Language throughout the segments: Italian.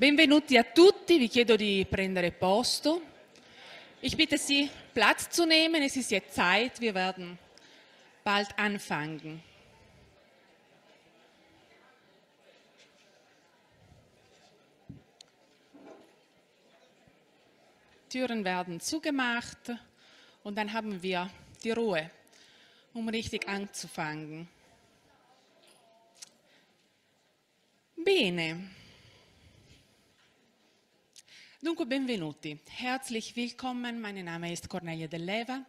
Benvenuti a tutti, vi chiedo di prendere posto. Ich bitte Sie, Platz zu nehmen, es ist jetzt Zeit, wir werden bald anfangen. Türen werden zugemacht und dann haben wir die Ruhe, um richtig anzufangen. Bene. Dunque benvenuti, herzlich willkommen, mein Name ist Cornelia Dell'Eva,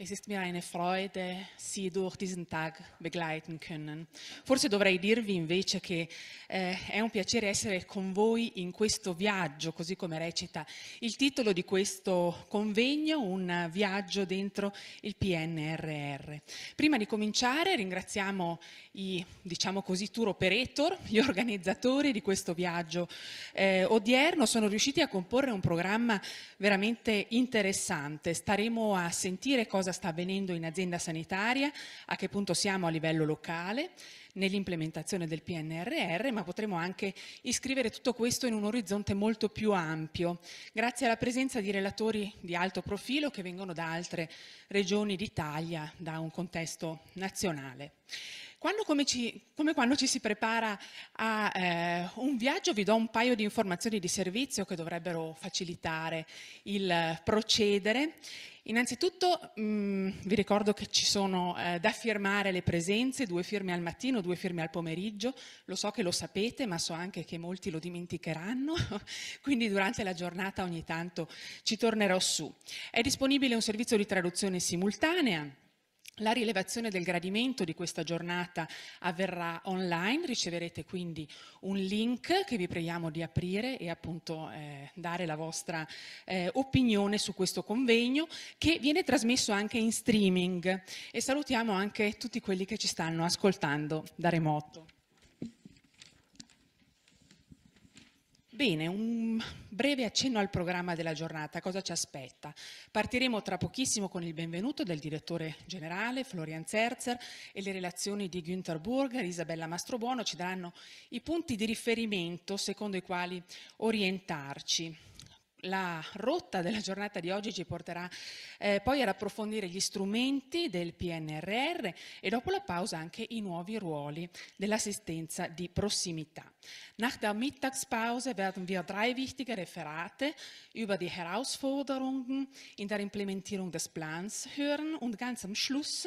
Es ist mir eine Freude, Sie durch diesen Tag begleiten können. Forse dovrei dirvi invece che eh, è un piacere essere con voi in questo viaggio, così come recita il titolo di questo convegno, un viaggio dentro il PNRR. Prima di cominciare ringraziamo i, diciamo così, tour operator, gli organizzatori di questo viaggio eh, odierno, sono riusciti a comporre un programma veramente interessante. Staremo a sentire cosa cosa sta avvenendo in azienda sanitaria, a che punto siamo a livello locale, nell'implementazione del PNRR, ma potremo anche iscrivere tutto questo in un orizzonte molto più ampio, grazie alla presenza di relatori di alto profilo che vengono da altre regioni d'Italia, da un contesto nazionale. Quando, come, ci, come, quando ci si prepara a eh, un viaggio vi do un paio di informazioni di servizio che dovrebbero facilitare il procedere Innanzitutto mh, mm, vi ricordo che ci sono eh, da firmare le presenze, due firme al mattino, due firme al pomeriggio, lo so che lo sapete ma so anche che molti lo dimenticheranno, quindi durante la giornata ogni tanto ci tornerò su. È disponibile un servizio di traduzione simultanea la rilevazione del gradimento di questa giornata avverrà online, riceverete quindi un link che vi preghiamo di aprire e appunto eh, dare la vostra eh, opinione su questo convegno che viene trasmesso anche in streaming e salutiamo anche tutti quelli che ci stanno ascoltando da remoto. Bene, un breve accenno al programma della giornata, cosa ci aspetta? Partiremo tra pochissimo con il benvenuto del direttore generale Florian Zerzer e le relazioni di Günter Burger, e Isabella Mastrobuono ci daranno i punti di riferimento secondo i quali orientarci. La rotta della giornata di oggi ci porterà eh, poi ad approfondire gli strumenti del PNRR e dopo la pausa anche i nuovi ruoli dell'assistenza di prossimità. Nach der Mittagspause werden wir drei wichtige Referate über die Herausforderungen in der Implementierung des Plans hören und ganz am Schluss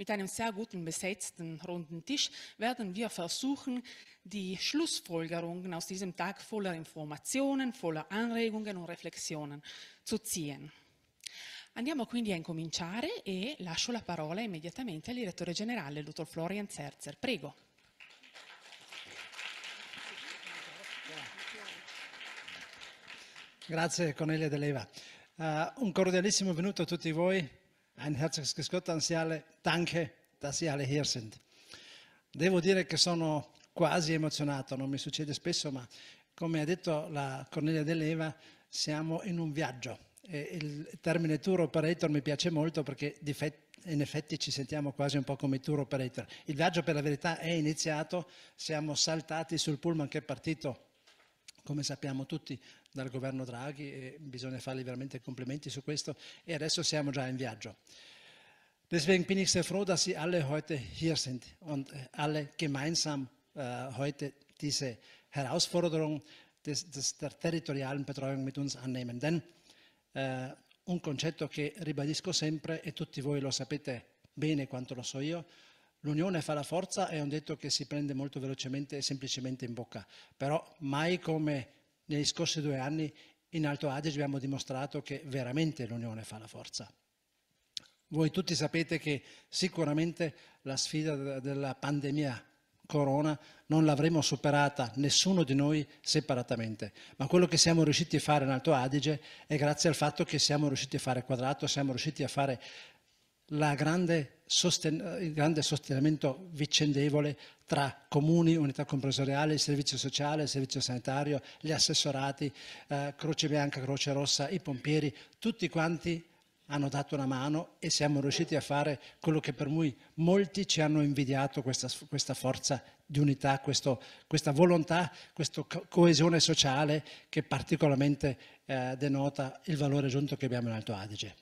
mit einem sehr guten besetzten runden Tisch werden wir versuchen, die Schlussfolgerungen aus diesem Tag voller Informationen, voller Anregungen und Reflexionen zu ziehen. Andiamo quindi a incominciare e lascio la parola immediatamente al direttore generale, dottor Florian Zerzer. Prego. Grazie Cornelia Deleva. Uh, eh, un cordialissimo benvenuto a tutti voi Ein herzliches Grüß Gott an Sie alle. Danke, dass Sie alle hier sind. Devo dire che sono quasi emozionato, non mi succede spesso, ma come ha detto la Cornelia Dell'Eva, siamo in un viaggio. E il termine tour operator mi piace molto perché in effetti ci sentiamo quasi un po' come tour operator. Il viaggio per la verità è iniziato, siamo saltati sul pullman che è partito come sappiamo tutti dal governo Draghi e bisogna fargli veramente complimenti su questo e adesso siamo già in viaggio. Deswegen bin ich sehr froh, dass Sie alle heute hier sind und äh, alle gemeinsam äh, heute diese Herausforderung des, des, der territorialen Betreuung mit uns annehmen. Denn äh, un concetto che ribadisco sempre e tutti voi lo sapete bene quanto lo so io, L'unione fa la forza è un detto che si prende molto velocemente e semplicemente in bocca, però mai come negli scorsi due anni in Alto Adige abbiamo dimostrato che veramente l'unione fa la forza. Voi tutti sapete che sicuramente la sfida della pandemia corona non l'avremo superata nessuno di noi separatamente, ma quello che siamo riusciti a fare in Alto Adige è grazie al fatto che siamo riusciti a fare quadrato, siamo riusciti a fare grande sosten eh, il grande sostenimento vicendevole tra comuni, unità comprensoriale, il servizio sociale, il servizio sanitario, gli assessorati, eh, Croce Bianca, Croce Rossa, i pompieri, tutti quanti hanno dato una mano e siamo riusciti a fare quello che per noi molti ci hanno invidiato, questa, questa forza di unità, questo, questa volontà, questa coesione sociale che particolarmente eh, denota il valore aggiunto che abbiamo in Alto Adige.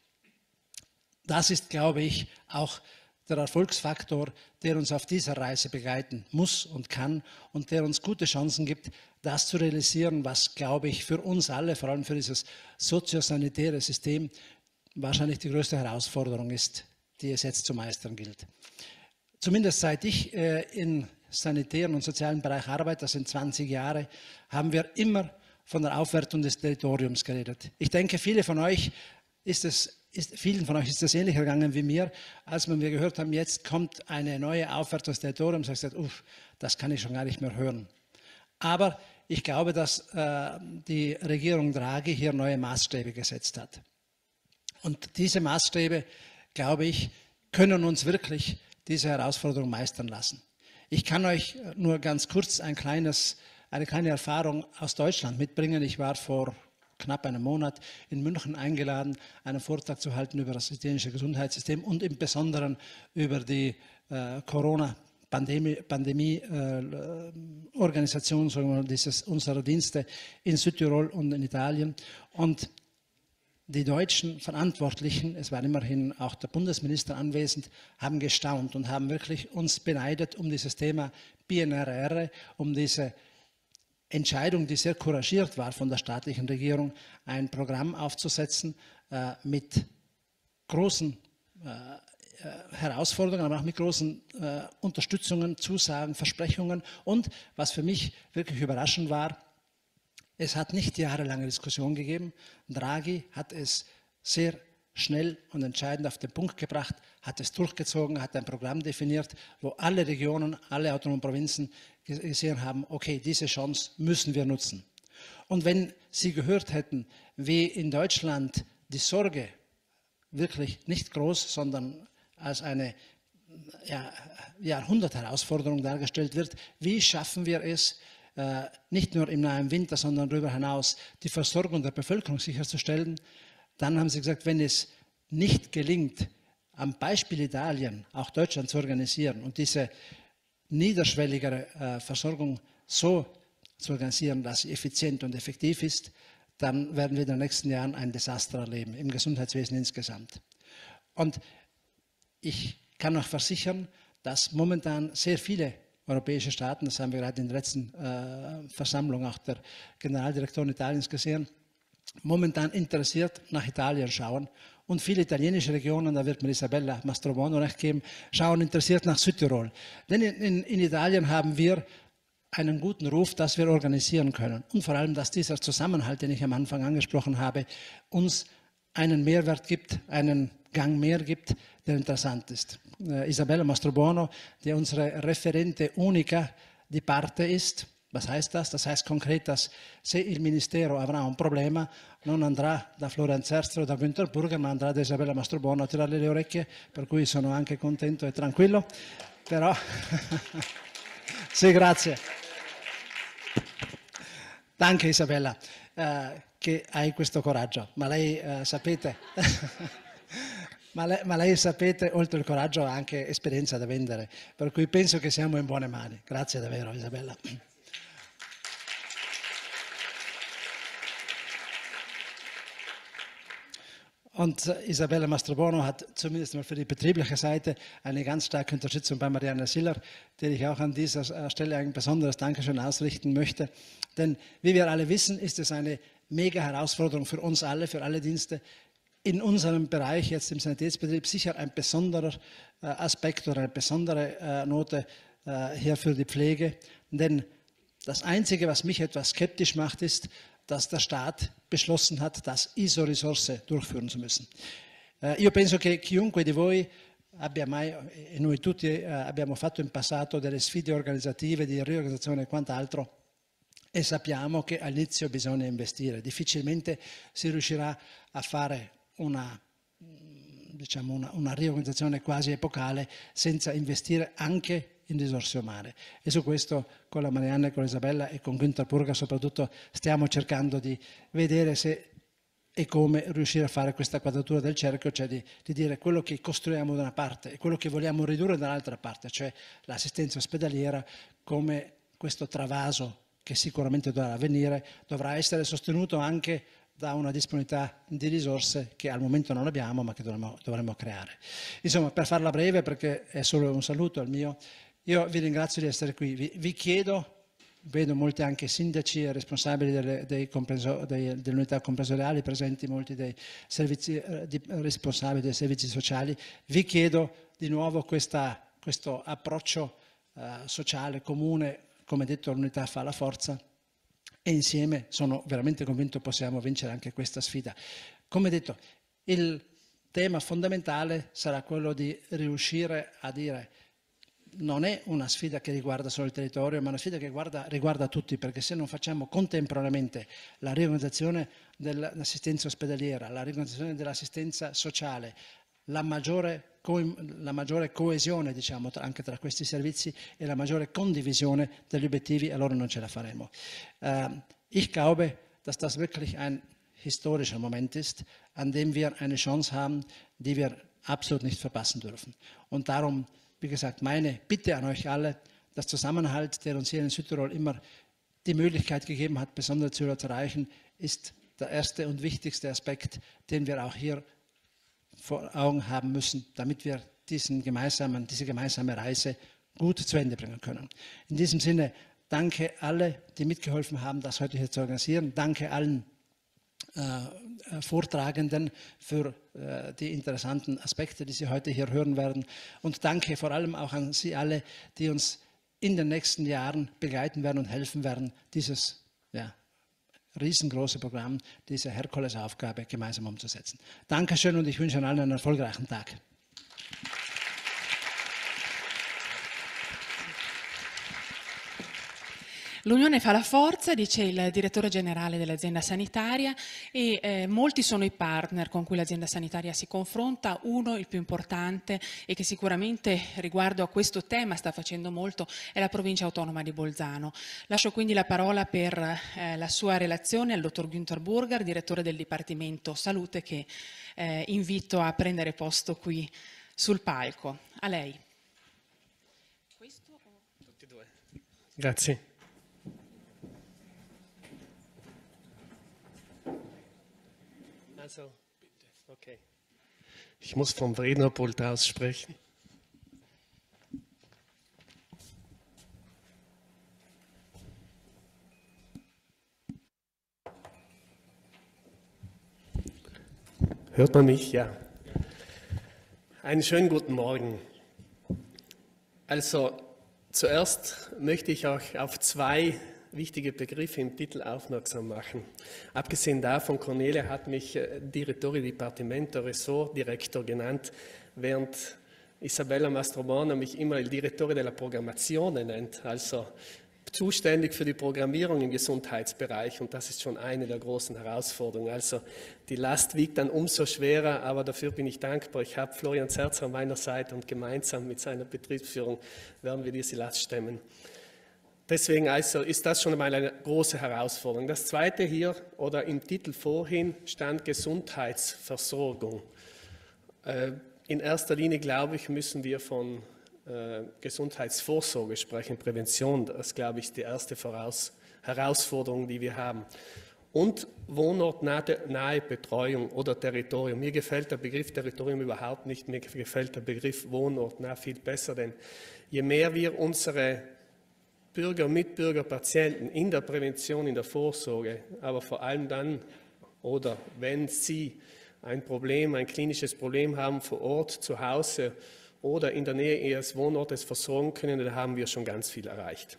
das ist, glaube ich, auch der Erfolgsfaktor, der uns auf dieser Reise begleiten muss und kann und der uns gute Chancen gibt, das zu realisieren, was, glaube ich, für uns alle, vor allem für dieses soziosanitäre System, wahrscheinlich die größte Herausforderung ist, die es jetzt zu meistern gilt. Zumindest seit ich äh, im sanitären und sozialen Bereich arbeite, das sind 20 Jahre, haben wir immer von der Aufwertung des Territoriums geredet. Ich denke, viele von euch ist es ist, vielen von euch ist das ähnlich ergangen wie mir, als wir gehört haben, jetzt kommt eine neue Aufwertung aus der Tore und sagt, uff, das kann ich schon gar nicht mehr hören. Aber ich glaube, dass äh, die Regierung Draghi hier neue Maßstäbe gesetzt hat. Und diese Maßstäbe, glaube ich, können uns wirklich diese Herausforderung meistern lassen. Ich kann euch nur ganz kurz ein kleines, eine kleine Erfahrung aus Deutschland mitbringen. Ich war vor knapp einem Monat in München eingeladen, einen Vortrag zu halten über das italienische Gesundheitssystem und im Besonderen über die äh, Corona. Pandemie-Organisation Pandemie, äh, unserer Dienste in Südtirol und in Italien. Und die deutschen Verantwortlichen, es war immerhin auch der Bundesminister anwesend, haben gestaunt und haben wirklich uns beneidet um dieses Thema PNRR, um diese Entscheidung, die sehr couragiert war von der staatlichen Regierung, ein Programm aufzusetzen äh, mit großen äh, äh, Herausforderungen, aber auch mit großen äh, Unterstützungen, Zusagen, Versprechungen. Und was für mich wirklich überraschend war, es hat nicht jahrelange Diskussionen gegeben. Draghi hat es sehr schnell und entscheidend auf den Punkt gebracht, hat es durchgezogen, hat ein Programm definiert, wo alle Regionen, alle autonomen Provinzen gesehen haben, okay, diese Chance müssen wir nutzen. Und wenn Sie gehört hätten, wie in Deutschland die Sorge wirklich nicht groß, sondern als eine ja, Jahrhundertherausforderung dargestellt wird, wie schaffen wir es, äh, nicht nur im nahen Winter, sondern darüber hinaus die Versorgung der Bevölkerung sicherzustellen, dann haben sie gesagt, wenn es nicht gelingt, am Beispiel Italien auch Deutschland zu organisieren und diese niederschwelligere äh, Versorgung so zu organisieren, dass sie effizient und effektiv ist, dann werden wir in den nächsten Jahren ein Desaster erleben, im Gesundheitswesen insgesamt. Und ich kann auch versichern, dass momentan sehr viele europäische Staaten, das haben wir gerade in der letzten äh, Versammlung auch der Generaldirektorin Italiens gesehen, momentan interessiert nach Italien schauen und viele italienische Regionen, da wird mir Isabella Mastromono recht geben, schauen interessiert nach Südtirol. Denn in, in, in Italien haben wir einen guten Ruf, dass wir organisieren können. Und vor allem, dass dieser Zusammenhalt, den ich am Anfang angesprochen habe, uns einen Mehrwert gibt, einen Gang mehr gibt, der interessant ist. Äh, Isabella Mastrobono, die unsere Referente Unica die Parte ist, Was heißt das? Das heißt konkret, dass se il Ministero avrà un problema non andrà da Florian Zerstro o da Günter Burger, ma andrà da Isabella Mastrobuono a tirarle le orecchie, per cui sono anche contento e tranquillo. Però... sì, grazie. Anche Isabella, eh, che hai questo coraggio, ma lei eh, sapete... Ma lei, ma lei, sapete, oltre il coraggio ha anche esperienza da vendere, per cui penso che siamo in buone mani. Grazie davvero Isabella. Und Isabella Mastrobono hat zumindest mal für die betriebliche Seite eine ganz starke Unterstützung bei Marianne Siller, der ich auch an dieser äh, Stelle ein besonderes Dankeschön ausrichten möchte. Denn wie wir alle wissen, ist es eine mega Herausforderung für uns alle, für alle Dienste. In unserem Bereich, jetzt im Sanitätsbetrieb, sicher ein besonderer äh, Aspekt oder eine besondere äh, Note hier für die Pflege. Denn das Einzige, was mich etwas skeptisch macht, ist, dass der Staat beschlossen hat, das ISO-risorse durchführen zu müssen. Eh, io penso che chiunque di voi abbia mai, e noi tutti eh, abbiamo fatto in passato delle sfide organizzative, di riorganizzazione e quant'altro, e sappiamo che all'inizio bisogna investire. Difficilmente si riuscirà a fare una, diciamo una, una riorganizzazione quasi epocale senza investire anche in disorsio mare. E su questo con la Marianna e con Isabella e con Quinta Purga soprattutto stiamo cercando di vedere se e come riuscire a fare questa quadratura del cerchio, cioè di, di, dire quello che costruiamo da una parte e quello che vogliamo ridurre dall'altra parte, cioè l'assistenza ospedaliera come questo travaso che sicuramente dovrà avvenire, dovrà essere sostenuto anche da una disponibilità di risorse che al momento non abbiamo ma che dovremmo, dovremmo creare. Insomma, per farla breve, perché è solo un saluto al mio, io vi ringrazio di essere qui, vi, vi chiedo, vedo molti anche sindaci e responsabili delle, dei compenso, dei, dell'unità comprensoriale, presenti molti dei servizi, eh, di, responsabili dei servizi sociali, vi chiedo di nuovo questa, questo approccio eh, sociale comune, come detto l'unità fa la forza e insieme sono veramente convinto possiamo vincere anche questa sfida. Come detto, il tema fondamentale sarà quello di riuscire a dire non è una sfida che riguarda solo il territorio, ma una sfida che riguarda, riguarda tutti, perché se non facciamo contemporaneamente la riorganizzazione dell'assistenza ospedaliera, la riorganizzazione dell'assistenza sociale, la maggiore, la maggiore coesione diciamo, anche tra questi servizi e la maggiore condivisione degli obiettivi, allora non ce la faremo. Uh, ich glaube, dass das wirklich ein historischer Moment ist, an dem wir eine Chance haben, die wir absolut nicht verpassen dürfen. Und darum wie gesagt, meine Bitte an euch alle, dass Zusammenhalt, der uns hier in Südtirol immer die Möglichkeit gegeben hat, besondere Ziele zu erreichen, ist der erste und wichtigste Aspekt, den wir auch hier vor Augen haben müssen, damit wir diesen gemeinsamen, diese gemeinsame Reise gut zu Ende bringen können. In diesem Sinne, danke alle, die mitgeholfen haben, das heute hier zu organisieren. Danke allen, äh, äh, Vortragenden für äh, die interessanten Aspekte, die Sie heute hier hören werden. Und danke vor allem auch an Sie alle, die uns in den nächsten Jahren begleiten werden und helfen werden, dieses ja, riesengroße Programm, diese Herkulesaufgabe gemeinsam umzusetzen. Dankeschön und ich wünsche Ihnen allen einen erfolgreichen Tag. L'unione fa la forza, dice il direttore generale dell'azienda sanitaria, e eh, molti sono i partner con cui l'azienda sanitaria si confronta. Uno, il più importante e che sicuramente riguardo a questo tema sta facendo molto, è la provincia autonoma di Bolzano. Lascio quindi la parola per eh, la sua relazione al dottor Günther Burger, direttore del Dipartimento Salute, che eh, invito a prendere posto qui sul palco. A lei. Grazie. Also, bitte. Okay. Ich muss vom Rednerpult aus sprechen. Hört man mich? Ja. Einen schönen guten Morgen. Also zuerst möchte ich auch auf zwei wichtige Begriffe im Titel aufmerksam machen. Abgesehen davon, Cornelia hat mich äh, Direttore Dipartimento, Ressortdirektor genannt, während Isabella Mastrobona mich immer il Direttore della Programmazione nennt, also zuständig für die Programmierung im Gesundheitsbereich und das ist schon eine der großen Herausforderungen. Also die Last wiegt dann umso schwerer, aber dafür bin ich dankbar. Ich habe Florian Zerzer an meiner Seite und gemeinsam mit seiner Betriebsführung werden wir diese Last stemmen. Deswegen also ist das schon einmal eine große Herausforderung. Das zweite hier oder im Titel vorhin stand Gesundheitsversorgung. Äh, in erster Linie, glaube ich, müssen wir von äh, Gesundheitsvorsorge sprechen, Prävention. Das, glaube ich, die erste Voraus Herausforderung, die wir haben. Und wohnortnahe Betreuung oder Territorium. Mir gefällt der Begriff Territorium überhaupt nicht, mir gefällt der Begriff wohnortnah viel besser, denn je mehr wir unsere Bürger, Mitbürger, Patienten in der Prävention, in der Vorsorge, aber vor allem dann oder wenn sie ein Problem, ein klinisches Problem haben vor Ort, zu Hause oder in der Nähe ihres Wohnortes versorgen können, dann haben wir schon ganz viel erreicht.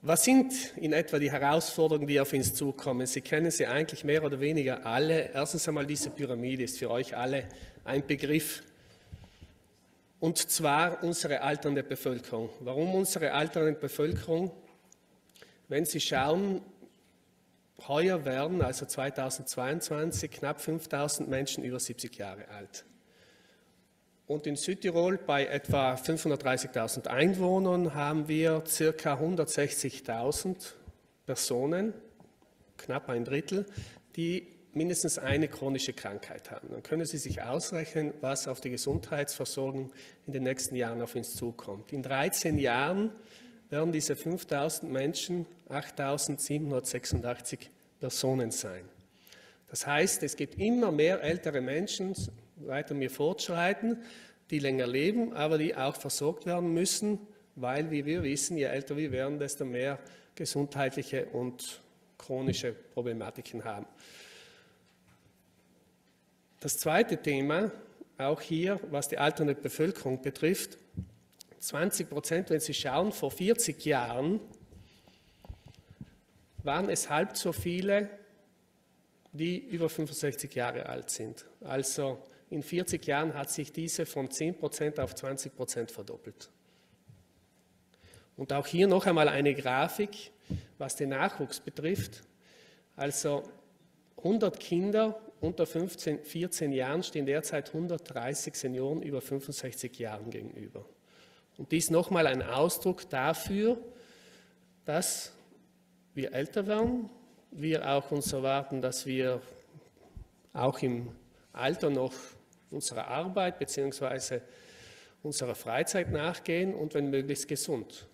Was sind in etwa die Herausforderungen, die auf uns zukommen? Sie kennen sie eigentlich mehr oder weniger alle. Erstens einmal, diese Pyramide ist für euch alle ein Begriff und zwar unsere alternde Bevölkerung. Warum unsere alternde Bevölkerung? Wenn Sie schauen, heuer werden, also 2022, knapp 5000 Menschen über 70 Jahre alt. Und in Südtirol bei etwa 530.000 Einwohnern haben wir circa 160.000 Personen, knapp ein Drittel, die mindestens eine chronische Krankheit haben. Dann können Sie sich ausrechnen, was auf die Gesundheitsversorgung in den nächsten Jahren auf uns zukommt. In 13 Jahren werden diese 5000 Menschen 8786 Personen sein. Das heißt, es gibt immer mehr ältere Menschen, weiter wir fortschreiten, die länger leben, aber die auch versorgt werden müssen, weil, wie wir wissen, je älter wir werden, desto mehr gesundheitliche und chronische Problematiken haben. Das zweite Thema, auch hier, was die alternde Bevölkerung betrifft, 20 Prozent, wenn Sie schauen, vor 40 Jahren waren es halb so viele, die über 65 Jahre alt sind. Also in 40 Jahren hat sich diese von 10 Prozent auf 20 Prozent verdoppelt. Und auch hier noch einmal eine Grafik, was den Nachwuchs betrifft. Also 100 Kinder unter 15, 14 Jahren stehen derzeit 130 Senioren über 65 Jahren gegenüber. Und dies nochmal ein Ausdruck dafür, dass wir älter werden, wir auch uns erwarten, dass wir auch im Alter noch unserer Arbeit bzw. unserer Freizeit nachgehen und wenn möglichst gesund.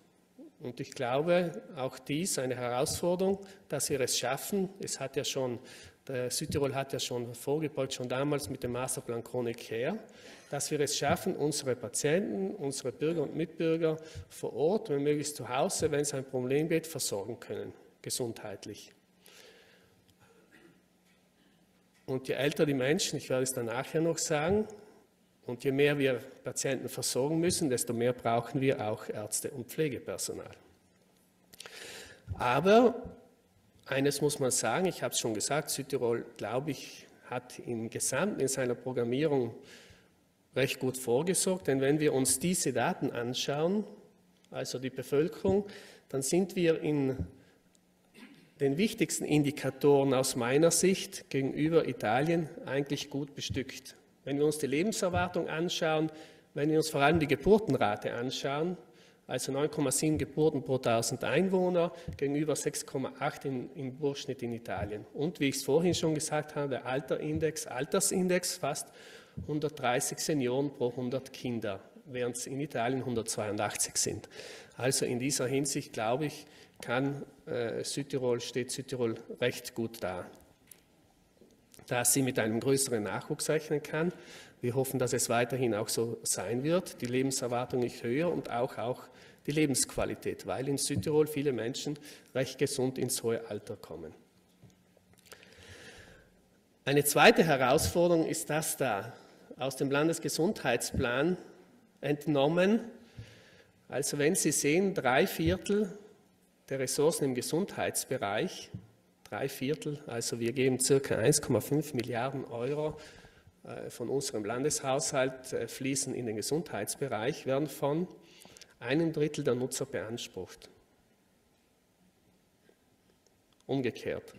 Und ich glaube, auch dies eine Herausforderung, dass wir es schaffen. Es hat ja schon der Südtirol hat ja schon vorgebeugt, schon damals mit dem Masterplan Chronic Care, dass wir es schaffen, unsere Patienten, unsere Bürger und Mitbürger vor Ort, wenn möglichst zu Hause, wenn es ein Problem gibt, versorgen können, gesundheitlich. Und je älter die Menschen, ich werde es dann nachher noch sagen, und je mehr wir Patienten versorgen müssen, desto mehr brauchen wir auch Ärzte und Pflegepersonal. Aber eines muss man sagen, ich habe es schon gesagt, Südtirol, glaube ich, hat im Gesamten in seiner Programmierung recht gut vorgesorgt. Denn wenn wir uns diese Daten anschauen, also die Bevölkerung, dann sind wir in den wichtigsten Indikatoren aus meiner Sicht gegenüber Italien eigentlich gut bestückt. Wenn wir uns die Lebenserwartung anschauen, wenn wir uns vor allem die Geburtenrate anschauen, also 9,7 Geburten pro 1000 Einwohner gegenüber 6,8 im Durchschnitt in Italien. Und wie ich es vorhin schon gesagt habe, Alterindex, Altersindex fast 130 Senioren pro 100 Kinder, während es in Italien 182 sind. Also in dieser Hinsicht, glaube ich, kann äh, Südtirol, steht Südtirol recht gut da. Da sie mit einem größeren Nachwuchs rechnen kann, wir hoffen, dass es weiterhin auch so sein wird. Die Lebenserwartung ist höher und auch, auch die Lebensqualität, weil in Südtirol viele Menschen recht gesund ins hohe Alter kommen. Eine zweite Herausforderung ist das da, aus dem Landesgesundheitsplan entnommen. Also wenn Sie sehen, drei Viertel der Ressourcen im Gesundheitsbereich, drei Viertel, also wir geben circa 1,5 Milliarden Euro äh, von unserem Landeshaushalt äh, fließen in den Gesundheitsbereich, werden von einem Drittel der Nutzer beansprucht. Umgekehrt.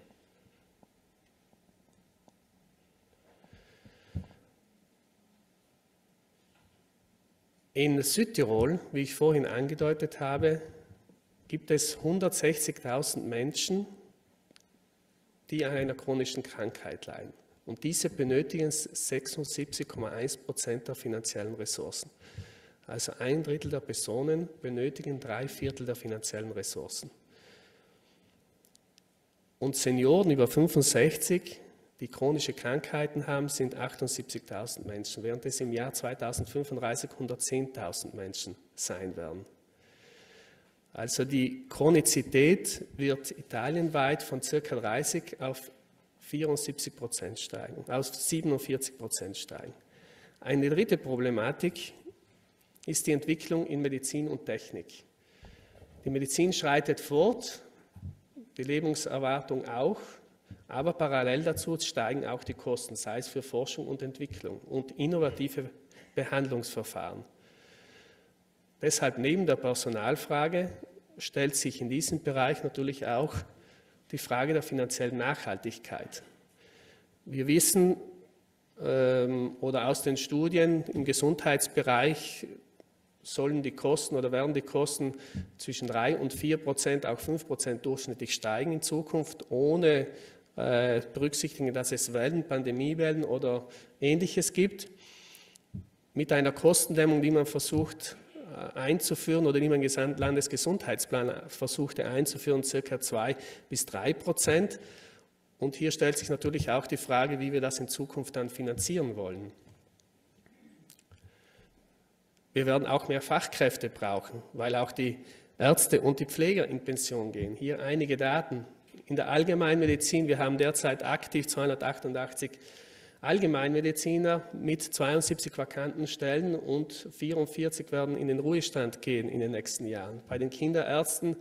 In Südtirol, wie ich vorhin angedeutet habe, gibt es 160.000 Menschen, die an einer chronischen Krankheit leiden. Und diese benötigen 76,1 Prozent der finanziellen Ressourcen. Also ein Drittel der Personen benötigen drei Viertel der finanziellen Ressourcen. Und Senioren über 65, die chronische Krankheiten haben, sind 78.000 Menschen, während es im Jahr 2035 110.000 Menschen sein werden. Also die Chronizität wird italienweit von ca. 30 auf 74 Prozent steigen, auf 47 Prozent steigen. Eine dritte Problematik ist die Entwicklung in Medizin und Technik. Die Medizin schreitet fort, die Lebenserwartung auch, aber parallel dazu steigen auch die Kosten, sei es für Forschung und Entwicklung und innovative Behandlungsverfahren. Deshalb neben der Personalfrage stellt sich in diesem Bereich natürlich auch die Frage der finanziellen Nachhaltigkeit. Wir wissen ähm, oder aus den Studien im Gesundheitsbereich, sollen die Kosten oder werden die Kosten zwischen 3 und 4 Prozent, auch 5 Prozent durchschnittlich steigen in Zukunft, ohne äh, berücksichtigen, dass es Wellen, Pandemiewellen oder ähnliches gibt. Mit einer Kostendämmung, die man versucht äh, einzuführen oder die man im Landesgesundheitsplan äh, versuchte einzuführen, circa 2 bis 3 Prozent. Und hier stellt sich natürlich auch die Frage, wie wir das in Zukunft dann finanzieren wollen. Wir werden auch mehr Fachkräfte brauchen, weil auch die Ärzte und die Pfleger in Pension gehen. Hier einige Daten. In der Allgemeinmedizin, wir haben derzeit aktiv 288 Allgemeinmediziner mit 72 vakanten Stellen und 44 werden in den Ruhestand gehen in den nächsten Jahren. Bei den Kinderärzten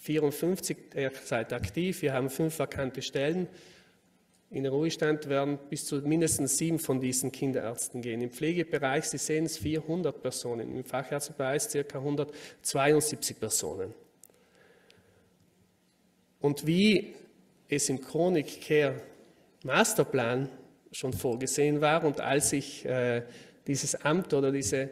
54 derzeit aktiv, wir haben fünf vakante Stellen. In Ruhestand werden bis zu mindestens sieben von diesen Kinderärzten gehen. Im Pflegebereich, Sie sehen es, 400 Personen, im Fachärztebereich ca. 172 Personen. Und wie es im Chronic Care Masterplan schon vorgesehen war und als ich äh, dieses Amt oder diese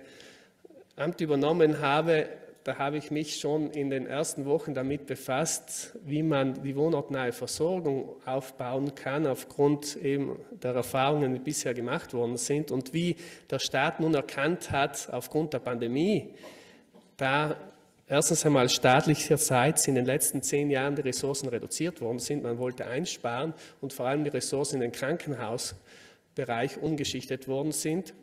Amt übernommen habe, da habe ich mich schon in den ersten Wochen damit befasst, wie man die wohnortnahe Versorgung aufbauen kann, aufgrund eben der Erfahrungen, die bisher gemacht worden sind und wie der Staat nun erkannt hat, aufgrund der Pandemie, da erstens einmal staatlicherseits in den letzten zehn Jahren die Ressourcen reduziert worden sind, man wollte einsparen und vor allem die Ressourcen in den Krankenhausbereich umgeschichtet worden sind,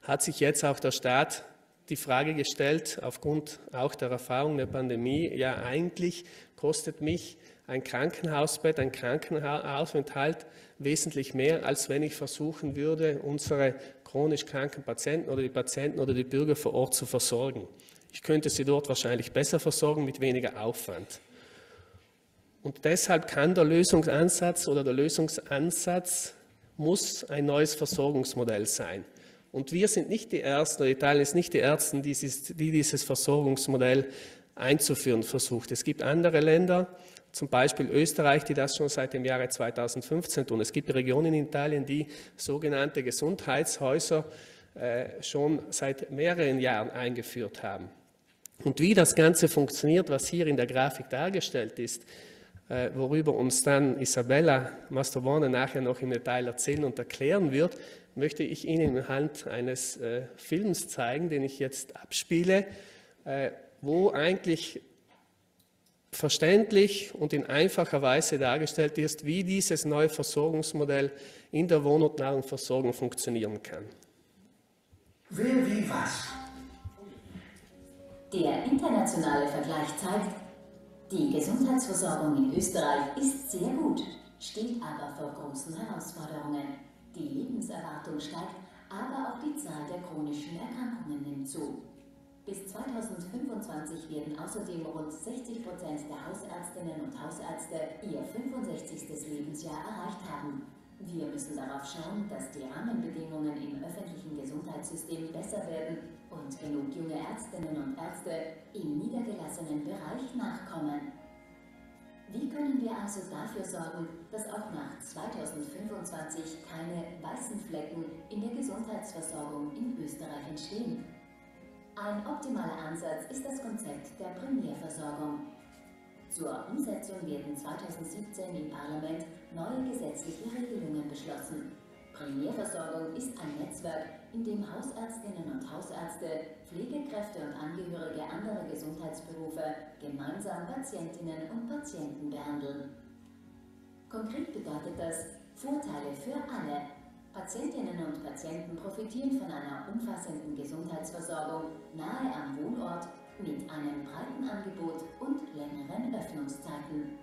hat sich jetzt auch der Staat die Frage gestellt, aufgrund auch der Erfahrung der Pandemie, ja eigentlich kostet mich ein Krankenhausbett, ein Krankenhausaufenthalt wesentlich mehr, als wenn ich versuchen würde, unsere chronisch kranken Patienten oder die Patienten oder die Bürger vor Ort zu versorgen. Ich könnte sie dort wahrscheinlich besser versorgen mit weniger Aufwand. Und deshalb kann der Lösungsansatz oder der Lösungsansatz muss ein neues Versorgungsmodell sein. Und wir sind nicht die Ersten, oder Italien ist nicht die Ersten, die dieses Versorgungsmodell einzuführen versucht. Es gibt andere Länder, zum Beispiel Österreich, die das schon seit dem Jahre 2015 tun. Es gibt Regionen in Italien, die sogenannte Gesundheitshäuser äh, schon seit mehreren Jahren eingeführt haben. Und wie das Ganze funktioniert, was hier in der Grafik dargestellt ist, äh, worüber uns dann Isabella Mastrobone nachher noch im Detail erzählen und erklären wird, möchte ich Ihnen anhand eines äh, Films zeigen, den ich jetzt abspiele, äh, wo eigentlich verständlich und in einfacher Weise dargestellt ist, wie dieses neue Versorgungsmodell in der Wohn- und Nahrungsversorgung funktionieren kann. Wer wie was? Der internationale Vergleich zeigt, die Gesundheitsversorgung in Österreich ist sehr gut, steht aber vor großen Herausforderungen. Die Lebenserwartung steigt, aber auch die Zahl der chronischen Erkrankungen nimmt zu. Bis 2025 werden außerdem rund 60 Prozent der Hausärztinnen und Hausärzte ihr 65. Lebensjahr erreicht haben. Wir müssen darauf schauen, dass die Rahmenbedingungen im öffentlichen Gesundheitssystem besser werden und genug junge Ärztinnen und Ärzte im niedergelassenen Bereich nachkommen. Wie können wir also dafür sorgen, dass auch nach 2025 keine weißen Flecken in der Gesundheitsversorgung in Österreich entstehen? Ein optimaler Ansatz ist das Konzept der Primärversorgung. Zur Umsetzung werden 2017 im Parlament neue gesetzliche Regelungen beschlossen. Primärversorgung ist ein Netzwerk in dem Hausärztinnen und Hausärzte, Pflegekräfte und Angehörige anderer Gesundheitsberufe gemeinsam Patientinnen und Patienten behandeln. Konkret bedeutet das Vorteile für alle. Patientinnen und Patienten profitieren von einer umfassenden Gesundheitsversorgung nahe am Wohnort mit einem breiten Angebot und längeren Öffnungszeiten.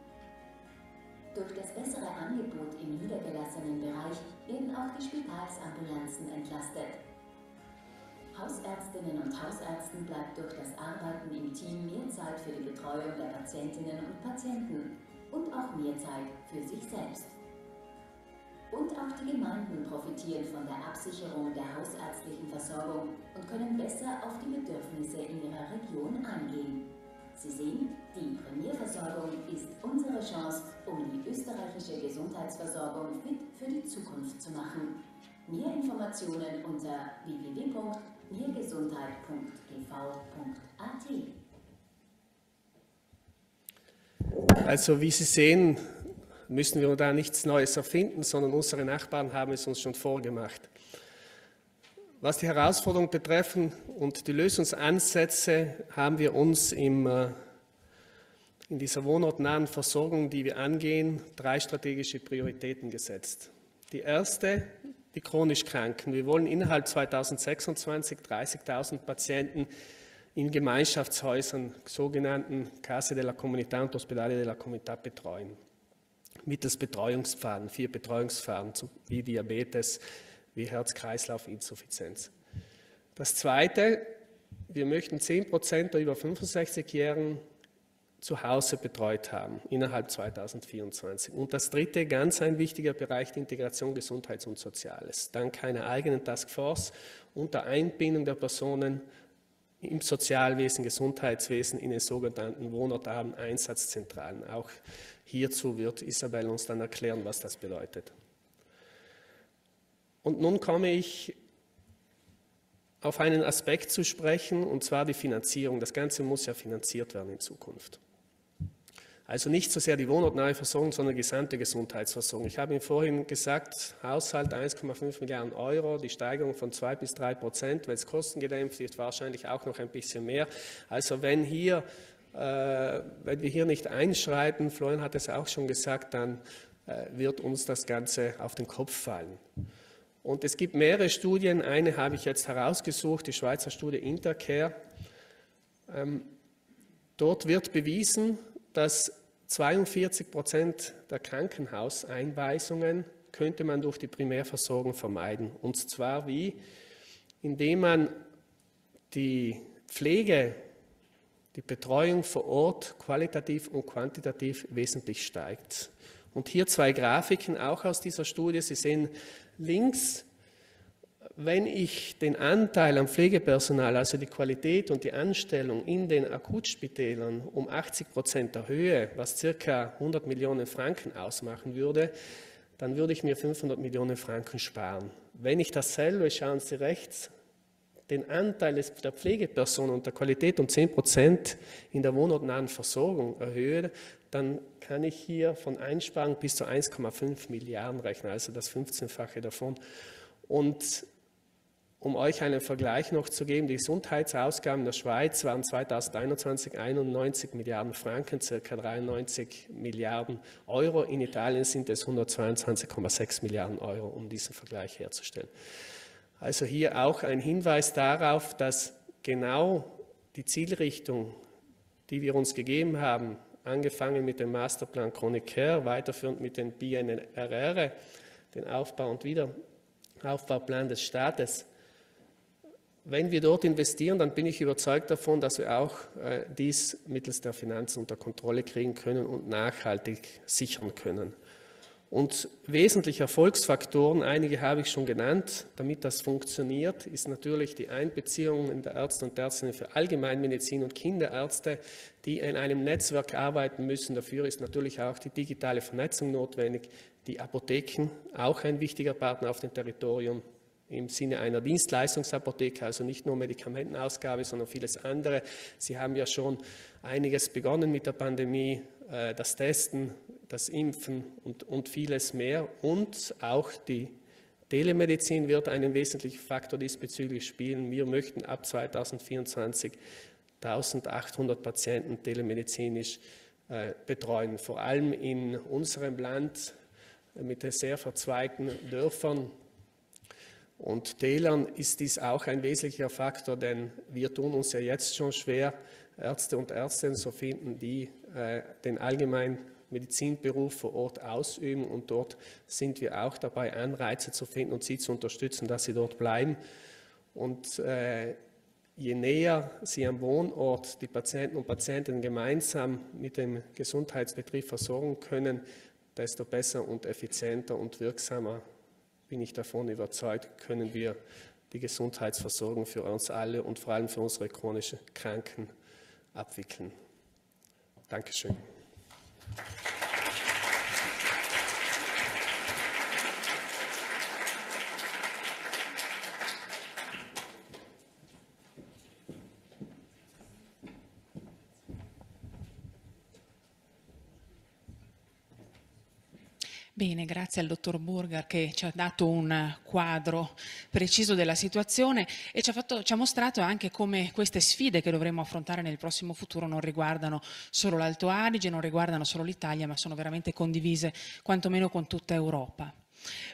Durch das bessere Angebot im niedergelassenen Bereich werden auch die Spitalsambulanzen entlastet. Hausärztinnen und Hausärzten bleibt durch das Arbeiten im Team mehr Zeit für die Betreuung der Patientinnen und Patienten und auch mehr Zeit für sich selbst. Und auch die Gemeinden profitieren von der Absicherung der hausärztlichen Versorgung und können besser auf die Bedürfnisse in ihrer Region eingehen. Sie sehen, die Premierversorgung ist unsere Chance, um die österreichische Gesundheitsversorgung fit für die Zukunft zu machen. Mehr Informationen unter www.mehrgesundheit.tv.at. E also wie Sie sehen, müssen wir da nichts Neues erfinden, sondern unsere Nachbarn haben es uns schon vorgemacht. Was die Herausforderung betreffen und die Lösungsansätze haben wir uns im, äh, in dieser wohnortnahen Versorgung, die wir angehen, drei strategische Prioritäten gesetzt. Die erste, die chronisch Kranken. Wir wollen innerhalb 2026 30.000 Patienten in Gemeinschaftshäusern, sogenannten Casa de la Comunità und Ospedale de la Comunità betreuen. Mittels Betreuungspfaden, vier Betreuungspfaden wie Diabetes, wie Herz-Kreislauf-Insuffizienz. Das Zweite, wir möchten 10% der über 65-Jährigen zu Hause betreut haben innerhalb 2024. Und das dritte, ganz ein wichtiger Bereich, die Integration Gesundheits- und Soziales. Dank einer eigenen Taskforce unter Einbindung der Personen im Sozialwesen, Gesundheitswesen in den sogenannten Wohnortabend Einsatzzentralen. Auch hierzu wird Isabel uns dann erklären, was das bedeutet. Und nun komme ich auf einen Aspekt zu sprechen, und zwar die Finanzierung. Das Ganze muss ja finanziert werden in Zukunft. Also nicht so sehr die wohnortnahe Versorgung, sondern die gesamte Gesundheitsversorgung. Ich habe Ihnen vorhin gesagt, Haushalt 1,5 Milliarden Euro, die Steigerung von 2 bis 3 Prozent, weil es kostengedämpft ist, wahrscheinlich auch noch ein bisschen mehr. Also wenn, hier, äh, wenn wir hier nicht einschreiten, Florian hat es auch schon gesagt, dann äh, wird uns das Ganze auf den Kopf fallen. Und es gibt mehrere Studien. Eine habe ich jetzt herausgesucht, die Schweizer Studie Intercare. Ähm, dort wird bewiesen, dass 42 Prozent der Krankenhauseinweisungen könnte man durch die Primärversorgung vermeiden. Und zwar wie? Indem man die Pflege, die Betreuung vor Ort qualitativ und quantitativ wesentlich steigt. Und hier zwei Grafiken auch aus dieser Studie. Sie sehen links, wenn ich den Anteil am Pflegepersonal, also die Qualität und die Anstellung in den Akutspitälern um 80 Prozent erhöhe, was circa 100 Millionen Franken ausmachen würde, dann würde ich mir 500 Millionen Franken sparen. Wenn ich dasselbe, schauen Sie rechts, den Anteil der Pflegepersonen und der Qualität um 10 Prozent in der wohnortnahen Versorgung erhöhe, dann kann ich hier von Einsparung bis zu 1,5 Milliarden rechnen, also das 15-fache davon. Und um euch einen Vergleich noch zu geben, die Gesundheitsausgaben der Schweiz waren 2021 91 Milliarden Franken, ca. 93 Milliarden Euro. In Italien sind es 122,6 Milliarden Euro, um diesen Vergleich herzustellen. Also hier auch ein Hinweis darauf, dass genau die Zielrichtung, die wir uns gegeben haben, angefangen mit dem Masterplan Chronicare, weiterführend mit den BNRR, den Aufbau- und Wiederaufbauplan des Staates. Wenn wir dort investieren, dann bin ich überzeugt davon, dass wir auch äh, dies mittels der Finanzen unter Kontrolle kriegen können und nachhaltig sichern können. Und wesentliche Erfolgsfaktoren, einige habe ich schon genannt, damit das funktioniert, ist natürlich die Einbeziehung der Ärzte und Ärztinnen für Allgemeinmedizin und Kinderärzte, die in einem Netzwerk arbeiten müssen. Dafür ist natürlich auch die digitale Vernetzung notwendig, die Apotheken, auch ein wichtiger Partner auf dem Territorium im Sinne einer Dienstleistungsapotheke, also nicht nur Medikamentenausgabe, sondern vieles andere. Sie haben ja schon einiges begonnen mit der Pandemie, äh, das Testen, das Impfen und, und vieles mehr. Und auch die Telemedizin wird einen wesentlichen Faktor diesbezüglich spielen. Wir möchten ab 2024 1800 Patienten telemedizinisch äh, betreuen, vor allem in unserem Land äh, mit sehr verzweigten Dörfern und Tälern ist dies auch ein wesentlicher Faktor, denn wir tun uns ja jetzt schon schwer, Ärzte und Ärztinnen so finden, die äh, den allgemeinen Medizinberuf vor Ort ausüben. Und dort sind wir auch dabei, Anreize zu finden und sie zu unterstützen, dass sie dort bleiben. Und äh, je näher sie am Wohnort die Patienten und Patientinnen gemeinsam mit dem Gesundheitsbetrieb versorgen können, desto besser und effizienter und wirksamer, bin ich davon überzeugt, können wir die Gesundheitsversorgung für uns alle und vor allem für unsere chronischen Kranken abwickeln. Dankeschön. Bene, grazie al dottor Burger che ci ha dato un quadro preciso della situazione e ci ha, fatto, ci ha, mostrato anche come queste sfide che dovremo affrontare nel prossimo futuro non riguardano solo l'Alto Adige, non riguardano solo l'Italia, ma sono veramente condivise quantomeno con tutta Europa.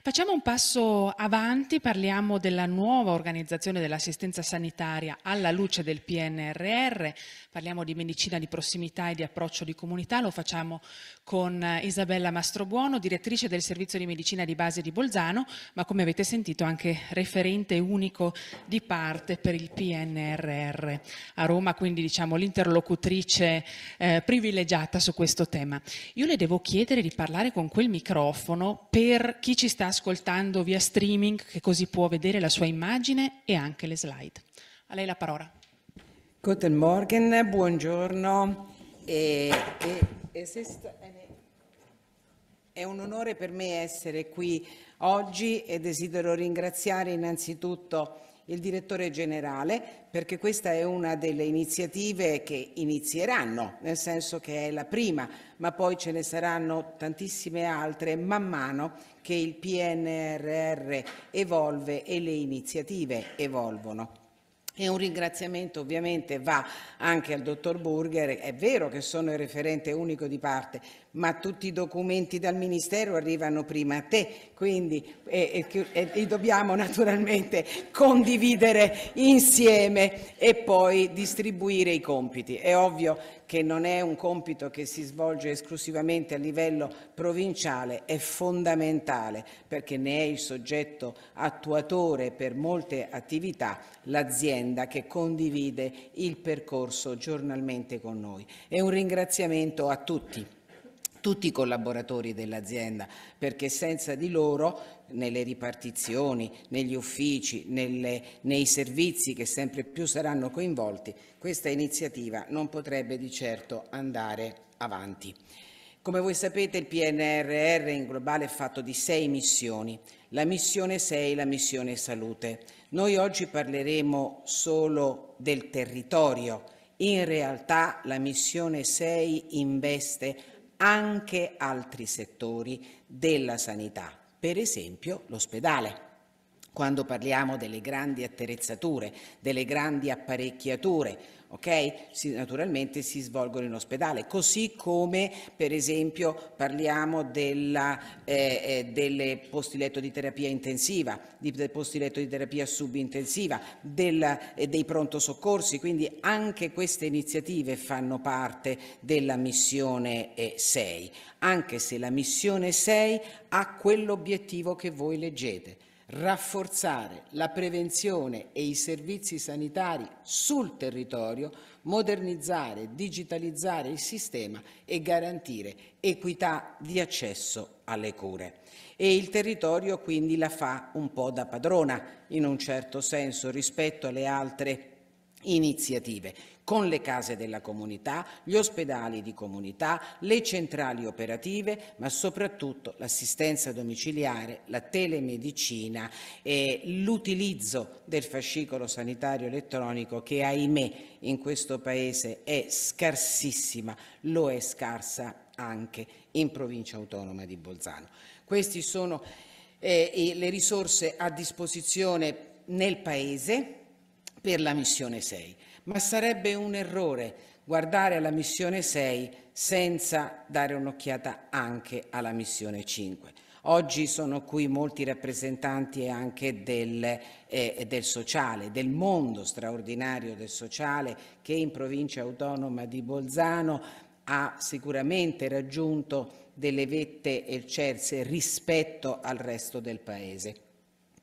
Facciamo un passo avanti, parliamo della nuova organizzazione dell'assistenza sanitaria alla luce del PNRR, parliamo di medicina di prossimità e di approccio di comunità, lo facciamo con eh, Isabella Mastrobuono, direttrice del servizio di medicina di base di Bolzano, ma come avete sentito anche referente unico di parte per il PNRR a Roma, quindi diciamo l'interlocutrice eh, privilegiata su questo tema. Io le devo chiedere di parlare con quel microfono per chi ci sta ascoltando via streaming che così può vedere la sua immagine e anche le slide. A lei la parola. Guten Morgen, buongiorno. E, e, è un onore per me essere qui oggi e desidero ringraziare innanzitutto il direttore generale perché questa è una delle iniziative che inizieranno, nel senso che è la prima, ma poi ce ne saranno tantissime altre man mano che il PNRR evolve e le iniziative evolvono. E un ringraziamento ovviamente va anche al dottor Burger, è vero che sono il referente unico di parte, ma tutti i documenti dal Ministero arrivano prima a te, quindi e, eh, e, eh, eh, li dobbiamo naturalmente condividere insieme e poi distribuire i compiti. È ovvio che non è un compito che si svolge esclusivamente a livello provinciale, è fondamentale perché ne è il soggetto attuatore per molte attività l'azienda che condivide il percorso giornalmente con noi. E un ringraziamento a tutti tutti i collaboratori dell'azienda, perché senza di loro nelle ripartizioni, negli uffici, nelle, nei servizi che sempre più saranno coinvolti, questa iniziativa non potrebbe di certo andare avanti. Come voi sapete il PNRR in globale è fatto di sei missioni, la missione 6 la missione salute. Noi oggi parleremo solo del territorio, in realtà la missione 6 investe anche altri settori della sanità, per esempio l'ospedale. Quando parliamo delle grandi attrezzature, delle grandi apparecchiature, ok? Si, naturalmente si svolgono in ospedale, così come per esempio parliamo della, eh, eh, delle posti letto di terapia intensiva, di, dei posti letto di terapia subintensiva, del, eh, dei pronto soccorsi, quindi anche queste iniziative fanno parte della missione 6, anche se la missione 6 ha quell'obiettivo che voi leggete rafforzare la prevenzione e i servizi sanitari sul territorio, modernizzare, digitalizzare il sistema e garantire equità di accesso alle cure. E il territorio quindi la fa un po' da padrona in un certo senso rispetto alle altre iniziative con le case della comunità, gli ospedali di comunità, le centrali operative, ma soprattutto l'assistenza domiciliare, la telemedicina e l'utilizzo del fascicolo sanitario elettronico che ahimè in questo Paese è scarsissima, lo è scarsa anche in provincia autonoma di Bolzano. Queste sono eh, le risorse a disposizione nel Paese per la missione 6 ma sarebbe un errore guardare alla missione 6 senza dare un'occhiata anche alla missione 5. Oggi sono qui molti rappresentanti anche del, eh, del, sociale, del mondo straordinario del sociale che in provincia autonoma di Bolzano ha sicuramente raggiunto delle vette eccelse rispetto al resto del Paese.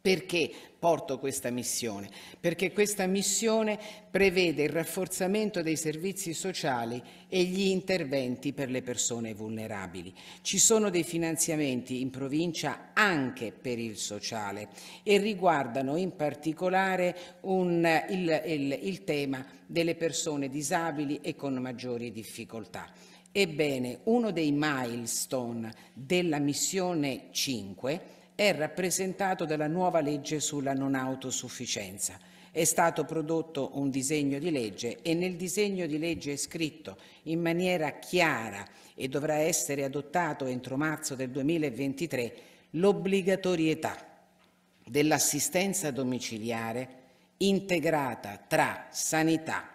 Perché porto questa missione? Perché questa missione prevede il rafforzamento dei servizi sociali e gli interventi per le persone vulnerabili. Ci sono dei finanziamenti in provincia anche per il sociale e riguardano in particolare un, il, il, il tema delle persone disabili e con maggiori difficoltà. Ebbene, uno dei milestone della missione 5 è rappresentato dalla nuova legge sulla non autosufficienza. È stato prodotto un disegno di legge e nel disegno di legge è scritto in maniera chiara e dovrà essere adottato entro marzo del 2023 l'obbligatorietà dell'assistenza domiciliare integrata tra sanità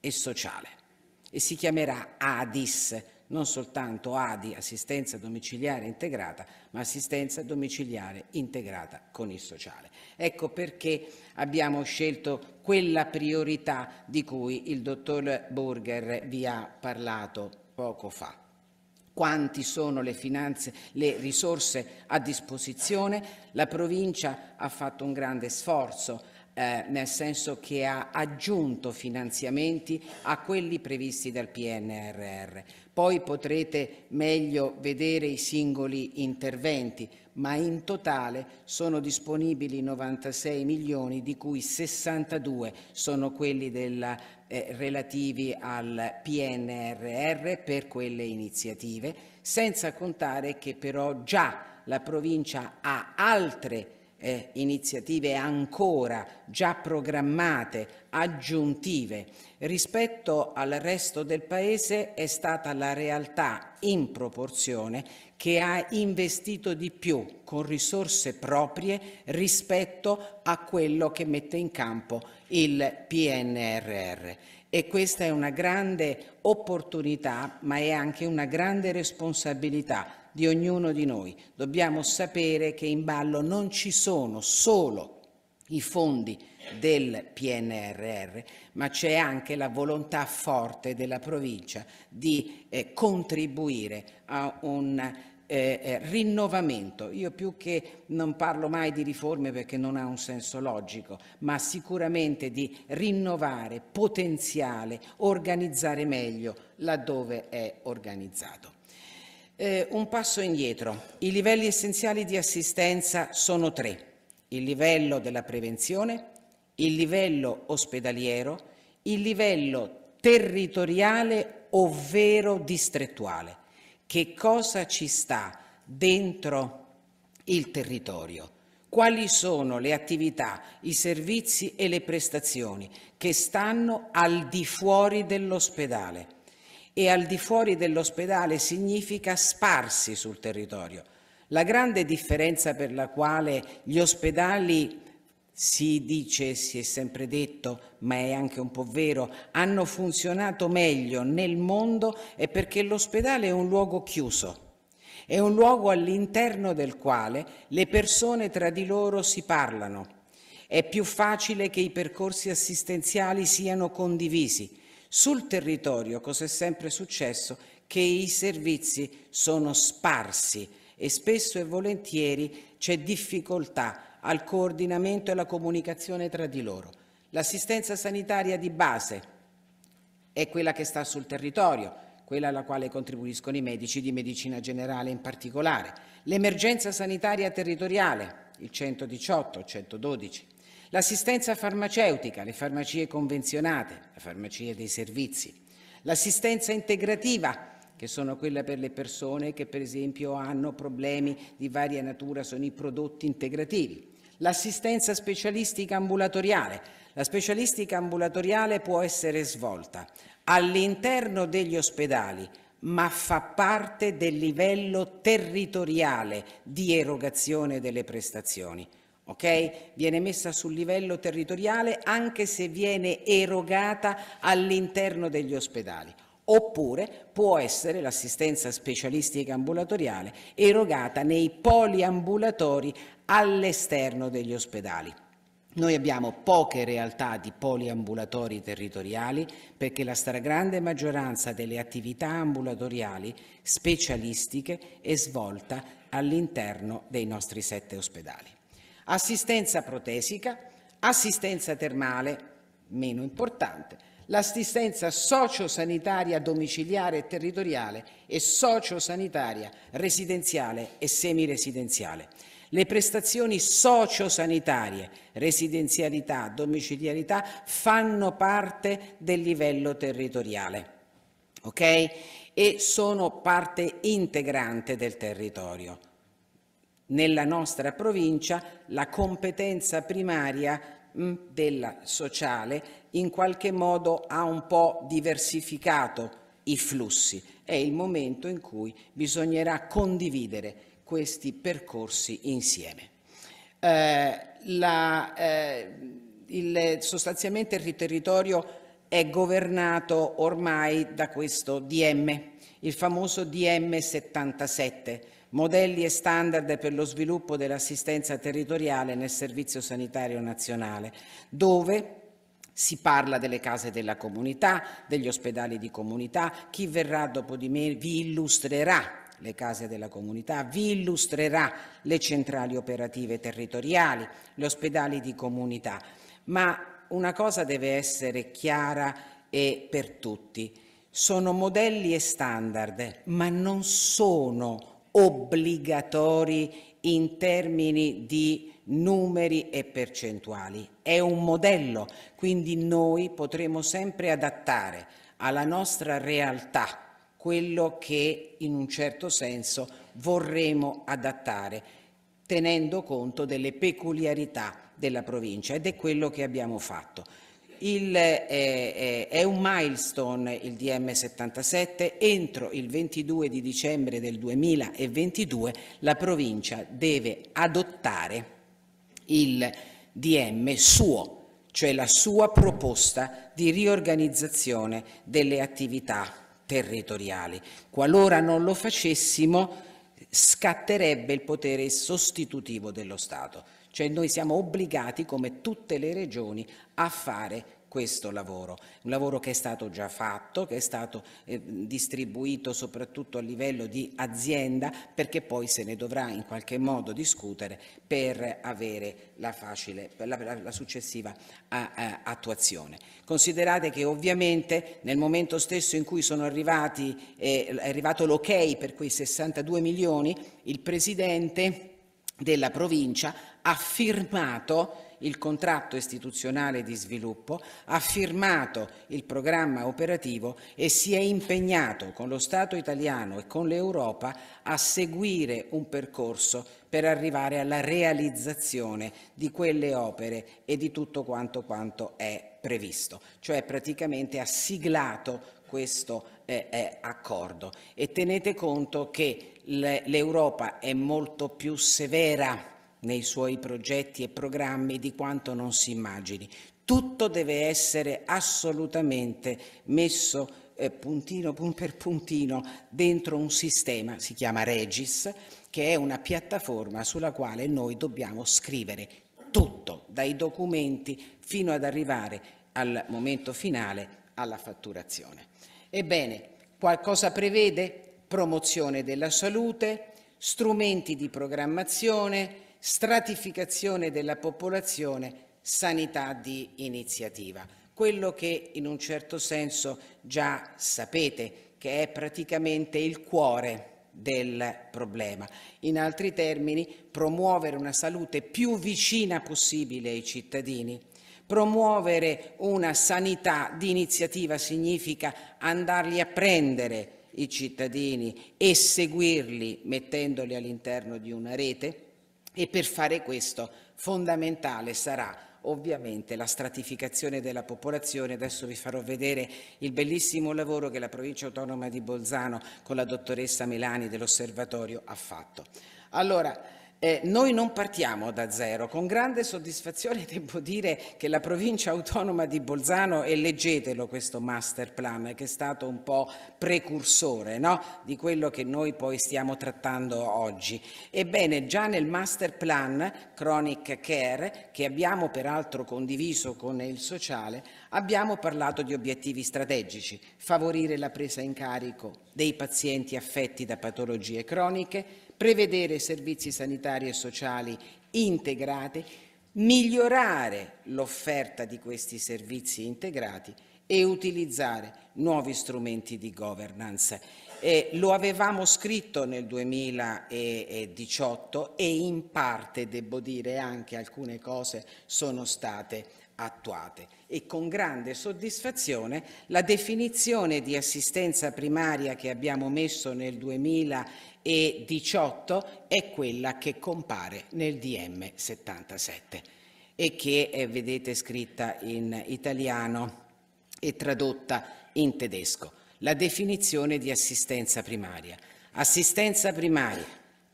e sociale e si chiamerà ADIS, non soltanto ADI, assistenza domiciliare integrata, ma assistenza domiciliare integrata con il sociale. Ecco perché abbiamo scelto quella priorità di cui il dottor Burger vi ha parlato poco fa quanti sono le finanze, le risorse a disposizione. La provincia ha fatto un grande sforzo eh, nel senso che ha aggiunto finanziamenti a quelli previsti dal PNRR poi potrete meglio vedere i singoli interventi, ma in totale sono disponibili 96 milioni, di cui 62 sono quelli della, eh, relativi al PNRR per quelle iniziative, senza contare che però già la provincia ha altre eh, iniziative ancora già programmate, aggiuntive rispetto al resto del Paese è stata la realtà in proporzione che ha investito di più con risorse proprie rispetto a quello che mette in campo il PNRR. E questa è una grande opportunità, ma è anche una grande responsabilità di ognuno di noi. Dobbiamo sapere che in ballo non ci sono solo i fondi del PNRR, ma c'è anche la volontà forte della provincia di eh, contribuire a un eh, eh, rinnovamento. Io più che non parlo mai di riforme perché non ha un senso logico, ma sicuramente di rinnovare potenziale, organizzare meglio laddove è organizzato. Eh, un passo indietro. I livelli essenziali di assistenza sono tre. Il livello della prevenzione, il livello ospedaliero, il livello territoriale ovvero distrettuale. Che cosa ci sta dentro il territorio? Quali sono le attività, i servizi e le prestazioni che stanno al di fuori dell'ospedale? E al di fuori dell'ospedale significa sparsi sul territorio. La grande differenza per la quale gli ospedali si dice, si è sempre detto, ma è anche un po' vero, hanno funzionato meglio nel mondo è perché l'ospedale è un luogo chiuso. È un luogo all'interno del quale le persone tra di loro si parlano. È più facile che i percorsi assistenziali siano condivisi. Sul territorio, cos'è sempre successo? Che i servizi sono sparsi e spesso e volentieri c'è difficoltà al coordinamento e alla comunicazione tra di loro. L'assistenza sanitaria di base è quella che sta sul territorio, quella alla quale contribuiscono i medici di medicina generale in particolare. L'emergenza sanitaria territoriale, il 118, 112. L'assistenza farmaceutica, le farmacie convenzionate, la farmacia dei servizi. L'assistenza integrativa, che sono quella per le persone che per esempio hanno problemi di varia natura, sono i prodotti integrativi l'assistenza specialistica ambulatoriale. La specialistica ambulatoriale può essere svolta all'interno degli ospedali, ma fa parte del livello territoriale di erogazione delle prestazioni. Okay? Viene messa sul livello territoriale anche se viene erogata all'interno degli ospedali. Oppure può essere l'assistenza specialistica ambulatoriale erogata nei poliambulatori all'esterno degli ospedali. Noi abbiamo poche realtà di poliambulatori territoriali perché la stragrande maggioranza delle attività ambulatoriali specialistiche è svolta all'interno dei nostri sette ospedali. Assistenza protesica, assistenza termale, meno importante, l'assistenza sociosanitaria domiciliare e territoriale e sociosanitaria residenziale e semiresidenziale. Le prestazioni sociosanitarie, residenzialità, domiciliarità fanno parte del livello territoriale. Okay? E sono parte integrante del territorio. Nella nostra provincia la competenza primaria della sociale in qualche modo ha un po' diversificato i flussi. È il momento in cui bisognerà condividere questi percorsi insieme. Eh, la, eh, il, sostanzialmente il territorio è governato ormai da questo DM, il famoso DM 77, modelli e standard per lo sviluppo dell'assistenza territoriale nel Servizio Sanitario Nazionale, dove si parla delle case della comunità, degli ospedali di comunità, chi verrà dopo di me vi illustrerà le case della comunità, vi illustrerà le centrali operative territoriali, gli ospedali di comunità, ma una cosa deve essere chiara e per tutti. Sono modelli e standard, ma non sono obbligatori in termini di numeri e percentuali. È un modello, quindi noi potremo sempre adattare alla nostra realtà quello che in un certo senso vorremmo adattare, tenendo conto delle peculiarità della provincia ed è quello che abbiamo fatto. Il, eh, eh, è un milestone il DM77, entro il 22 di dicembre del 2022 la provincia deve adottare il DM suo, cioè la sua proposta di riorganizzazione delle attività territoriali. Qualora non lo facessimo scatterebbe il potere sostitutivo dello Stato, cioè noi siamo obbligati come tutte le regioni a fare questo lavoro, un lavoro che è stato già fatto, che è stato eh, distribuito soprattutto a livello di azienda perché poi se ne dovrà in qualche modo discutere per avere la, facile, la, la, successiva a, a, attuazione. Considerate che ovviamente nel momento stesso in cui sono arrivati, eh, è arrivato l'ok per quei 62 milioni, il Presidente della provincia ha firmato il contratto istituzionale di sviluppo, ha firmato il programma operativo e si è impegnato con lo Stato italiano e con l'Europa a seguire un percorso per arrivare alla realizzazione di quelle opere e di tutto quanto quanto è previsto, cioè praticamente ha siglato questo eh, eh accordo e tenete conto che l'Europa è molto più severa nei suoi progetti e programmi di quanto non si immagini. Tutto deve essere assolutamente messo eh, puntino per puntino dentro un sistema, si chiama Regis, che è una piattaforma sulla quale noi dobbiamo scrivere tutto, dai documenti fino ad arrivare al momento finale, alla fatturazione. Ebbene, qualcosa prevede? Promozione della salute, strumenti di programmazione, stratificazione della popolazione, sanità di iniziativa. Quello che in un certo senso già sapete, che è praticamente il cuore del problema. In altri termini, promuovere una salute più vicina possibile ai cittadini. Promuovere una sanità di iniziativa significa andarli a prendere i cittadini e seguirli mettendoli all'interno di una rete e per fare questo fondamentale sarà ovviamente la stratificazione della popolazione. Adesso vi farò vedere il bellissimo lavoro che la provincia autonoma di Bolzano con la dottoressa Milani dell'osservatorio ha fatto. Allora, eh, noi non partiamo da zero, con grande soddisfazione devo dire che la provincia autonoma di Bolzano, e leggetelo questo master plan che è stato un po' precursore no? di quello che noi poi stiamo trattando oggi. Ebbene, già nel master plan Chronic Care, che abbiamo peraltro condiviso con il sociale, abbiamo parlato di obiettivi strategici, favorire la presa in carico dei pazienti affetti da patologie croniche, prevedere servizi sanitari e sociali integrati, migliorare l'offerta di questi servizi integrati e utilizzare nuovi strumenti di governance. Eh, lo avevamo scritto nel 2018 e in parte, devo dire, anche alcune cose sono state attuate e con grande soddisfazione la definizione di assistenza primaria che abbiamo messo nel 2018 e 18 è quella che compare nel DM 77 e che è, vedete scritta in italiano e tradotta in tedesco. La definizione di assistenza primaria. Assistenza primaria,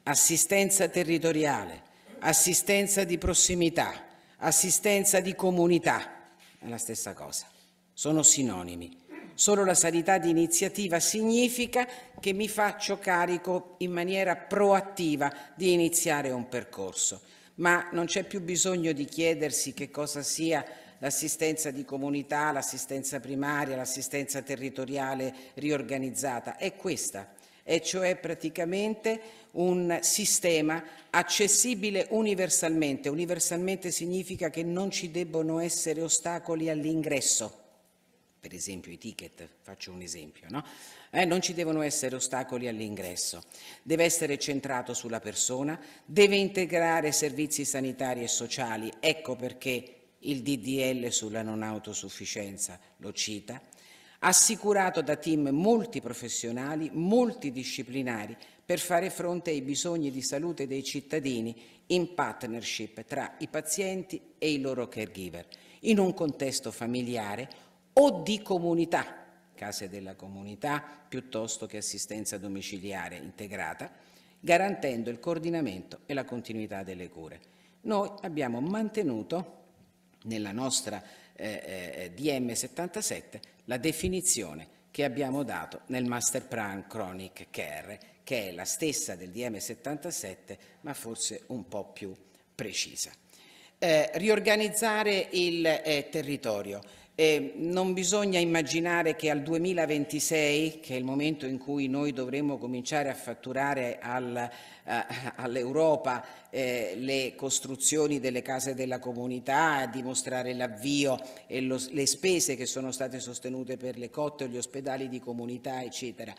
assistenza territoriale, assistenza di prossimità, assistenza di comunità, è la stessa cosa, sono sinonimi. Solo la sanità di iniziativa significa che mi faccio carico in maniera proattiva di iniziare un percorso. Ma non c'è più bisogno di chiedersi che cosa sia l'assistenza di comunità, l'assistenza primaria, l'assistenza territoriale riorganizzata. È questa è cioè praticamente un sistema accessibile universalmente. Universalmente significa che non ci debbono essere ostacoli all'ingresso, per esempio i ticket, faccio un esempio, no? Eh, non ci devono essere ostacoli all'ingresso. Deve essere centrato sulla persona, deve integrare servizi sanitari e sociali. Ecco perché il DDL sulla non autosufficienza lo cita assicurato da team multiprofessionali, multidisciplinari, per fare fronte ai bisogni di salute dei cittadini in partnership tra i pazienti e i loro caregiver, in un contesto familiare o di comunità case della comunità piuttosto che assistenza domiciliare integrata, garantendo il coordinamento e la continuità delle cure. Noi abbiamo mantenuto nella nostra eh, eh, DM77 la definizione che abbiamo dato nel Master Plan Chronic Care, che è la stessa del DM77, ma forse un po' più precisa. Eh, riorganizzare il eh, territorio. Eh, non bisogna immaginare che al 2026, che è il momento in cui noi dovremo cominciare a fatturare al, eh, all'Europa eh, le costruzioni delle case della comunità, a dimostrare l'avvio e lo, le spese che sono state sostenute per le cotte, gli ospedali di comunità, eccetera.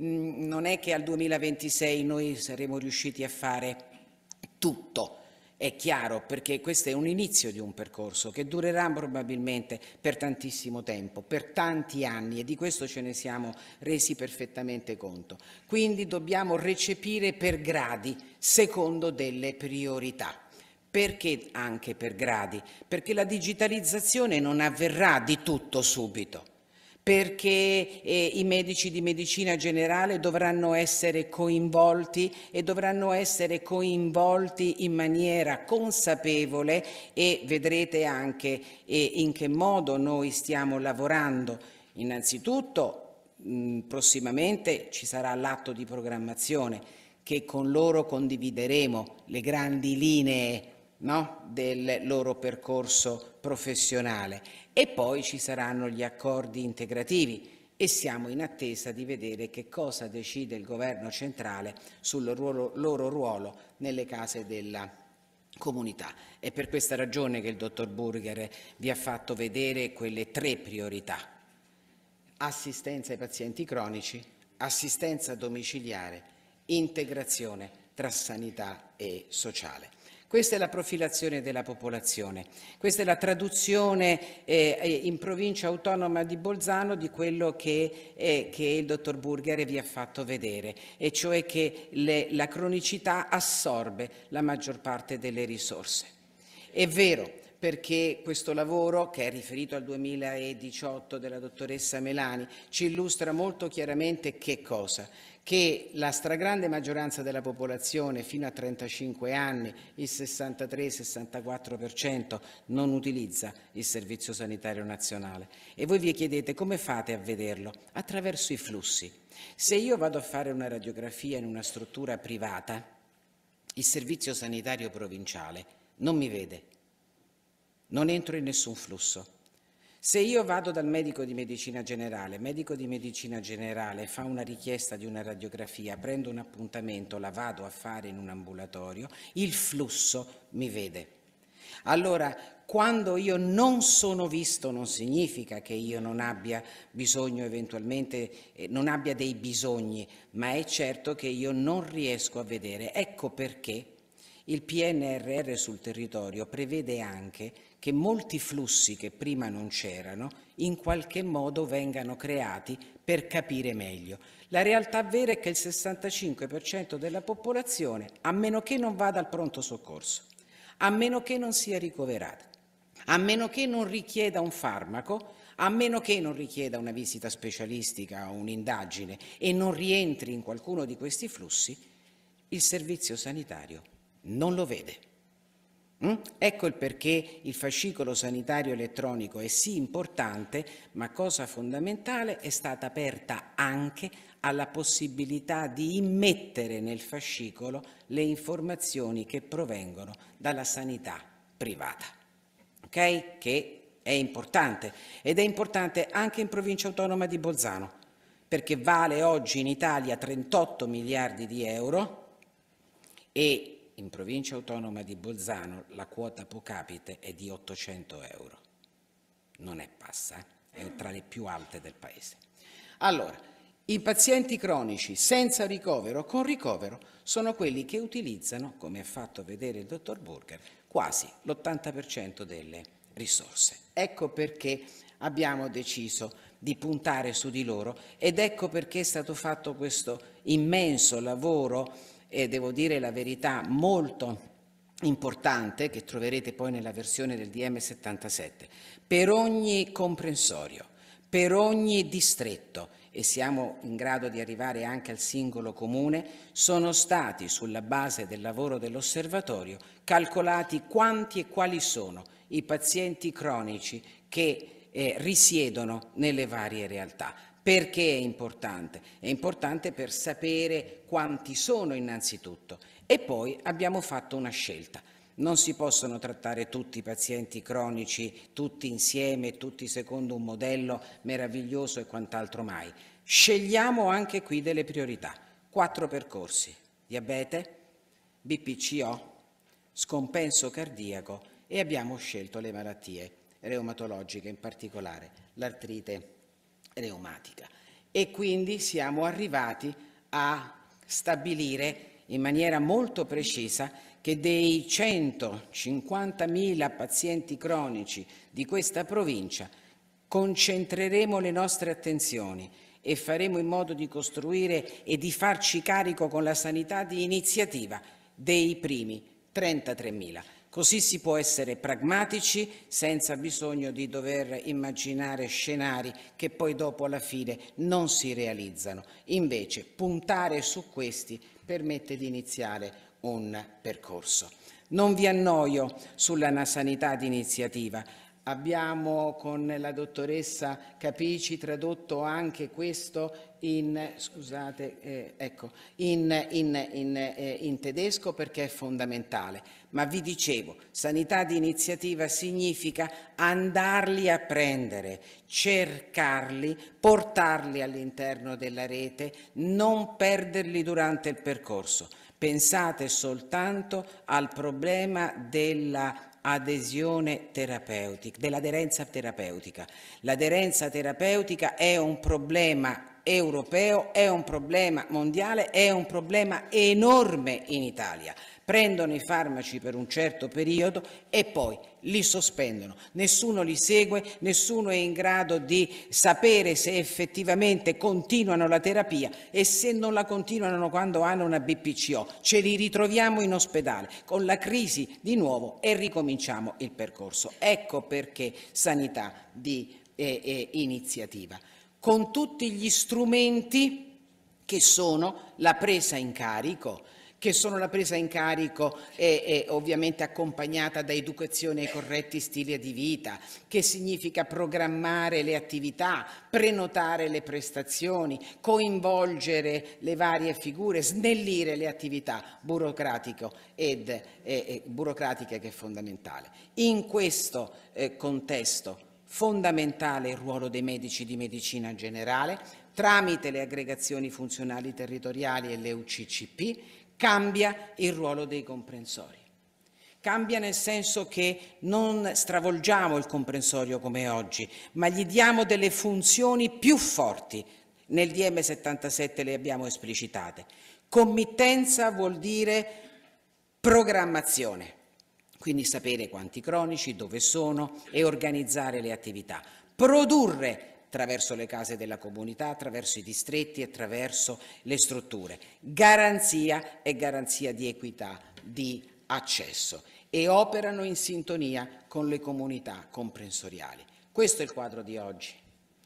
Mm, non è che al 2026 noi saremo riusciti a fare tutto è chiaro perché questo è un inizio di un percorso che durerà probabilmente per tantissimo tempo, per tanti anni e di questo ce ne siamo resi perfettamente conto. Quindi dobbiamo recepire per gradi, secondo delle priorità. Perché anche per gradi? Perché la digitalizzazione non avverrà di tutto subito perché eh, i medici di medicina generale dovranno essere coinvolti e dovranno essere coinvolti in maniera consapevole e vedrete anche eh, in che modo noi stiamo lavorando. Innanzitutto, mh, mm, prossimamente ci sarà l'atto di programmazione che con loro condivideremo le grandi linee no, del loro percorso professionale e poi ci saranno gli accordi integrativi e siamo in attesa di vedere che cosa decide il governo centrale sul ruolo, loro ruolo nelle case della comunità. È per questa ragione che il dottor Burger vi ha fatto vedere quelle tre priorità. Assistenza ai pazienti cronici, assistenza domiciliare, integrazione tra sanità e sociale. Questa è la profilazione della popolazione, questa è la traduzione eh, eh, in provincia autonoma di Bolzano di quello che, eh, che, il dottor Burgere vi ha fatto vedere, e cioè che le, la cronicità assorbe la maggior parte delle risorse. È vero, perché questo lavoro, che è riferito al 2018 della dottoressa Melani, ci illustra molto chiaramente che cosa? Che la stragrande maggioranza della popolazione fino a 35 anni, il 63-64%, non utilizza il Servizio Sanitario Nazionale. E voi vi chiedete come fate a vederlo? Attraverso i flussi. Se io vado a fare una radiografia in una struttura privata, il Servizio Sanitario Provinciale non mi vede, non entro in nessun flusso. Se io vado dal medico di medicina generale, medico di medicina generale fa una richiesta di una radiografia, prendo un appuntamento, la vado a fare in un ambulatorio, il flusso mi vede. Allora, quando io non sono visto non significa che io non abbia bisogno eventualmente, eh, non abbia dei bisogni, ma è certo che io non riesco a vedere. Ecco perché il PNRR sul territorio prevede anche che molti flussi che prima non c'erano in qualche modo vengano creati per capire meglio. La realtà vera è che il 65% della popolazione, a meno che non vada al pronto soccorso, a meno che non sia ricoverata, a meno che non richieda un farmaco, a meno che non richieda una visita specialistica o un'indagine e non rientri in qualcuno di questi flussi, il servizio sanitario non lo vede. Mm? Ecco il perché il fascicolo sanitario elettronico è sì importante, ma cosa fondamentale è stata aperta anche alla possibilità di immettere nel fascicolo le informazioni che provengono dalla sanità privata, Ok? che è importante ed è importante anche in provincia autonoma di Bolzano, perché vale oggi in Italia 38 miliardi di euro e in provincia autonoma di Bolzano la quota pro capite è di 800 euro. Non è bassa, eh? è tra le più alte del paese. Allora, i pazienti cronici senza ricovero o con ricovero sono quelli che utilizzano, come ha fatto vedere il dottor Burger, quasi l'80% delle risorse. Ecco perché abbiamo deciso di puntare su di loro ed ecco perché è stato fatto questo immenso lavoro e devo dire la verità molto importante che troverete poi nella versione del DM77, per ogni comprensorio, per ogni distretto e siamo in grado di arrivare anche al singolo comune, sono stati sulla base del lavoro dell'osservatorio calcolati quanti e quali sono i pazienti cronici che eh, risiedono nelle varie realtà. Perché è importante? È importante per sapere quanti sono innanzitutto e poi abbiamo fatto una scelta. Non si possono trattare tutti i pazienti cronici, tutti insieme, tutti secondo un modello meraviglioso e quant'altro mai. Scegliamo anche qui delle priorità. Quattro percorsi. Diabete, BPCO, scompenso cardiaco e abbiamo scelto le malattie reumatologiche, in particolare l'artrite reumatica e quindi siamo arrivati a stabilire in maniera molto precisa che dei 150.000 pazienti cronici di questa provincia concentreremo le nostre attenzioni e faremo in modo di costruire e di farci carico con la sanità di iniziativa dei primi 33.000. Così si può essere pragmatici senza bisogno di dover immaginare scenari che poi dopo alla fine non si realizzano. Invece puntare su questi permette di iniziare un percorso. Non vi annoio sulla sanità d'iniziativa, Abbiamo con la dottoressa Capici tradotto anche questo in, scusate, eh, ecco, in, in, in, eh, in tedesco perché è fondamentale. Ma vi dicevo, sanità di iniziativa significa andarli a prendere, cercarli, portarli all'interno della rete, non perderli durante il percorso. Pensate soltanto al problema della adesione terapeutica, dell'aderenza terapeutica. L'aderenza terapeutica è un problema europeo, è un problema mondiale, è un problema enorme in Italia prendono i farmaci per un certo periodo e poi li sospendono. Nessuno li segue, nessuno è in grado di sapere se effettivamente continuano la terapia e se non la continuano quando hanno una BPCO. Ce li ritroviamo in ospedale con la crisi di nuovo e ricominciamo il percorso. Ecco perché sanità di eh, eh, iniziativa. Con tutti gli strumenti che sono la presa in carico, che sono la presa in carico e, e ovviamente accompagnata da educazione ai corretti stili di vita, che significa programmare le attività, prenotare le prestazioni, coinvolgere le varie figure, snellire le attività burocratico ed, e, e, burocratiche che è fondamentale. In questo eh, contesto fondamentale il ruolo dei medici di medicina generale tramite le aggregazioni funzionali territoriali e le UCCP cambia il ruolo dei comprensori. Cambia nel senso che non stravolgiamo il comprensorio come oggi, ma gli diamo delle funzioni più forti. Nel DM77 le abbiamo esplicitate. Committenza vuol dire programmazione, quindi sapere quanti cronici, dove sono e organizzare le attività. Produrre attraverso le case della comunità, attraverso i distretti, attraverso le strutture. Garanzia e garanzia di equità, di accesso e operano in sintonia con le comunità comprensoriali. Questo è il quadro di oggi.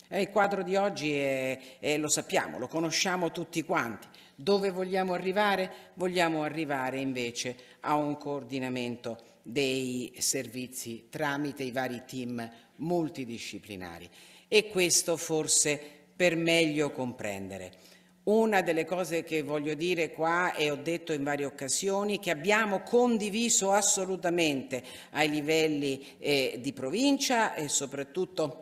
E eh, il quadro di oggi è, è, lo sappiamo, lo conosciamo tutti quanti. Dove vogliamo arrivare? Vogliamo arrivare invece a un coordinamento dei servizi tramite i vari team multidisciplinari e questo forse per meglio comprendere. Una delle cose che voglio dire qua e ho detto in varie occasioni che abbiamo condiviso assolutamente ai livelli eh, di provincia e soprattutto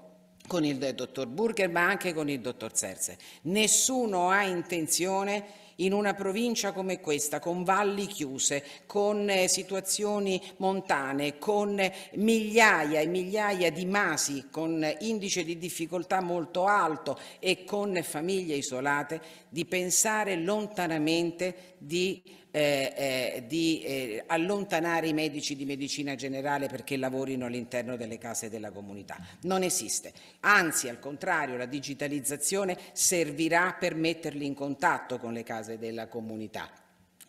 con il dottor Burger ma anche con il dottor Serse. Nessuno ha intenzione in una provincia come questa, con valli chiuse, con eh, situazioni montane, con migliaia e migliaia di masi, con indice di difficoltà molto alto e con famiglie isolate, di pensare lontanamente di, eh, eh, di eh, allontanare i medici di medicina generale perché lavorino all'interno delle case della comunità. Non esiste. Anzi, al contrario, la digitalizzazione servirà per metterli in contatto con le case della comunità.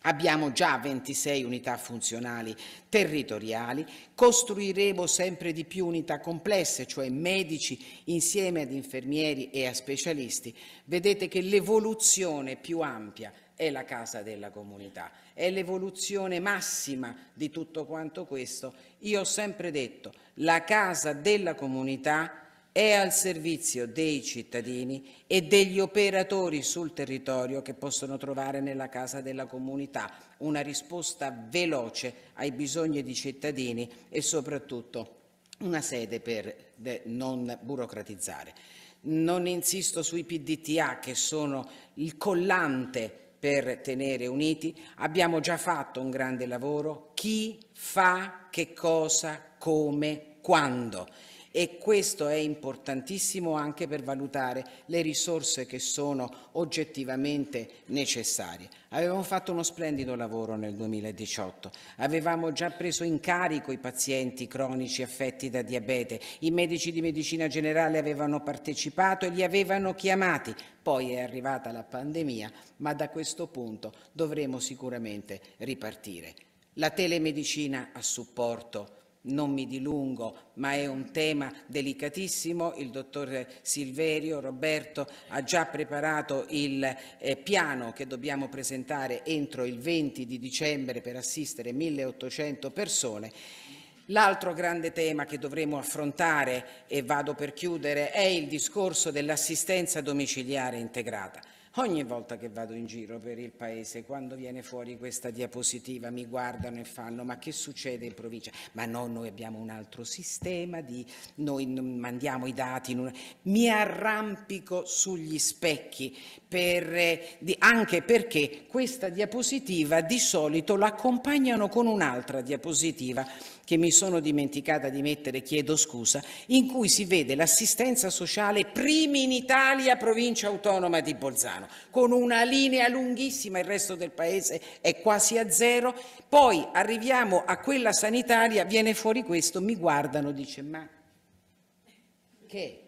Abbiamo già 26 unità funzionali territoriali, costruiremo sempre di più unità complesse, cioè medici insieme ad infermieri e a specialisti. Vedete che l'evoluzione più ampia è la casa della comunità, è l'evoluzione massima di tutto quanto questo. Io ho sempre detto, la casa della comunità è al servizio dei cittadini e degli operatori sul territorio che possono trovare nella casa della comunità una risposta veloce ai bisogni dei cittadini e soprattutto una sede per non burocratizzare. Non insisto sui PDTA che sono il collante per tenere uniti. Abbiamo già fatto un grande lavoro. Chi fa che cosa, come, quando e questo è importantissimo anche per valutare le risorse che sono oggettivamente necessarie. Avevamo fatto uno splendido lavoro nel 2018, avevamo già preso in carico i pazienti cronici affetti da diabete, i medici di medicina generale avevano partecipato e li avevano chiamati, poi è arrivata la pandemia, ma da questo punto dovremo sicuramente ripartire. La telemedicina a supporto non mi dilungo, ma è un tema delicatissimo. Il dottor Silverio Roberto ha già preparato il eh, piano che dobbiamo presentare entro il 20 di dicembre per assistere 1800 persone. L'altro grande tema che dovremo affrontare, e vado per chiudere, è il discorso dell'assistenza domiciliare integrata. Ogni volta che vado in giro per il paese, quando viene fuori questa diapositiva, mi guardano e fanno ma che succede in provincia? Ma no, noi abbiamo un altro sistema, di, noi mandiamo i dati, una... mi arrampico sugli specchi, per, eh, anche perché questa diapositiva di solito l'accompagnano con un'altra diapositiva che mi sono dimenticata di mettere, chiedo scusa, in cui si vede l'assistenza sociale primi in Italia provincia autonoma di Bolzano, con una linea lunghissima, il resto del paese è quasi a zero, poi arriviamo a quella sanitaria, viene fuori questo, mi guardano, dice ma che?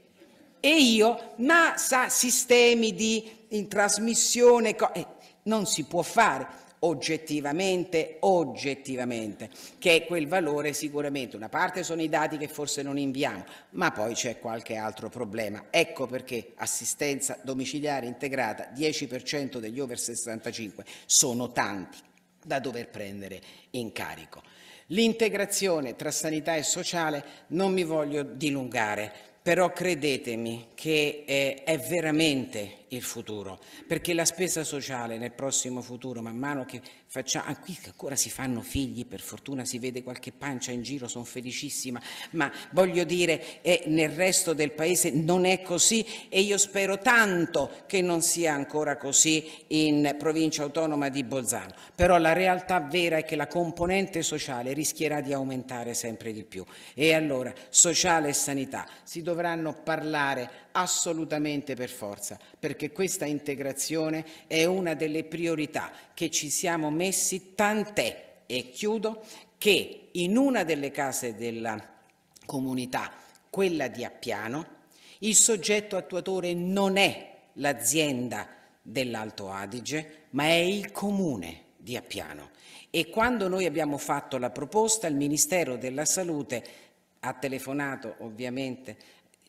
E io, ma sa, sistemi di in trasmissione, eh, non si può fare oggettivamente, oggettivamente, che è quel valore sicuramente. Una parte sono i dati che forse non inviamo, ma poi c'è qualche altro problema. Ecco perché assistenza domiciliare integrata, 10% degli over 65, sono tanti da dover prendere in carico. L'integrazione tra sanità e sociale non mi voglio dilungare, però credetemi che eh, è veramente il futuro, perché la spesa sociale nel prossimo futuro, man mano che facciamo, ah, qui ancora si fanno figli, per fortuna si vede qualche pancia in giro, sono felicissima, ma voglio dire, eh, nel resto del paese non è così e io spero tanto che non sia ancora così in provincia autonoma di Bolzano, però la realtà vera è che la componente sociale rischierà di aumentare sempre di più e allora sociale e sanità si dovranno parlare assolutamente per forza, perché perché questa integrazione è una delle priorità che ci siamo messi, tant'è, e chiudo, che in una delle case della comunità, quella di Appiano, il soggetto attuatore non è l'azienda dell'Alto Adige, ma è il comune di Appiano. E quando noi abbiamo fatto la proposta, il Ministero della Salute ha telefonato ovviamente,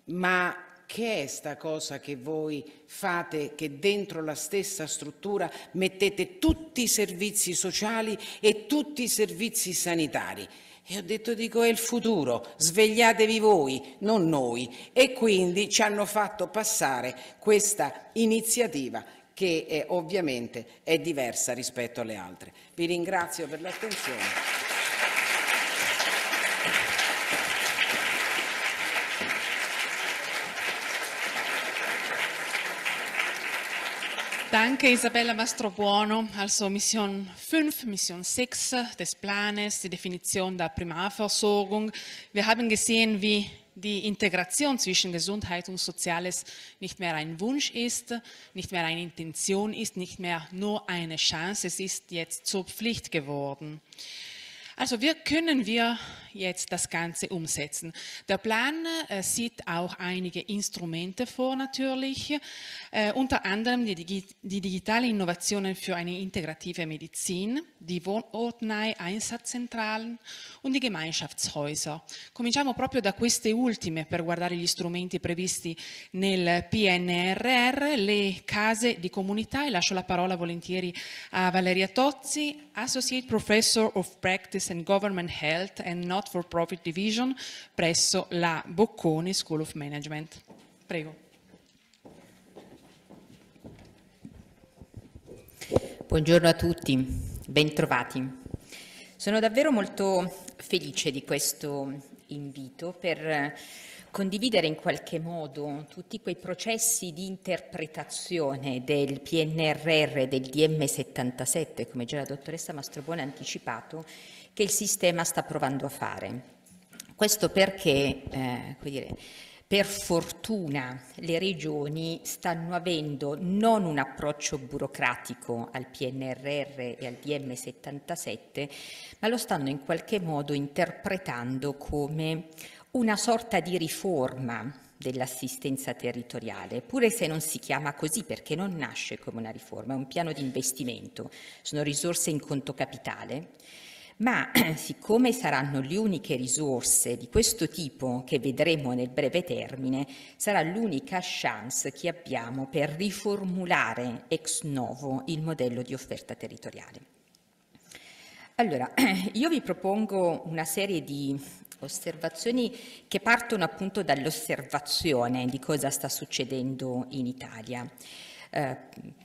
ma che è sta cosa che voi fate, che dentro la stessa struttura mettete tutti i servizi sociali e tutti i servizi sanitari? E ho detto, dico, è il futuro, svegliatevi voi, non noi. E quindi ci hanno fatto passare questa iniziativa che è, ovviamente è diversa rispetto alle altre. Vi ringrazio per l'attenzione. Danke Isabella Mastrobuono. Also Mission 5, Mission 6 des Planes, die Definition der Primarversorgung. Wir haben gesehen, wie die Integration zwischen Gesundheit und Soziales nicht mehr ein Wunsch ist, nicht mehr eine Intention ist, nicht mehr nur eine Chance, es ist jetzt zur Pflicht geworden. Also wie können wir jetzt das Ganze umsetzen. Der Plan äh, sieht auch einige Instrumente vor natürlich, äh, unter anderem die, Digi die digitale Innovationen für eine integrative Medizin, die wohnortnahe Einsatzzentralen und die Gemeinschaftshäuser. Cominciamo proprio da queste ultime per guardare gli strumenti previsti nel PNRR, le case di comunità e lascio la parola volentieri a Valeria Tozzi, Associate Professor of Practice and Government Health and Knowledge Not for Profit Division presso la Bocconi School of Management. Prego. Buongiorno a tutti, bentrovati. Sono davvero molto felice di questo invito per condividere in qualche modo tutti quei processi di interpretazione del PNRR, del DM77, come già la dottoressa Mastrobuone ha anticipato, che il sistema sta provando a fare. Questo perché, eh, dire, per fortuna le regioni stanno avendo non un approccio burocratico al PNRR e al DM77, ma lo stanno in qualche modo interpretando come una sorta di riforma dell'assistenza territoriale, pure se non si chiama così perché non nasce come una riforma, è un piano di investimento, sono risorse in conto capitale ma siccome saranno le uniche risorse di questo tipo che vedremo nel breve termine, sarà l'unica chance che abbiamo per riformulare ex novo il modello di offerta territoriale. Allora, io vi propongo una serie di osservazioni che partono appunto dall'osservazione di cosa sta succedendo in Italia. Eh,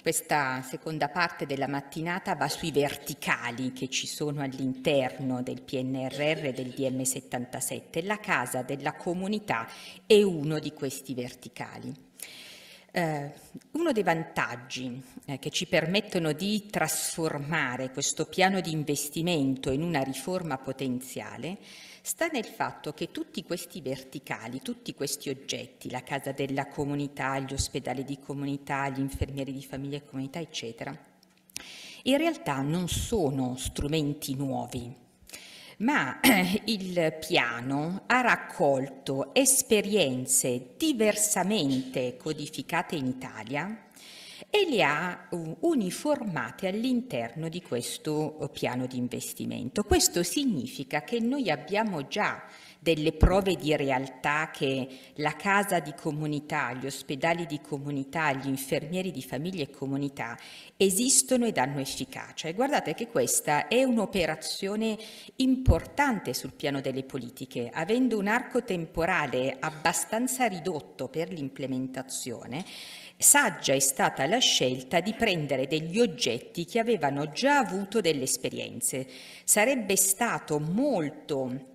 questa seconda parte della mattinata va sui verticali che ci sono all'interno del PNRR e del DM77. La casa della comunità è uno di questi verticali. Eh, uno dei vantaggi eh, che ci permettono di trasformare questo piano di investimento in una riforma potenziale sta nel fatto che tutti questi verticali, tutti questi oggetti, la casa della comunità, gli ospedali di comunità, gli infermieri di famiglia e comunità, eccetera, in realtà non sono strumenti nuovi, ma il piano ha raccolto esperienze diversamente codificate in Italia e li ha uh, uniformate all'interno di questo uh, piano di investimento. Questo significa che noi abbiamo già delle prove di realtà che la casa di comunità, gli ospedali di comunità, gli infermieri di famiglie e comunità esistono e danno efficacia. E guardate che questa è un'operazione importante sul piano delle politiche, avendo un arco temporale abbastanza ridotto per l'implementazione, saggia è stata la scelta di prendere degli oggetti che avevano già avuto delle esperienze. Sarebbe stato molto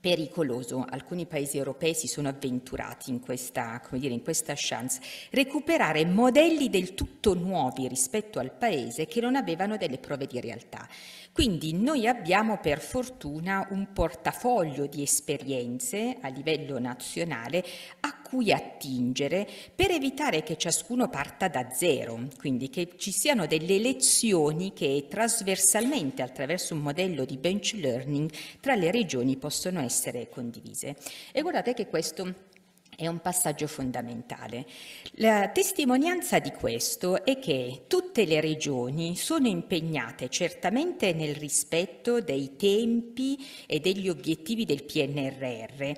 pericoloso, alcuni paesi europei si sono avventurati in questa, dire, in questa chance, recuperare modelli del tutto nuovi rispetto al paese che non avevano delle prove di realtà. Quindi noi abbiamo per fortuna un portafoglio di esperienze a livello nazionale a cui attingere per evitare che ciascuno parta da zero, quindi che ci siano delle lezioni che trasversalmente attraverso un modello di bench learning tra le regioni possono essere condivise. E guardate che questo è un passaggio fondamentale. La testimonianza di questo è che tutte le regioni sono impegnate certamente nel rispetto dei tempi e degli obiettivi del PNRR,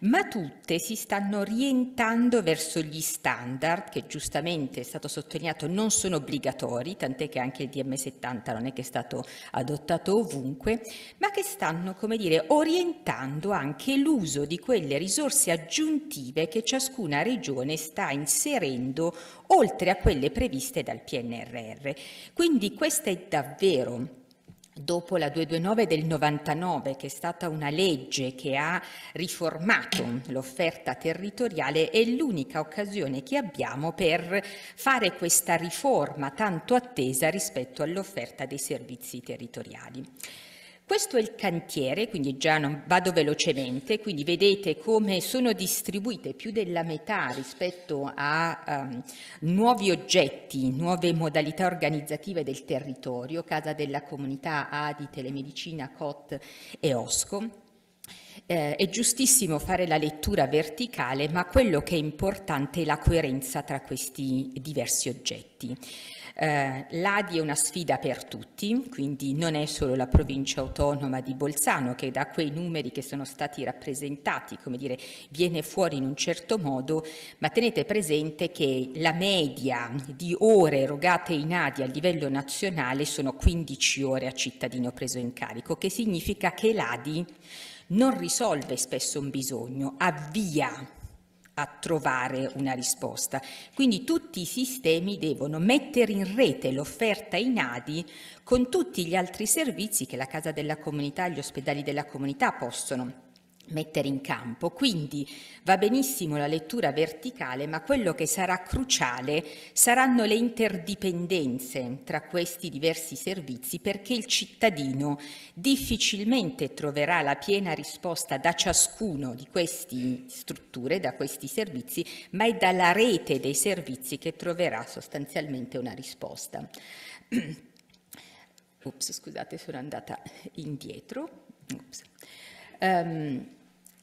ma tutte si stanno orientando verso gli standard che giustamente è stato sottolineato non sono obbligatori, tant'è che anche il DM70 non è che è stato adottato ovunque, ma che stanno, come dire, orientando anche l'uso di quelle risorse aggiuntive politiche che ciascuna regione sta inserendo oltre a quelle previste dal PNRR. Quindi questa è davvero dopo la 229 del 99 che è stata una legge che ha riformato l'offerta territoriale è l'unica occasione che abbiamo per fare questa riforma tanto attesa rispetto all'offerta dei servizi territoriali. Questo è il cantiere, quindi già non, vado velocemente, quindi vedete come sono distribuite più della metà rispetto a um, nuovi oggetti, nuove modalità organizzative del territorio, Casa della Comunità, ADI, Telemedicina, COT e OSCO. Eh, è giustissimo fare la lettura verticale, ma quello che è importante è la coerenza tra questi diversi oggetti. Eh, L'ADI è una sfida per tutti, quindi non è solo la provincia autonoma di Bolzano che da quei numeri che sono stati rappresentati, come dire, viene fuori in un certo modo, ma tenete presente che la media di ore erogate in ADI a livello nazionale sono 15 ore a cittadino preso in carico, che significa che l'ADI non risolve spesso un bisogno, avvia a trovare una risposta. Quindi tutti i sistemi devono mettere in rete l'offerta in ADI con tutti gli altri servizi che la casa della comunità e gli ospedali della comunità possono mettere in campo. Quindi va benissimo la lettura verticale, ma quello che sarà cruciale saranno le interdipendenze tra questi diversi servizi perché il cittadino difficilmente troverà la piena risposta da ciascuno di queste strutture, da questi servizi, ma è dalla rete dei servizi che troverà sostanzialmente una risposta. Ups, scusate, sono andata indietro. Ups. Um,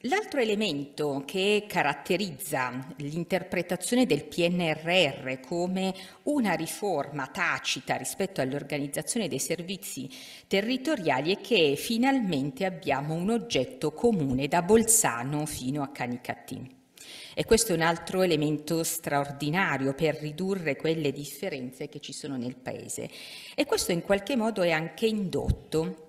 L'altro elemento che caratterizza l'interpretazione del PNRR come una riforma tacita rispetto all'organizzazione dei servizi territoriali è che finalmente abbiamo un oggetto comune da Bolzano fino a Canicattì. E questo è un altro elemento straordinario per ridurre quelle differenze che ci sono nel Paese. E questo in qualche modo è anche indotto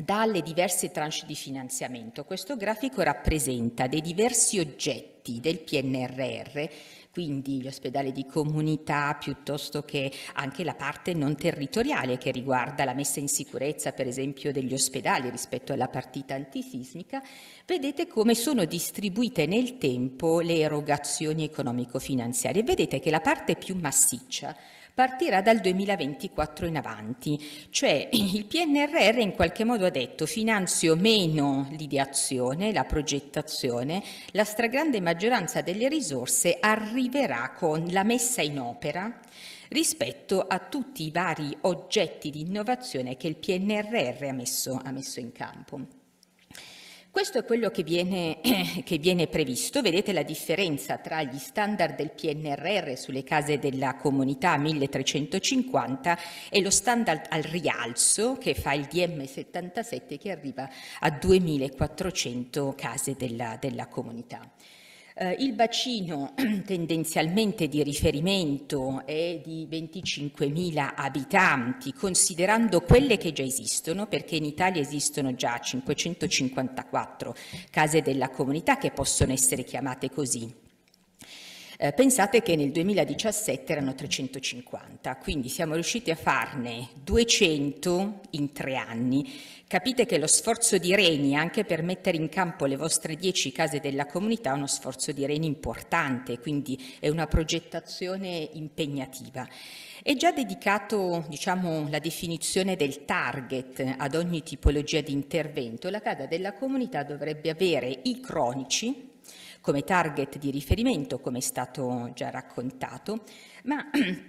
dalle diverse tranche di finanziamento. Questo grafico rappresenta dei diversi oggetti del PNRR, quindi gli ospedali di comunità piuttosto che anche la parte non territoriale che riguarda la messa in sicurezza per esempio degli ospedali rispetto alla partita antisismica, vedete come sono distribuite nel tempo le erogazioni economico-finanziarie. Vedete che la parte più massiccia partirà dal 2024 in avanti, cioè il PNRR in qualche modo ha detto finanzio meno l'ideazione, la progettazione, la stragrande maggioranza delle risorse arriverà con la messa in opera rispetto a tutti i vari oggetti di innovazione che il PNRR ha messo, ha messo in campo. Questo è quello che viene, che viene, previsto, vedete la differenza tra gli standard del PNRR sulle case della comunità 1350 e lo standard al rialzo che fa il DM77 che arriva a 2400 case della, della comunità. Eh, il bacino tendenzialmente di riferimento è di 25.000 abitanti, considerando quelle che già esistono, perché in Italia esistono già 554 case della comunità che possono essere chiamate così eh, pensate che nel 2017 erano 350, quindi siamo riusciti a farne 200 in tre anni. Capite che lo sforzo di Reni, anche per mettere in campo le vostre 10 case della comunità, è uno sforzo di Reni importante, quindi è una progettazione impegnativa. È già dedicato diciamo, la definizione del target ad ogni tipologia di intervento. La casa della comunità dovrebbe avere i cronici, come target di riferimento, come è stato già raccontato, ma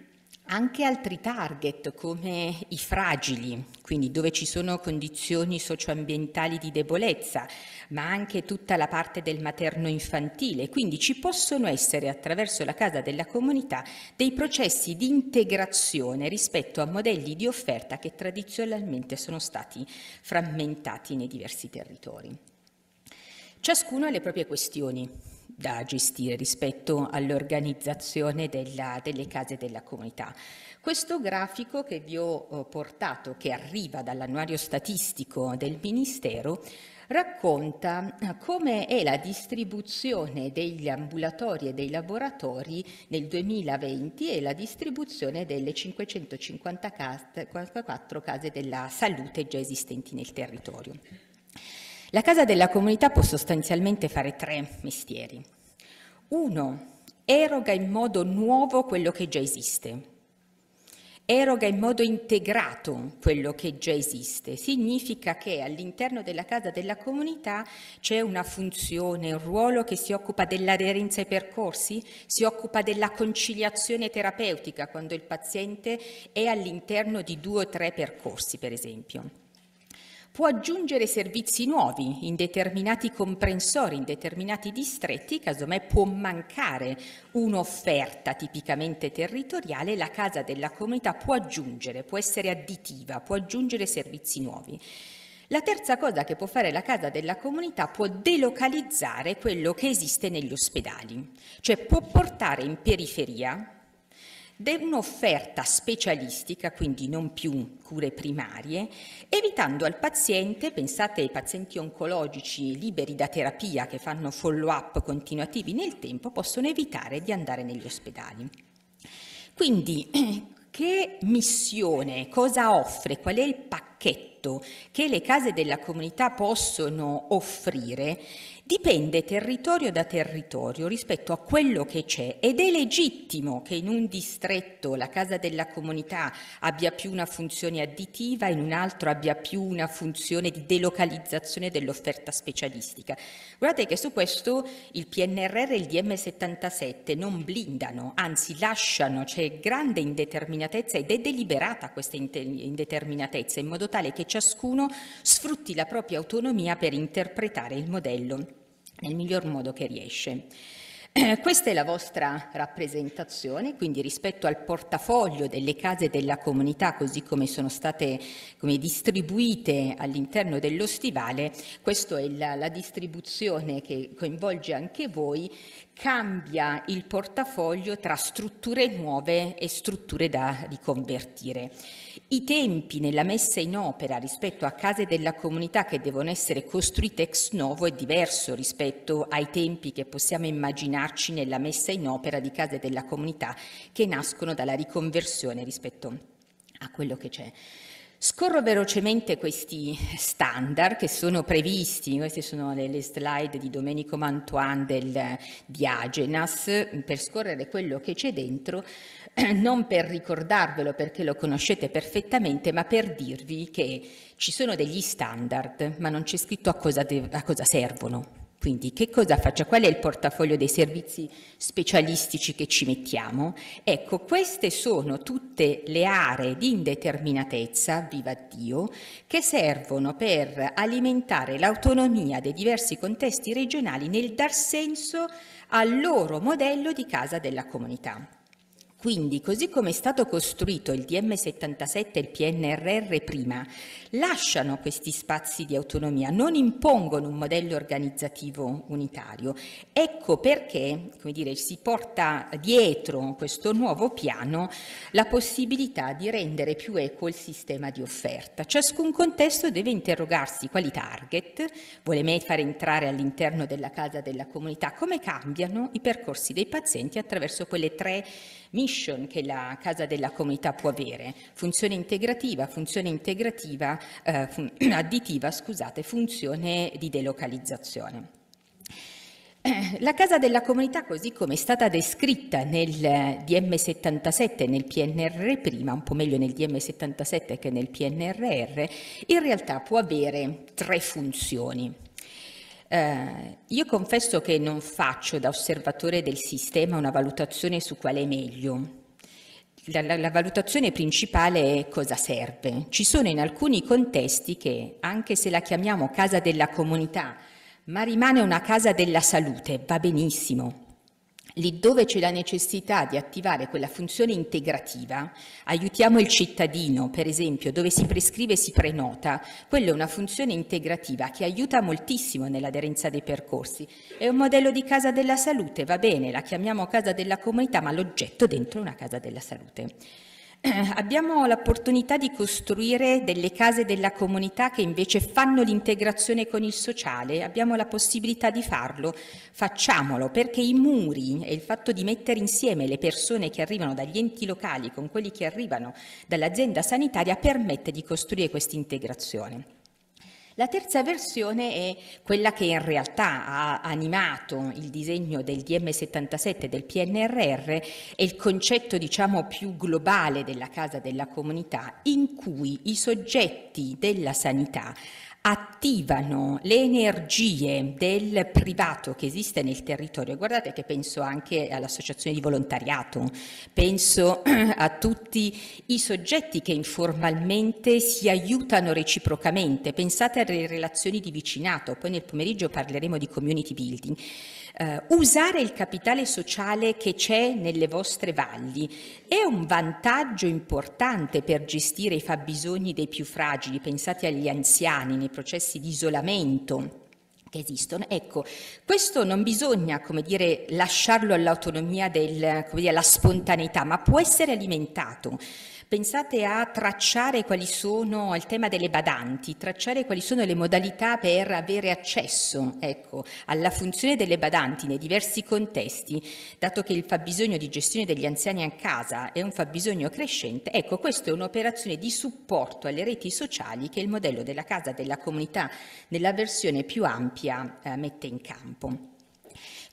anche altri target come i fragili, quindi dove ci sono condizioni socioambientali di debolezza, ma anche tutta la parte del materno infantile. Quindi ci possono essere attraverso la casa della comunità dei processi di integrazione rispetto a modelli di offerta che tradizionalmente sono stati frammentati nei diversi territori. Ciascuno ha le proprie questioni da gestire rispetto all'organizzazione della, delle case della comunità. Questo grafico che vi ho eh, portato, che arriva dall'annuario statistico del Ministero, racconta eh, come è la distribuzione degli ambulatori e dei laboratori nel 2020 e la distribuzione delle 554 case della salute già esistenti nel territorio. La casa della comunità può sostanzialmente fare tre mestieri. Uno, eroga in modo nuovo quello che già esiste. Eroga in modo integrato quello che già esiste. Significa che all'interno della casa della comunità c'è una funzione, un ruolo che si occupa dell'aderenza ai percorsi, si occupa della conciliazione terapeutica quando il paziente è all'interno di due o tre percorsi, per esempio può aggiungere servizi nuovi in determinati comprensori, in determinati distretti, casomai può mancare un'offerta tipicamente territoriale, la Casa della Comunità può aggiungere, può essere additiva, può aggiungere servizi nuovi. La terza cosa che può fare la casa della comunità può delocalizzare quello che esiste negli ospedali, cioè può portare in periferia un'offerta specialistica, quindi non più cure primarie, evitando al paziente, pensate ai pazienti oncologici liberi da terapia che fanno follow-up continuativi nel tempo, possono evitare di andare negli ospedali. Quindi che missione, cosa offre, qual è il pacchetto che le case della comunità possono offrire dipende territorio da territorio rispetto a quello che c'è ed è legittimo che in un distretto la casa della comunità abbia più una funzione additiva, in un altro abbia più una funzione di delocalizzazione dell'offerta specialistica. Guardate che su questo il PNRR e il DM77 non blindano, anzi lasciano, c'è grande indeterminatezza ed è deliberata questa indeterminatezza in modo tale che ciascuno sfrutti la propria autonomia per interpretare il modello nel miglior modo che riesce. Questa è la vostra rappresentazione, quindi rispetto al portafoglio delle case della comunità, così come sono state come distribuite all'interno dello stivale, questa è la, la distribuzione che coinvolge anche voi, cambia il portafoglio tra strutture nuove e strutture da riconvertire. I tempi nella messa in opera rispetto a case della comunità che devono essere costruite ex novo è diverso rispetto ai tempi che possiamo immaginarci nella messa in opera di case della comunità che nascono dalla riconversione rispetto a quello che c'è Scorro velocemente questi standard che sono previsti, queste sono le, le slide di Domenico Mantuan del, di Agenas, per scorrere quello che c'è dentro, non per ricordarvelo perché lo conoscete perfettamente, ma per dirvi che ci sono degli standard, ma non c'è scritto a cosa, de, a cosa servono. Quindi che cosa faccio? Qual è il portafoglio dei servizi specialistici che ci mettiamo? Ecco, queste sono tutte le aree di indeterminatezza, viva Dio, che servono per alimentare l'autonomia dei diversi contesti regionali nel dar senso al loro modello di casa della comunità. Quindi, così come è stato costruito il DM77 e il PNRR prima, lasciano questi spazi di autonomia, non impongono un modello organizzativo unitario. Ecco perché dire, si porta dietro questo nuovo piano la possibilità di rendere più equo il sistema di offerta. Ciascun contesto deve interrogarsi quali target vuole fare entrare all'interno della casa della comunità, come cambiano i percorsi dei pazienti attraverso quelle tre mission che la Casa della Comunità può avere, funzione integrativa, funzione integrativa eh, fun additiva, scusate, funzione di delocalizzazione. La casa della comunità, così come è stata descritta nel eh, DM77 e nel PNR prima, un po' meglio nel DM77 che nel PNRR, in realtà può avere tre funzioni. Eh, io confesso che non faccio da osservatore del sistema una valutazione su quale è meglio. La, la, la, valutazione principale è cosa serve. Ci sono in alcuni contesti che, anche se la chiamiamo casa della comunità, ma rimane una casa della salute, va benissimo. Lì dove c'è la necessità di attivare quella funzione integrativa, aiutiamo il cittadino, per esempio, dove si prescrive e si prenota, quella è una funzione integrativa che aiuta moltissimo nell'aderenza dei percorsi. È un modello di casa della salute, va bene, la chiamiamo casa della comunità, ma l'oggetto dentro è una casa della salute. abbiamo l'opportunità di costruire delle case della comunità che invece fanno l'integrazione con il sociale, abbiamo la possibilità di farlo, facciamolo perché i muri e il fatto di mettere insieme le persone che arrivano dagli enti locali con quelli che arrivano dall'azienda sanitaria permette di costruire questa integrazione. La terza versione è quella che in realtà ha animato il disegno del DM77 del PNRR e il concetto diciamo più globale della casa della comunità in cui i soggetti della sanità attivano le energie del privato che esiste nel territorio. Guardate che penso anche all'associazione di volontariato, penso a tutti i soggetti che informalmente si aiutano reciprocamente, pensate alle relazioni di vicinato, poi nel pomeriggio parleremo di community building eh, usare il capitale sociale che c'è nelle vostre valli è un vantaggio importante per gestire i fabbisogni dei più fragili, pensate agli anziani nei processi di isolamento che esistono. Ecco, questo non bisogna, come dire, lasciarlo all'autonomia della spontaneità, ma può essere alimentato pensate a tracciare quali sono, al tema delle badanti, tracciare quali sono le modalità per avere accesso ecco, alla funzione delle badanti nei diversi contesti, dato che il fabbisogno di gestione degli anziani a casa è un fabbisogno crescente, ecco questa è un'operazione di supporto alle reti sociali che il modello della casa della comunità nella versione più ampia eh, mette in campo.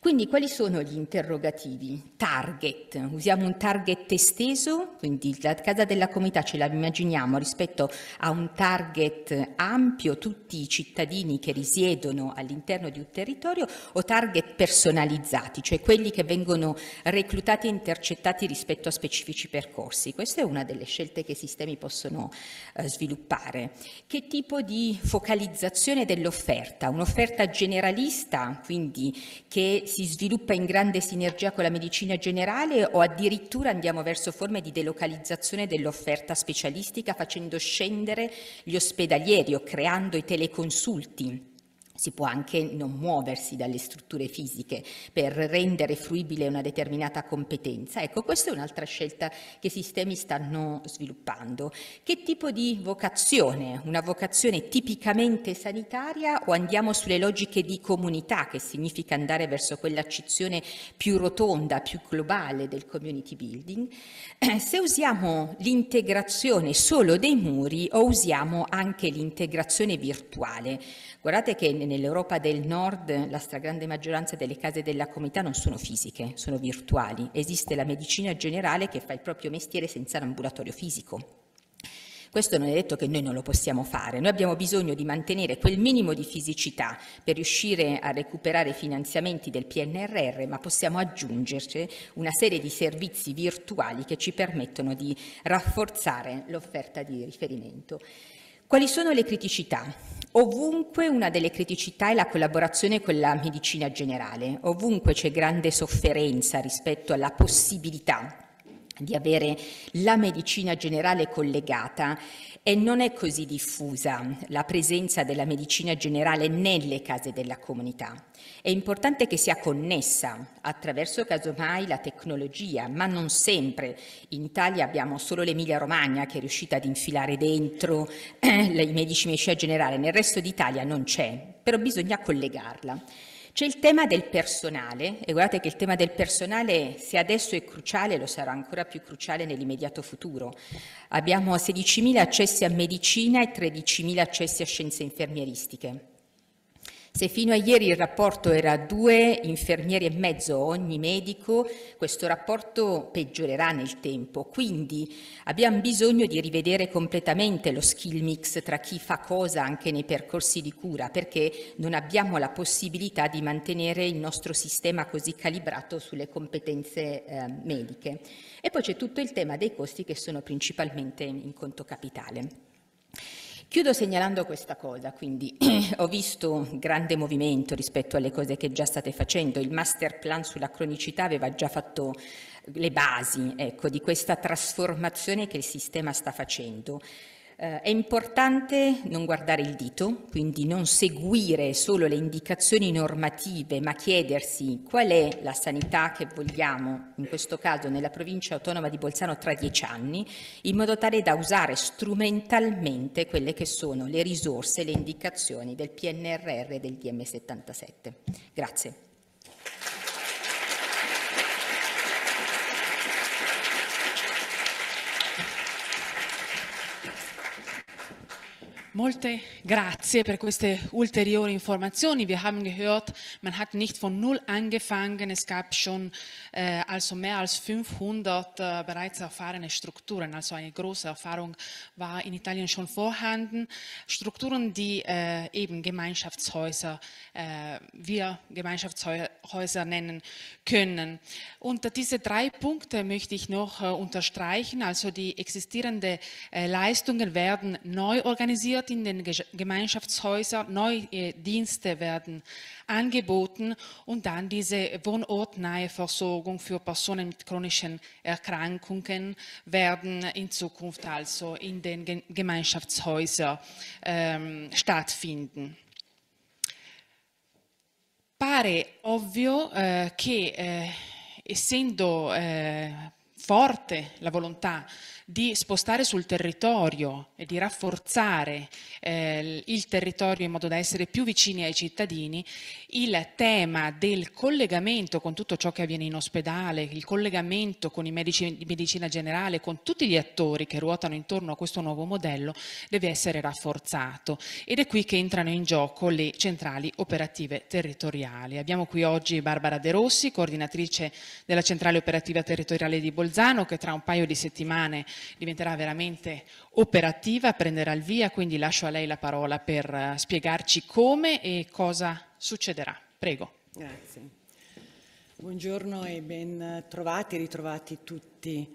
Quindi quali sono gli interrogativi? Target, usiamo un target esteso, quindi la Casa della Comunità ce la immaginiamo rispetto a un target ampio, tutti i cittadini che risiedono all'interno di un territorio, o target personalizzati, cioè quelli che vengono reclutati e intercettati rispetto a specifici percorsi. Questa è una delle scelte che i sistemi possono eh, sviluppare. Che tipo di focalizzazione dell'offerta? Un'offerta generalista, quindi che si sviluppa in grande sinergia con la medicina generale o addirittura andiamo verso forme di delocalizzazione dell'offerta specialistica facendo scendere gli ospedalieri o creando i teleconsulti? Si può anche non muoversi dalle strutture fisiche per rendere fruibile una determinata competenza. Ecco, questa è un'altra scelta che i sistemi stanno sviluppando. Che tipo di vocazione? Una vocazione tipicamente sanitaria o andiamo sulle logiche di comunità, che significa andare verso quell'accezione più rotonda, più globale del community building? Eh, se usiamo l'integrazione solo dei muri o usiamo anche l'integrazione virtuale? Guardate che nel nell'Europa del Nord la stragrande maggioranza delle case della comunità non sono fisiche, sono virtuali. Esiste la medicina generale che fa il proprio mestiere senza l'ambulatorio fisico. Questo non è detto che noi non lo possiamo fare, noi abbiamo bisogno di mantenere quel minimo di fisicità per riuscire a recuperare i finanziamenti del PNRR, ma possiamo aggiungerci una serie di servizi virtuali che ci permettono di rafforzare l'offerta di riferimento. Quali sono le criticità? Ovunque una delle criticità è la collaborazione con la medicina generale, ovunque c'è grande sofferenza rispetto alla possibilità di avere la medicina generale collegata e non è così diffusa la presenza della medicina generale nelle case della comunità. È importante che sia connessa attraverso casomai la tecnologia, ma non sempre. In Italia abbiamo solo l'Emilia Romagna che è riuscita ad infilare dentro eh, i medici medicina generale, nel resto d'Italia non c'è, però bisogna collegarla. C'è il tema del personale e guardate che il tema del personale se adesso è cruciale lo sarà ancora più cruciale nell'immediato futuro. Abbiamo 16.000 accessi a medicina e 13.000 accessi a scienze infermieristiche. Se fino a ieri il rapporto era due infermieri e mezzo ogni medico, questo rapporto peggiorerà nel tempo. Quindi abbiamo bisogno di rivedere completamente lo skill mix tra chi fa cosa anche nei percorsi di cura, perché non abbiamo la possibilità di mantenere il nostro sistema così calibrato sulle competenze eh, mediche. E poi c'è tutto il tema dei costi che sono principalmente in conto capitale. Chiudo segnalando questa cosa, quindi ho visto un grande movimento rispetto alle cose che già state facendo, il master plan sulla cronicità aveva già fatto le basi ecco, di questa trasformazione che il sistema sta facendo. Eh, è importante non guardare il dito, quindi non seguire solo le indicazioni normative, ma chiedersi qual è la sanità che vogliamo, in questo caso nella provincia autonoma di Bolzano tra dieci anni, in modo tale da usare strumentalmente quelle che sono le risorse, le indicazioni del PNRR e del DM77. Grazie. Molte grazie per queste ulteriori Informationen. Wir haben gehört, man hat nicht von null angefangen, es gab schon äh, also mehr als 500 äh, bereits erfahrene Strukturen. Also eine große Erfahrung war in Italien schon vorhanden. Strukturen, die äh, eben Gemeinschaftshäuser, wir Gemeinschaftshäuser nennen können. Und diese drei Punkte möchte ich noch unterstreichen. Also die existierenden Leistungen werden neu organisiert in den Gemeinschaftshäusern, neue Dienste werden angeboten und dann diese wohnortnahe Versorgung Versorgung für Personen mit chronischen Erkrankungen werden in Zukunft also in den Gemeinschaftshäusern ähm, stattfinden. Pare ovvio eh, che eh, essendo eh, forte la volontà di spostare sul territorio e di rafforzare eh, il territorio in modo da essere più vicini ai cittadini, il tema del collegamento con tutto ciò che avviene in ospedale, il collegamento con i medici di medicina generale, con tutti gli attori che ruotano intorno a questo nuovo modello deve essere rafforzato ed è qui che entrano in gioco le centrali operative territoriali. Abbiamo qui oggi Barbara De Rossi, coordinatrice della centrale operativa territoriale di Bolzano che tra un paio di settimane diventerà veramente operativa, prenderà il via, quindi lascio a lei la parola per eh, spiegarci come e cosa succederà. Prego. Grazie. Buongiorno e ben trovati, ritrovati tutti.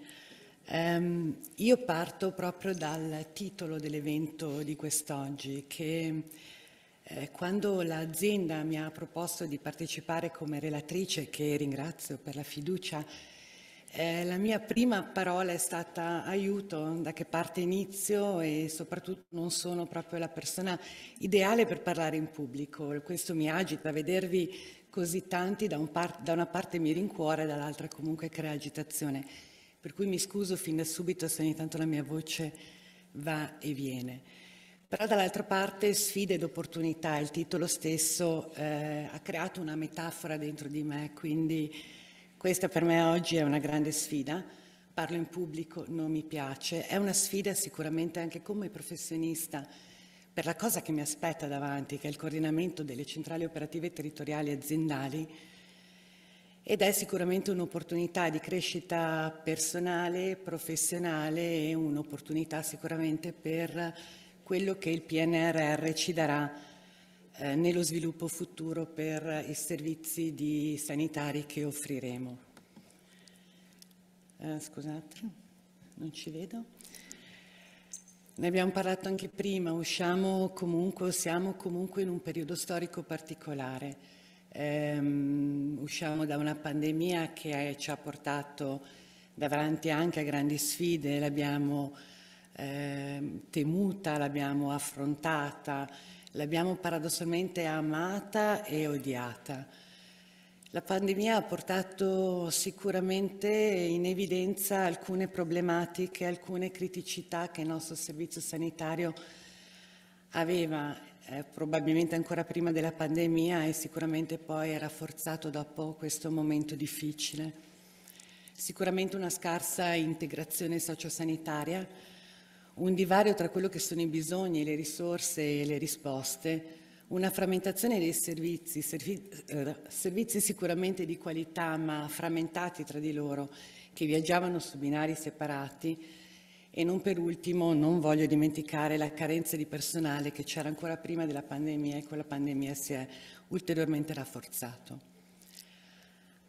Um, io parto proprio dal titolo dell'evento di quest'oggi che eh, quando l'azienda mi ha proposto di partecipare come relatrice, che ringrazio per la fiducia, eh, la mia prima parola è stata aiuto, da che parte inizio e soprattutto non sono proprio la persona ideale per parlare in pubblico. Questo mi agita, vedervi così tanti da, un par- da una parte mi rincuora e dall'altra comunque crea agitazione. Per cui mi scuso fin da subito se ogni tanto la mia voce va e viene. Però dall'altra parte sfide ed opportunità, il titolo stesso eh, ha creato una metafora dentro di me, quindi questa per me oggi è una grande sfida. Parlo in pubblico, non mi piace. È una sfida sicuramente anche come professionista per la cosa che mi aspetta davanti, che è il coordinamento delle centrali operative territoriali aziendali, ed è sicuramente un'opportunità di crescita personale, professionale e un'opportunità sicuramente per quello che il PNRR ci darà eh, nello sviluppo futuro per i servizi sanitari che offriremo. Eh, scusate, non ci vedo. Ne abbiamo parlato anche prima, usciamo comunque, siamo comunque in un periodo storico particolare. Ehm, usciamo da una pandemia che ci ha portato davanti anche a grandi sfide, l'abbiamo eh, temuta, l'abbiamo affrontata, l'abbiamo paradossalmente amata e odiata. La pandemia ha portato sicuramente in evidenza alcune problematiche, alcune criticità che il nostro servizio sanitario aveva eh, probabilmente ancora prima della pandemia e sicuramente poi è rafforzato dopo questo momento difficile. Sicuramente una scarsa integrazione sociosanitaria, un divario tra quello che sono i bisogni, le risorse e le risposte, una frammentazione dei servizi, eh, servizi sicuramente di qualità ma frammentati tra di loro, che viaggiavano su binari separati e non per ultimo non voglio dimenticare la carenza di personale che c'era ancora prima della pandemia e con la pandemia si è ulteriormente rafforzato.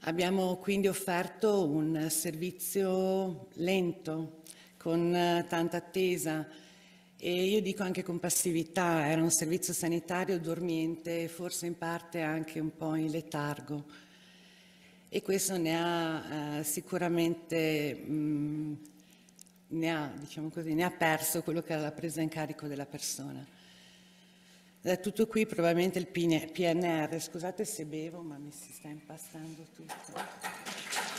Abbiamo quindi offerto un servizio lento, con eh, tanta attesa e io dico anche con passività, era un servizio sanitario dormiente forse in parte anche un po' in letargo e questo ne ha eh, sicuramente mh, mm, ne ha, diciamo così, ne ha perso quello che era la presa in carico della persona. Da tutto qui probabilmente il PNR, scusate se bevo ma mi si sta impastando tutto.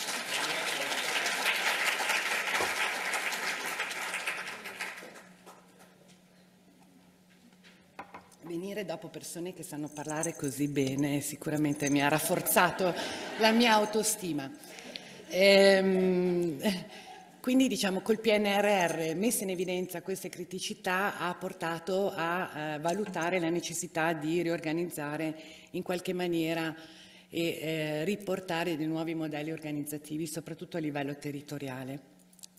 Venire dopo persone che sanno parlare così bene sicuramente mi ha rafforzato la mia autostima. Ehm, quindi diciamo col PNRR messa in evidenza queste criticità ha portato a eh, valutare la necessità di riorganizzare in qualche maniera e eh, riportare dei nuovi modelli organizzativi soprattutto a livello territoriale.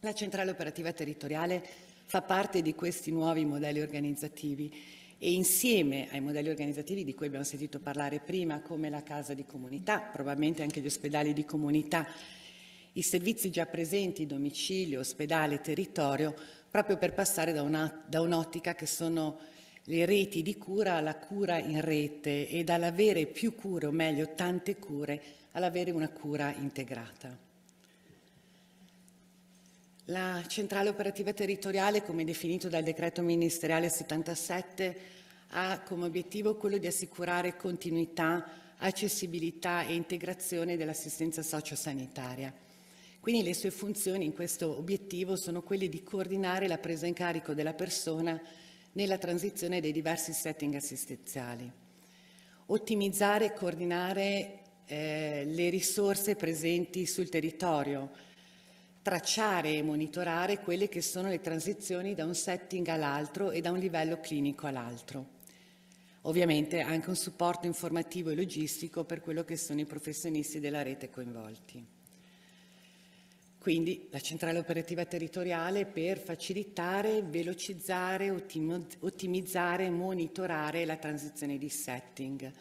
La centrale operativa territoriale fa parte di questi nuovi modelli organizzativi e insieme ai modelli organizzativi di cui abbiamo sentito parlare prima, come la casa di comunità, probabilmente anche gli ospedali di comunità, i servizi già presenti, domicilio, ospedale, territorio, proprio per passare da, una, da un'ottica che sono le reti di cura alla cura in rete e dall'avere più cure, o meglio tante cure, all'avere una cura integrata. La centrale operativa territoriale, come definito dal decreto ministeriale 77, ha come obiettivo quello di assicurare continuità, accessibilità e integrazione dell'assistenza sociosanitaria. Quindi le sue funzioni in questo obiettivo sono quelle di coordinare la presa in carico della persona nella transizione dei diversi setting assistenziali, ottimizzare e coordinare eh, le risorse presenti sul territorio, tracciare e monitorare quelle che sono le transizioni da un setting all'altro e da un livello clinico all'altro. Ovviamente anche un supporto informativo e logistico per quello che sono i professionisti della rete coinvolti. Quindi la centrale operativa territoriale per facilitare, velocizzare, ottimizzare e monitorare la transizione di setting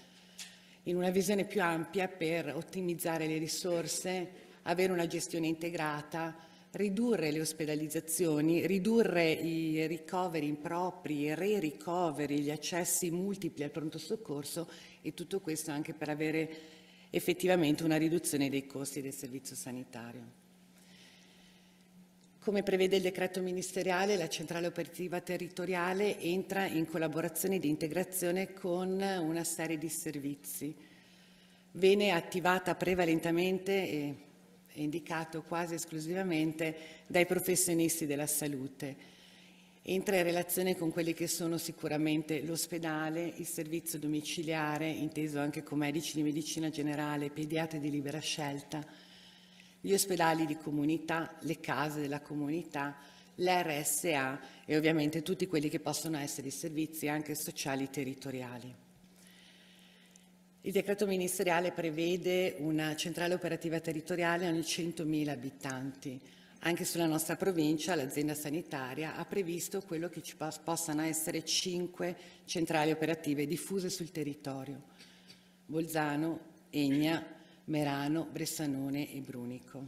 in una visione più ampia per ottimizzare le risorse, avere una gestione integrata, ridurre le ospedalizzazioni, ridurre i ricoveri impropri, i re-ricoveri, gli accessi multipli al pronto soccorso e tutto questo anche per avere effettivamente una riduzione dei costi del servizio sanitario. Come prevede il decreto ministeriale, la centrale operativa territoriale entra in collaborazione di integrazione con una serie di servizi. Viene attivata prevalentemente, è indicato quasi esclusivamente dai professionisti della salute. Entra in relazione con quelli che sono sicuramente l'ospedale, il servizio domiciliare, inteso anche come medici di medicina generale, pediatri di libera scelta, gli ospedali di comunità, le case della comunità, l'RSA e ovviamente tutti quelli che possono essere i servizi anche sociali territoriali. Il decreto ministeriale prevede una centrale operativa territoriale ogni 100.000 abitanti. Anche sulla nostra provincia l'azienda sanitaria ha previsto quello che ci possano essere cinque centrali operative diffuse sul territorio. Bolzano, Egna, Merano, Bressanone e Brunico.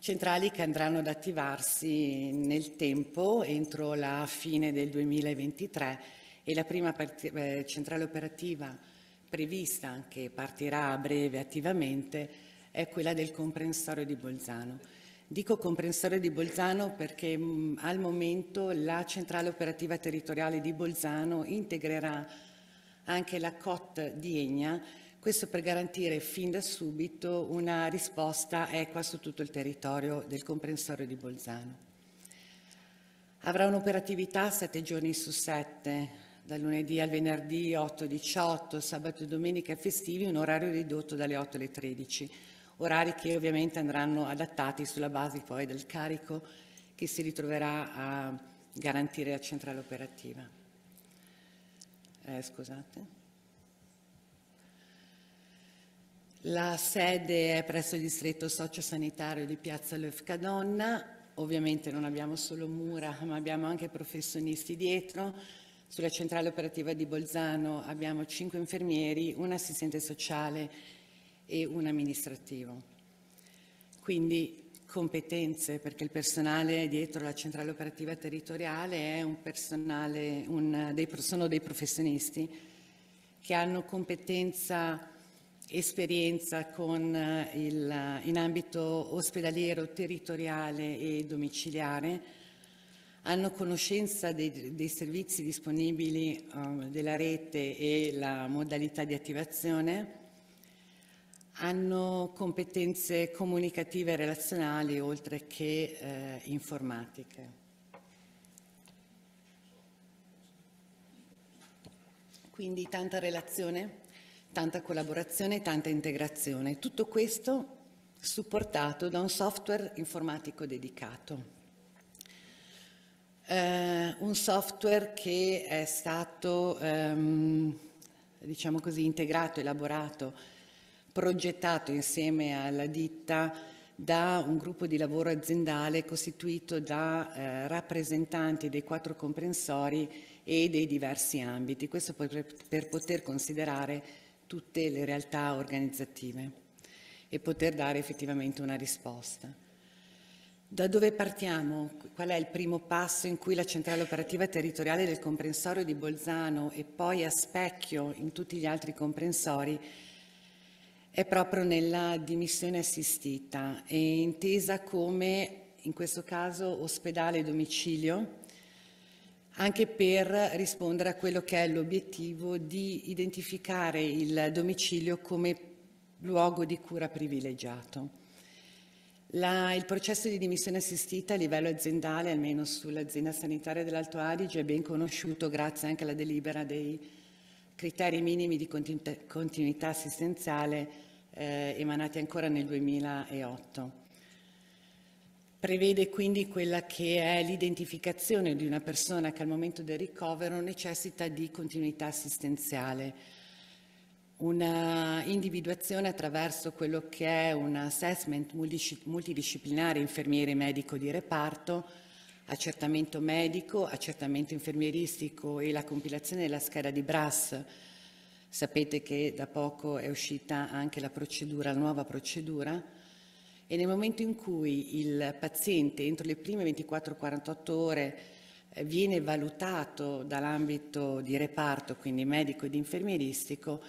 Centrali che andranno ad attivarsi nel tempo entro la fine del 2023 e la prima eh, centrale operativa prevista, che partirà a breve attivamente, è quella del comprensorio di Bolzano. Dico comprensorio di Bolzano perché mh, al momento la centrale operativa territoriale di Bolzano integrerà anche la COT di Egna, questo per garantire fin da subito una risposta equa su tutto il territorio del comprensorio di Bolzano. Avrà un'operatività sette giorni su sette, dal lunedì al venerdì 8-18, sabato e domenica festivi, un orario ridotto dalle 8 alle 13, orari che ovviamente andranno adattati sulla base poi del carico che si ritroverà a garantire la centrale operativa. Eh, scusate. La sede è presso il distretto sociosanitario di Piazza Lefcadonna, ovviamente non abbiamo solo mura ma abbiamo anche professionisti dietro, sulla centrale operativa di Bolzano abbiamo cinque infermieri, un assistente sociale e un amministrativo. Quindi competenze, perché il personale dietro la centrale operativa territoriale è un personale, un, dei, sono dei professionisti che hanno competenza, esperienza con eh, il, in ambito ospedaliero, territoriale e domiciliare, hanno conoscenza dei, dei servizi disponibili um, della rete e la modalità di attivazione, hanno competenze comunicative e relazionali oltre che eh, informatiche. Quindi tanta relazione, tanta collaborazione, tanta integrazione. Tutto questo supportato da un software informatico dedicato eh, un software che è stato, ehm, diciamo così, integrato, elaborato, progettato insieme alla ditta da un gruppo di lavoro aziendale costituito da eh, rappresentanti dei quattro comprensori e dei diversi ambiti, questo per, per poter considerare tutte le realtà organizzative e poter dare effettivamente una risposta. Da dove partiamo? Qual è il primo passo in cui la centrale operativa territoriale del comprensorio di Bolzano e poi a specchio in tutti gli altri comprensori è proprio nella dimissione assistita e intesa come in questo caso ospedale e domicilio anche per rispondere a quello che è l'obiettivo di identificare il domicilio come luogo di cura privilegiato. La, il processo di dimissione assistita a livello aziendale, almeno sull'azienda sanitaria dell'Alto Adige, è ben conosciuto grazie anche alla delibera dei criteri minimi di continuità, continuità assistenziale eh, emanati ancora nel 2008. Prevede quindi quella che è l'identificazione di una persona che al momento del ricovero necessita di continuità assistenziale una individuazione attraverso quello che è un assessment multidisciplinare infermiere medico di reparto, accertamento medico, accertamento infermieristico e la compilazione della scheda di BRAS. Sapete che da poco è uscita anche la procedura, la nuova procedura e nel momento in cui il paziente entro le prime 24-48 ore eh, viene valutato dall'ambito di reparto, quindi medico ed infermieristico,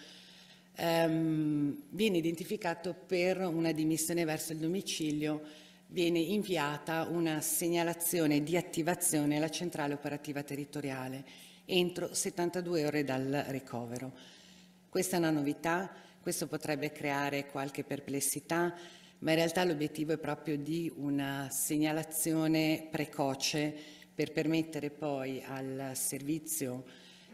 ehm, viene identificato per una dimissione verso il domicilio, viene inviata una segnalazione di attivazione alla centrale operativa territoriale entro 72 ore dal ricovero. Questa è una novità, questo potrebbe creare qualche perplessità, ma in realtà l'obiettivo è proprio di una segnalazione precoce per permettere poi al servizio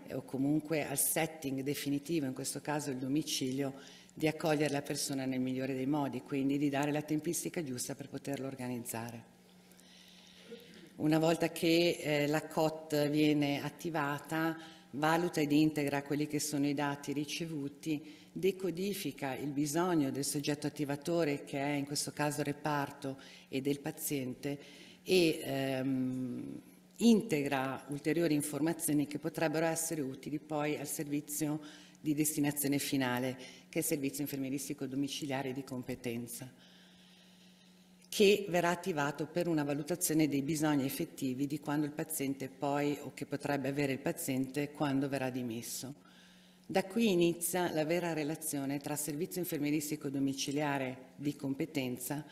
eh, o comunque al setting definitivo, in questo caso il domicilio, di accogliere la persona nel migliore dei modi, quindi di dare la tempistica giusta per poterlo organizzare. Una volta che eh, la COT viene attivata, valuta ed integra quelli che sono i dati ricevuti, decodifica il bisogno del soggetto attivatore, che è in questo caso reparto, e del paziente e ehm, integra ulteriori informazioni che potrebbero essere utili poi al servizio di destinazione finale, che è il servizio infermieristico domiciliare di competenza, che verrà attivato per una valutazione dei bisogni effettivi di quando il paziente poi, o che potrebbe avere il paziente, quando verrà dimesso. Da qui inizia la vera relazione tra servizio infermieristico domiciliare di competenza,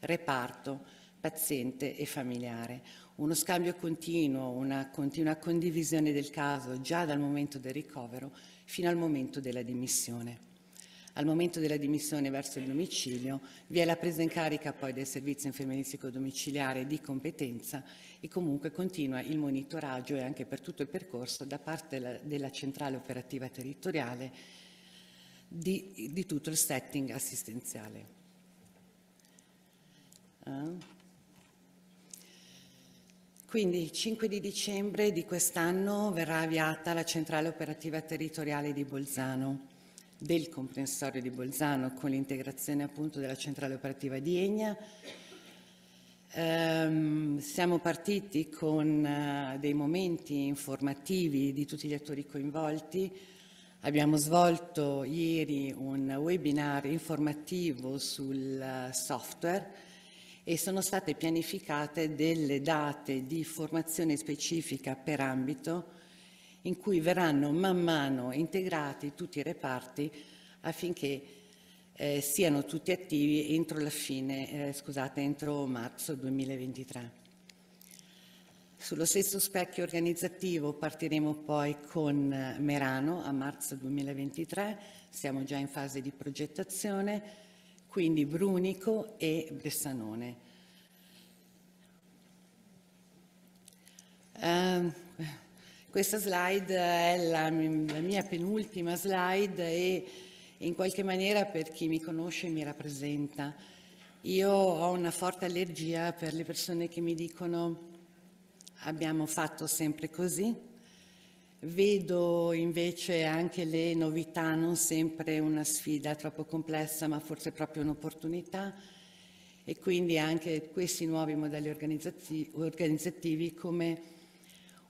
reparto, paziente e familiare. Uno scambio continuo, una continua condivisione del caso già dal momento del ricovero fino al momento della dimissione. Al momento della dimissione verso il domicilio vi è la presa in carica poi del servizio infermieristico domiciliare di competenza e comunque continua il monitoraggio e anche per tutto il percorso da parte della, della centrale operativa territoriale di, di, tutto il setting assistenziale. Uh. Quindi il 5 di dicembre di quest'anno verrà avviata la centrale operativa territoriale di Bolzano, del comprensorio di Bolzano, con l'integrazione appunto della centrale operativa di Egna. Ehm, siamo partiti con eh, dei momenti informativi di tutti gli attori coinvolti. Abbiamo svolto ieri un webinar informativo sul eh, software e sono state pianificate delle date di formazione specifica per ambito in cui verranno man mano integrati tutti i reparti affinché eh, siano tutti attivi entro, fine, eh, scusate, entro marzo 2023. Sullo stesso specchio organizzativo partiremo poi con Merano a marzo 2023, siamo già in fase di progettazione, quindi Brunico e Bressanone. Uh, ehm, questa slide è la, la, mia penultima slide e in qualche maniera per chi mi conosce mi rappresenta. Io ho una forte allergia per le persone che mi dicono abbiamo fatto sempre così, Vedo invece anche le novità non sempre una sfida troppo complessa, ma forse proprio un'opportunità e quindi anche questi nuovi modelli organizzativi, organizzativi come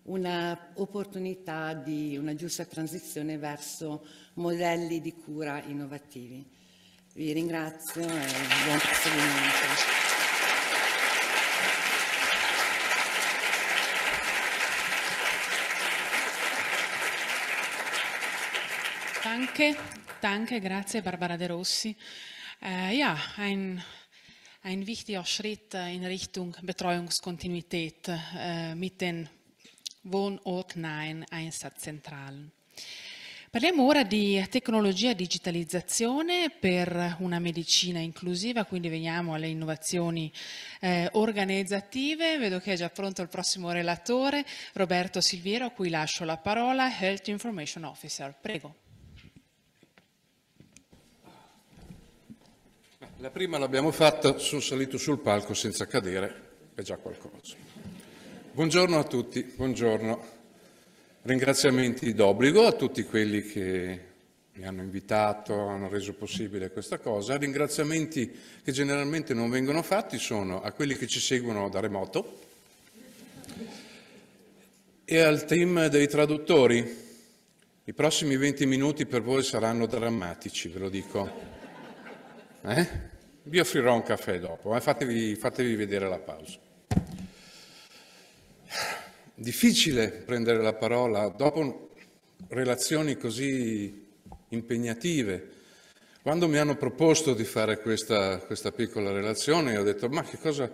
un'opportunità di una giusta transizione verso modelli di cura innovativi. Vi ringrazio e buon proseguimento. Danke, danke, grazie Barbara De Rossi. Äh, ja, ein, ein wichtiger Schritt in Richtung Betreuungskontinuität äh, mit den wohnortnahen Einsatzzentralen. Parliamo ora di tecnologia e digitalizzazione per una medicina inclusiva, quindi veniamo alle innovazioni eh, organizzative. Vedo che è già pronto il prossimo relatore, Roberto Silviero, a cui lascio la parola, Health Information Officer. Prego. La prima l'abbiamo fatta, sono salito sul palco senza cadere, è già qualcosa. Buongiorno a tutti, buongiorno. Ringraziamenti d'obbligo a tutti quelli che mi hanno invitato, hanno reso possibile questa cosa. Ringraziamenti che generalmente non vengono fatti sono a quelli che ci seguono da remoto e al team dei traduttori. I prossimi 20 minuti per voi saranno drammatici, ve lo dico. Eh? Vi offrirò un caffè dopo, ma fatevi, fatevi vedere la pausa. Difficile prendere la parola dopo relazioni così impegnative. Quando mi hanno proposto di fare questa, questa piccola relazione, ho detto, ma che cosa,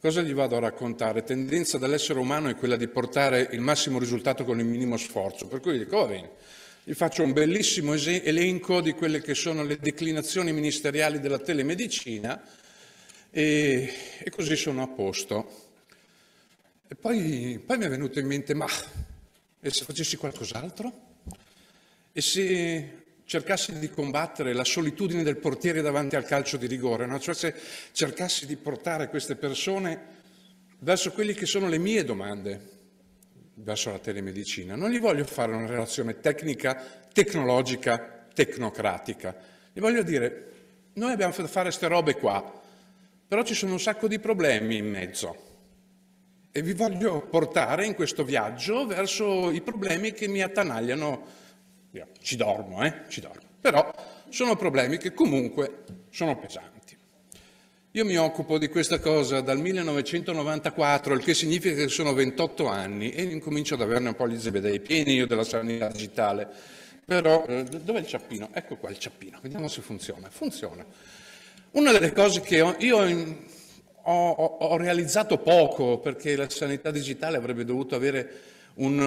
cosa gli vado a raccontare? Tendenza dell'essere umano è quella di portare il massimo risultato con il minimo sforzo, per cui dico, va bene, vi faccio un bellissimo elenco di quelle che sono le declinazioni ministeriali della telemedicina e, e così sono a posto. E poi, poi mi è venuto in mente, ma e se facessi qualcos'altro? E se cercassi di combattere la solitudine del portiere davanti al calcio di rigore, no? cioè se cercassi di portare queste persone verso quelle che sono le mie domande, verso la telemedicina. Non gli voglio fare una relazione tecnica, tecnologica, tecnocratica. Gli voglio dire, noi abbiamo da fare queste robe qua, però ci sono un sacco di problemi in mezzo. E vi voglio portare in questo viaggio verso i problemi che mi attanagliano. Io ci dormo, eh? Ci dormo. Però sono problemi che comunque sono pesanti. Io mi occupo di questa cosa dal 1994, il che significa che sono 28 anni e incomincio ad averne un po' gli zebedei pieni io della sanità digitale. Però eh, dov'è il ciappino? Ecco qua il ciappino, vediamo se funziona. Funziona. Una delle cose che io ho, ho, ho, realizzato poco perché la sanità digitale avrebbe dovuto avere un,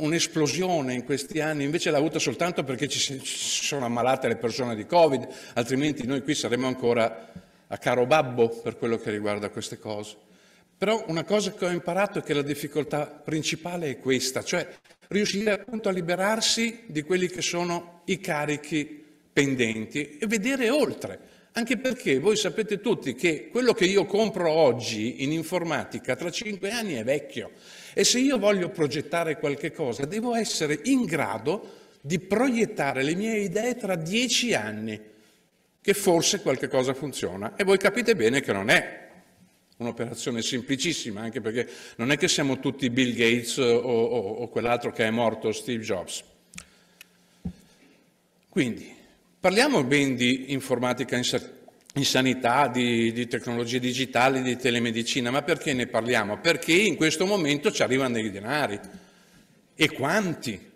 un'esplosione in questi anni, invece l'ha avuta soltanto perché ci, ci sono ammalate le persone di Covid, altrimenti noi qui saremmo ancora a caro babbo per quello che riguarda queste cose. Però una cosa che ho imparato è che la difficoltà principale è questa, cioè riuscire appunto a liberarsi di quelli che sono i carichi pendenti e vedere oltre. Anche perché voi sapete tutti che quello che io compro oggi in informatica tra cinque anni è vecchio e se io voglio progettare qualche cosa devo essere in grado di proiettare le mie idee tra dieci anni che forse qualche cosa funziona. E voi capite bene che non è un'operazione semplicissima, anche perché non è che siamo tutti Bill Gates o, o, o quell'altro che è morto, Steve Jobs. Quindi, parliamo ben di informatica in, in sanità, di, di tecnologie digitali, di telemedicina, ma perché ne parliamo? Perché in questo momento ci arrivano dei denari. E quanti?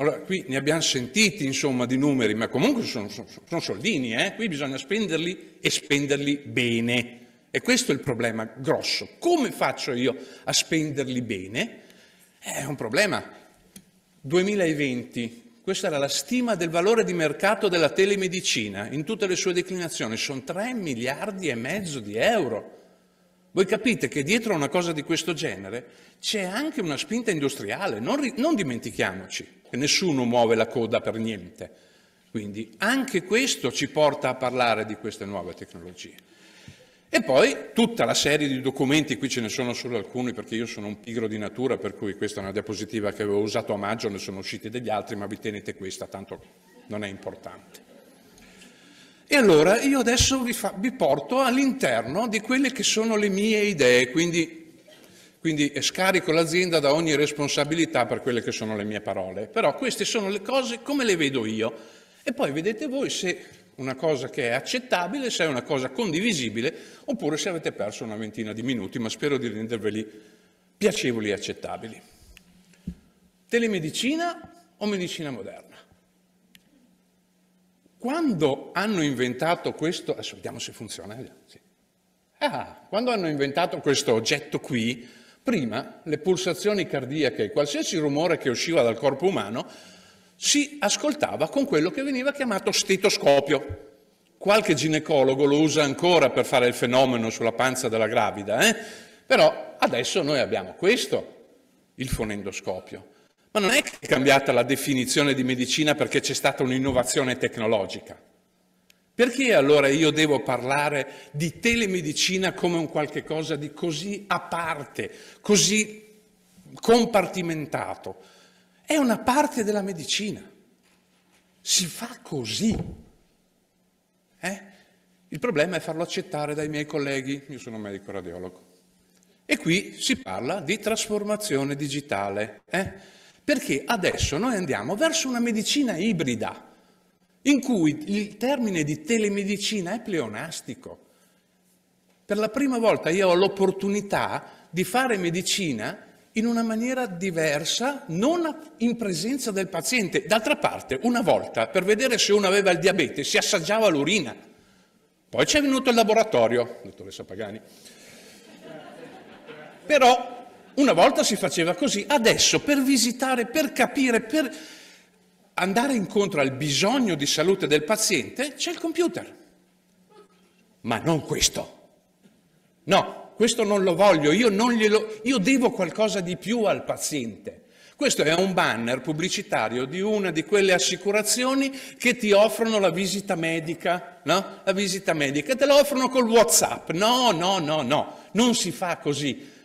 Allora, qui ne abbiamo sentiti, insomma, di numeri, ma comunque sono, sono, sono soldini, eh? qui bisogna spenderli e spenderli bene. E questo è il problema grosso. Come faccio io a spenderli bene? È un problema. 2020, questa era la stima del valore di mercato della telemedicina in tutte le sue declinazioni, sono 3 miliardi e mezzo di euro. Voi capite che dietro a una cosa di questo genere c'è anche una spinta industriale, non, non dimentichiamoci che nessuno muove la coda per niente. Quindi anche questo ci porta a parlare di queste nuove tecnologie. E poi tutta la serie di documenti, qui ce ne sono solo alcuni perché io sono un pigro di natura, per cui questa è una diapositiva che avevo usato a maggio, ne sono usciti degli altri, ma vi tenete questa, tanto non è importante. E allora io adesso vi, fa, vi porto all'interno di quelle che sono le mie idee, quindi quindi scarico l'azienda da ogni responsabilità per quelle che sono le mie parole. Però queste sono le cose come le vedo io. E poi vedete voi se una cosa che è accettabile, se è una cosa condivisibile, oppure se avete perso una ventina di minuti, ma spero di renderveli piacevoli e accettabili. Telemedicina o medicina moderna? Quando hanno inventato questo, adesso vediamo se funziona. Eh, ah, quando hanno inventato questo oggetto qui, Prima le pulsazioni cardiache e qualsiasi rumore che usciva dal corpo umano si ascoltava con quello che veniva chiamato stetoscopio. Qualche ginecologo lo usa ancora per fare il fenomeno sulla panza della gravida, eh? però adesso noi abbiamo questo, il fonendoscopio. Ma non è che è cambiata la definizione di medicina perché c'è stata un'innovazione tecnologica. Perché allora io devo parlare di telemedicina come un qualche cosa di così a parte, così compartimentato? È una parte della medicina. Si fa così. Eh? Il problema è farlo accettare dai miei colleghi. Io sono medico radiologo. E qui si parla di trasformazione digitale. Eh? Perché adesso noi andiamo verso una medicina ibrida in cui il termine di telemedicina è pleonastico. Per la prima volta io ho l'opportunità di fare medicina in una maniera diversa, non in presenza del paziente. D'altra parte, una volta, per vedere se uno aveva il diabete, si assaggiava l'urina. Poi c'è venuto il laboratorio, dottoressa Pagani. Però una volta si faceva così, adesso per visitare, per capire, per andare incontro al bisogno di salute del paziente c'è il computer. Ma non questo. No, questo non lo voglio, io, non glielo, io devo qualcosa di più al paziente. Questo è un banner pubblicitario di una di quelle assicurazioni che ti offrono la visita medica, no? La visita medica, te la offrono col WhatsApp. No, no, no, no, non si fa così.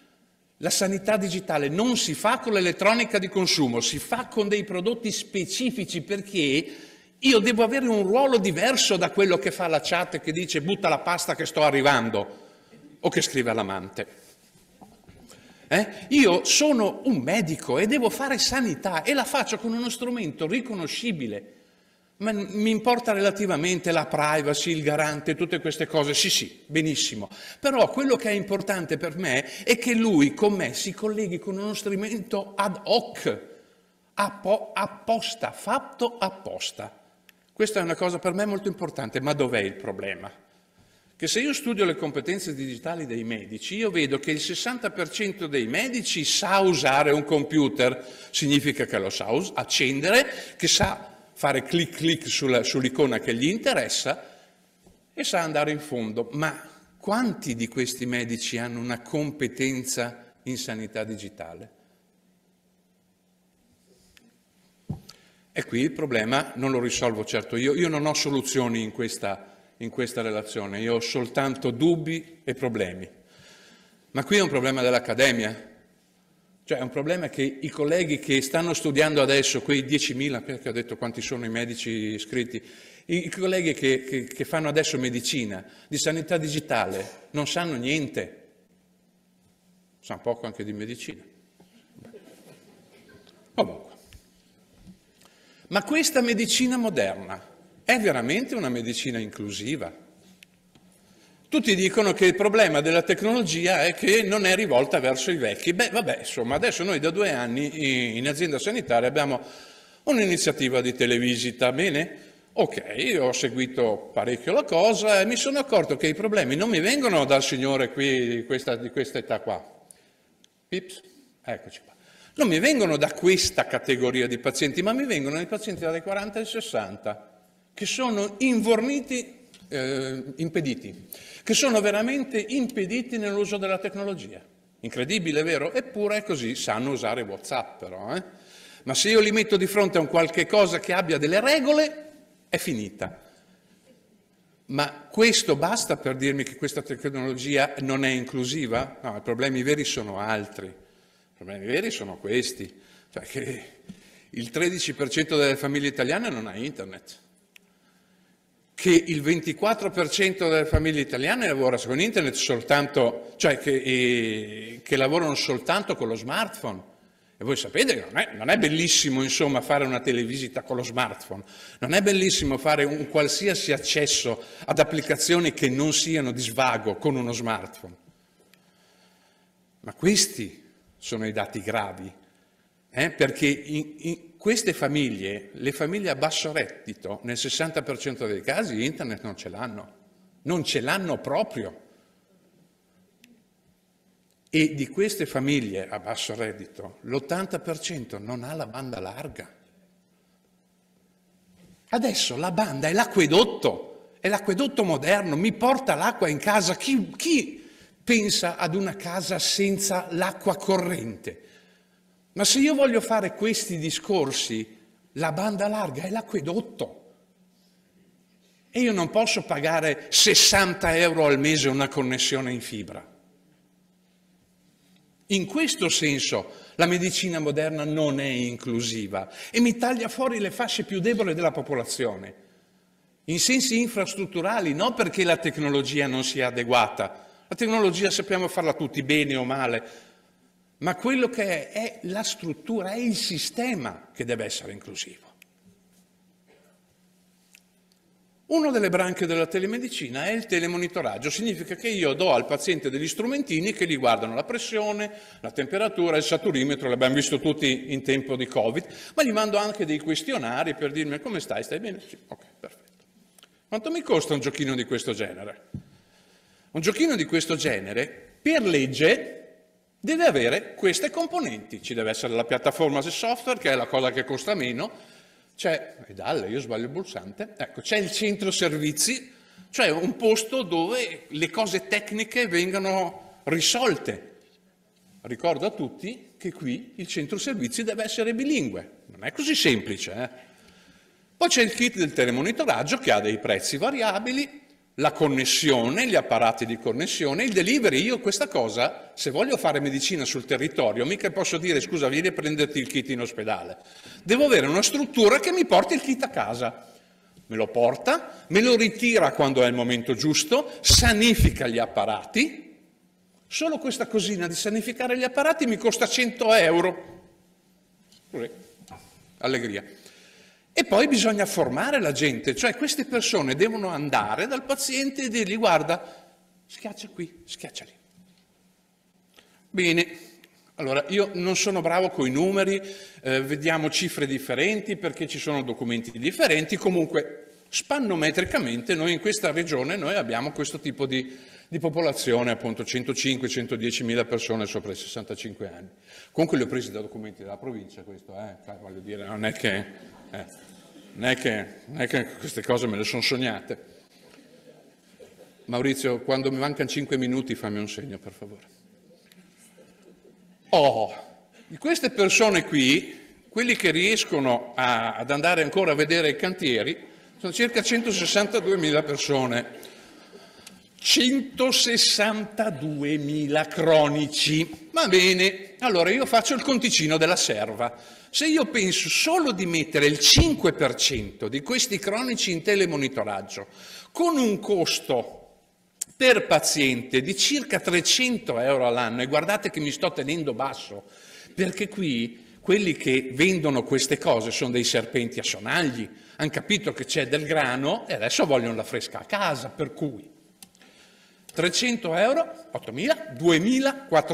La sanità digitale non si fa con l'elettronica di consumo, si fa con dei prodotti specifici perché io devo avere un ruolo diverso da quello che fa la chat che dice butta la pasta che sto arrivando o che scrive all'amante. Eh? Io sono un medico e devo fare sanità e la faccio con uno strumento riconoscibile ma mi importa relativamente la privacy, il garante, tutte queste cose, sì sì, benissimo, però quello che è importante per me è che lui con me si colleghi con uno strumento ad hoc, appo, apposta, fatto apposta. Questa è una cosa per me molto importante, ma dov'è il problema? Che se io studio le competenze digitali dei medici, io vedo che il 60% dei medici sa usare un computer, significa che lo sa accendere, che sa fare clic clic sull'icona sull che gli interessa e sa andare in fondo. Ma quanti di questi medici hanno una competenza in sanità digitale? E qui il problema non lo risolvo certo io, io non ho soluzioni in questa, in questa relazione, io ho soltanto dubbi e problemi. Ma qui è un problema dell'Accademia, cioè è un problema che i colleghi che stanno studiando adesso, quei 10.000, perché ho detto quanti sono i medici iscritti, i colleghi che, che, che fanno adesso medicina, di sanità digitale, non sanno niente, sanno poco anche di medicina. Comunque. Ma questa medicina moderna è veramente una medicina inclusiva? Tutti dicono che il problema della tecnologia è che non è rivolta verso i vecchi. Beh, vabbè, insomma, adesso noi da due anni in azienda sanitaria abbiamo un'iniziativa di televisita, bene? Ok, ho seguito parecchio la cosa e mi sono accorto che i problemi non mi vengono dal signore qui di questa, di questa età qua. Pips, eccoci qua. Non mi vengono da questa categoria di pazienti, ma mi vengono dai pazienti dai 40 ai 60, che sono invorniti, eh, impediti che sono veramente impediti nell'uso della tecnologia. Incredibile, vero? Eppure è così, sanno usare WhatsApp però. Eh? Ma se io li metto di fronte a un qualche cosa che abbia delle regole, è finita. Ma questo basta per dirmi che questa tecnologia non è inclusiva? No, i problemi veri sono altri. I problemi veri sono questi. Cioè che il 13% delle famiglie italiane non ha internet che il 24% delle famiglie italiane lavora con internet soltanto, cioè che, eh, che lavorano soltanto con lo smartphone. E voi sapete che non è, non è, bellissimo, insomma, fare una televisita con lo smartphone, non è bellissimo fare un qualsiasi accesso ad applicazioni che non siano di svago con uno smartphone. Ma questi sono i dati gravi, eh? perché in, in, queste famiglie, le famiglie a basso reddito, nel 60% dei casi internet non ce l'hanno, non ce l'hanno proprio. E di queste famiglie a basso reddito, l'80% non ha la banda larga. Adesso la banda è l'acquedotto, è l'acquedotto moderno, mi porta l'acqua in casa. Chi, chi pensa ad una casa senza l'acqua corrente? Ma se io voglio fare questi discorsi, la banda larga è l'acquedotto. E io non posso pagare 60 euro al mese una connessione in fibra. In questo senso la medicina moderna non è inclusiva e mi taglia fuori le fasce più deboli della popolazione. In sensi infrastrutturali, non perché la tecnologia non sia adeguata. La tecnologia sappiamo farla tutti, bene o male, ma quello che è, è la struttura, è il sistema che deve essere inclusivo. Una delle branche della telemedicina è il telemonitoraggio, significa che io do al paziente degli strumentini che gli guardano la pressione, la temperatura, il saturimetro, l'abbiamo visto tutti in tempo di Covid, ma gli mando anche dei questionari per dirmi come stai, stai bene? Sì, ok, perfetto. Quanto mi costa un giochino di questo genere? Un giochino di questo genere, per legge, deve avere queste componenti. Ci deve essere la piattaforma del software, che è la cosa che costa meno, c'è, e dalle, io sbaglio il pulsante, ecco, c'è il centro servizi, cioè un posto dove le cose tecniche vengano risolte. Ricordo a tutti che qui il centro servizi deve essere bilingue, non è così semplice. Eh? Poi c'è il kit del telemonitoraggio che ha dei prezzi variabili, la connessione, gli apparati di connessione, il delivery. Io questa cosa, se voglio fare medicina sul territorio, mica posso dire scusa vieni a prenderti il kit in ospedale. Devo avere una struttura che mi porti il kit a casa. Me lo porta, me lo ritira quando è il momento giusto, sanifica gli apparati. Solo questa cosina di sanificare gli apparati mi costa 100 euro. Così. Allegria. E poi bisogna formare la gente, cioè queste persone devono andare dal paziente e dirgli guarda, schiaccia qui, schiaccia lì. Bene, allora io non sono bravo con i numeri, eh, vediamo cifre differenti perché ci sono documenti differenti, comunque spannometricamente noi in questa regione abbiamo questo tipo di, di popolazione, appunto 105-110 mila persone sopra i 65 anni. Comunque li ho presi da documenti della provincia questo, eh, cioè, voglio dire, non è che... Eh non è che, non è che queste cose me le sono sognate. Maurizio, quando mi mancano 5 minuti fammi un segno, per favore. Oh, di queste persone qui, quelli che riescono a, ad andare ancora a vedere i cantieri, sono circa 162.000 persone. 162.000 cronici. Va bene, allora io faccio il conticino della serva. Se io penso solo di mettere il 5% di questi cronici in telemonitoraggio con un costo per paziente di circa 300 euro all'anno, e guardate che mi sto tenendo basso, perché qui quelli che vendono queste cose sono dei serpenti a sonagli, hanno capito che c'è del grano e adesso vogliono la fresca a casa, per cui 300 euro, 8.000, 2.400.000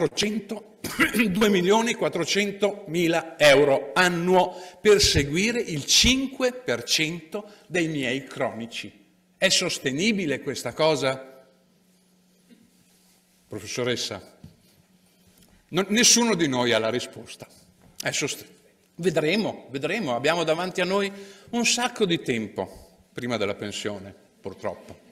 euro annuo per seguire il 5% dei miei cronici. È sostenibile questa cosa? Professoressa, non, nessuno di noi ha la risposta. vedremo, vedremo, abbiamo davanti a noi un sacco di tempo prima della pensione, purtroppo.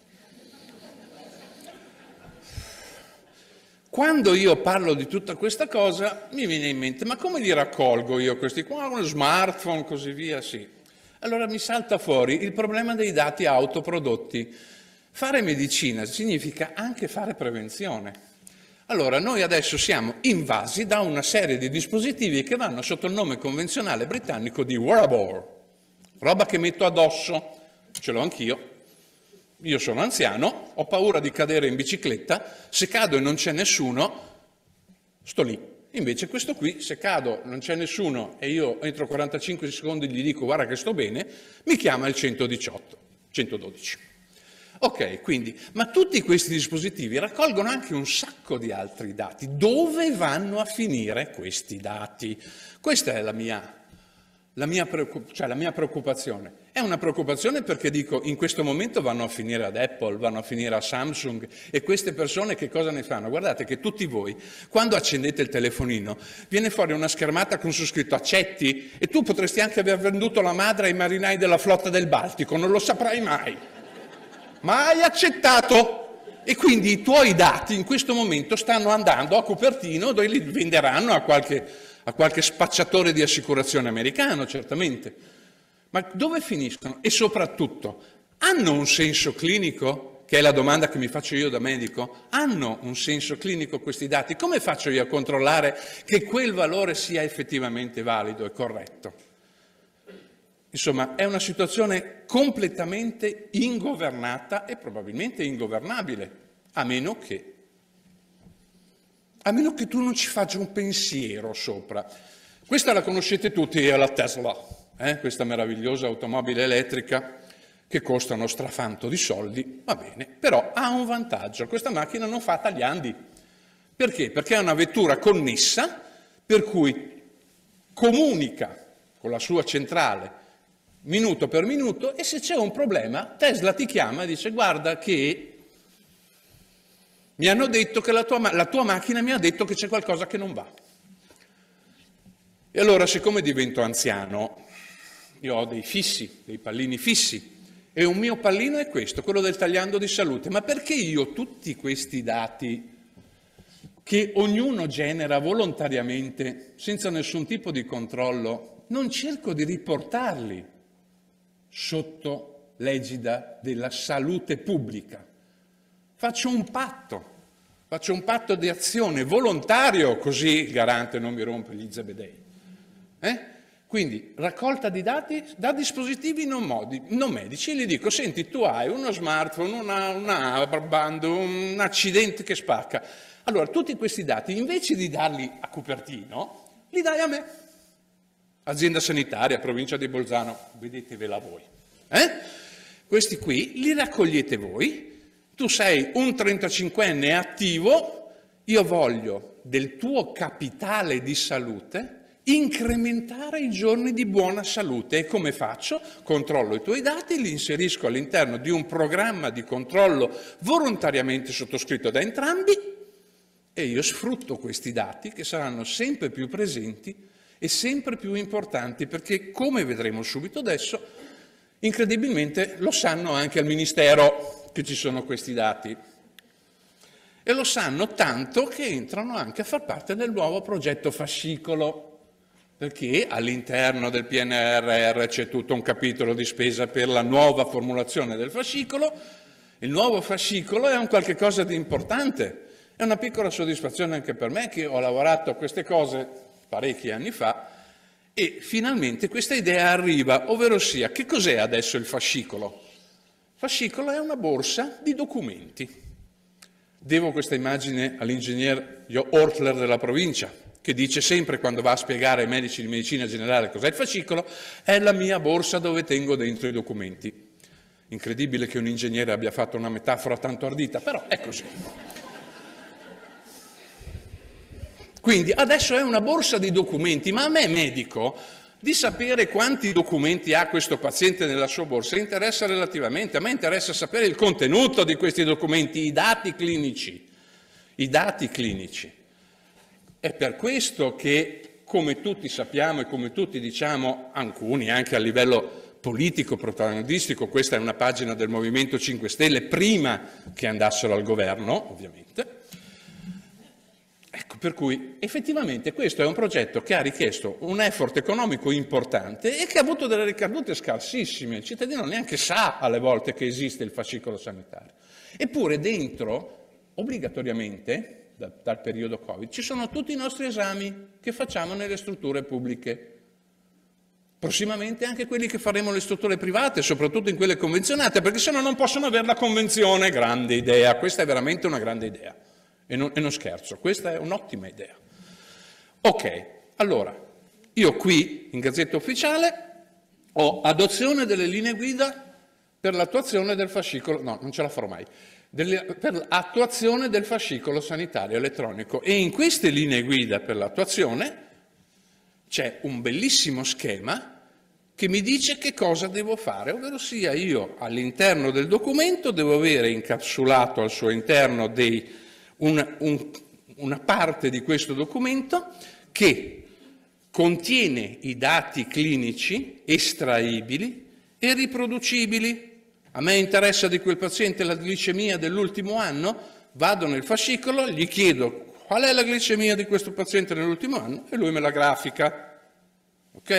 Quando io parlo di tutta questa cosa mi viene in mente, ma come li raccolgo io questi qua? Uno smartphone, così via, sì. Allora mi salta fuori il problema dei dati autoprodotti. Fare medicina significa anche fare prevenzione. Allora, noi adesso siamo invasi da una serie di dispositivi che vanno sotto il nome convenzionale britannico di wearable, roba che metto addosso, ce l'ho anch'io, io sono anziano, ho paura di cadere in bicicletta, se cado e non c'è nessuno, sto lì. Invece questo qui, se cado, non c'è nessuno e io entro 45 secondi gli dico guarda che sto bene, mi chiama il 118, 112. Ok, quindi, ma tutti questi dispositivi raccolgono anche un sacco di altri dati. Dove vanno a finire questi dati? Questa è la mia, la mia, preoccup- cioè la mia preoccupazione è una preoccupazione perché dico, in questo momento vanno a finire ad Apple, vanno a finire a Samsung e queste persone che cosa ne fanno? Guardate che tutti voi, quando accendete il telefonino, viene fuori una schermata con su scritto accetti e tu potresti anche aver venduto la madre ai marinai della flotta del Baltico, non lo saprai mai. Ma hai accettato! E quindi i tuoi dati in questo momento stanno andando a Cupertino dove li venderanno a qualche, a qualche spacciatore di assicurazione americano, certamente. Ma dove finiscono? E soprattutto, hanno un senso clinico? Che è la domanda che mi faccio io da medico. Hanno un senso clinico questi dati? Come faccio io a controllare che quel valore sia effettivamente valido e corretto? Insomma, è una situazione completamente ingovernata e probabilmente ingovernabile, a meno che, a meno che tu non ci faccia un pensiero sopra. Questa la conoscete tutti, è la Tesla eh, questa meravigliosa automobile elettrica che costa uno strafanto di soldi, va bene, però ha un vantaggio, questa macchina non fa tagliandi. Perché? Perché è una vettura connessa per cui comunica con la sua centrale minuto per minuto e se c'è un problema Tesla ti chiama e dice guarda che mi hanno detto che la tua, la tua macchina mi ha detto che c'è qualcosa che non va. E allora siccome divento anziano io ho dei fissi, dei pallini fissi, e un mio pallino è questo, quello del tagliando di salute. Ma perché io tutti questi dati che ognuno genera volontariamente, senza nessun tipo di controllo, non cerco di riportarli sotto l'egida della salute pubblica? Faccio un patto, faccio un patto di azione volontario, così il garante non mi rompe gli zebedei. Eh? Quindi raccolta di dati da dispositivi non, modi, non medici e gli dico, senti, tu hai uno smartphone, una, una barbando, un accidente che spacca. Allora, tutti questi dati, invece di darli a Cupertino, li dai a me. Azienda sanitaria, provincia di Bolzano, vedetevela voi. Eh? Questi qui li raccogliete voi, tu sei un 35enne attivo, io voglio del tuo capitale di salute incrementare i giorni di buona salute. E come faccio? Controllo i tuoi dati, li inserisco all'interno di un programma di controllo volontariamente sottoscritto da entrambi e io sfrutto questi dati che saranno sempre più presenti e sempre più importanti perché, come vedremo subito adesso, incredibilmente lo sanno anche al Ministero che ci sono questi dati e lo sanno tanto che entrano anche a far parte del nuovo progetto fascicolo perché all'interno del PNRR c'è tutto un capitolo di spesa per la nuova formulazione del fascicolo. Il nuovo fascicolo è un qualche cosa di importante, è una piccola soddisfazione anche per me che ho lavorato a queste cose parecchi anni fa e finalmente questa idea arriva, ovvero sia che cos'è adesso il fascicolo? Il fascicolo è una borsa di documenti. Devo questa immagine all'ingegner Ortler della provincia, che dice sempre quando va a spiegare ai medici di medicina generale cos'è il fascicolo, è la mia borsa dove tengo dentro i documenti. Incredibile che un ingegnere abbia fatto una metafora tanto ardita, però è così. Quindi adesso è una borsa di documenti, ma a me medico di sapere quanti documenti ha questo paziente nella sua borsa interessa relativamente, a me interessa sapere il contenuto di questi documenti, i dati clinici, i dati clinici. È per questo che, come tutti sappiamo e come tutti diciamo, alcuni anche a livello politico protagonistico, questa è una pagina del Movimento 5 Stelle prima che andassero al governo, ovviamente. Ecco, per cui effettivamente questo è un progetto che ha richiesto un effort economico importante e che ha avuto delle ricadute scarsissime. Il cittadino neanche sa alle volte che esiste il fascicolo sanitario. Eppure dentro, obbligatoriamente, da, dal periodo Covid, ci sono tutti i nostri esami che facciamo nelle strutture pubbliche. Prossimamente anche quelli che faremo nelle strutture private, soprattutto in quelle convenzionate, perché se no non possono avere la convenzione. Grande idea, questa è veramente una grande idea. E non, e non scherzo, questa è un'ottima idea. Ok, allora, io qui in Gazzetta Ufficiale ho adozione delle linee guida per l'attuazione del fascicolo, no, non ce la farò mai, per l'attuazione del fascicolo sanitario elettronico. E in queste linee guida per l'attuazione c'è un bellissimo schema che mi dice che cosa devo fare, ovvero sia io all'interno del documento devo avere incapsulato al suo interno dei, un, un, una parte di questo documento che contiene i dati clinici estraibili e riproducibili a me interessa di quel paziente la glicemia dell'ultimo anno, vado nel fascicolo, gli chiedo qual è la glicemia di questo paziente nell'ultimo anno e lui me la grafica. Ok?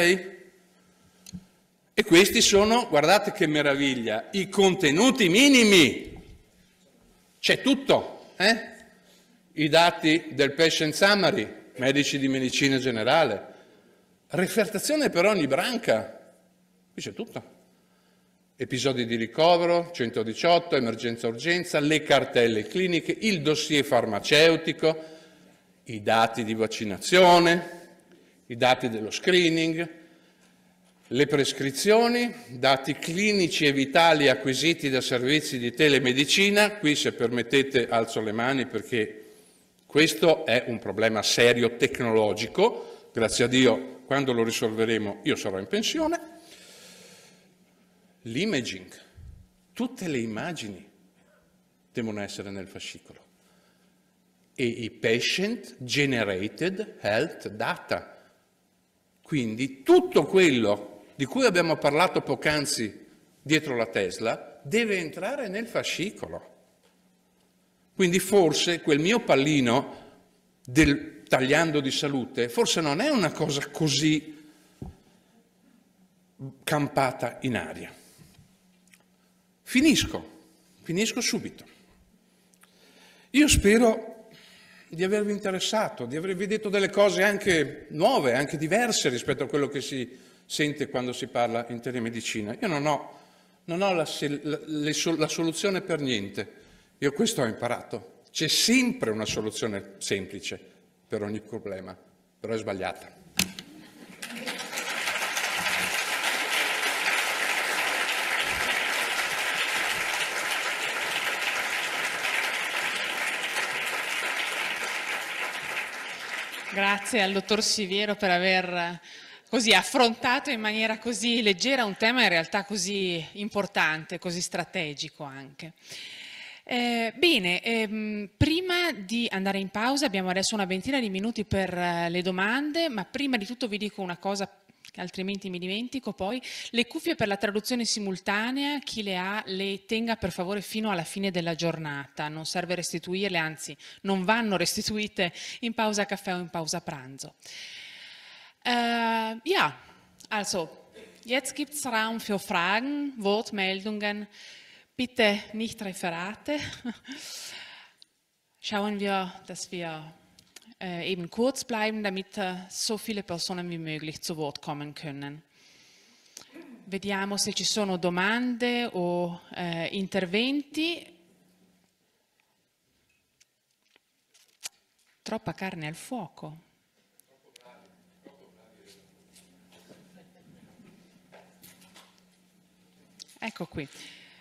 E questi sono, guardate che meraviglia, i contenuti minimi. C'è tutto, eh? I dati del patient summary, medici di medicina generale, refertazione per ogni branca, qui c'è tutto episodi di ricovero, 118, emergenza-urgenza, le cartelle cliniche, il dossier farmaceutico, i dati di vaccinazione, i dati dello screening, le prescrizioni, dati clinici e vitali acquisiti da servizi di telemedicina, qui se permettete alzo le mani perché questo è un problema serio tecnologico, grazie a Dio quando lo risolveremo io sarò in pensione, l'imaging, tutte le immagini devono essere nel fascicolo e i patient generated health data. Quindi tutto quello di cui abbiamo parlato poc'anzi dietro la Tesla deve entrare nel fascicolo. Quindi forse quel mio pallino del tagliando di salute, forse non è una cosa così campata in aria. Finisco, finisco subito. Io spero di avervi interessato, di avervi detto delle cose anche nuove, anche diverse rispetto a quello che si sente quando si parla in telemedicina. Io non ho, non ho la, la, la soluzione per niente, io questo ho imparato. C'è sempre una soluzione semplice per ogni problema, però è sbagliata. grazie al dottor Siviero per aver eh, così affrontato in maniera così leggera un tema in realtà così importante, così strategico anche. Eh, bene, ehm, prima di andare in pausa abbiamo adesso una ventina di minuti per eh, le domande, ma prima di tutto vi dico una cosa altrimenti mi dimentico poi. Le cuffie per la traduzione simultanea, chi le ha le tenga per favore fino alla fine della giornata, non serve restituirle, anzi non vanno restituite in pausa caffè o in pausa pranzo. Uh, ja, also, jetzt gibt's Raum für Fragen, Wortmeldungen. Bitte nicht Referate. Schauen wir, dass wir äh, eben kurz bleiben, damit äh, so viele Personen wie möglich zu Wort kommen können. Vediamo se ci sono domande o eh, interventi. Troppa carne al fuoco. Ecco qui.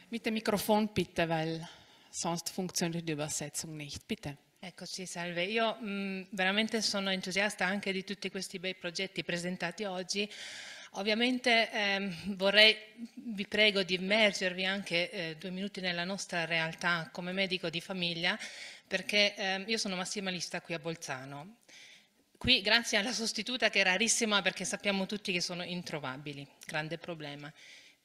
Mit dem Mikrofon bitte, weil sonst funktioniert die Übersetzung nicht. Bitte. Eccoci, salve. Io mh, mm, veramente sono entusiasta anche di tutti questi bei progetti presentati oggi. Ovviamente ehm, vorrei, vi prego di immergervi anche eh, due minuti nella nostra realtà come medico di famiglia, perché ehm, io sono massimalista qui a Bolzano. Qui, grazie alla sostituta che è rarissima perché sappiamo tutti che sono introvabili, grande problema.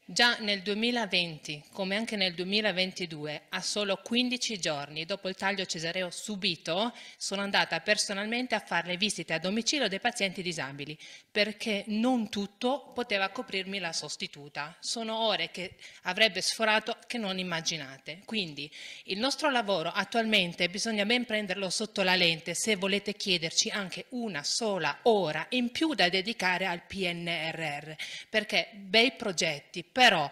Già nel 2020, come anche nel 2022, a solo 15 giorni dopo il taglio cesareo subito, sono andata personalmente a fare le visite a domicilio dei pazienti disabili, perché non tutto poteva coprirmi la sostituta. Sono ore che avrebbe sforato che non immaginate. Quindi il nostro lavoro attualmente bisogna ben prenderlo sotto la lente se volete chiederci anche una sola ora in più da dedicare al PNRR, perché bei progetti, però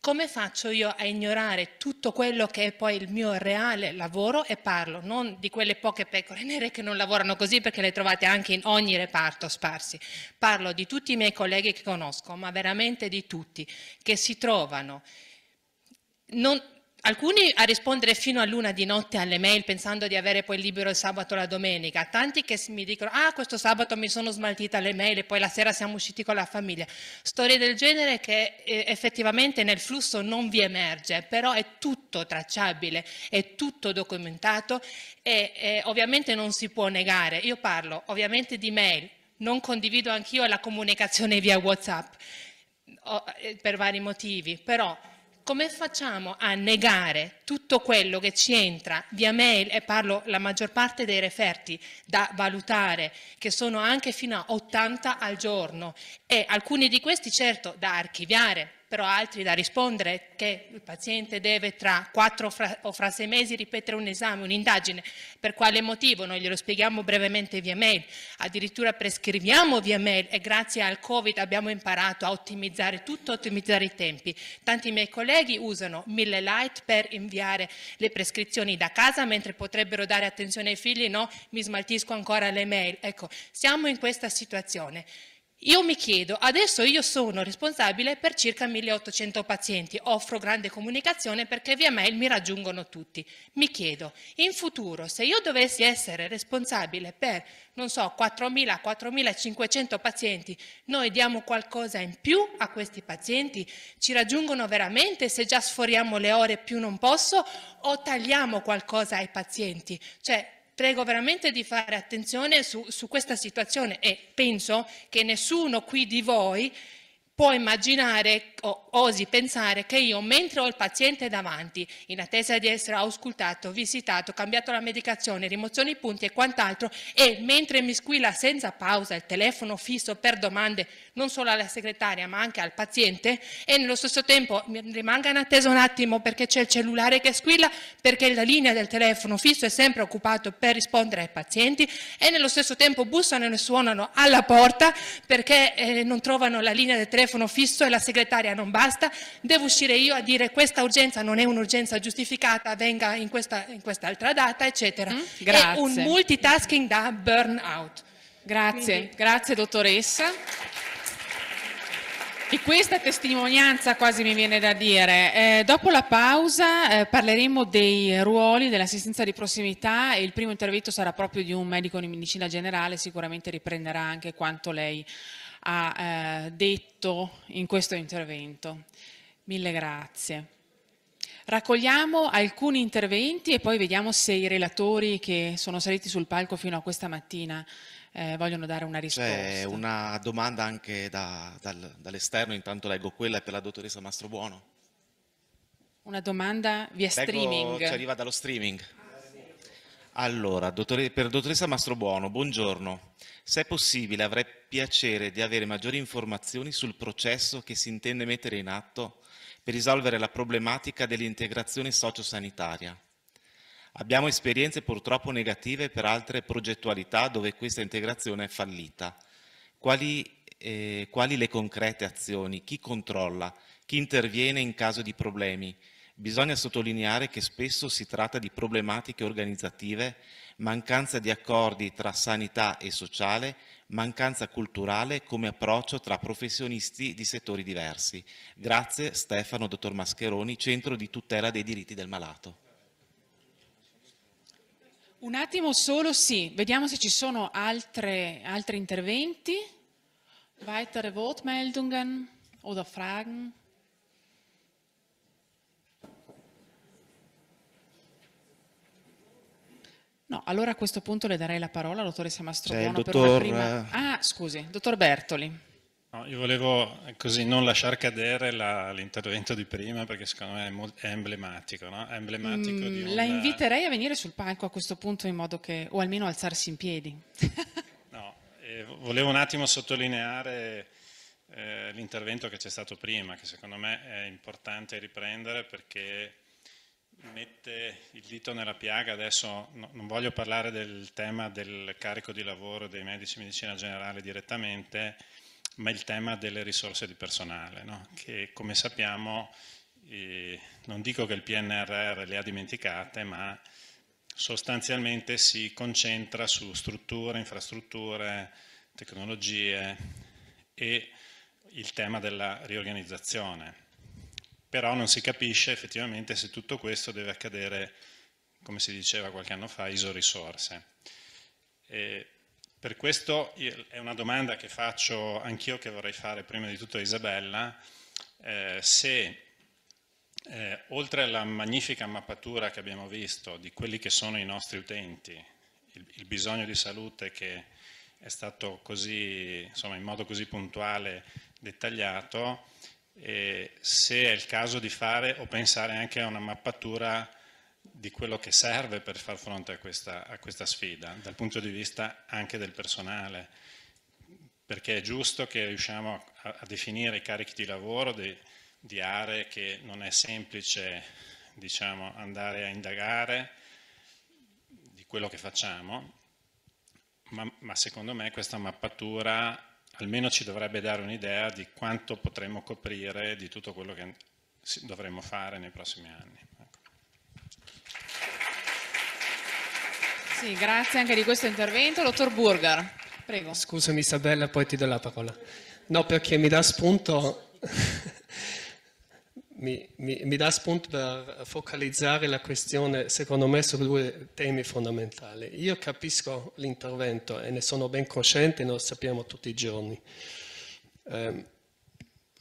come faccio io a ignorare tutto quello che è poi il mio reale lavoro e parlo non di quelle poche pecore nere che non lavorano così perché le trovate anche in ogni reparto sparsi, parlo di tutti i miei colleghi che conosco, ma veramente di tutti, che si trovano non, Alcuni a rispondere fino a luna di notte alle mail pensando di avere poi libero il sabato e la domenica, tanti che mi dicono ah questo sabato mi sono smaltita le mail e poi la sera siamo usciti con la famiglia. Storie del genere che eh, effettivamente nel flusso non vi emerge, però è tutto tracciabile, è tutto documentato e eh, ovviamente non si può negare. Io parlo ovviamente di mail, non condivido anch'io la comunicazione via Whatsapp eh, per vari motivi, però come facciamo a negare tutto quello che ci entra via mail, e parlo la maggior parte dei referti da valutare, che sono anche fino a 80 al giorno, e alcuni di questi certo da archiviare, però altri da rispondere che il paziente deve tra 4 o fra 6 mesi ripetere un esame, un'indagine, per quale motivo? Noi glielo spieghiamo brevemente via mail, addirittura prescriviamo via mail e grazie al Covid abbiamo imparato a ottimizzare tutto, ottimizzare i tempi. Tanti miei colleghi usano mille light per inviare le prescrizioni da casa mentre potrebbero dare attenzione ai figli, no, mi smaltisco ancora le mail. Ecco, siamo in questa situazione. Io mi chiedo, adesso io sono responsabile per circa 1800 pazienti, offro grande comunicazione perché via mail mi raggiungono tutti. Mi chiedo, in futuro, se io dovessi essere responsabile per, non so, 4000-4500 pazienti, noi diamo qualcosa in più a questi pazienti? Ci raggiungono veramente se già sforiamo le ore più non posso o tagliamo qualcosa ai pazienti? Cioè, prego veramente di fare attenzione su, su questa situazione e penso che nessuno qui di voi può immaginare o osi pensare che io, mentre ho il paziente davanti, in attesa di essere auscultato, visitato, cambiato la medicazione, rimozione i punti e quant'altro, e mentre mi squilla senza pausa il telefono fisso per domande non solo alla segretaria ma anche al paziente, e nello stesso tempo rimanga in attesa un attimo perché c'è il cellulare che squilla, perché la linea del telefono fisso è sempre occupata per rispondere ai pazienti, e nello stesso tempo bussano e suonano alla porta perché eh, non trovano la linea del telefono telefono fisso e la segretaria non basta, devo uscire io a dire questa urgenza non è un'urgenza giustificata, venga in, questa, in quest'altra data, eccetera. Mm, grazie. È un multitasking da burnout. Grazie, Quindi. grazie dottoressa. E questa testimonianza quasi mi viene da dire. Eh, dopo la pausa eh, parleremo dei ruoli dell'assistenza di prossimità e il primo intervento sarà proprio di un medico di medicina generale, sicuramente riprenderà anche quanto lei ha eh, detto in questo intervento. Mille grazie. Raccogliamo alcuni interventi e poi vediamo se i relatori che sono saliti sul palco fino a questa mattina eh, vogliono dare una risposta. C'è una domanda anche da, dal, dall'esterno, intanto leggo quella per la dottoressa Mastrobuono. Una domanda via leggo, streaming. Ci arriva dallo streaming. Allora, dottore, per dottoressa Mastrobuono, buongiorno. Se è possibile, avrei piacere di avere maggiori informazioni sul processo che si intende mettere in atto per risolvere la problematica dell'integrazione sociosanitaria. Abbiamo esperienze purtroppo negative per altre progettualità dove questa integrazione è fallita. Quali, eh, quali le concrete azioni? Chi controlla? Chi interviene in caso di problemi? Bisogna sottolineare che spesso si tratta di problematiche organizzative, mancanza di accordi tra sanità e sociale, mancanza culturale come approccio tra professionisti di settori diversi. Grazie Stefano, dottor Mascheroni, Centro di tutela dei diritti del malato. Un attimo solo, sì, vediamo se ci sono altre, altri interventi. Weitere Wortmeldungen oder Fragen? No, allora a questo punto le darei la parola alla dottoressa Mastrobuono cioè, dottor... per una prima... Eh, ah, scusi, dottor Bertoli. No, io volevo eh, così non lasciar cadere la, l'intervento di prima perché secondo me è, molt, è emblematico. No? È emblematico mm, un... La inviterei a venire sul palco a questo punto in modo che, o almeno alzarsi in piedi. no, eh, volevo un attimo sottolineare eh, l'intervento che c'è stato prima, che secondo me è importante riprendere perché mette il dito nella piaga, adesso no, non voglio parlare del tema del carico di lavoro dei medici di medicina generale direttamente, ma il tema delle risorse di personale, no? che come sappiamo, eh, non dico che il PNRR le ha dimenticate, ma sostanzialmente si concentra su strutture, infrastrutture, tecnologie e il tema della riorganizzazione però non si capisce effettivamente se tutto questo deve accadere, come si diceva qualche anno fa, ISO risorse. E per questo è una domanda che faccio anch'io che vorrei fare prima di tutto a Isabella, eh, se eh, oltre alla magnifica mappatura che abbiamo visto di quelli che sono i nostri utenti, il, il bisogno di salute che è stato così, insomma, in modo così puntuale dettagliato, e se è il caso di fare o pensare anche a una mappatura di quello che serve per far fronte a questa, a questa sfida, dal punto di vista anche del personale, perché è giusto che riusciamo a, a definire i carichi di lavoro di, di aree che non è semplice diciamo, andare a indagare di quello che facciamo, ma, ma secondo me questa mappatura almeno ci dovrebbe dare un'idea di quanto potremmo coprire di tutto quello che dovremmo fare nei prossimi anni. Ecco. Sì, grazie anche di questo intervento. Dottor Burger, prego. Scusami Isabella, poi ti do la parola. No, perché mi dà spunto mi, mi, mi dà spunto per focalizzare la questione, secondo me, su due temi fondamentali. Io capisco l'intervento e ne sono ben cosciente, lo sappiamo tutti i giorni. Eh,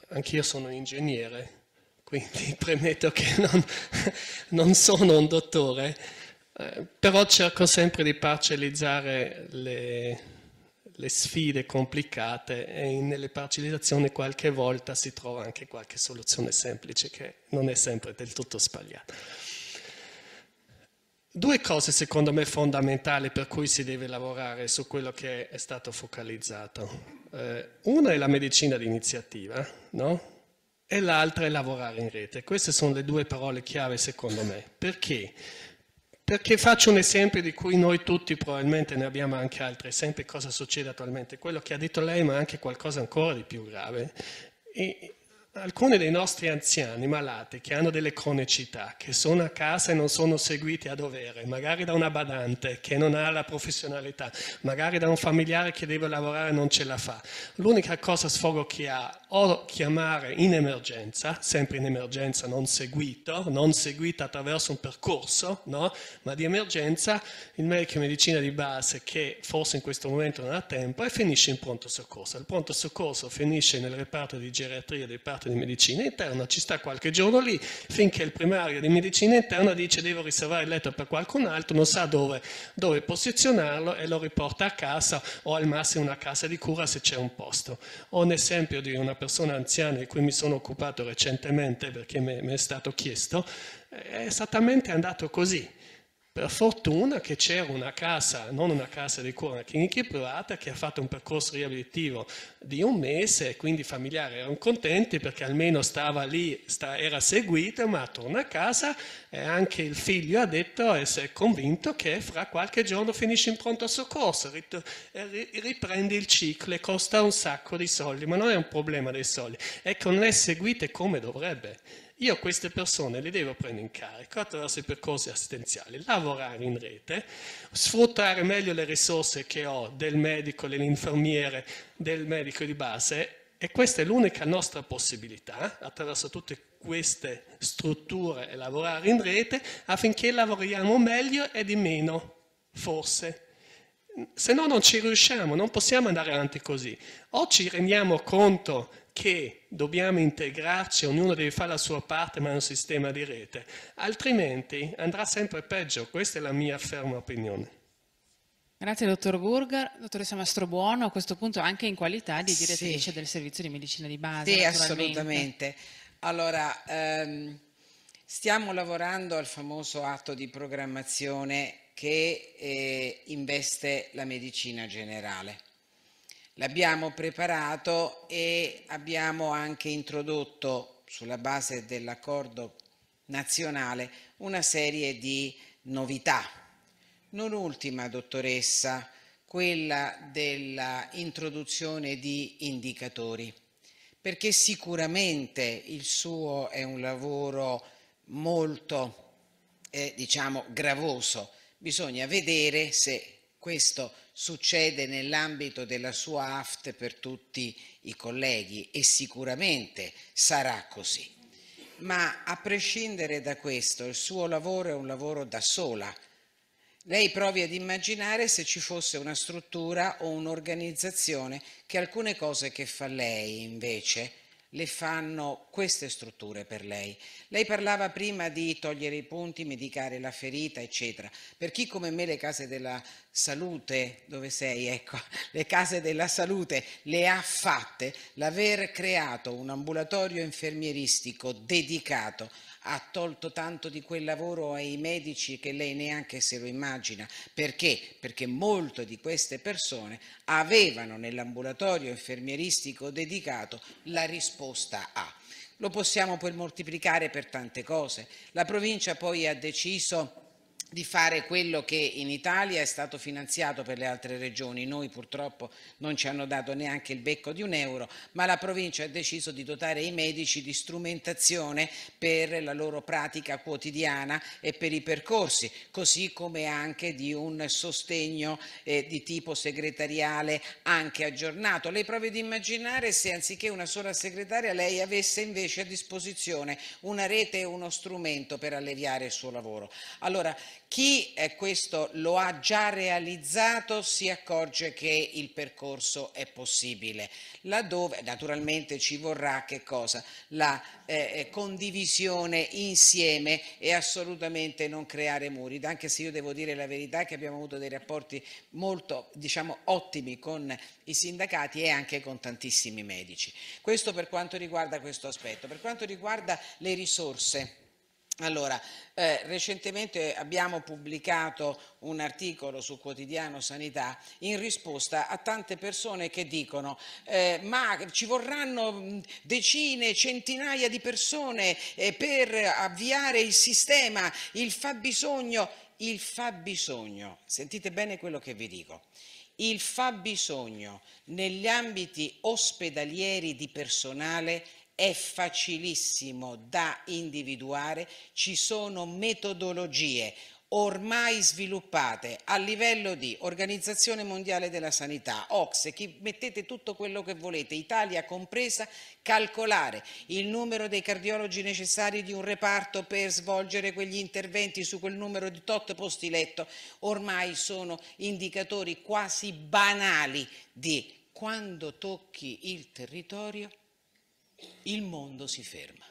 anch'io sono ingegnere, quindi premetto che non, non sono un dottore, eh, però cerco sempre di parcializzare le, le sfide complicate e nelle parcellizzazioni qualche volta si trova anche qualche soluzione semplice che non è sempre del tutto sbagliata. Due cose secondo me fondamentali per cui si deve lavorare su quello che è stato focalizzato. Eh, una è la medicina di iniziativa, no? e l'altra è lavorare in rete. Queste sono le due parole chiave secondo me. Perché? Perché faccio un esempio di cui noi tutti probabilmente ne abbiamo anche altri, sempre cosa succede attualmente, quello che ha detto lei ma anche qualcosa ancora di più grave. E Alcuni dei nostri anziani malati che hanno delle cronicità, che sono a casa e non sono seguiti a dovere, magari da una badante che non ha la professionalità, magari da un familiare che deve lavorare e non ce la fa, l'unica cosa sfogo che ha o chiamare in emergenza, sempre in emergenza non seguito, non seguita attraverso un percorso, no? ma di emergenza il medico di medicina di base che forse in questo momento non ha tempo e finisce in pronto soccorso. Il pronto soccorso finisce nel reparto di geriatria, reparto primato di medicina interna, ci sta qualche giorno lì finché il primario di medicina interna dice devo riservare il letto per qualcun altro, non sa dove, dove posizionarlo e lo riporta a casa o al massimo una casa di cura se c'è un posto. Ho un esempio di una persona anziana di cui mi sono occupato recentemente perché mi è stato chiesto, è esattamente andato così per fortuna che c'era una casa, non una casa di cura, una clinica privata che ha fatto un percorso riabilitativo di un mese e quindi i familiari erano contenti perché almeno stava lì, sta, era seguita, ma torna a casa e anche il figlio ha detto e si è convinto che fra qualche giorno finisce in pronto soccorso, riprende il ciclo e costa un sacco di soldi, ma non è un problema dei soldi, è ecco, che non è seguita come dovrebbe io queste persone le devo prendere in carico attraverso i percorsi assistenziali, lavorare in rete, sfruttare meglio le risorse che ho del medico, dell'infermiere, del medico di base e questa è l'unica nostra possibilità attraverso tutte queste strutture e lavorare in rete affinché lavoriamo meglio e di meno, forse se no non ci riusciamo, non possiamo andare avanti così. O ci rendiamo conto che dobbiamo integrarci, ognuno deve fare la sua parte, ma è un sistema di rete, altrimenti andrà sempre peggio, questa è la mia ferma opinione. Grazie dottor Burger, dottoressa Mastrobuono, a questo punto anche in qualità di direttrice sì. del servizio di medicina di base. Sì, assolutamente. Allora, ehm, stiamo lavorando al famoso atto di programmazione che eh, investe la medicina generale. L'abbiamo preparato e abbiamo anche introdotto, sulla base dell'accordo nazionale, una serie di novità. Non ultima, dottoressa, quella dell'introduzione di indicatori, perché sicuramente il suo è un lavoro molto, eh, diciamo, gravoso. Bisogna vedere se questo succede nell'ambito della sua aft per tutti i colleghi e sicuramente sarà così. Ma a prescindere da questo, il suo lavoro è un lavoro da sola. Lei provi ad immaginare se ci fosse una struttura o un'organizzazione che alcune cose che fa lei invece le fanno queste strutture per lei. Lei parlava prima di togliere i punti, medicare la ferita, eccetera. Per chi come me le case della salute, dove sei, ecco, le case della salute le ha fatte, l'aver creato un ambulatorio infermieristico dedicato ha tolto tanto di quel lavoro ai medici che lei neanche se lo immagina. Perché? Perché molte di queste persone avevano nell'ambulatorio infermieristico dedicato la risposta A. Lo possiamo poi moltiplicare per tante cose. La provincia poi ha deciso di fare quello che in Italia è stato finanziato per le altre regioni. Noi purtroppo non ci hanno dato neanche il becco di un euro, ma la provincia ha deciso di dotare i medici di strumentazione per la loro pratica quotidiana e per i percorsi, così come anche di un sostegno eh, di tipo segretariale anche aggiornato. Lei provi ad immaginare se anziché una sola segretaria lei avesse invece a disposizione una rete e uno strumento per alleviare il suo lavoro. Allora, chi questo lo ha già realizzato si accorge che il percorso è possibile, laddove naturalmente ci vorrà che cosa? La eh, eh condivisione insieme e assolutamente non creare muri, anche se io devo dire la verità che abbiamo avuto dei rapporti molto diciamo, ottimi con i sindacati e anche con tantissimi medici. Questo per quanto riguarda questo aspetto. Per quanto riguarda le risorse, allora, eh, recentemente abbiamo pubblicato un articolo su Quotidiano Sanità in risposta a tante persone che dicono eh, ma ci vorranno mm, decine, centinaia di persone eh, per avviare il sistema, il fabbisogno, il fabbisogno, sentite bene quello che vi dico, il fabbisogno negli ambiti ospedalieri di personale è facilissimo da individuare, ci sono metodologie ormai sviluppate a livello di Organizzazione Mondiale della Sanità, Ox, chi, mettete tutto quello che volete, Italia compresa, calcolare il numero dei cardiologi necessari di un reparto per svolgere quegli interventi su quel numero di tot posti letto, ormai sono indicatori quasi banali di quando tocchi il territorio il mondo si ferma.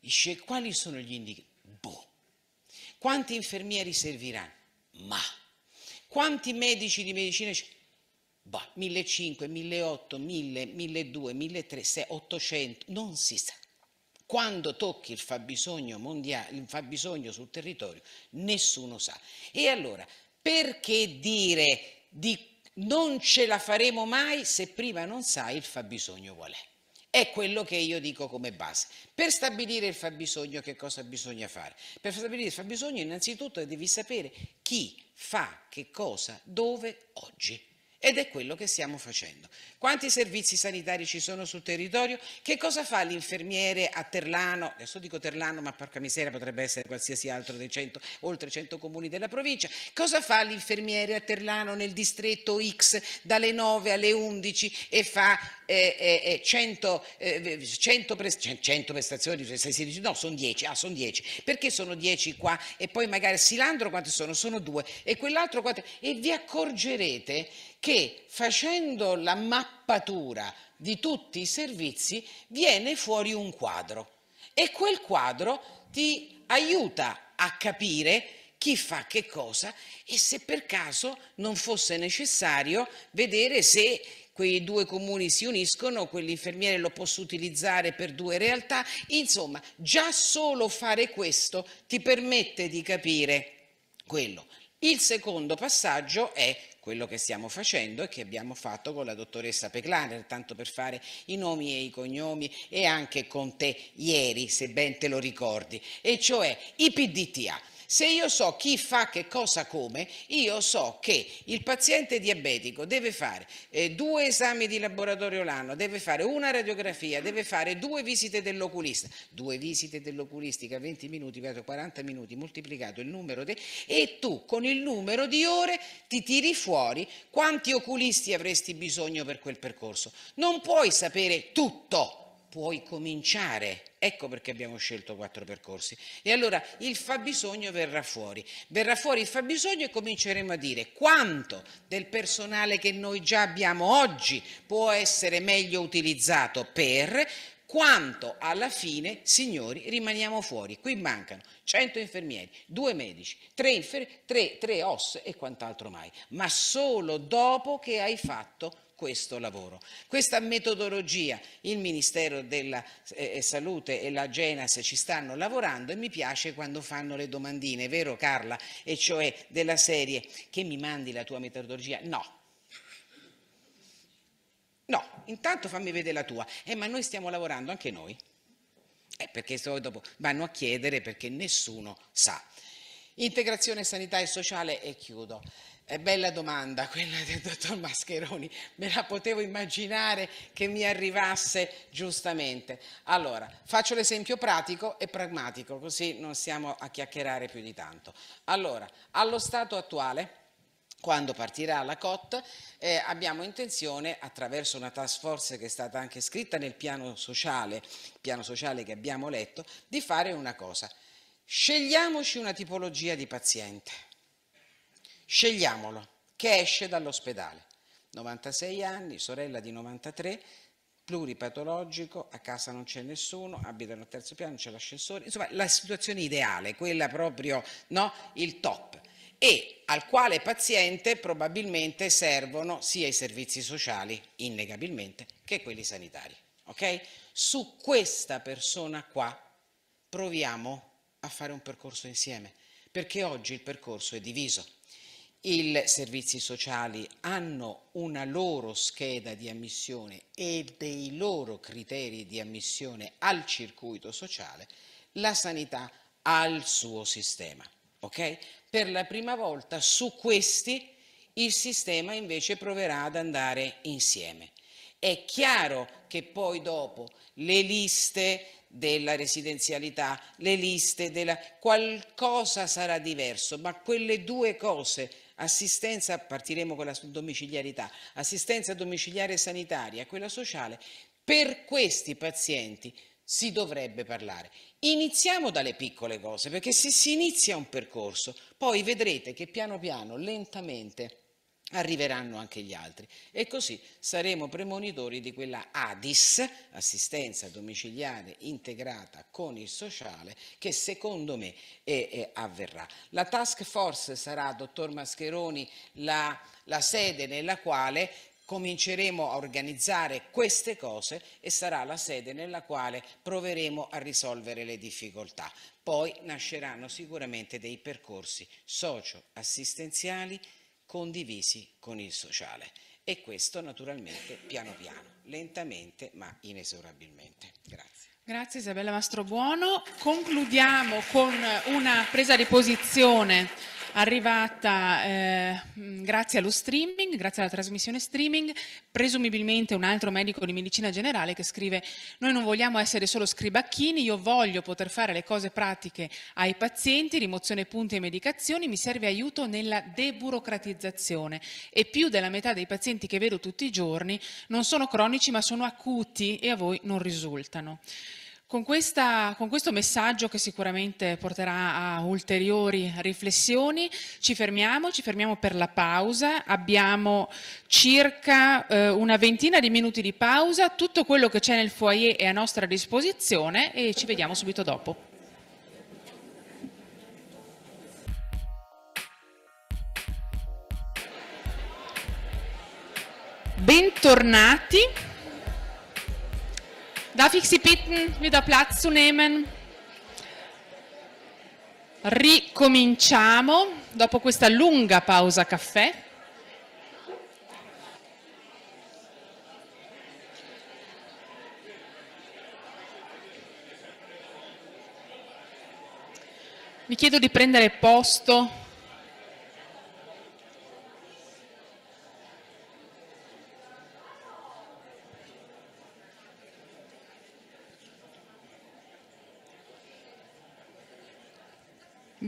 Dice, quali sono gli indicatori? Boh. Quanti infermieri serviranno? Ma. Quanti medici di medicina? Bah, 1500, 1800, 1000, 1200, 1300, 800, non si sa. Quando tocchi il fabbisogno mondiale, il fabbisogno sul territorio, nessuno sa. E allora, perché dire di non ce la faremo mai se prima non sai il fabbisogno qual è? è quello che io dico come base. Per stabilire il fabbisogno che cosa bisogna fare? Per stabilire il fabbisogno innanzitutto devi sapere chi fa che cosa, dove, oggi. Ed è quello che stiamo facendo. Quanti servizi sanitari ci sono sul territorio? Che cosa fa l'infermiere a Terlano? Adesso dico Terlano, ma porca miseria potrebbe essere qualsiasi altro dei 100, oltre 100 comuni della provincia. Cosa fa l'infermiere a Terlano nel distretto X dalle 9 alle 11 e fa eh, 100, 100, pre 100, prestazioni, no, sono 10, ah, sono 10, perché sono 10 qua e poi magari Silandro quante sono? Sono 2 e quell'altro quante? E vi accorgerete che facendo la mappatura di tutti i servizi viene fuori un quadro e quel quadro ti aiuta a capire chi fa che cosa e se per caso non fosse necessario vedere se quei due comuni si uniscono, quell'infermiere lo posso utilizzare per due realtà, insomma già solo fare questo ti permette di capire quello. Il secondo passaggio è quello che stiamo facendo e che abbiamo fatto con la dottoressa Peclaner, tanto per fare i nomi e i cognomi e anche con te ieri, se ben te lo ricordi, e cioè i PDTA. Se io so chi fa che cosa come, io so che il paziente diabetico deve fare eh, due esami di laboratorio l'anno, deve fare una radiografia, deve fare due visite dell'oculista, due visite dell'oculistica, 20 minuti, 40 minuti, moltiplicato il numero di... e tu con il numero di ore ti tiri fuori quanti oculisti avresti bisogno per quel percorso. Non puoi sapere tutto puoi cominciare. Ecco perché abbiamo scelto quattro percorsi. E allora il fabbisogno verrà fuori. Verrà fuori il fabbisogno e cominceremo a dire quanto del personale che noi già abbiamo oggi può essere meglio utilizzato per quanto alla fine, signori, rimaniamo fuori. Qui mancano 100 infermieri, 2 medici, 3, infer- 3, 3 osse e quant'altro mai, ma solo dopo che hai fatto questo lavoro. Questa metodologia il Ministero della eh, eh, Salute e la Genas ci stanno lavorando e mi piace quando fanno le domandine, vero Carla? E cioè della serie che mi mandi la tua metodologia? No. No, intanto fammi vedere la tua. Eh, ma noi stiamo lavorando anche noi. Eh, perché poi dopo vanno a chiedere perché nessuno sa. Integrazione sanità e sociale e chiudo. È bella domanda quella del dottor Mascheroni, me la potevo immaginare che mi arrivasse giustamente. Allora, faccio l'esempio pratico e pragmatico, così non stiamo a chiacchierare più di tanto. Allora, allo stato attuale, quando partirà la COT, eh, abbiamo intenzione, attraverso una task force che è stata anche scritta nel piano sociale, piano sociale che abbiamo letto, di fare una cosa. Scegliamoci una tipologia di paziente Scegliamolo, che esce dall'ospedale. 96 anni, sorella di 93, pluripatologico, a casa non c'è nessuno, abitano al terzo piano, c'è l'ascensore, insomma la situazione ideale, quella proprio, no, il top e al quale paziente probabilmente servono sia i servizi sociali, innegabilmente, che quelli sanitari. Okay? Su questa persona qua proviamo a fare un percorso insieme, perché oggi il percorso è diviso i servizi sociali hanno una loro scheda di ammissione e dei loro criteri di ammissione al circuito sociale, la sanità ha il suo sistema. Okay? Per la prima volta su questi il sistema invece proverà ad andare insieme. È chiaro che poi dopo le liste della residenzialità, le liste della... qualcosa sarà diverso, ma quelle due cose assistenza, partiremo con la domiciliarità, assistenza domiciliare sanitaria, quella sociale, per questi pazienti si dovrebbe parlare. Iniziamo dalle piccole cose, perché se si inizia un percorso, poi vedrete che piano piano, lentamente, arriveranno anche gli altri e così saremo premonitori di quella ADIS, assistenza domiciliare integrata con il sociale, che secondo me è, è, avverrà. La task force sarà, dottor Mascheroni, la, la sede nella quale cominceremo a organizzare queste cose e sarà la sede nella quale proveremo a risolvere le difficoltà. Poi nasceranno sicuramente dei percorsi socio-assistenziali condivisi con il sociale e questo naturalmente piano piano, lentamente ma inesorabilmente. Grazie. Grazie Isabella Mastrobuono. Concludiamo con una presa di posizione arrivata eh, mm, grazie allo streaming, grazie alla trasmissione streaming, presumibilmente un altro medico di medicina generale che scrive noi non vogliamo essere solo scribacchini, io voglio poter fare le cose pratiche ai pazienti, rimozione punti e medicazioni, mi serve aiuto nella deburocratizzazione e più della metà dei pazienti che vedo tutti i giorni non sono cronici ma sono acuti e a voi non risultano. Con, questa, con, questo messaggio che sicuramente porterà a ulteriori riflessioni, ci fermiamo, ci fermiamo per la pausa, abbiamo circa eh, una ventina di minuti di pausa, tutto quello che c'è nel foyer è a nostra disposizione e ci vediamo subito dopo. Bentornati. Darf ich Sie bitten, wieder Platz zu nehmen? Ricominciamo dopo questa lunga pausa caffè. Vi chiedo di prendere posto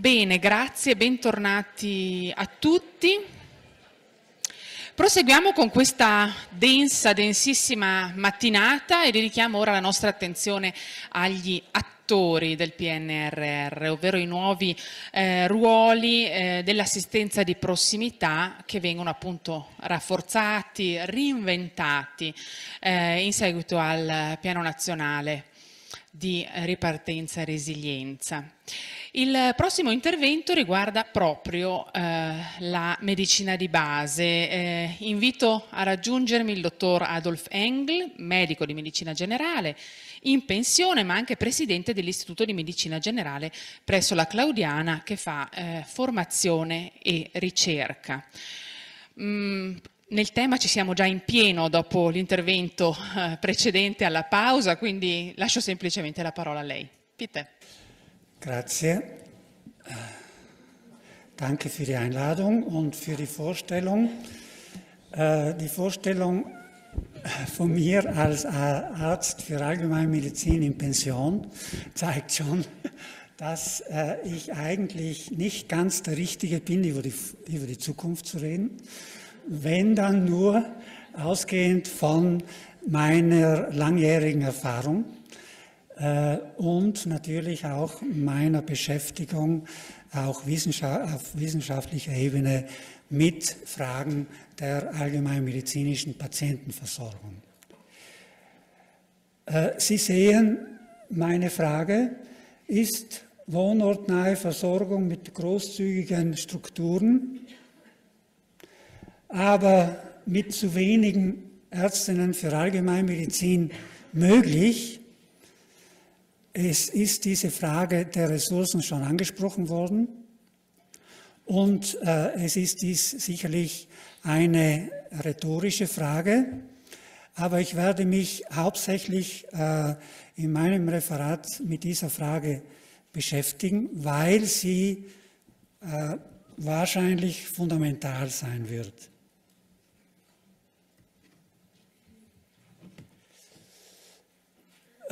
Bene, grazie, bentornati a tutti. Proseguiamo con questa densa, densissima mattinata e dedichiamo ora la nostra attenzione agli attori del PNRR, ovvero i nuovi eh, ruoli eh, dell'assistenza di prossimità che vengono appunto rafforzati, reinventati eh, in seguito al piano nazionale di ripartenza e resilienza. Il prossimo intervento riguarda proprio eh, la medicina di base. Eh, invito a raggiungermi il dottor Adolf Engel, medico di medicina generale, in pensione ma anche presidente dell'Istituto di Medicina Generale presso la Claudiana che fa eh, formazione e ricerca. Mm, Nel tema ci siamo già in pieno dopo l'intervento eh, precedente alla pausa, quindi lascio semplicemente la parola a lei. Bitte. Grazie. Eh, danke für die Einladung und für die Vorstellung. Äh, die Vorstellung äh, von mir als Arzt für Allgemeinmedizin in Pension zeigt schon, dass äh, ich eigentlich nicht ganz der Richtige bin, über die Zukunft zu reden wenn dann nur ausgehend von meiner langjährigen Erfahrung äh, und natürlich auch meiner Beschäftigung auch wissenschaft auf wissenschaftlicher Ebene mit Fragen der allgemeinmedizinischen Patientenversorgung. Äh, Sie sehen, meine Frage ist wohnortnahe Versorgung mit großzügigen Strukturen aber mit zu wenigen Ärztinnen für Allgemeinmedizin möglich. Es ist diese Frage der Ressourcen schon angesprochen worden und äh, es ist dies sicherlich eine rhetorische Frage, aber ich werde mich hauptsächlich äh, in meinem Referat mit dieser Frage beschäftigen, weil sie äh, wahrscheinlich fundamental sein wird.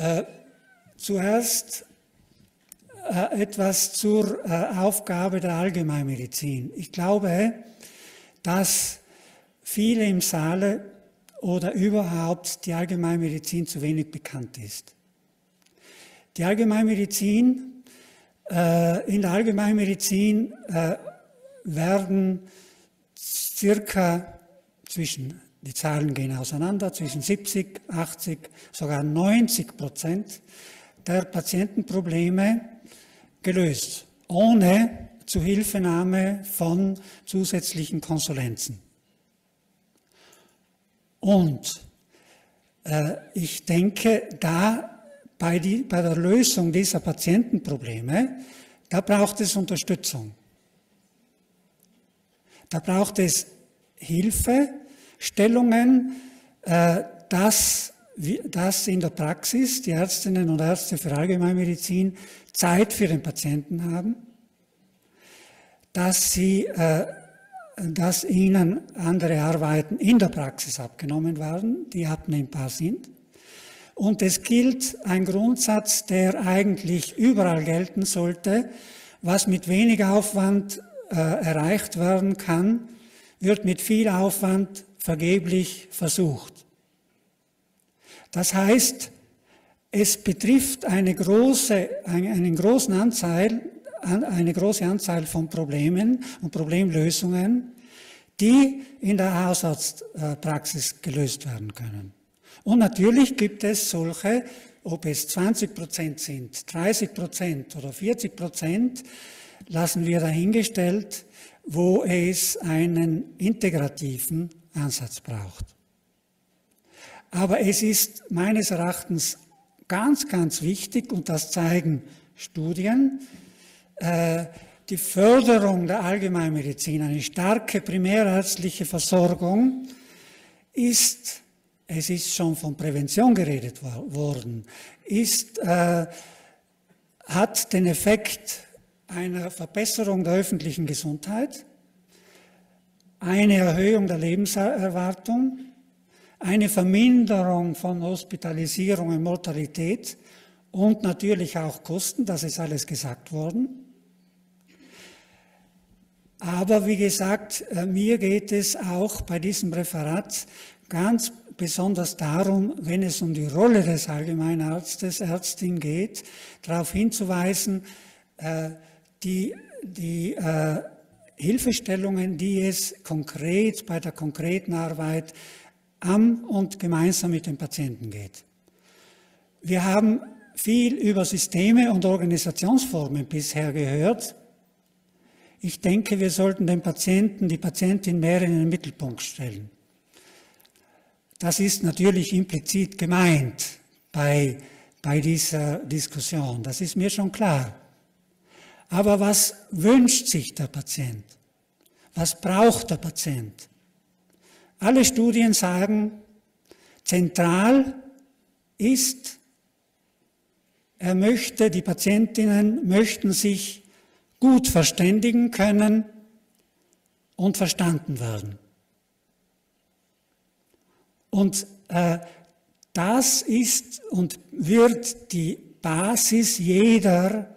Äh, zuerst äh, etwas zur äh, Aufgabe der Allgemeinmedizin. Ich glaube, dass viele im Saale oder überhaupt die Allgemeinmedizin zu wenig bekannt ist. Die Allgemeinmedizin, äh, in der Allgemeinmedizin äh, werden circa zwischen die Zahlen gehen auseinander, zwischen 70, 80, sogar 90 Prozent der Patientenprobleme gelöst, ohne Zuhilfenahme von zusätzlichen Konsulenzen. Und äh, ich denke, da bei, die, bei der Lösung dieser Patientenprobleme, da braucht es Unterstützung. Da braucht es Hilfe Stellungen, äh, dass, dass in der Praxis die Ärztinnen und Ärzte für Allgemeinmedizin Zeit für den Patienten haben, dass, sie, äh, dass ihnen andere Arbeiten in der Praxis abgenommen werden, die abnehmbar sind. Und es gilt ein Grundsatz, der eigentlich überall gelten sollte, was mit wenig Aufwand äh, erreicht werden kann, wird mit viel Aufwand vergeblich versucht. Das heißt, es betrifft eine große, einen großen Anteil, eine große Anzahl von Problemen und Problemlösungen, die in der Hausarztpraxis gelöst werden können. Und natürlich gibt es solche, ob es 20 Prozent sind, 30 Prozent oder 40 Prozent, lassen wir dahingestellt, wo es einen integrativen Ansatz braucht. Aber es ist meines Erachtens ganz, ganz wichtig, und das zeigen Studien, äh, die Förderung der Allgemeinmedizin, eine starke primärärztliche Versorgung ist, es ist schon von Prävention geredet worden, ist, äh, hat den Effekt einer Verbesserung der öffentlichen Gesundheit, eine Erhöhung der Lebenserwartung, eine Verminderung von Hospitalisierung und Mortalität und natürlich auch Kosten, das ist alles gesagt worden. Aber wie gesagt, äh, mir geht es auch bei diesem Referat ganz besonders darum, wenn es um die Rolle des Allgemeinarztes, Ärztin geht, darauf hinzuweisen, äh, die, die äh, Hilfestellungen, die es konkret bei der konkreten Arbeit am und gemeinsam mit dem Patienten geht. Wir haben viel über Systeme und Organisationsformen bisher gehört. Ich denke, wir sollten den Patienten, die Patientin mehr in den Mittelpunkt stellen. Das ist natürlich implizit gemeint bei, bei dieser Diskussion. Das ist mir schon klar. Aber was wünscht sich der Patient? Was braucht der Patient? Alle Studien sagen, zentral ist, er möchte, die Patientinnen möchten sich gut verständigen können und verstanden werden. Und äh, das ist und wird die Basis jeder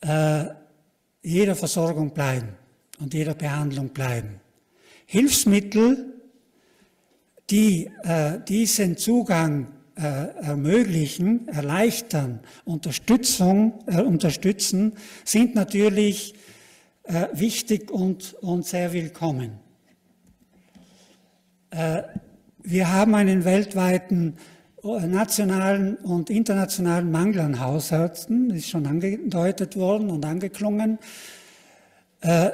äh, jeder Versorgung bleiben und jeder Behandlung bleiben. Hilfsmittel, die äh, diesen Zugang äh, ermöglichen, erleichtern, Unterstützung, äh, unterstützen, sind natürlich äh, wichtig und, und sehr willkommen. Äh, wir haben einen weltweiten nationalen und internationalen Mangel an Hausärzten, ist schon angedeutet worden und angeklungen. Äh,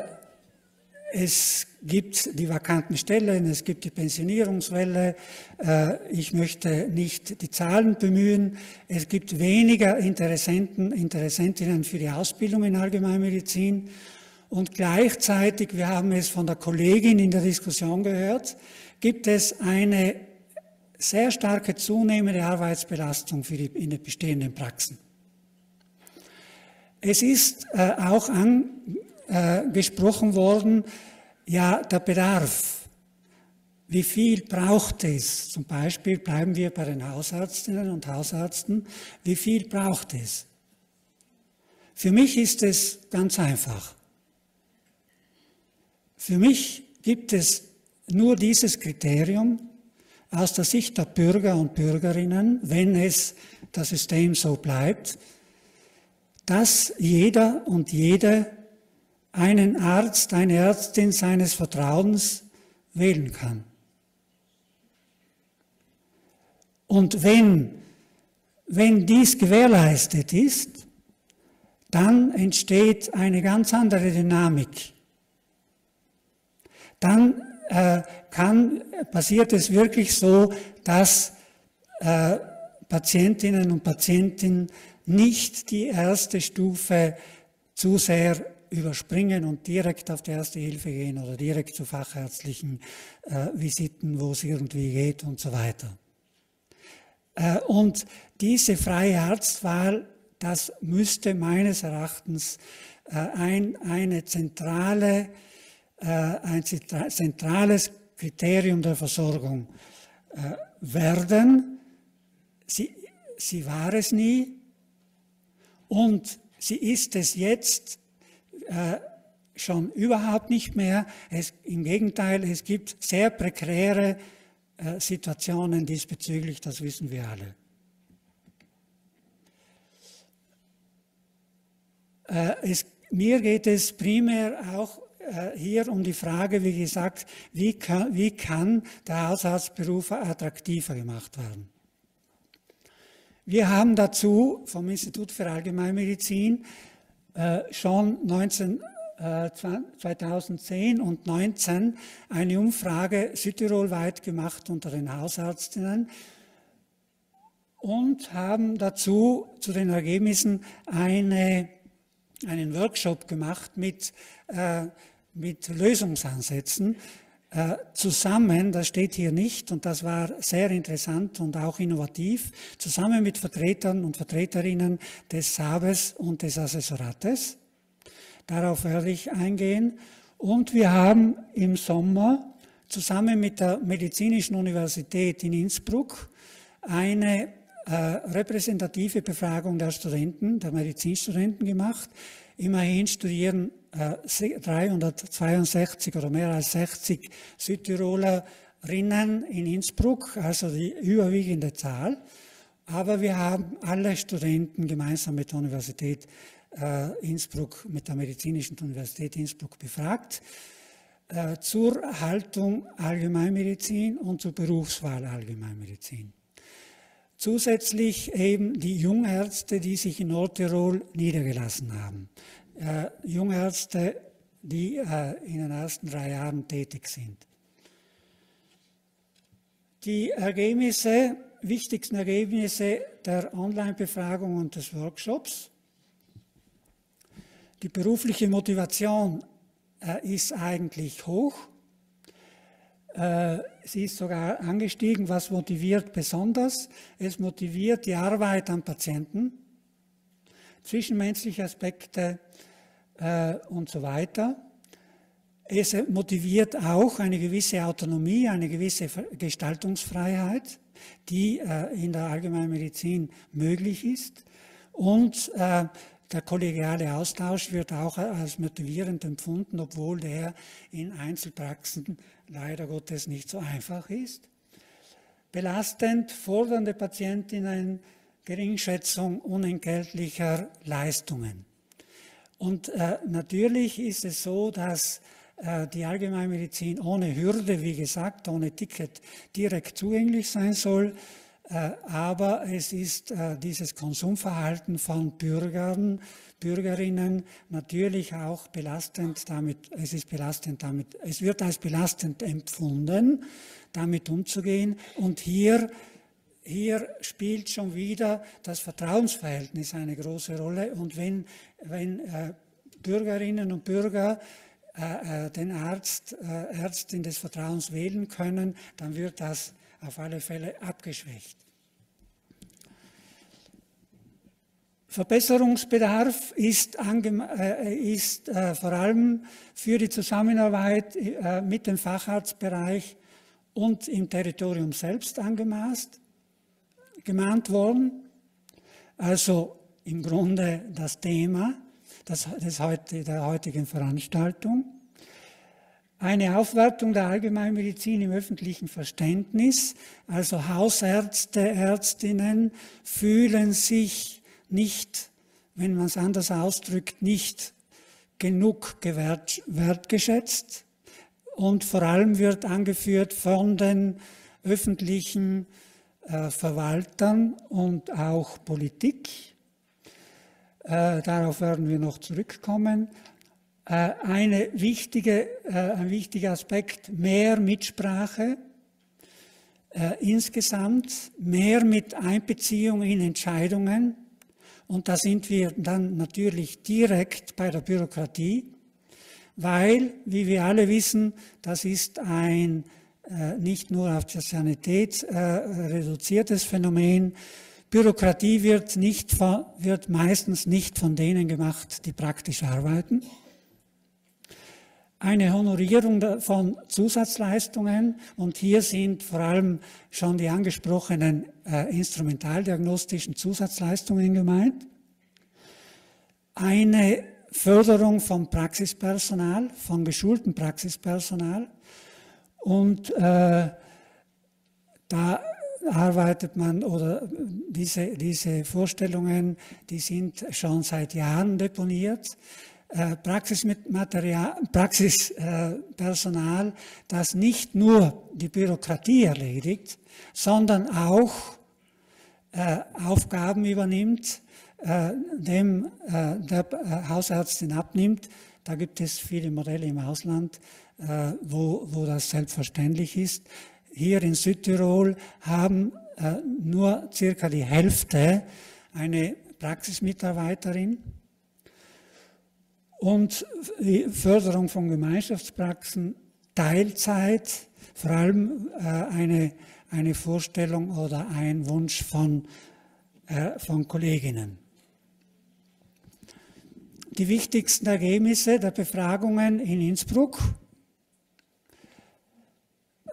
es gibt die vakanten Stellen, es gibt die Pensionierungswelle. Äh, ich möchte nicht die Zahlen bemühen. Es gibt weniger Interessenten, Interessentinnen für die Ausbildung in Allgemeinmedizin. Und gleichzeitig, wir haben es von der Kollegin in der Diskussion gehört, gibt es eine sehr starke zunehmende Arbeitsbelastung für die, in den bestehenden Praxen. Es ist äh, auch angesprochen worden, ja, der Bedarf. Wie viel braucht es? Zum Beispiel bleiben wir bei den Hausärztinnen und Hausärzten. Wie viel braucht es? Für mich ist es ganz einfach. Für mich gibt es nur dieses Kriterium, aus der Sicht der Bürger und Bürgerinnen, wenn es das System so bleibt, dass jeder und jede einen Arzt, eine Ärztin seines Vertrauens wählen kann. Und wenn, wenn dies gewährleistet ist, dann entsteht eine ganz andere Dynamik. Dann äh, kann, passiert es wirklich so, dass äh, Patientinnen und Patienten nicht die erste Stufe zu sehr überspringen und direkt auf die erste Hilfe gehen oder direkt zu fachärztlichen äh, Visiten, wo es irgendwie geht und so weiter. Äh, und diese freie Arztwahl, das müsste meines Erachtens äh, ein, eine zentrale, äh, ein zentrales Kriterium der Versorgung äh, werden. Sie, sie war es nie und sie ist es jetzt äh, schon überhaupt nicht mehr. Es, Im Gegenteil, es gibt sehr prekäre äh, Situationen diesbezüglich, das wissen wir alle. Äh, es, mir geht es primär auch äh, hier um die Frage, wie gesagt, wie kann, wie kann der Hausarztberuf attraktiver gemacht werden? Wir haben dazu vom Institut für Allgemeinmedizin äh, schon 19, 2010 äh, und 2019 eine Umfrage südtirolweit gemacht unter den Hausärztinnen und haben dazu zu den Ergebnissen eine, einen Workshop gemacht mit äh, mit Lösungsansätzen äh, zusammen, das steht hier nicht und das war sehr interessant und auch innovativ, zusammen mit Vertretern und Vertreterinnen des Sabes und des Assessorates. Darauf werde ich eingehen. Und wir haben im Sommer zusammen mit der Medizinischen Universität in Innsbruck eine äh, repräsentative Befragung der Studenten, der Medizinstudenten gemacht, Immerhin studieren 362 äh, oder mehr als 60 Südtirolerinnen in Innsbruck, also die überwiegende Zahl. Aber wir haben alle Studenten gemeinsam mit der Universität äh, Innsbruck, mit der Medizinischen Universität Innsbruck befragt äh, zur Haltung Allgemeinmedizin und zur Berufswahl Allgemeinmedizin. Zusätzlich eben die Jungärzte, die sich in Nordtirol niedergelassen haben. Äh, Jungärzte, die äh, in den ersten drei Jahren tätig sind. Die Ergebnisse, wichtigsten Ergebnisse der Online-Befragung und des Workshops. Die berufliche Motivation äh, ist eigentlich hoch. Äh, sie ist sogar angestiegen. Was motiviert besonders? Es motiviert die Arbeit am Patienten, zwischenmenschliche Aspekte äh, und so weiter. Es motiviert auch eine gewisse Autonomie, eine gewisse Gestaltungsfreiheit, die äh, in der Allgemeinmedizin möglich ist. Und äh, der kollegiale Austausch wird auch als motivierend empfunden, obwohl der in Einzelpraxen leider Gottes nicht so einfach ist. Belastend fordernde Patientinnen Geringschätzung unentgeltlicher Leistungen. Und äh, natürlich ist es so, dass äh, die Allgemeinmedizin ohne Hürde, wie gesagt, ohne Ticket direkt zugänglich sein soll. Äh, aber es ist äh, dieses Konsumverhalten von Bürgern, Bürgerinnen natürlich auch belastend damit, es ist belastend damit, es wird als belastend empfunden, damit umzugehen und hier hier spielt schon wieder das Vertrauensverhältnis eine große Rolle. Und wenn, wenn äh, Bürgerinnen und Bürger den Arzt, Ärztin des Vertrauens wählen können, dann wird das auf alle Fälle abgeschwächt. Verbesserungsbedarf ist, äh, äh, ist äh, vor allem für die Zusammenarbeit äh, mit dem Facharztbereich und im Territorium selbst angemaßt, gemahnt worden. Also im Grunde das Thema des, des heut, der heutigen Veranstaltung eine Aufwertung der Allgemeinmedizin im öffentlichen Verständnis. Also Hausärzte, Ärztinnen fühlen sich nicht, wenn man es anders ausdrückt, nicht genug gewert, wertgeschätzt. Und vor allem wird angeführt von den öffentlichen äh, Verwaltern und auch Politik. Äh, darauf werden wir noch zurückkommen. Äh, eine wichtige, äh, ein wichtiger Aspekt, mehr Mitsprache äh, insgesamt, mehr mit Einbeziehung in Entscheidungen. Und da sind wir dann natürlich direkt bei der Bürokratie, weil, wie wir alle wissen, das ist ein nicht nur auf die Sanität reduziertes Phänomen, Bürokratie wird, nicht wird meistens nicht von denen gemacht, die praktisch arbeiten, eine Honorierung von Zusatzleistungen und hier sind vor allem schon die angesprochenen äh, instrumentaldiagnostischen Zusatzleistungen gemeint. Eine Förderung von Praxispersonal, von geschultem Praxispersonal und äh, da arbeitet man oder diese, diese Vorstellungen, die sind schon seit Jahren deponiert äh, Praxispersonal, das nicht nur die Bürokratie erledigt, sondern auch äh, Aufgaben übernimmt, äh, dem äh, der Hausärztin abnimmt. Da gibt es viele Modelle im Ausland, wo, wo das selbstverständlich ist. Hier in Südtirol haben nur circa die Hälfte eine Praxismitarbeiterin und die Förderung von Gemeinschaftspraxen, Teilzeit, vor allem äh, eine, eine Vorstellung oder ein Wunsch von, äh, von Kolleginnen. Die wichtigsten Ergebnisse der Befragungen in Innsbruck.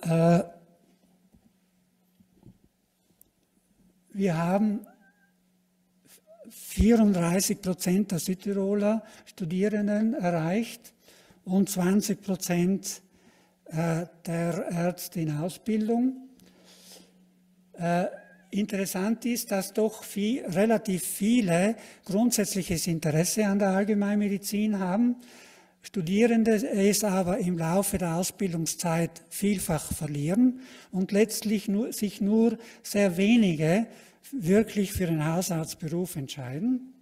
Äh, wir haben 34 Prozent der Südtiroler Studierenden erreicht und 20 Prozent äh, der Ärzte in Ausbildung. Äh, interessant ist, dass doch viel, relativ viele grundsätzliches Interesse an der Allgemeinmedizin haben, Studierende es aber im Laufe der Ausbildungszeit vielfach verlieren und letztlich nur, sich nur sehr wenige wirklich für den Hausarztberuf entscheiden.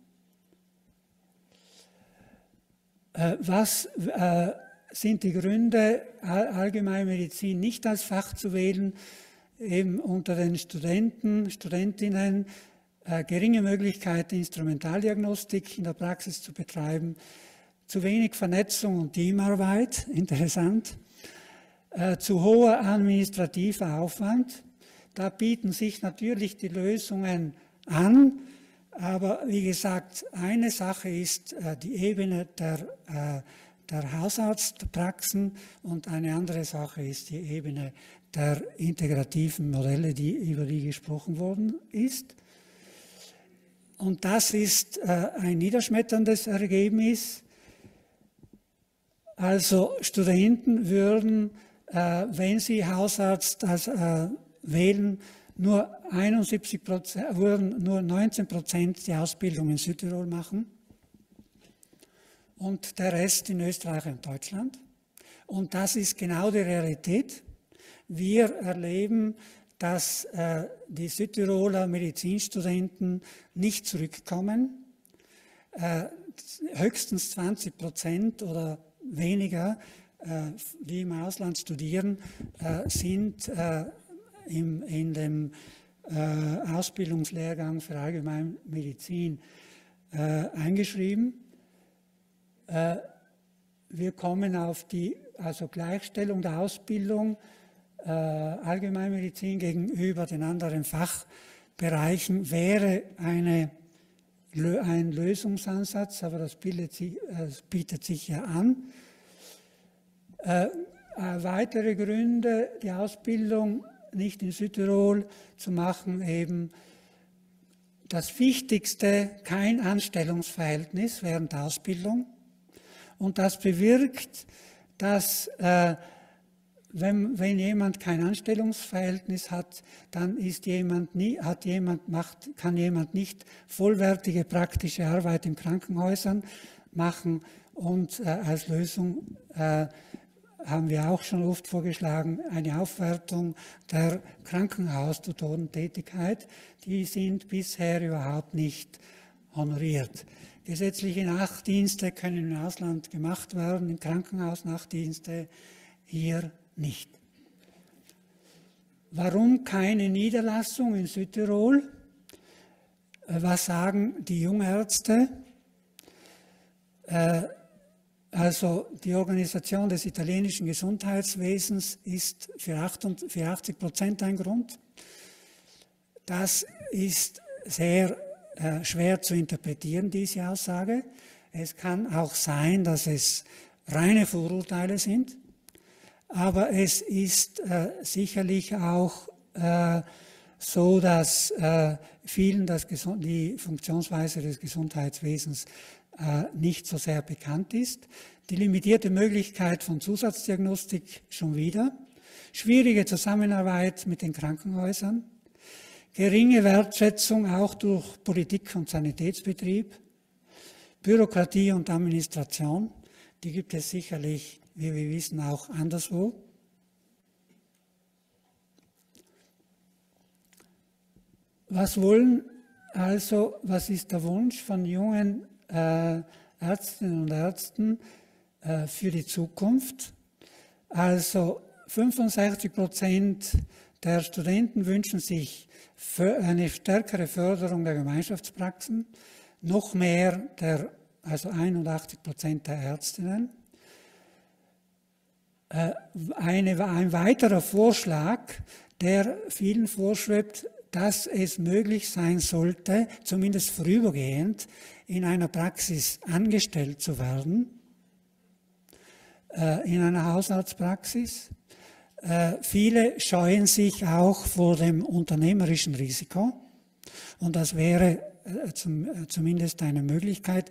Äh, was äh, sind die Gründe, Allgemeinmedizin nicht als Fach zu wählen? Eben unter den Studenten, Studentinnen äh, geringe Möglichkeit, Instrumentaldiagnostik in der Praxis zu betreiben, zu wenig Vernetzung und Teamarbeit, interessant, zu hoher administrativer Aufwand, da bieten sich natürlich die Lösungen an, aber wie gesagt, eine Sache ist äh, die Ebene der, äh, der Hausarztpraxen und eine andere Sache ist die Ebene der integrativen Modelle, die, über die gesprochen worden ist. Und das ist äh, ein niederschmetterndes Ergebnis. Also Studenten würden, wenn sie Hausarzt als wählen nur 71 Prozent, würden nur 19 Prozent die Ausbildung in Südtirol machen und der Rest in Österreich und Deutschland. Und das ist genau die Realität. Wir erleben, dass äh, die Südtiroler Medizinstudenten nicht zurückkommen, äh, höchstens 20 Prozent oder weniger, äh, die im Ausland studieren, äh, sind äh, im, in dem äh, Ausbildungslehrgang für Allgemeinmedizin äh, eingeschrieben. Äh, wir kommen auf die also Gleichstellung der Ausbildung äh, Allgemeinmedizin gegenüber den anderen Fachbereichen wäre eine, ein Lösungsansatz, aber das, sich, äh, das bietet sich ja an. Äh, äh weitere Gründe, die Ausbildung nicht in Südtirol zu machen, eben das Wichtigste, kein Anstellungsverhältnis während der Ausbildung. Und das bewirkt, dass äh, wenn, wenn jemand kein Anstellungsverhältnis hat, dann ist jemand nie, hat jemand, macht, kann jemand nicht vollwertige praktische Arbeit in Krankenhäusern machen und äh, als Lösung äh, haben wir auch schon oft vorgeschlagen, eine Aufwertung der krankenhaus Krankenhaustutorentätigkeit. Die sind bisher überhaupt nicht honoriert. Gesetzliche Nachtdienste können im Ausland gemacht werden, im Krankenhaus Nachtdienste hier nicht. Warum keine Niederlassung in Südtirol? Äh, was sagen die Jungärzte? Äh, also die Organisation des italienischen Gesundheitswesens ist für 80 Prozent ein Grund. Das ist sehr äh, schwer zu interpretieren, diese Aussage. Es kann auch sein, dass es reine Vorurteile sind, aber es ist äh, sicherlich auch äh, so, dass äh, vielen das die Funktionsweise des Gesundheitswesens äh, nicht so sehr bekannt ist. Die limitierte Möglichkeit von Zusatzdiagnostik schon wieder. Schwierige Zusammenarbeit mit den Krankenhäusern. Geringe Wertschätzung auch durch Politik und Sanitätsbetrieb. Bürokratie und Administration. Die gibt es sicherlich, wie wir wissen, auch anderswo. Was wollen also, was ist der Wunsch von jungen äh, Ärztinnen und Ärzten äh, für die Zukunft. Also 65 Prozent der Studenten wünschen sich eine stärkere Förderung der Gemeinschaftspraxen, noch mehr der, also 81 Prozent der Ärztinnen. Äh, eine, ein weiterer Vorschlag, der vielen vorschwebt, dass es möglich sein sollte, zumindest vorübergehend, in einer Praxis angestellt zu werden, äh, in einer Haushaltspraxis. Äh, viele scheuen sich auch vor dem unternehmerischen Risiko und das wäre äh, zumindest eine Möglichkeit,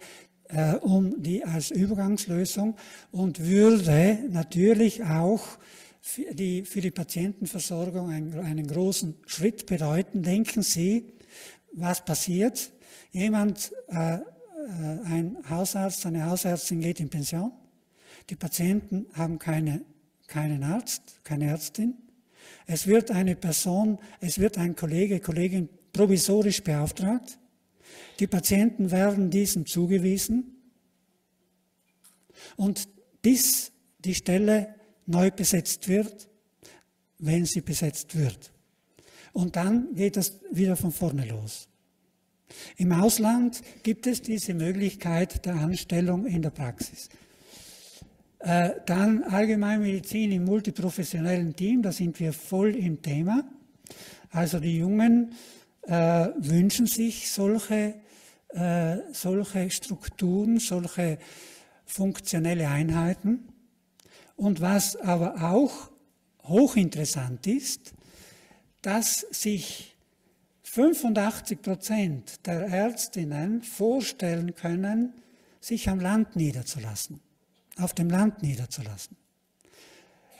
um die als Übergangslösung und würde natürlich auch für die, für die Patientenversorgung einen, einen großen Schritt bedeuten. Denken Sie, was passiert, jemand, äh, äh, ein Hausarzt, eine Hausärztin geht in Pension, die Patienten haben keine, keinen Arzt, keine Ärztin. Es wird eine Person, es wird ein Kollege, Kollegin provisorisch beauftragt. Die Patienten werden diesem zugewiesen. Und bis die Stelle neu besetzt wird, wenn sie besetzt wird. Und dann geht das wieder von vorne los. Im Ausland gibt es diese Möglichkeit der Anstellung in der Praxis. Äh, dann Allgemeinmedizin im multiprofessionellen Team, da sind wir voll im Thema. Also die Jungen äh, wünschen sich solche, äh, solche Strukturen, solche funktionelle Einheiten. Und was aber auch hochinteressant ist, dass sich 85 Prozent der Ärztinnen vorstellen können, sich am Land niederzulassen, auf dem Land niederzulassen.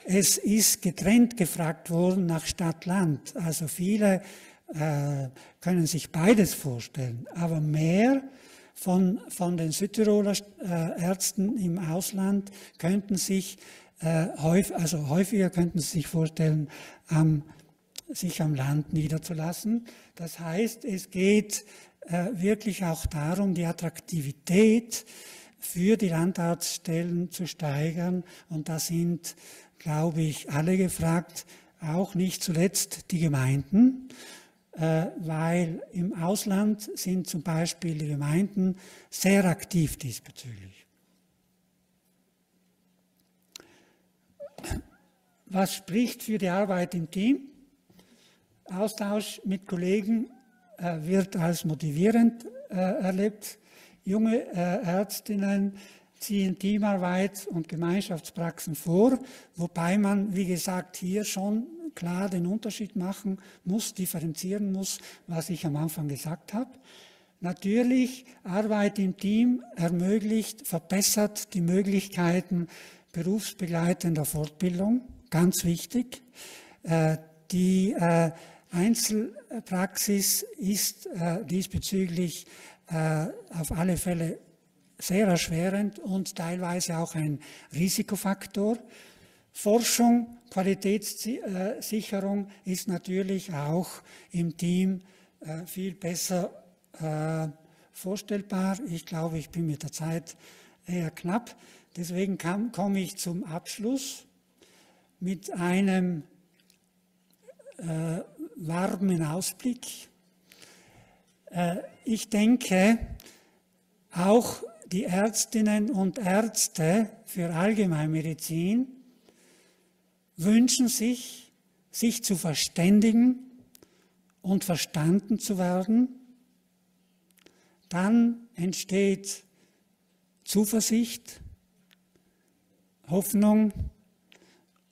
Es ist getrennt gefragt worden nach Stadt-Land. Also viele äh, können sich beides vorstellen. Aber mehr von, von den Südtiroler äh, Ärzten im Ausland könnten sich äh, häufig, also häufiger könnten sie sich vorstellen, am sich am Land niederzulassen. Das heißt, es geht äh, wirklich auch darum, die Attraktivität für die Landarztstellen zu steigern. Und da sind, glaube ich, alle gefragt, auch nicht zuletzt die Gemeinden, äh, weil im Ausland sind zum Beispiel die Gemeinden sehr aktiv diesbezüglich. Was spricht für die Arbeit im Team? Austausch mit Kollegen äh, wird als motivierend äh, erlebt. Junge äh, Ärztinnen ziehen Teamarbeit und Gemeinschaftspraxen vor, wobei man, wie gesagt, hier schon klar den Unterschied machen muss, differenzieren muss, was ich am Anfang gesagt habe. Natürlich, Arbeit im Team ermöglicht, verbessert die Möglichkeiten berufsbegleitender Fortbildung, ganz wichtig, äh, die äh, Einzelpraxis ist äh, diesbezüglich äh, auf alle Fälle sehr erschwerend und teilweise auch ein Risikofaktor. Forschung, Qualitätssicherung äh, ist natürlich auch im Team viel besser vorstellbar. Ich glaube, ich bin mit der Zeit eher knapp. Deswegen komme ich zum Abschluss mit einem äh, warmen Ausblick. Äh, ich denke, auch die Ärztinnen und Ärzte für Allgemeinmedizin wünschen sich, sich zu verständigen und verstanden zu werden. Dann entsteht Zuversicht, Hoffnung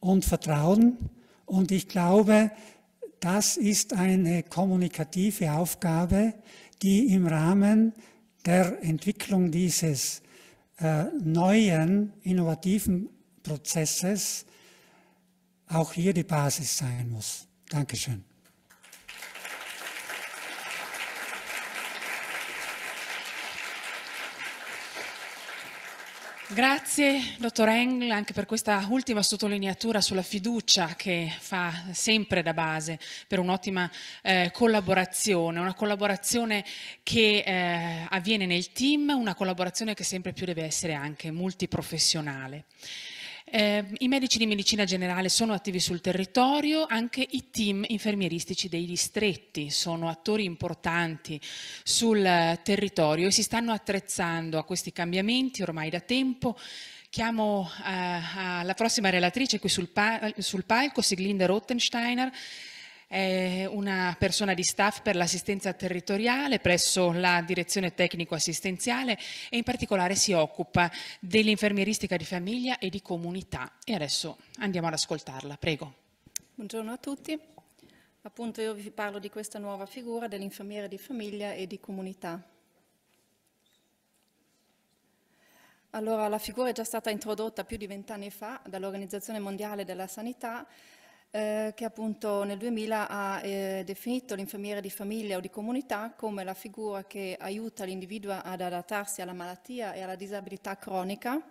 und Vertrauen. Und ich glaube, das ist eine kommunikative Aufgabe, die im Rahmen der Entwicklung dieses äh, neuen, innovativen Prozesses auch hier die Basis sein muss. Dankeschön. Grazie, dottor Engel, anche per questa ultima sottolineatura sulla fiducia che fa sempre da base per un'ottima eh, collaborazione, una collaborazione che eh, avviene nel team, una collaborazione che sempre più deve essere anche multiprofessionale. Eh, I medici di medicina generale sono attivi sul territorio, anche i team infermieristici dei distretti sono attori importanti sul territorio e si stanno attrezzando a questi cambiamenti ormai da tempo. Chiamo eh, la prossima relatrice qui sul, pa- sul palco, Siglinda Rottensteiner, è una persona di staff per l'assistenza territoriale presso la direzione tecnico-assistenziale e in particolare si occupa dell'infermieristica di famiglia e di comunità. E adesso andiamo ad ascoltarla, prego. Buongiorno a tutti. Appunto io vi parlo di questa nuova figura dell'infermiera di famiglia e di comunità. Allora, la figura è già stata introdotta più di vent'anni fa dall'Organizzazione Mondiale della Sanità eh, che appunto nel 2000 ha eh, definito l'infermiere di famiglia o di comunità come la figura che aiuta l'individuo ad adattarsi alla malattia e alla disabilità cronica.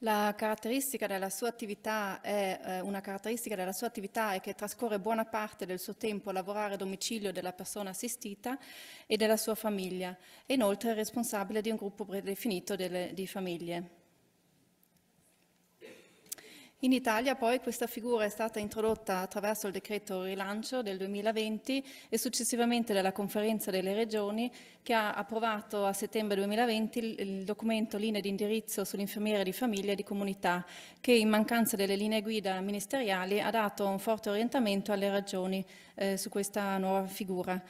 La caratteristica della sua attività è, eh, una caratteristica della sua attività è che trascorre buona parte del suo tempo a lavorare a domicilio della persona assistita e della sua famiglia. e Inoltre è responsabile di un gruppo predefinito delle, di famiglie. In Italia poi questa figura è stata introdotta attraverso il decreto rilancio del 2020 e successivamente dalla conferenza delle regioni che ha approvato a settembre 2020 il documento linee di indirizzo sull'infermiera di famiglia e di comunità che in mancanza delle linee guida ministeriali ha dato un forte orientamento alle regioni eh, su questa nuova figura.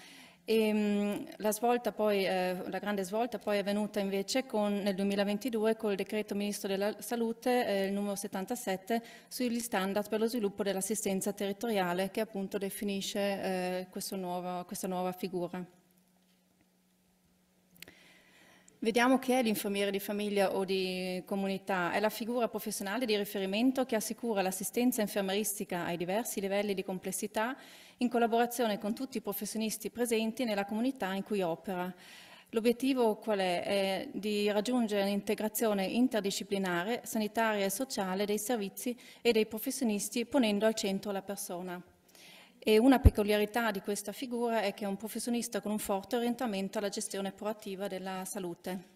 E, ehm, la, svolta poi, eh, la grande svolta poi è venuta invece con, nel 2022 col decreto ministro della salute eh, numero 77 sugli standard per lo sviluppo dell'assistenza territoriale che appunto definisce eh, nuovo, questa nuova figura. Vediamo chi è l'infermiere di famiglia o di comunità. È la figura professionale di riferimento che assicura l'assistenza infermieristica ai diversi livelli di complessità in collaborazione con tutti i professionisti presenti nella comunità in cui opera. L'obiettivo qual è? È di raggiungere l'integrazione interdisciplinare, sanitaria e sociale dei servizi e dei professionisti ponendo al centro la persona. E una peculiarità di questa figura è che è un professionista con un forte orientamento alla gestione proattiva della salute.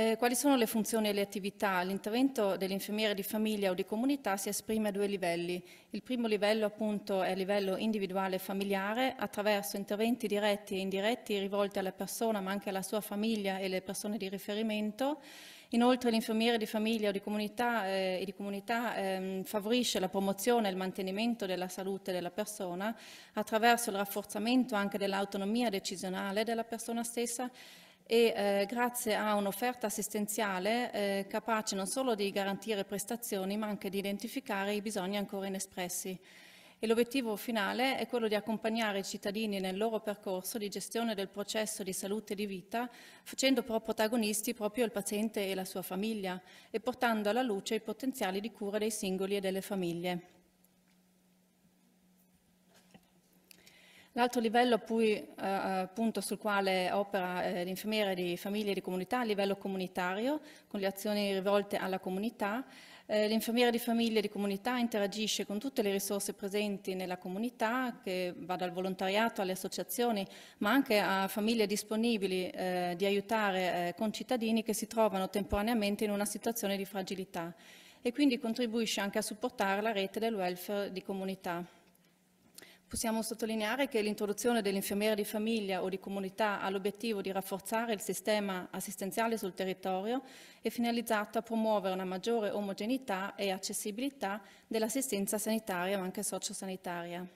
Eh, quali sono le funzioni e le attività? L'intervento dell'infermiere di famiglia o di comunità si esprime a due livelli. Il primo livello appunto è a livello individuale e familiare attraverso interventi diretti e indiretti rivolti alla persona ma anche alla sua famiglia e alle persone di riferimento Inoltre l'infermiere di famiglia o di comunità, eh, di comunità eh, favorisce la promozione e il mantenimento della salute della persona attraverso il rafforzamento anche dell'autonomia decisionale della persona stessa e eh, grazie a un'offerta assistenziale eh, capace non solo di garantire prestazioni ma anche di identificare i bisogni ancora inespressi. E l'obiettivo finale è quello di accompagnare i cittadini nel loro percorso di gestione del processo di salute e di vita, facendo però protagonisti proprio il paziente e la sua famiglia e portando alla luce i potenziali di cura dei singoli e delle famiglie. L'altro livello poi, eh, appunto, eh, sul quale opera eh, l'infermiera di famiglia e di comunità è il livello comunitario, con le azioni rivolte alla comunità. Eh, l'infermiera di famiglia e di comunità interagisce con tutte le risorse presenti nella comunità, che va dal volontariato alle associazioni, ma anche a famiglie disponibili eh, di aiutare eh, concittadini che si trovano temporaneamente in una situazione di fragilità e quindi contribuisce anche a supportare la rete del welfare di comunità. Possiamo sottolineare che l'introduzione dell'infermiera di famiglia o di comunità ha l'obiettivo di rafforzare il sistema assistenziale sul territorio e finalizzato a promuovere una maggiore omogeneità e accessibilità dell'assistenza sanitaria ma anche sociosanitaria.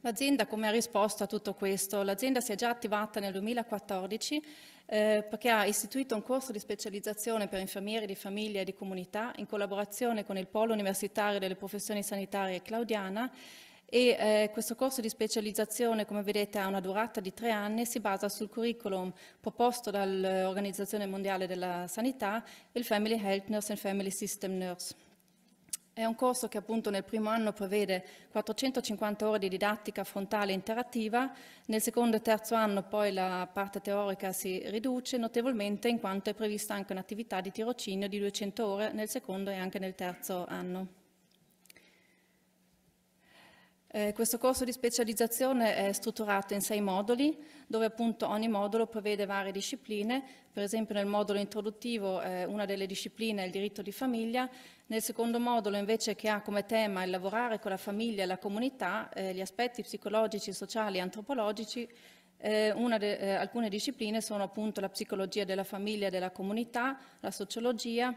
L'azienda come ha risposto a tutto questo? L'azienda si è già attivata nel 2014 eh, perché ha istituito un corso di specializzazione per infermieri di famiglia e di comunità in collaborazione con il Polo Universitario delle Professioni Sanitarie Claudiana e eh, questo corso di specializzazione, come vedete, ha una durata di tre anni e si basa sul curriculum proposto dall'Organizzazione Mondiale della Sanità, il Family Health Nurse and Family System Nurse. È un corso che appunto nel primo anno prevede 450 ore di didattica frontale interattiva, nel secondo e terzo anno poi la parte teorica si riduce notevolmente in quanto è prevista anche un'attività di tirocinio di 200 ore nel secondo e anche nel terzo anno. Eh, questo corso di specializzazione è strutturato in sei moduli, dove appunto ogni modulo prevede varie discipline, per esempio nel modulo introduttivo eh, una delle discipline è il diritto di famiglia, nel secondo modulo invece che ha come tema il lavorare con la famiglia e la comunità, eh, gli aspetti psicologici, sociali e antropologici, eh, de, eh, alcune discipline sono appunto la psicologia della famiglia e della comunità, la sociologia,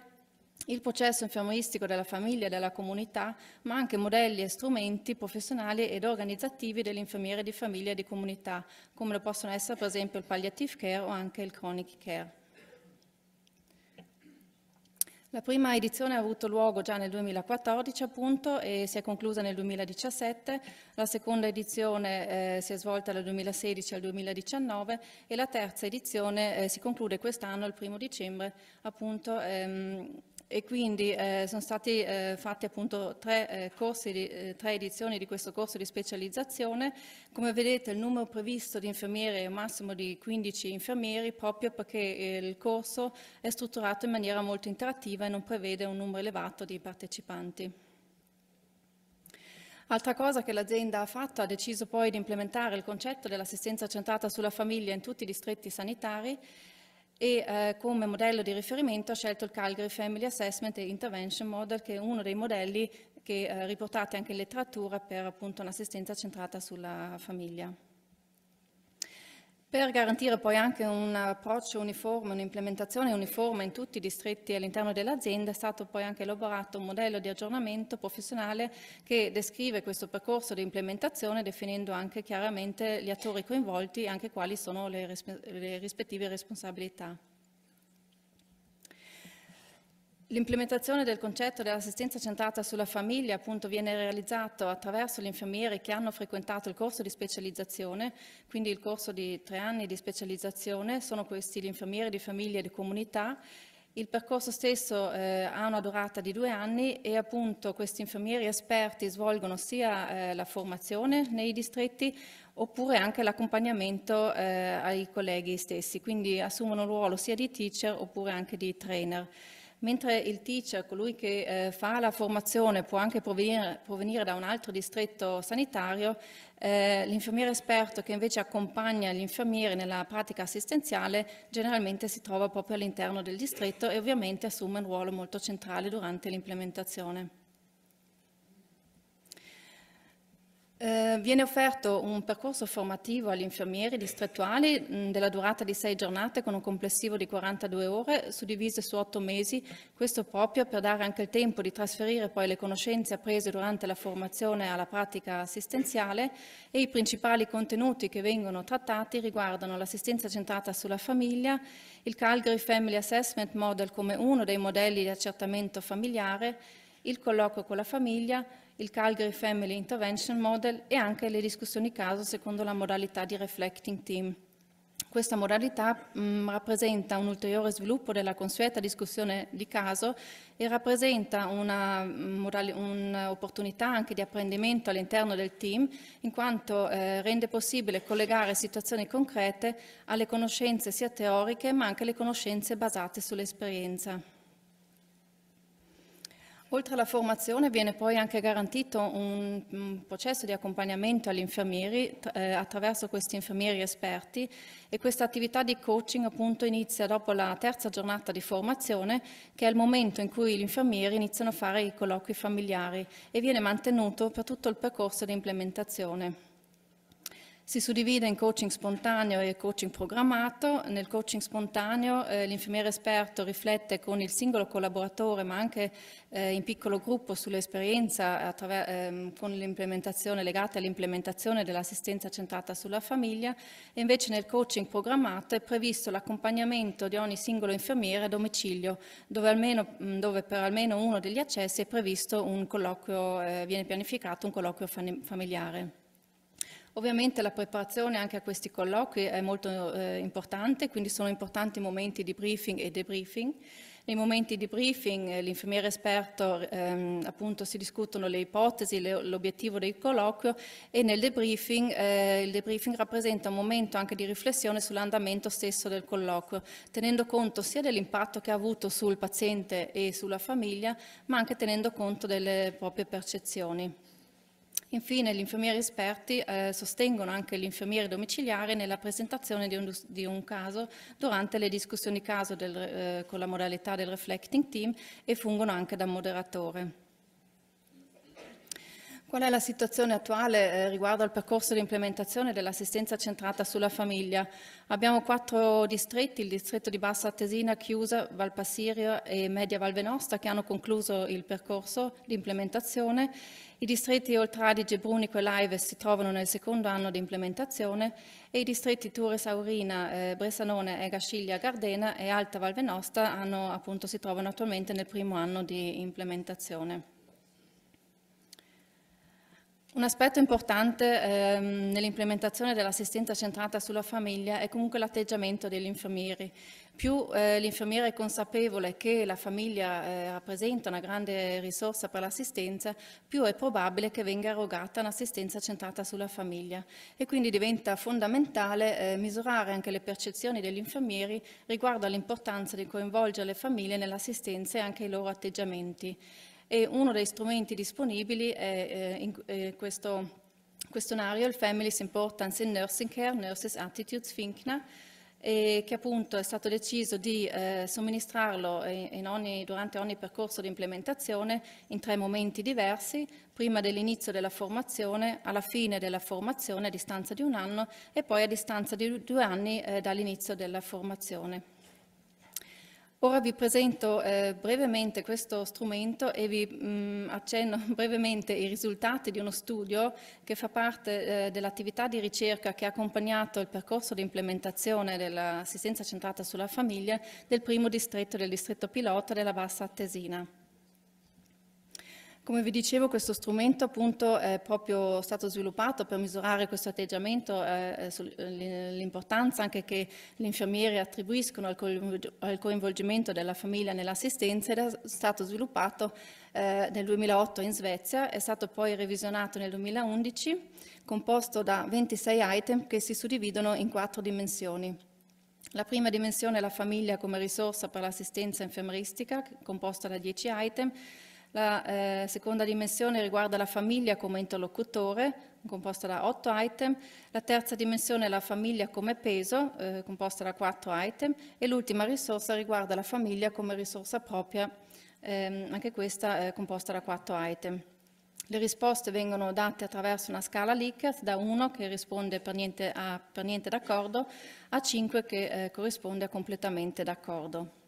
il processo infermieristico della famiglia e della comunità, ma anche modelli e strumenti professionali ed organizzativi dell'infermiere di famiglia e di comunità, come lo possono essere per esempio il palliative care o anche il chronic care. La prima edizione ha avuto luogo già nel 2014 appunto e si è conclusa nel 2017, la seconda edizione eh, si è svolta dal 2016 al 2019 e la terza edizione eh, si conclude quest'anno il primo dicembre appunto ehm, e quindi eh, sono stati eh, fatti appunto tre, eh, corsi di, eh, tre edizioni di questo corso di specializzazione. Come vedete il numero previsto di infermieri è un massimo di 15 infermieri proprio perché eh, il corso è strutturato in maniera molto interattiva e non prevede un numero elevato di partecipanti. Altra cosa che l'azienda ha fatto, ha deciso poi di implementare il concetto dell'assistenza centrata sulla famiglia in tutti i distretti sanitari e eh, come modello di riferimento ha scelto il Calgary Family Assessment and Intervention Model che è uno dei modelli che eh, riportate anche in letteratura per appunto un'assistenza centrata sulla famiglia per garantire poi anche un approccio uniforme, un'implementazione uniforme in tutti i distretti all'interno dell'azienda è stato poi anche elaborato un modello di aggiornamento professionale che descrive questo percorso di implementazione definendo anche chiaramente gli attori coinvolti e anche quali sono le, le rispettive responsabilità. L'implementazione del concetto dell'assistenza centrata sulla famiglia appunto, viene realizzato attraverso gli infermieri che hanno frequentato il corso di specializzazione, quindi il corso di tre anni di specializzazione, sono questi gli infermieri di famiglia e di comunità. Il percorso stesso eh, ha una durata di due anni e appunto questi infermieri esperti svolgono sia eh, la formazione nei distretti oppure anche l'accompagnamento eh, ai colleghi stessi, quindi assumono un ruolo sia di teacher oppure anche di trainer. Mentre il teacher, colui che eh, fa la formazione, può anche provenire, provenire da un altro distretto sanitario, eh, l'infermiere esperto che invece accompagna gli infermieri nella pratica assistenziale generalmente si trova proprio all'interno del distretto e ovviamente assume un ruolo molto centrale durante l'implementazione. Eh, viene offerto un percorso formativo agli infermieri distrettuali mh, mm, della durata di sei giornate con un complessivo di 42 ore suddivise su otto mesi, questo proprio per dare anche il tempo di trasferire poi le conoscenze apprese durante la formazione alla pratica assistenziale e i principali contenuti che vengono trattati riguardano l'assistenza centrata sulla famiglia, il Calgary Family Assessment Model come uno dei modelli di accertamento familiare, il colloquio con la famiglia, il Calgary Family Intervention Model e anche le discussioni caso secondo la modalità di Reflecting Team. Questa modalità mh, mm, rappresenta un ulteriore sviluppo della consueta discussione di caso e rappresenta mm, un'opportunità un anche di apprendimento all'interno del team, in quanto eh, rende possibile collegare situazioni concrete alle conoscenze sia teoriche ma anche le conoscenze basate sull'esperienza. Oltre alla formazione viene poi anche garantito un, processo di accompagnamento agli infermieri eh, attraverso questi infermieri esperti e questa attività di coaching appunto inizia dopo la terza giornata di formazione che è il momento in cui gli infermieri iniziano a fare i colloqui familiari e viene mantenuto per tutto il percorso di implementazione. Si suddivide in coaching spontaneo e coaching programmato. Nel coaching spontaneo eh, l'infermiere esperto riflette con il singolo collaboratore ma anche eh, in piccolo gruppo sull'esperienza ehm, con l'implementazione legata all'implementazione dell'assistenza centrata sulla famiglia e invece nel coaching programmato è previsto l'accompagnamento di ogni singolo infermiere a domicilio dove, almeno, dove per almeno uno degli accessi è previsto un colloquio, eh, viene pianificato un colloquio familiare. Ovviamente la preparazione anche a questi colloqui è molto eh, importante, quindi sono importanti i momenti di briefing e debriefing. Nei momenti di briefing eh, l'infermiere esperto ehm, appunto si discutono le ipotesi, l'obiettivo del colloquio e nel debriefing eh, il debriefing rappresenta un momento anche di riflessione sull'andamento stesso del colloquio, tenendo conto sia dell'impatto che ha avuto sul paziente e sulla famiglia, ma anche tenendo conto delle proprie percezioni. Infine, gli infermieri esperti eh, sostengono anche l'infermiere domiciliare nella presentazione di un, di un, caso durante le discussioni caso del, eh, con la modalità del reflecting team e fungono anche da moderatore. Qual è la situazione attuale eh, riguardo al percorso di implementazione dell'assistenza centrata sulla famiglia? Abbiamo quattro distretti, il distretto di Bassa Attesina, Chiusa, Valpassiria e Media Valvenosta che hanno concluso il percorso di implementazione i distretti Oltre Adige, Brunico e Laives si trovano nel secondo anno di implementazione e i distretti Torres Aurina, eh, Bressanone e Gasciglia Gardena e Alta Val Venosta hanno, appunto, si trovano attualmente nel primo anno di implementazione. Un aspetto importante ehm, nell'implementazione dell'assistenza centrata sulla famiglia è comunque l'atteggiamento degli infermieri. Più eh, l'infermiera è consapevole che la famiglia eh, rappresenta una grande risorsa per l'assistenza, più è probabile che venga erogata un'assistenza centrata sulla famiglia e quindi diventa fondamentale eh, misurare anche le percezioni degli infermieri riguardo all'importanza di coinvolgere le famiglie nell'assistenza e anche i loro atteggiamenti. E uno dei strumenti disponibili è, eh, in, è eh, questo questionario, il Families Importance in Nursing Care, Nurses Attitudes, FINCNA, e che appunto è stato deciso di eh, somministrarlo eh, ogni, durante ogni percorso di implementazione in tre momenti diversi, prima dell'inizio della formazione, alla fine della formazione a distanza di un anno e poi a distanza di due anni eh, dall'inizio della formazione. Ora vi presento eh, brevemente questo strumento e vi mh, mm, accenno brevemente i risultati di uno studio che fa parte eh, dell'attività di ricerca che ha accompagnato il percorso di implementazione dell'assistenza centrata sulla famiglia del primo distretto del distretto pilota della Bassa Attesina. Come vi dicevo, questo strumento appunto è proprio stato sviluppato per misurare questo atteggiamento, eh, eh, eh l'importanza anche che gli infermieri attribuiscono al coinvolgimento della famiglia nell'assistenza ed è stato sviluppato eh, nel 2008 in Svezia, è stato poi revisionato nel 2011, composto da 26 item che si suddividono in quattro dimensioni. La prima dimensione è la famiglia come risorsa per l'assistenza infermeristica, composta da 10 item, la eh, seconda dimensione riguarda la famiglia come interlocutore, composta da otto item, la terza dimensione è la famiglia come peso, eh, composta da quattro item, e l'ultima risorsa riguarda la famiglia come risorsa propria, ehm, anche questa eh, composta da quattro item. Le risposte vengono date attraverso una scala Likert da 1 che risponde per niente, a, per niente d'accordo a 5 che eh, corrisponde a completamente d'accordo.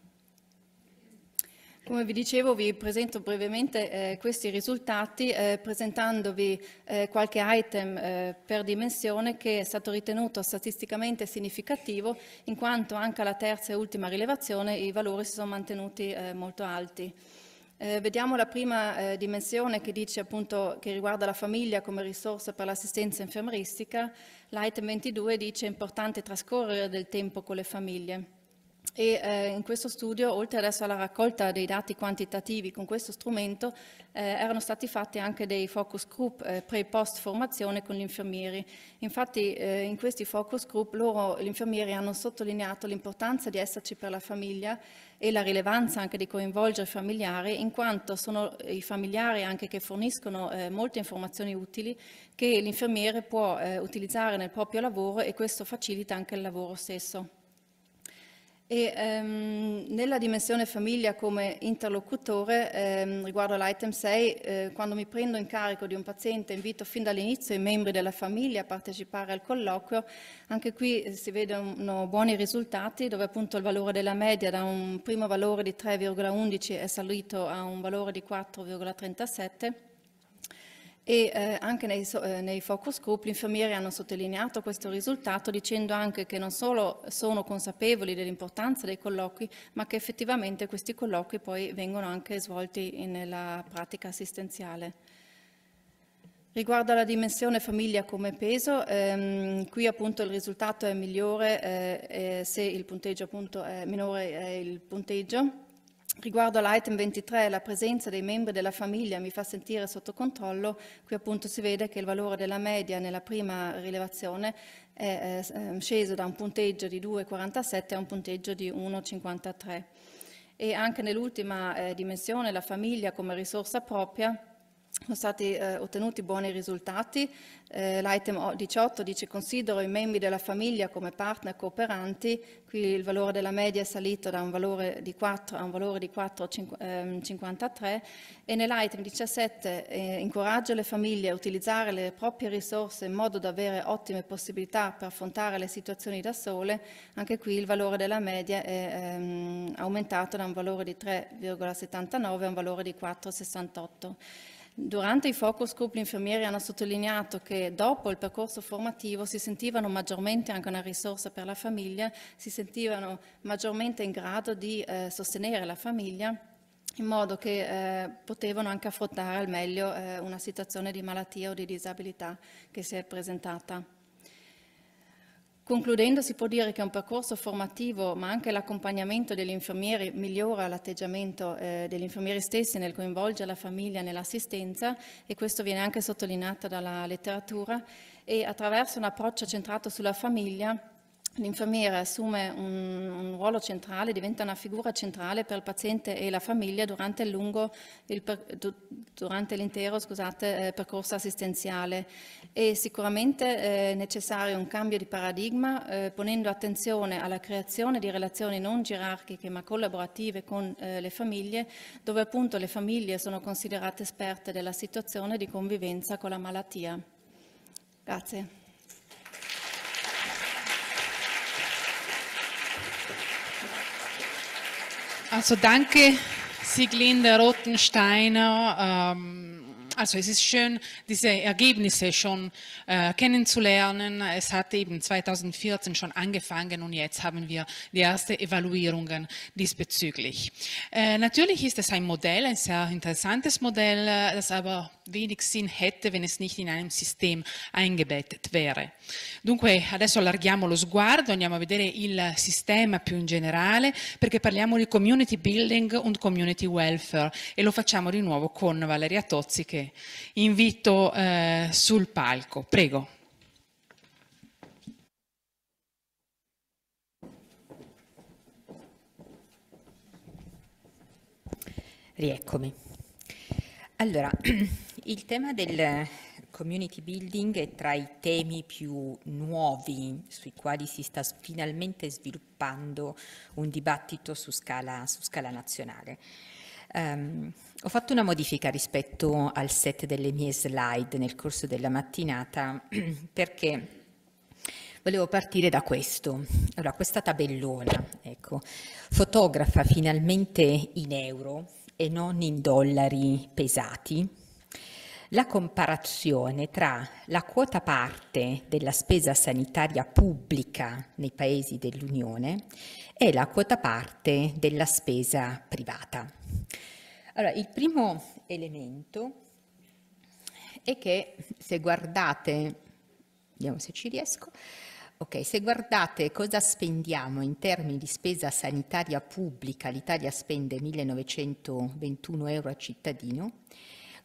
Come vi dicevo vi presento brevemente eh, questi risultati eh, presentandovi eh, qualche item eh, per dimensione che è stato ritenuto statisticamente significativo in quanto anche alla terza e ultima rilevazione i valori si sono mantenuti eh, molto alti. Eh, vediamo la prima eh, dimensione che dice appunto che riguarda la famiglia come risorsa per l'assistenza infermieristica. L'item 22 dice importante trascorrere del tempo con le famiglie e eh, in questo studio, oltre adesso alla raccolta dei dati quantitativi con questo strumento, eh, erano stati fatti anche dei focus group eh, pre e post formazione con gli infermieri. Infatti eh, in questi focus group loro, gli infermieri, hanno sottolineato l'importanza di esserci per la famiglia e la rilevanza anche di coinvolgere i familiari, in quanto sono i familiari anche che forniscono eh, molte informazioni utili che l'infermiere può eh, utilizzare nel proprio lavoro e questo facilita anche il lavoro stesso. E, ehm, nella dimensione famiglia come interlocutore, ehm, riguardo all'item 6, eh, quando mi prendo in carico di un paziente invito fin dall'inizio i membri della famiglia a partecipare al colloquio, anche qui eh, si vedono buoni risultati dove appunto il valore della media da un primo valore di 3,11 è salito a un valore di 4,37 e eh, anche nei, eh, nei, focus group gli infermieri hanno sottolineato questo risultato dicendo anche che non solo sono consapevoli dell'importanza dei colloqui, ma che effettivamente questi colloqui poi vengono anche svolti nella pratica assistenziale. Riguardo alla dimensione famiglia come peso, ehm, qui appunto il risultato è migliore eh, eh se il punteggio appunto è minore è il punteggio Riguardo all'item 23, la presenza dei membri della famiglia mi fa sentire sotto controllo, qui appunto si vede che il valore della media nella prima rilevazione è eh, ehm, sceso da un punteggio di 2,47 a un punteggio di 1,53. E anche nell'ultima eh, dimensione, la famiglia come risorsa propria, sono stati eh, ottenuti buoni risultati. Eh, L'item 18 dice considero i membri della famiglia come partner cooperanti, qui il valore della media è salito da un valore di 4 a un valore di 4,53 ehm, e nell'item 17 eh, incoraggio le famiglie a utilizzare le proprie risorse in modo da avere ottime possibilità per affrontare le situazioni da sole, anche qui il valore della media è ehm, aumentato da un valore di 3,79 a un valore di 4,68. Durante i focus group gli infermieri hanno sottolineato che dopo il percorso formativo si sentivano maggiormente anche una risorsa per la famiglia, si sentivano maggiormente in grado di eh, sostenere la famiglia in modo che eh, potevano anche affrontare al meglio eh, una situazione di malattia o di disabilità che si è presentata. Concludendo si può dire che un percorso formativo ma anche l'accompagnamento degli infermieri migliora l'atteggiamento eh, degli infermieri stessi nel coinvolgere la famiglia nell'assistenza e questo viene anche sottolineato dalla letteratura e attraverso un approccio centrato sulla famiglia L'infermiera assume un, un, ruolo centrale, diventa una figura centrale per il paziente e la famiglia durante, l'intero eh, percorso assistenziale. È sicuramente eh, necessario un cambio di paradigma eh, ponendo attenzione alla creazione di relazioni non gerarchiche ma collaborative con eh, le famiglie, dove appunto le famiglie sono considerate esperte della situazione di convivenza con la malattia. Grazie. Also danke, Sieglinde Rottensteiner. Ähm also es ist schön, diese Ergebnisse schon äh, kennenzulernen. Es hat eben 2014 schon angefangen und jetzt haben wir die ersten Evaluierungen diesbezüglich. Äh, natürlich ist es ein Modell, ein sehr interessantes Modell, äh, das aber wenig Sinn hätte, wenn es nicht in einem System eingebettet wäre. Dunque adesso allarghiamo lo sguardo, andiamo a vedere il sistema più in generale, perché parliamo di community building und community welfare e lo facciamo di nuovo con Valeria Tozzi che invito eh, sul palco. Prego. Rieccomi. Allora, il tema del community building è tra i temi più nuovi sui quali si sta finalmente sviluppando un dibattito su scala, su scala nazionale. Um, ho fatto una modifica rispetto al set delle mie slide nel corso della mattinata perché volevo partire da questo. Allora, questa tabellona, ecco, fotografa finalmente in euro e non in dollari pesati la comparazione tra la quota parte della spesa sanitaria pubblica nei paesi dell'Unione e la quota parte della spesa privata. Allora, il primo elemento è che se guardate, vediamo se ci riesco, ok, se guardate cosa spendiamo in termini di spesa sanitaria pubblica, l'Italia spende 1921 euro a cittadino,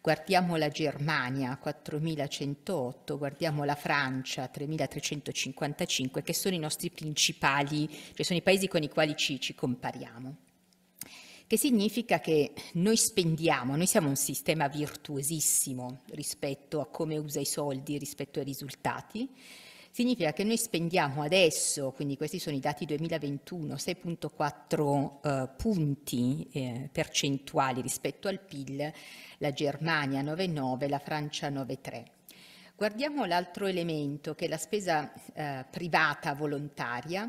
guardiamo la Germania 4108, guardiamo la Francia 3355, che sono i nostri principali, cioè sono i paesi con i quali ci, ci compariamo che significa che noi spendiamo, noi siamo un sistema virtuosissimo rispetto a come usa i soldi, rispetto ai risultati, significa che noi spendiamo adesso, quindi questi sono i dati 2021, 6.4 eh, punti eh, percentuali rispetto al PIL, la Germania 9.9, la Francia 9.3. Guardiamo l'altro elemento che è la spesa eh, privata volontaria,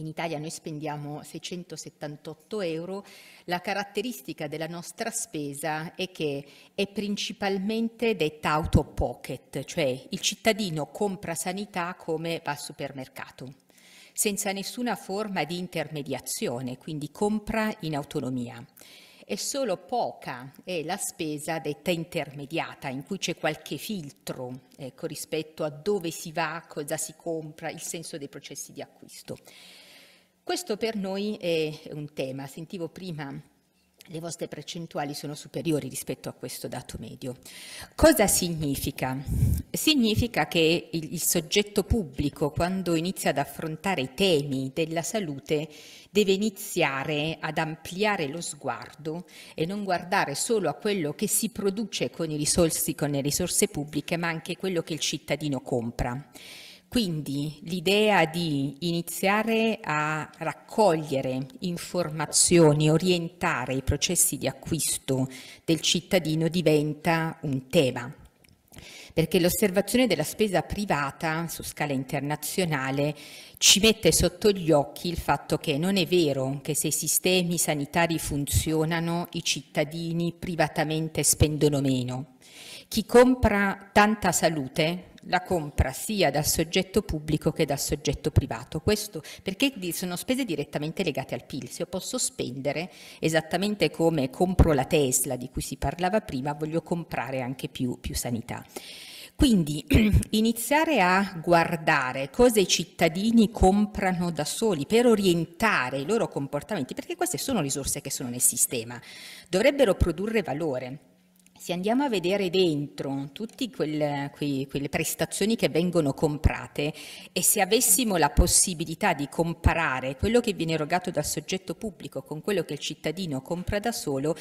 in Italia noi spendiamo 678 euro, la caratteristica della nostra spesa è che è principalmente detta out of pocket, cioè il cittadino compra sanità come va al supermercato, senza nessuna forma di intermediazione, quindi compra in autonomia e solo poca è la spesa detta intermediata, in cui c'è qualche filtro ecco, rispetto a dove si va, cosa si compra, il senso dei processi di acquisto. Questo per noi è un tema, sentivo prima le vostre percentuali sono superiori rispetto a questo dato medio. Cosa significa? Significa che il, il, soggetto pubblico, quando inizia ad affrontare i temi della salute, deve iniziare ad ampliare lo sguardo e non guardare solo a quello che si produce con, risorsi, con le risorse pubbliche, ma anche quello che il cittadino compra. Quindi l'idea di iniziare a raccogliere informazioni, orientare i processi di acquisto del cittadino diventa un tema, perché l'osservazione della spesa privata su scala internazionale ci mette sotto gli occhi il fatto che non è vero che se i sistemi sanitari funzionano i cittadini privatamente spendono meno chi compra tanta salute la compra sia dal soggetto pubblico che dal soggetto privato. Questo perché sono spese direttamente legate al PIL. Se io posso spendere esattamente come compro la Tesla di cui si parlava prima, voglio comprare anche più, più sanità. Quindi iniziare a guardare cosa i cittadini comprano da soli per orientare i loro comportamenti, perché queste sono risorse che sono nel sistema, dovrebbero produrre valore se andiamo a vedere dentro tutte quelle, quelle prestazioni che vengono comprate e se avessimo la possibilità di comparare quello che viene erogato dal soggetto pubblico con quello che il cittadino compra da solo,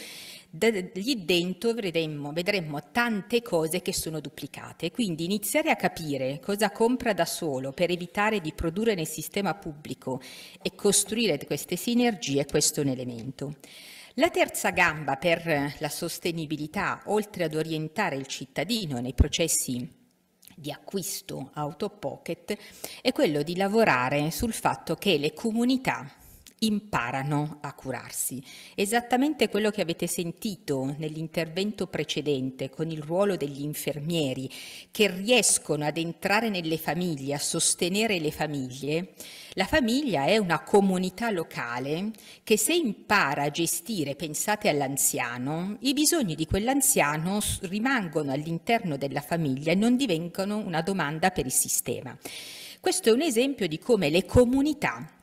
da lì dentro vedremmo, vedremmo tante cose che sono duplicate. Quindi iniziare a capire cosa compra da solo per evitare di produrre nel sistema pubblico e costruire queste sinergie, questo è un elemento. La terza gamba per la sostenibilità, oltre ad orientare il cittadino nei processi di acquisto out pocket, è quello di lavorare sul fatto che le comunità imparano a curarsi. Esattamente quello che avete sentito nell'intervento precedente con il ruolo degli infermieri che riescono ad entrare nelle famiglie, a sostenere le famiglie, la famiglia è una comunità locale che se impara a gestire, pensate all'anziano, i bisogni di quell'anziano rimangono all'interno della famiglia e non diventano una domanda per il sistema. Questo è un esempio di come le comunità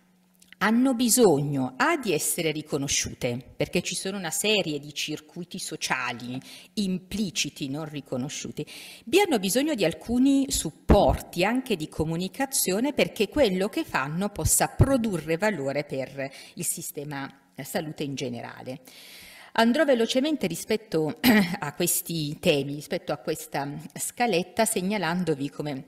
hanno bisogno A di essere riconosciute, perché ci sono una serie di circuiti sociali impliciti, non riconosciuti, B hanno bisogno di alcuni supporti anche di comunicazione perché quello che fanno possa produrre valore per il sistema eh, salute in generale. Andrò velocemente rispetto a questi temi, rispetto a questa scaletta, segnalandovi come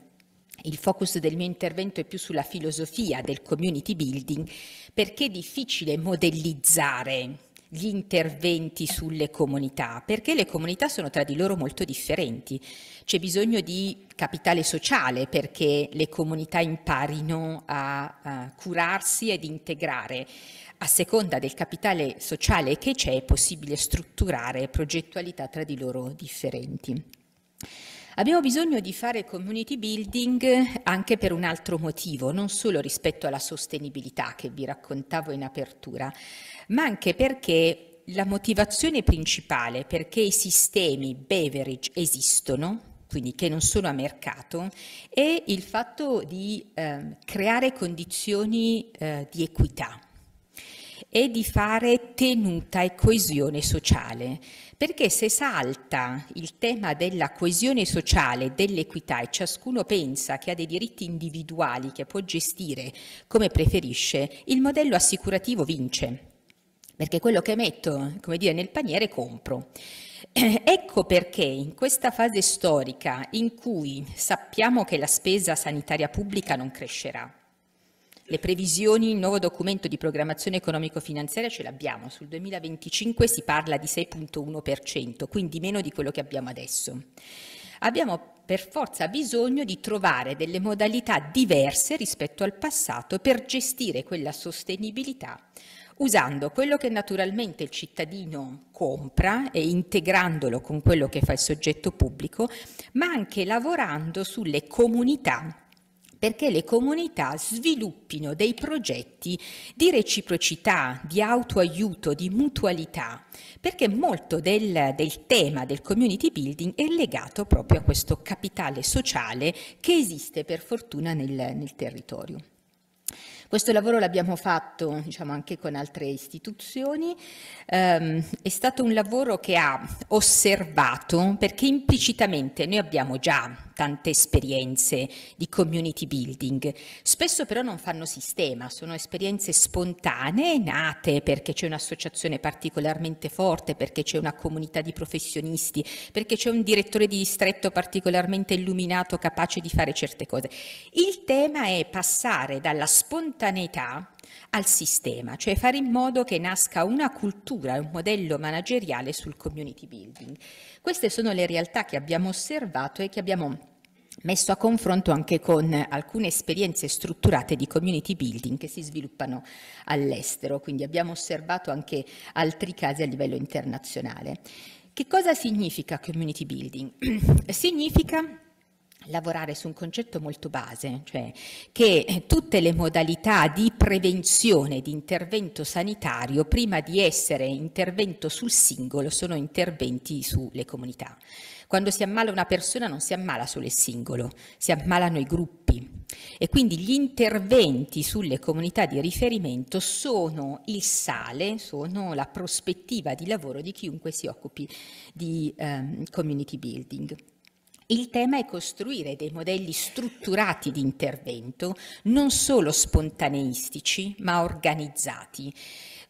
il focus del mio intervento è più sulla filosofia del community building perché è difficile modellizzare gli interventi sulle comunità, perché le comunità sono tra di loro molto differenti. C'è bisogno di capitale sociale perché le comunità imparino a, a curarsi ed integrare. A seconda del capitale sociale che c'è è possibile strutturare progettualità tra di loro differenti. Abbiamo bisogno di fare community building anche per un altro motivo, non solo rispetto alla sostenibilità che vi raccontavo in apertura, ma anche perché la motivazione principale perché i sistemi beverage esistono quindi che non sono a mercato, è il fatto di eh, creare condizioni eh, di equità è di fare tenuta e coesione sociale, perché se salta il tema della coesione sociale, dell'equità e ciascuno pensa che ha dei diritti individuali che può gestire come preferisce, il modello assicurativo vince, perché quello che metto, come dire, nel paniere compro. Ecco perché in questa fase storica in cui sappiamo che la spesa sanitaria pubblica non crescerà, le previsioni, il nuovo documento di programmazione economico-finanziaria ce l'abbiamo, sul 2025 si parla di 6.1%, quindi meno di quello che abbiamo adesso. Abbiamo per forza bisogno di trovare delle modalità diverse rispetto al passato per gestire quella sostenibilità usando quello che naturalmente il cittadino compra e integrandolo con quello che fa il soggetto pubblico, ma anche lavorando sulle comunità perché le comunità sviluppino dei progetti di reciprocità, di autoaiuto, di mutualità, perché molto del, del, tema del community building è legato proprio a questo capitale sociale che esiste per fortuna nel, nel territorio. Questo lavoro l'abbiamo fatto diciamo, anche con altre istituzioni, eh, è stato un lavoro che ha osservato perché implicitamente noi abbiamo già tante esperienze di community building. Spesso però non fanno sistema, sono esperienze spontanee, nate perché c'è un'associazione particolarmente forte, perché c'è una comunità di professionisti, perché c'è un direttore di distretto particolarmente illuminato, capace di fare certe cose. Il tema è passare dalla spontaneità al sistema, cioè fare in modo che nasca una cultura un modello manageriale sul community building. Queste sono le realtà che abbiamo osservato e che abbiamo messo a confronto anche con alcune esperienze strutturate di community building che si sviluppano all'estero, quindi abbiamo osservato anche altri casi a livello internazionale. Che cosa significa community building? significa lavorare su un concetto molto base, cioè che tutte le modalità di prevenzione, di intervento sanitario, prima di essere intervento sul singolo, sono interventi sulle comunità. Quando si ammala una persona non si ammala solo il singolo, si ammalano i gruppi. E quindi gli interventi sulle comunità di riferimento sono il sale, sono la prospettiva di lavoro di chiunque si occupi di um, community building. Il tema è costruire dei modelli strutturati di intervento, non solo spontaneistici, ma organizzati.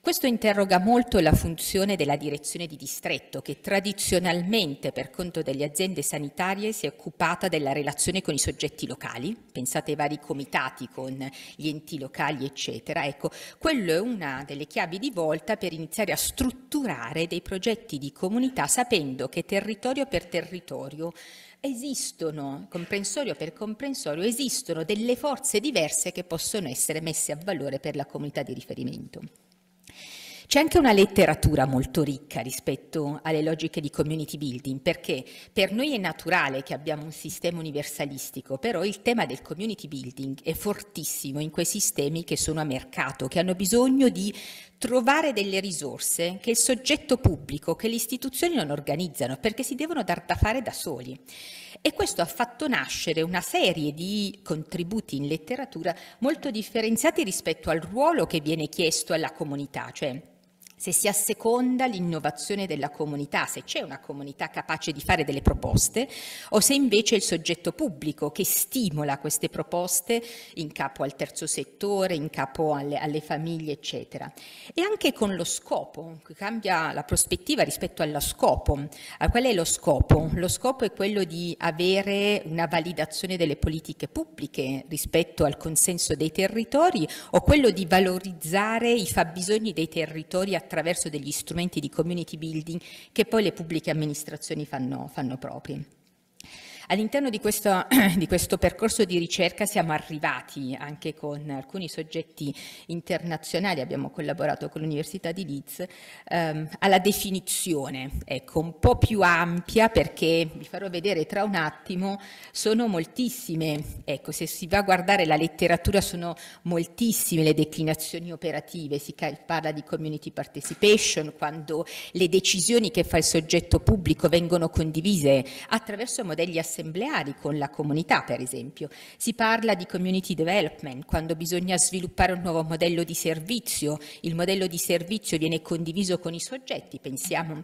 Questo interroga molto la funzione della direzione di distretto che tradizionalmente per conto delle aziende sanitarie si è occupata della relazione con i soggetti locali, pensate ai vari comitati con gli enti locali eccetera. Ecco, quello è una delle chiavi di volta per iniziare a strutturare dei progetti di comunità sapendo che territorio per territorio esistono, comprensorio per comprensorio, esistono delle forze diverse che possono essere messe a valore per la comunità di riferimento. C'è anche una letteratura molto ricca rispetto alle logiche di community building, perché per noi è naturale che abbiamo un sistema universalistico, però il tema del community building è fortissimo in quei sistemi che sono a mercato, che hanno bisogno di trovare delle risorse che il soggetto pubblico, che le istituzioni non organizzano, perché si devono dar da fare da soli. E questo ha fatto nascere una serie di contributi in letteratura molto differenziati rispetto al ruolo che viene chiesto alla comunità, cioè se si asseconda l'innovazione della comunità, se c'è una comunità capace di fare delle proposte, o se invece è il soggetto pubblico che stimola queste proposte in capo al terzo settore, in capo alle, alle famiglie, eccetera. E anche con lo scopo, cambia la prospettiva rispetto allo scopo. qual è lo scopo? Lo scopo è quello di avere una validazione delle politiche pubbliche rispetto al consenso dei territori o quello di valorizzare i fabbisogni dei territori a attraverso degli strumenti di community building che poi le pubbliche amministrazioni fanno, fanno propri. All'interno di questo, di questo percorso di ricerca siamo arrivati anche con alcuni soggetti internazionali, abbiamo collaborato con l'Università di Leeds, ehm, alla definizione, ecco, un po' più ampia perché vi farò vedere tra un attimo, sono moltissime, ecco, se si va a guardare la letteratura sono moltissime le declinazioni operative, si parla di community participation, quando le decisioni che fa il soggetto pubblico vengono condivise attraverso modelli assegnati assembleari con la comunità, per esempio. Si parla di community development quando bisogna sviluppare un nuovo modello di servizio. Il modello di servizio viene condiviso con i soggetti, pensiamo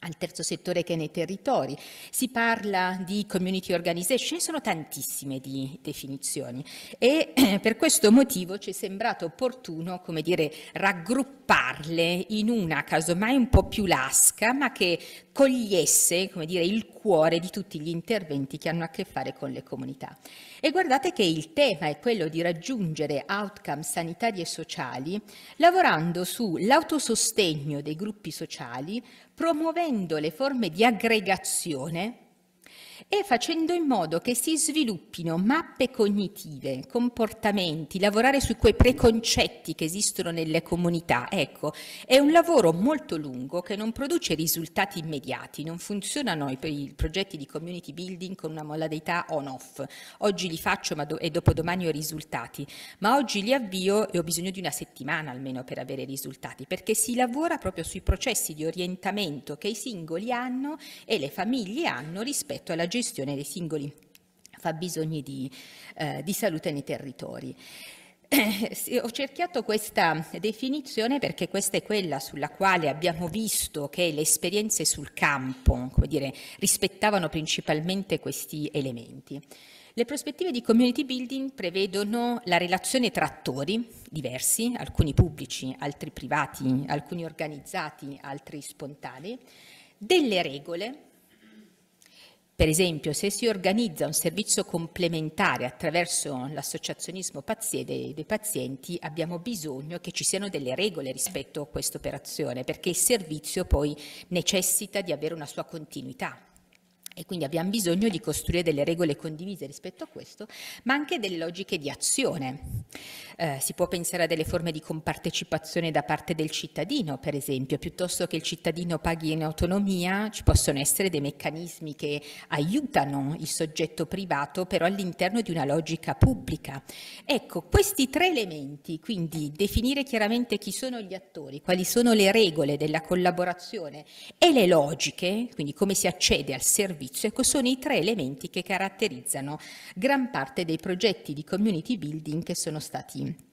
al terzo settore che nei territori, si parla di community organization, sono tantissime di definizioni e eh, per questo motivo ci è sembrato opportuno, come dire, raggrupparle in una casomai un po' più lasca, ma che cogliesse, come dire, il cuore di tutti gli interventi che hanno a che fare con le comunità. E guardate che il tema è quello di raggiungere outcome sanitari e sociali lavorando sull'autosostegno dei gruppi sociali promuovendo le forme di aggregazione e facendo in modo che si sviluppino mappe cognitive, comportamenti, lavorare su quei preconcetti che esistono nelle comunità. Ecco, è un lavoro molto lungo che non produce risultati immediati, non funzionano i, i progetti di community building con una modalità on-off. Oggi li faccio do e dopodomani ho risultati, ma oggi li avvio e ho bisogno di una settimana almeno per avere risultati, perché si lavora proprio sui processi di orientamento che i singoli hanno e le famiglie hanno rispetto alla gestione dei singoli fabbisogni di, eh, di salute nei territori. Ho cerchiato questa definizione perché questa è quella sulla quale abbiamo visto che le esperienze sul campo come dire, rispettavano principalmente questi elementi. Le prospettive di community building prevedono la relazione tra attori diversi, alcuni pubblici, altri privati, alcuni organizzati, altri spontanei, delle regole per esempio, se si organizza un servizio complementare attraverso l'associazionismo dei pazienti, abbiamo bisogno che ci siano delle regole rispetto a questa operazione, perché il servizio poi necessita di avere una sua continuità, e quindi abbiamo bisogno di costruire delle regole condivise rispetto a questo, ma anche delle logiche di azione. Eh, si può pensare a delle forme di compartecipazione da parte del cittadino, per esempio, piuttosto che il cittadino paghi in autonomia, ci possono essere dei meccanismi che aiutano il soggetto privato, però all'interno di una logica pubblica. Ecco, questi tre elementi, quindi definire chiaramente chi sono gli attori, quali sono le regole della collaborazione e le logiche, quindi come si accede al servizio, servizio. Ecco, sono i tre elementi che caratterizzano gran parte dei progetti di community building che sono stati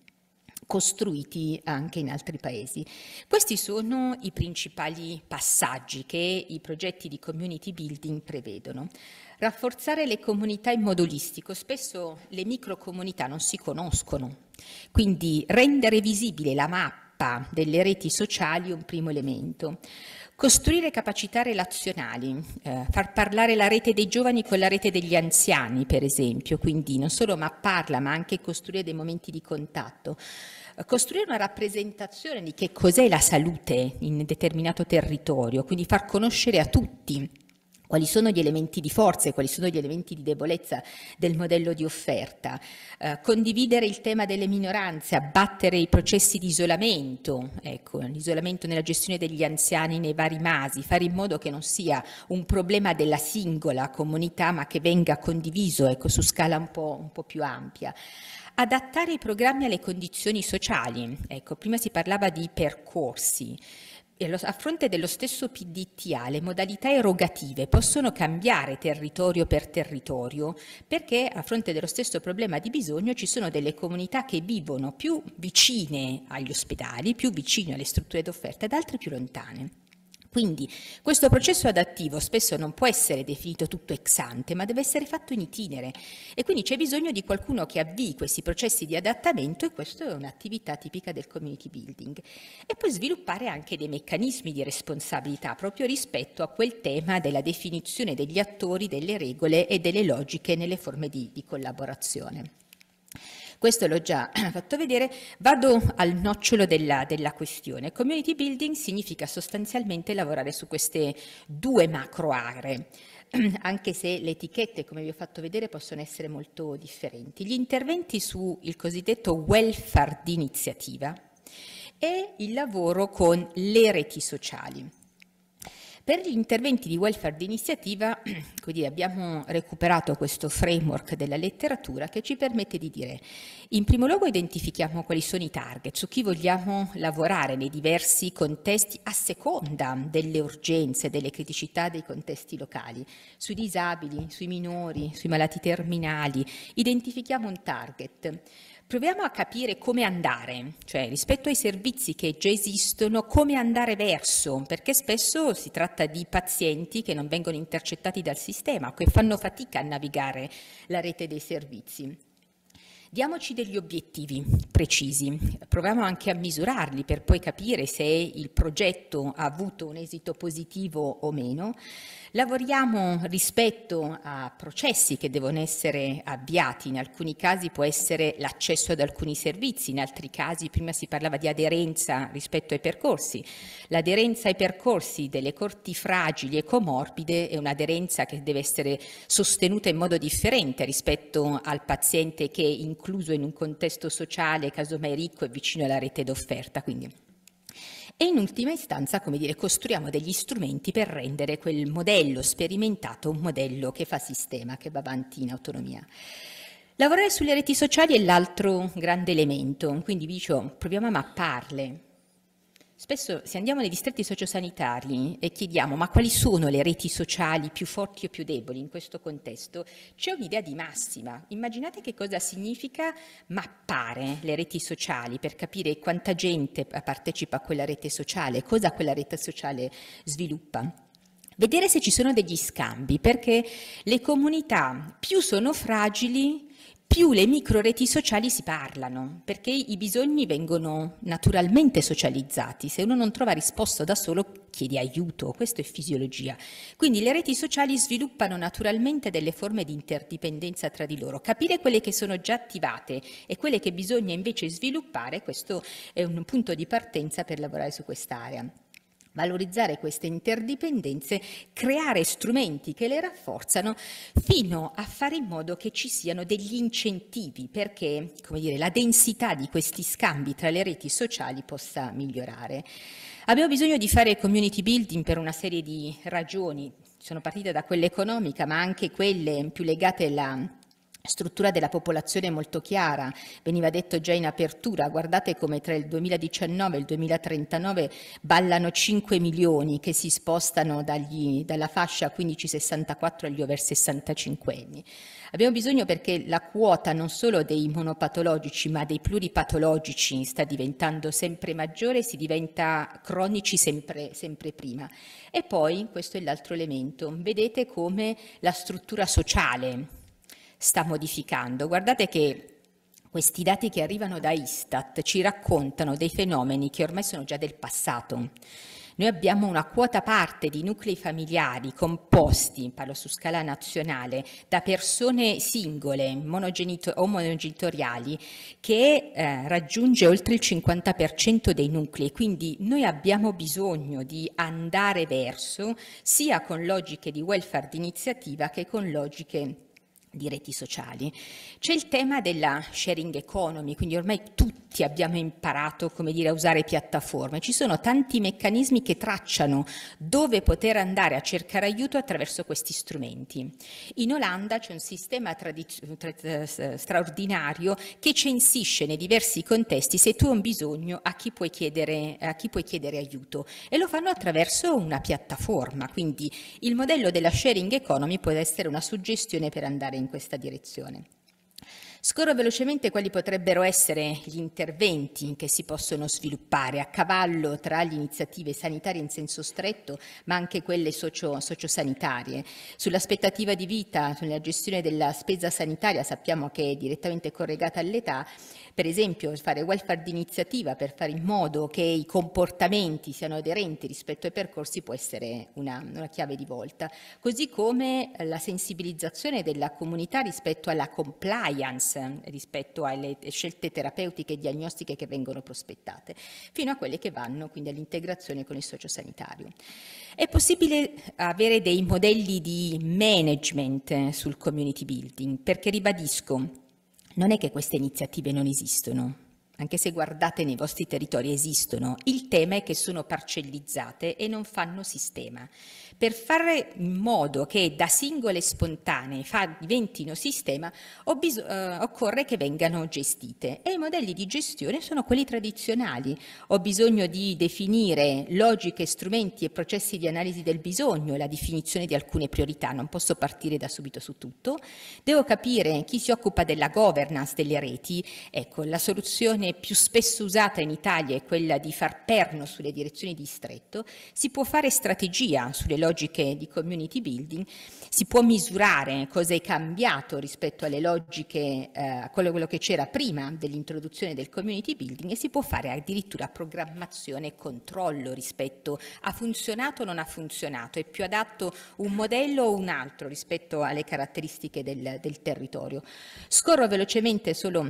costruiti anche in altri paesi. Questi sono i principali passaggi che i progetti di community building prevedono. Rafforzare le comunità in modo olistico, spesso le micro comunità non si conoscono, quindi rendere visibile la mappa delle reti sociali è un primo elemento. Costruire capacità relazionali, eh, far parlare la rete dei giovani con la rete degli anziani, per esempio, quindi non solo ma parla, ma anche costruire dei momenti di contatto. Eh, costruire una rappresentazione di che cos'è la salute in determinato territorio, quindi far conoscere a tutti quali sono gli elementi di forza e quali sono gli elementi di debolezza del modello di offerta, eh, condividere il tema delle minoranze, abbattere i processi di isolamento, ecco, l'isolamento nella gestione degli anziani nei vari masi, fare in modo che non sia un problema della singola comunità ma che venga condiviso ecco, su scala un po', un po più ampia adattare i programmi alle condizioni sociali. Ecco, prima si parlava di percorsi a fronte dello stesso PDTA le modalità erogative possono cambiare territorio per territorio perché a fronte dello stesso problema di bisogno ci sono delle comunità che vivono più vicine agli ospedali, più vicine alle strutture d'offerta ed altre più lontane. Quindi questo processo adattivo spesso non può essere definito tutto ex ante, ma deve essere fatto in itinere e quindi c'è bisogno di qualcuno che avvii questi processi di adattamento e questa è un'attività tipica del community building. E poi sviluppare anche dei meccanismi di responsabilità proprio rispetto a quel tema della definizione degli attori, delle regole e delle logiche nelle forme di, di collaborazione. Questo l'ho già fatto vedere. Vado al nocciolo della, della questione. Community building significa sostanzialmente lavorare su queste due macro aree anche se le etichette, come vi ho fatto vedere, possono essere molto differenti. Gli interventi sul cosiddetto welfare di iniziativa e il lavoro con le reti sociali. Per gli interventi di welfare d'iniziativa quindi abbiamo recuperato questo framework della letteratura che ci permette di dire in primo luogo identifichiamo quali sono i target, su chi vogliamo lavorare nei diversi contesti a seconda delle urgenze, delle criticità dei contesti locali, sui disabili, sui minori, sui malati terminali, identifichiamo un target. Proviamo a capire come andare, cioè rispetto ai servizi che già esistono, come andare verso, perché spesso si tratta di pazienti che non vengono intercettati dal sistema, che fanno fatica a navigare la rete dei servizi. Diamoci degli obiettivi precisi, proviamo anche a misurarli per poi capire se il progetto ha avuto un esito positivo o meno Lavoriamo rispetto a processi che devono essere avviati, in alcuni casi può essere l'accesso ad alcuni servizi, in altri casi prima si parlava di aderenza rispetto ai percorsi. L'aderenza ai percorsi delle corti fragili e comorbide è un'aderenza che deve essere sostenuta in modo differente rispetto al paziente che è incluso in un contesto sociale, casomai ricco e vicino alla rete d'offerta. Quindi e in ultima istanza, come dire, costruiamo degli strumenti per rendere quel modello sperimentato un modello che fa sistema, che va avanti in autonomia. Lavorare sulle reti sociali è l'altro grande elemento, quindi vi dicevo, proviamo a mapparle, Spesso se andiamo nei distretti sociosanitari e chiediamo ma quali sono le reti sociali più forti o più deboli in questo contesto, c'è un'idea di massima. Immaginate che cosa significa mappare le reti sociali per capire quanta gente partecipa a quella rete sociale, cosa quella rete sociale sviluppa. Vedere se ci sono degli scambi, perché le comunità più sono fragili, più le micro reti sociali si parlano, perché i bisogni vengono naturalmente socializzati. Se uno non trova risposta da solo, chiede aiuto, questo è fisiologia. Quindi le reti sociali sviluppano naturalmente delle forme di interdipendenza tra di loro. Capire quelle che sono già attivate e quelle che bisogna invece sviluppare, questo è un punto di partenza per lavorare su quest'area valorizzare queste interdipendenze, creare strumenti che le rafforzano fino a fare in modo che ci siano degli incentivi perché come dire, la densità di questi scambi tra le reti sociali possa migliorare. Abbiamo bisogno di fare community building per una serie di ragioni, sono partite da quelle economica ma anche quelle più legate alla struttura della popolazione molto chiara, veniva detto già in apertura, guardate come tra il 2019 e il 2039 ballano 5 milioni che si spostano dagli, dalla fascia 15-64 agli over 65 anni. Abbiamo bisogno perché la quota non solo dei monopatologici ma dei pluripatologici sta diventando sempre maggiore, si diventa cronici sempre, sempre prima. E poi, questo è l'altro elemento, vedete come la struttura sociale sta modificando. Guardate che questi dati che arrivano da Istat ci raccontano dei fenomeni che ormai sono già del passato. Noi abbiamo una quota parte di nuclei familiari composti, parlo su scala nazionale, da persone singole, monogenito- o monogenitoriali, che eh, raggiunge oltre il 50% dei nuclei. Quindi noi abbiamo bisogno di andare verso sia con logiche di welfare d'iniziativa che con logiche di di reti sociali. C'è il tema della sharing economy, quindi ormai tutti abbiamo imparato come dire, a usare piattaforme. Ci sono tanti meccanismi che tracciano dove poter andare a cercare aiuto attraverso questi strumenti. In Olanda c'è un sistema straordinario che censisce nei diversi contesti se tu hai un bisogno a chi, chiedere, a chi puoi chiedere aiuto e lo fanno attraverso una piattaforma. Quindi il modello della sharing economy può essere una suggestione per andare in in questa direzione. Scorro velocemente quali potrebbero essere gli interventi che si possono sviluppare a cavallo tra le iniziative sanitarie in senso stretto, ma anche quelle socio, sociosanitarie. Sull'aspettativa di vita, sulla gestione della spesa sanitaria, sappiamo che è direttamente corregata all'età per esempio fare welfare d'iniziativa per fare in modo che i comportamenti siano aderenti rispetto ai percorsi può essere una, una chiave di volta, così come la sensibilizzazione della comunità rispetto alla compliance, rispetto alle scelte terapeutiche e diagnostiche che vengono prospettate, fino a quelle che vanno quindi all'integrazione con il sociosanitario. È possibile avere dei modelli di management sul community building, perché ribadisco, non è che queste iniziative non esistono, anche se guardate nei vostri territori esistono, il tema è che sono parcellizzate e non fanno sistema per fare in modo che da singole spontanee fa, diventino sistema eh, occorre che vengano gestite e i modelli di gestione sono quelli tradizionali. Ho bisogno di definire logiche, strumenti e processi di analisi del bisogno, la definizione di alcune priorità, non posso partire da subito su tutto. Devo capire chi si occupa della governance delle reti. Ecco, la soluzione più spesso usata in Italia è quella di far perno sulle direzioni di distretto, si può fare strategia sulle logiche logiche di community building, si può misurare cosa è cambiato rispetto alle logiche, eh, a eh, quello che c'era prima dell'introduzione del community building e si può fare addirittura programmazione e controllo rispetto a funzionato o non ha funzionato, è più adatto un modello o un altro rispetto alle caratteristiche del, del territorio. Scorro velocemente solo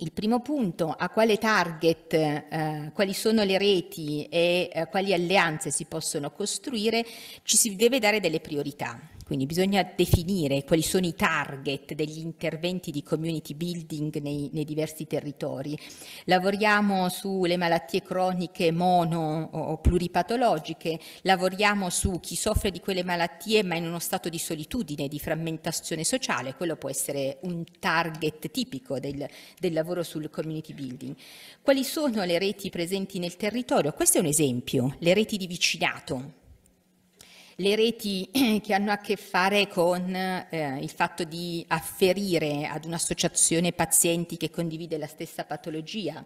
il primo punto, a quale target, eh, quali sono le reti e eh, quali alleanze si possono costruire, ci si deve dare delle priorità. Quindi bisogna definire quali sono i target degli interventi di community building nei, nei diversi territori. Lavoriamo sulle malattie croniche mono o pluripatologiche, lavoriamo su chi soffre di quelle malattie ma in uno stato di solitudine, di frammentazione sociale, quello può essere un target tipico del, del lavoro sul community building. Quali sono le reti presenti nel territorio? Questo è un esempio, le reti di vicinato, le reti che hanno a che fare con eh, il fatto di afferire ad un'associazione pazienti che condivide la stessa patologia,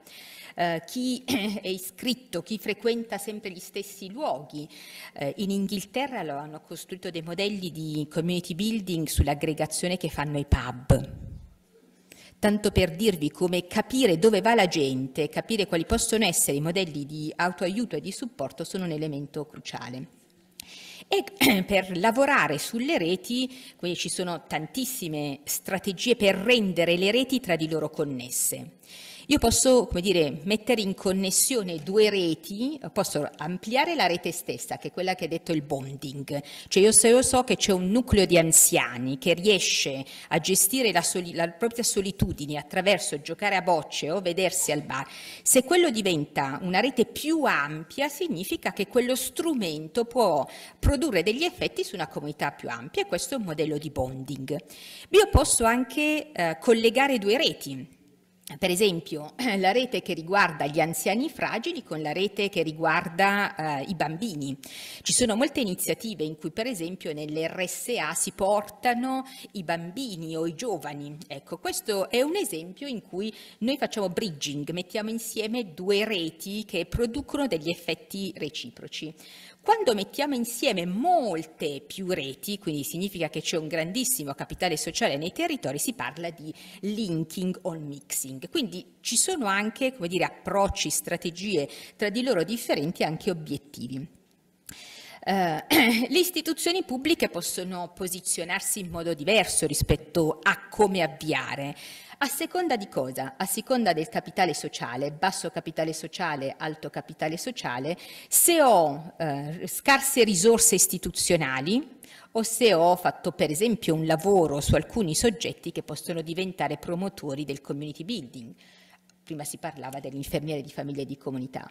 eh, chi è iscritto, chi frequenta sempre gli stessi luoghi. Eh, in Inghilterra lo hanno costruito dei modelli di community building sull'aggregazione che fanno i pub tanto per dirvi come capire dove va la gente, capire quali possono essere i modelli di autoaiuto e di supporto sono un elemento cruciale. E per lavorare sulle reti, ci sono tantissime strategie per rendere le reti tra di loro connesse. Io posso, come dire, mettere in connessione due reti, posso ampliare la rete stessa, che è quella che ha detto il bonding. Cioè io se io so che c'è un nucleo di anziani che riesce a gestire la, soli- la propria solitudine attraverso giocare a bocce o vedersi al bar, se quello diventa una rete più ampia, significa che quello strumento può produrre degli effetti su una comunità più ampia e questo è un modello di bonding. Io posso anche eh, collegare due reti per esempio la rete che riguarda gli anziani fragili con la rete che riguarda eh, i bambini. Ci sono molte iniziative in cui per esempio nell'RSA si portano i bambini o i giovani. Ecco, questo è un esempio in cui noi facciamo bridging, mettiamo insieme due reti che producono degli effetti reciproci. Quando mettiamo insieme molte più reti, quindi significa che c'è un grandissimo capitale sociale nei territori, si parla di linking o mixing. Quindi ci sono anche dire, approcci, strategie tra di loro differenti e anche obiettivi. Uh, le istituzioni pubbliche possono posizionarsi in modo diverso rispetto a come avviare a seconda di cosa? A seconda del capitale sociale, basso capitale sociale, alto capitale sociale, se ho eh, scarse risorse istituzionali o se ho fatto per esempio un lavoro su alcuni soggetti che possono diventare promotori del community building prima si parlava dell'infermiere di famiglia e di comunità.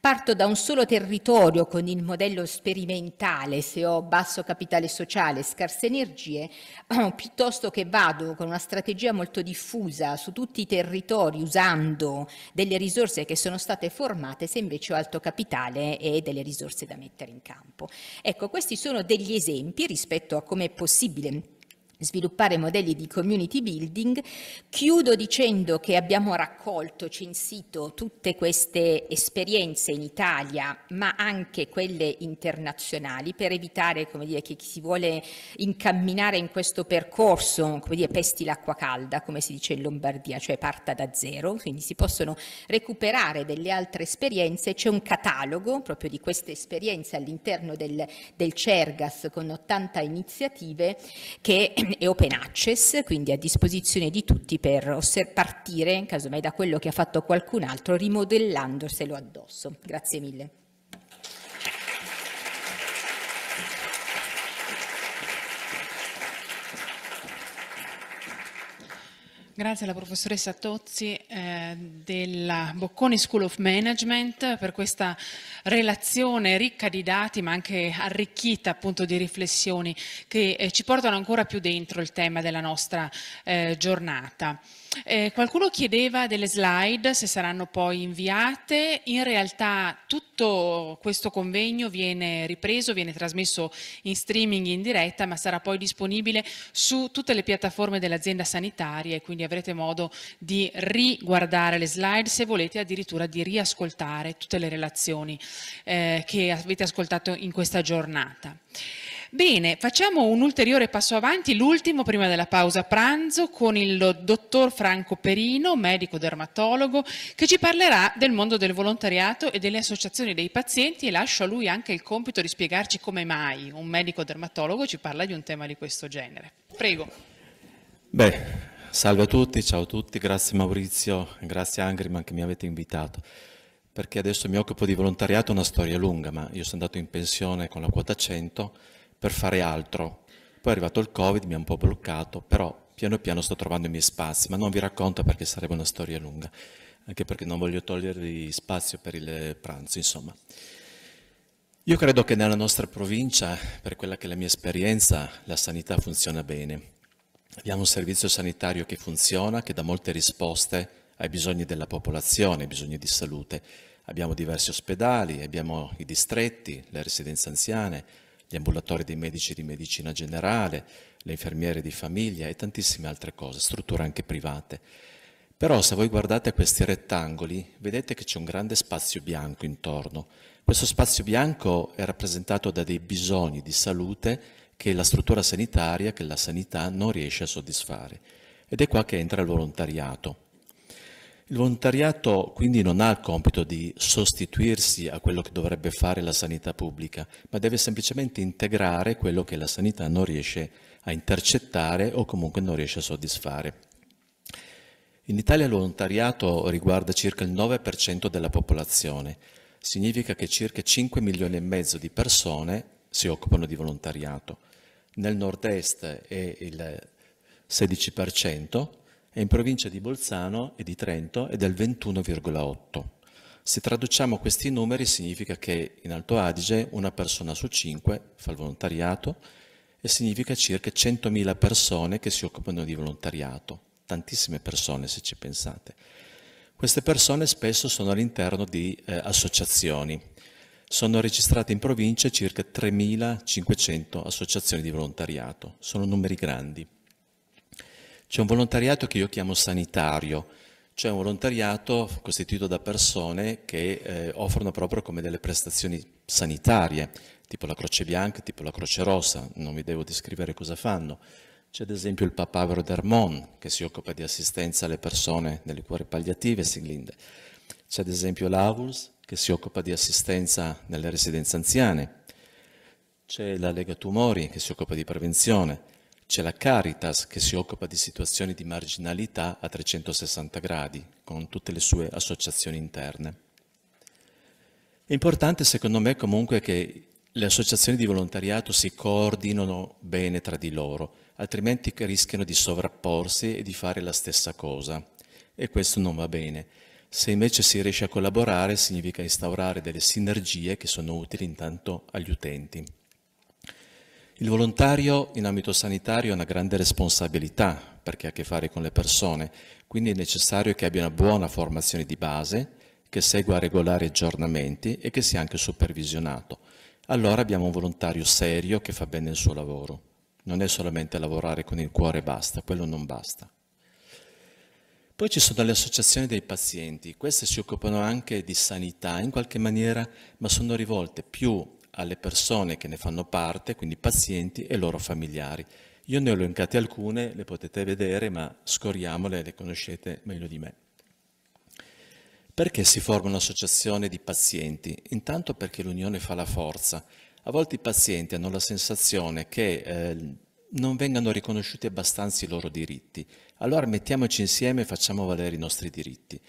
Parto da un solo territorio con il modello sperimentale, se ho basso capitale sociale, scarse energie, piuttosto che vado con una strategia molto diffusa su tutti i territori usando delle risorse che sono state formate, se invece ho alto capitale e delle risorse da mettere in campo. Ecco, questi sono degli esempi rispetto a come è possibile sviluppare modelli di community building. Chiudo dicendo che abbiamo raccolto, censito tutte queste esperienze in Italia, ma anche quelle internazionali, per evitare dire, che chi si vuole incamminare in questo percorso, dire, pesti l'acqua calda, come si dice in Lombardia, cioè parta da zero, quindi si possono recuperare delle altre esperienze. C'è un catalogo proprio di queste esperienze all'interno del, del CERGAS con 80 iniziative che è open access, quindi a disposizione di tutti per partire, casomai da quello che ha fatto qualcun altro, rimodellandoselo addosso. Grazie mille. Grazie alla professoressa Tozzi eh, della Bocconi School of Management per questa relazione ricca di dati ma anche arricchita appunto di riflessioni che eh, ci portano ancora più dentro il tema della nostra eh, giornata. Eh, qualcuno chiedeva delle slide se saranno poi inviate, in realtà tutto questo convegno viene ripreso, viene trasmesso in streaming in diretta, ma sarà poi disponibile su tutte le piattaforme dell'azienda sanitaria e quindi avrete modo di riguardare le slide, se volete addirittura di riascoltare tutte le relazioni eh, che avete ascoltato in questa giornata. Bene, facciamo un ulteriore passo avanti, l'ultimo prima della pausa pranzo, con il dottor Franco Perino, medico dermatologo, che ci parlerà del mondo del volontariato e delle associazioni dei pazienti e lascio a lui anche il compito di spiegarci come mai un medico dermatologo ci parla di un tema di questo genere. Prego. Beh, salve a tutti, ciao a tutti, grazie Maurizio, grazie Angriman che mi avete invitato perché adesso mi occupo di volontariato, una storia lunga, ma io sono andato in pensione con la quota 100 per fare altro. Poi è arrivato il Covid, mi ha un po' bloccato, però piano piano sto trovando i miei spazi, ma non vi racconto perché sarebbe una storia lunga, anche perché non voglio togliervi spazio per il pranzo, insomma. Io credo che nella nostra provincia, per quella che è la mia esperienza, la sanità funziona bene. Abbiamo un servizio sanitario che funziona, che dà molte risposte ai bisogni della popolazione, ai bisogni di salute. Abbiamo diversi ospedali, abbiamo i distretti, le residenze anziane, gli ambulatori dei medici di medicina generale, le infermiere di famiglia e tantissime altre cose, strutture anche private. Però se voi guardate questi rettangoli, vedete che c'è un grande spazio bianco intorno. Questo spazio bianco è rappresentato da dei bisogni di salute che la struttura sanitaria, che la sanità non riesce a soddisfare. Ed è qua che entra il volontariato. Il volontariato quindi non ha il compito di sostituirsi a quello che dovrebbe fare la sanità pubblica, ma deve semplicemente integrare quello che la sanità non riesce a intercettare o comunque non riesce a soddisfare. In Italia il volontariato riguarda circa il 9% della popolazione, significa che circa 5 milioni e mezzo di persone si occupano di volontariato. Nel nord-est è il 16%, è in provincia di Bolzano e di Trento è del 21,8. Se traduciamo questi numeri significa che in Alto Adige una persona su cinque fa il volontariato e significa circa 100.000 persone che si occupano di volontariato, tantissime persone se ci pensate. Queste persone spesso sono all'interno di eh, associazioni. Sono registrate in provincia circa 3.500 associazioni di volontariato, sono numeri grandi. C'è un volontariato che io chiamo sanitario, cioè un volontariato costituito da persone che eh, offrono proprio come delle prestazioni sanitarie, tipo la Croce Bianca, tipo la Croce Rossa, non vi devo descrivere cosa fanno. C'è ad esempio il papavero d'Armon che si occupa di assistenza alle persone nelle cuore palliative, Siglinde. C'è ad esempio l'Avus che si occupa di assistenza nelle residenze anziane. C'è la Lega Tumori che si occupa di prevenzione. C'è la Caritas che si occupa di situazioni di marginalità a 360 gradi, con tutte le sue associazioni interne. È importante secondo me comunque che le associazioni di volontariato si coordinino bene tra di loro, altrimenti rischiano di sovrapporsi e di fare la stessa cosa. E questo non va bene. Se invece si riesce a collaborare significa instaurare delle sinergie che sono utili intanto agli utenti. Il volontario in ambito sanitario ha una grande responsabilità perché ha a che fare con le persone, quindi è necessario che abbia una buona formazione di base, che segua regolari aggiornamenti e che sia anche supervisionato. Allora abbiamo un volontario serio che fa bene il suo lavoro. Non è solamente lavorare con il cuore e basta, quello non basta. Poi ci sono le associazioni dei pazienti, queste si occupano anche di sanità in qualche maniera, ma sono rivolte più alle persone che ne fanno parte, quindi pazienti e loro familiari. Io ne ho elencate alcune, le potete vedere, ma scorriamole, le conoscete meglio di me. Perché si forma un'associazione di pazienti? Intanto perché l'unione fa la forza. A volte i pazienti hanno la sensazione che eh, non vengano riconosciuti abbastanza i loro diritti. Allora mettiamoci insieme e facciamo valere i nostri diritti.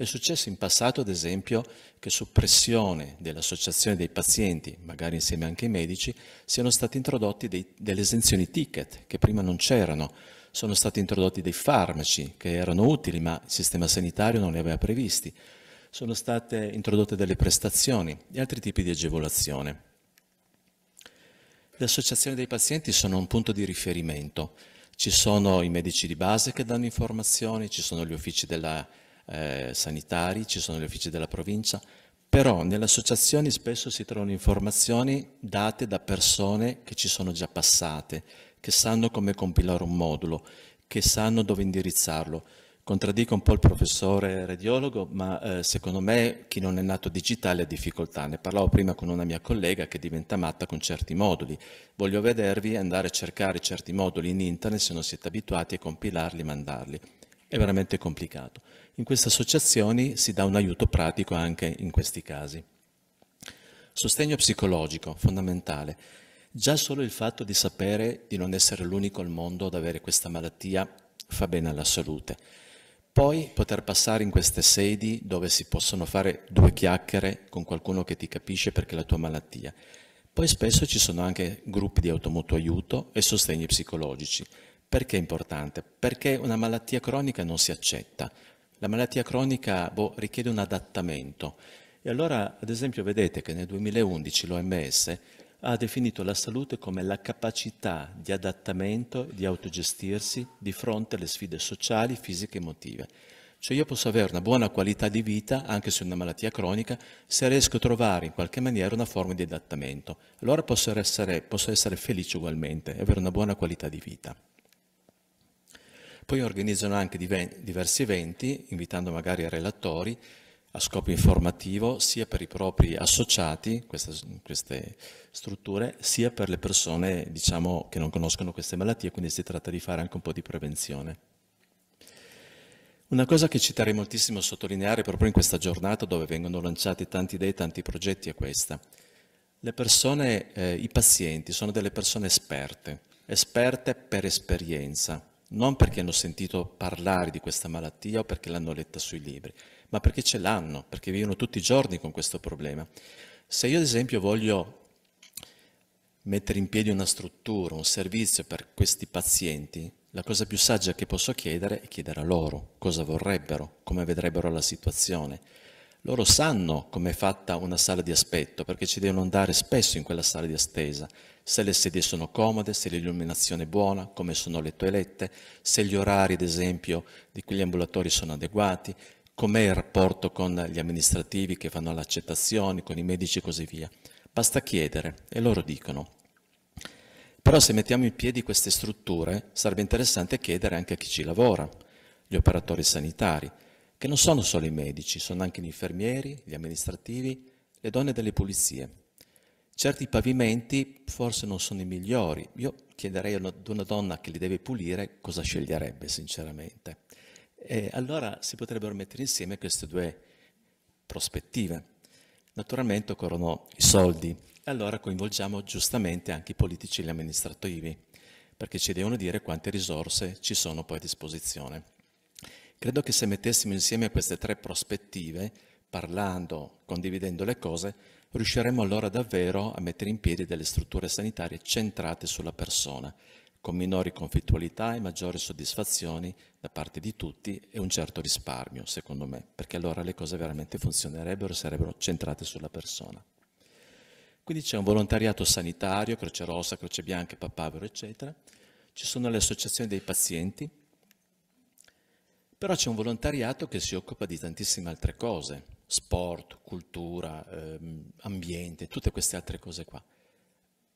È successo in passato, ad esempio, che su pressione dell'associazione dei pazienti, magari insieme anche ai medici, siano stati introdotti dei, delle esenzioni ticket che prima non c'erano, sono stati introdotti dei farmaci che erano utili ma il sistema sanitario non li aveva previsti, sono state introdotte delle prestazioni e altri tipi di agevolazione. Le associazioni dei pazienti sono un punto di riferimento. Ci sono i medici di base che danno informazioni, ci sono gli uffici della eh, sanitari, ci sono gli uffici della provincia, però nelle associazioni spesso si trovano informazioni date da persone che ci sono già passate, che sanno come compilare un modulo, che sanno dove indirizzarlo. Contraddico un po' il professore radiologo, ma eh, secondo me chi non è nato digitale ha difficoltà. Ne parlavo prima con una mia collega che diventa matta con certi moduli. Voglio vedervi andare a cercare certi moduli in internet se non siete abituati a compilarli e mandarli. È veramente complicato in queste associazioni si dà un aiuto pratico anche in questi casi. Sostegno psicologico, fondamentale. Già solo il fatto di sapere di non essere l'unico al mondo ad avere questa malattia fa bene alla salute. Poi poter passare in queste sedi dove si possono fare due chiacchiere con qualcuno che ti capisce perché è la tua malattia. Poi spesso ci sono anche gruppi di automutuo aiuto e sostegni psicologici. Perché è importante? Perché una malattia cronica non si accetta. La malattia cronica boh, richiede un adattamento. E allora, ad esempio, vedete che nel 2011 l'OMS ha definito la salute come la capacità di adattamento, di autogestirsi di fronte alle sfide sociali, fisiche e emotive. Cioè io posso avere una buona qualità di vita anche se ho una malattia cronica se riesco a trovare in qualche maniera una forma di adattamento. Allora posso essere, posso essere felice ugualmente e avere una buona qualità di vita poi organizzano anche diversi eventi, invitando magari relatori a scopo informativo sia per i propri associati, queste, queste strutture, sia per le persone diciamo, che non conoscono queste malattie, quindi si tratta di fare anche un po' di prevenzione. Una cosa che ci terrei moltissimo a sottolineare proprio in questa giornata dove vengono lanciati tante idee, tanti progetti è questa. Le persone, eh, i pazienti sono delle persone esperte, esperte per esperienza, non perché hanno sentito parlare di questa malattia o perché l'hanno letta sui libri, ma perché ce l'hanno, perché vivono tutti i giorni con questo problema. Se io ad esempio voglio mettere in piedi una struttura, un servizio per questi pazienti, la cosa più saggia che posso chiedere è chiedere a loro cosa vorrebbero, come vedrebbero la situazione. Loro sanno com'è fatta una sala di aspetto perché ci devono andare spesso in quella sala di attesa, se le sedie sono comode, se l'illuminazione è buona, come sono le toilette, se gli orari, ad esempio, di quegli ambulatori sono adeguati, com'è il rapporto con gli amministrativi che fanno le con i medici e così via. Basta chiedere e loro dicono. Però se mettiamo in piedi queste strutture sarebbe interessante chiedere anche a chi ci lavora, gli operatori sanitari, che non sono solo i medici, sono anche gli infermieri, gli amministrativi, le donne delle pulizie certi pavimenti forse non sono i migliori. Io chiederei ad una donna che li deve pulire cosa sceglierebbe, sinceramente. E allora si potrebbero mettere insieme queste due prospettive. Naturalmente occorrono i soldi. e Allora coinvolgiamo giustamente anche i politici e gli amministrativi, perché ci devono dire quante risorse ci sono poi a disposizione. Credo che se mettessimo insieme queste tre prospettive, parlando, condividendo le cose, riusciremo allora davvero a mettere in piedi delle strutture sanitarie centrate sulla persona, con minori conflittualità e maggiori soddisfazioni da parte di tutti e un certo risparmio, secondo me, perché allora le cose veramente funzionerebbero e sarebbero centrate sulla persona. Quindi c'è un volontariato sanitario, Croce Rossa, Croce Bianca, Papavero, eccetera. Ci sono le associazioni dei pazienti, però c'è un volontariato che si occupa di tantissime altre cose, sport, cultura, ehm, ambiente, tutte queste altre cose qua.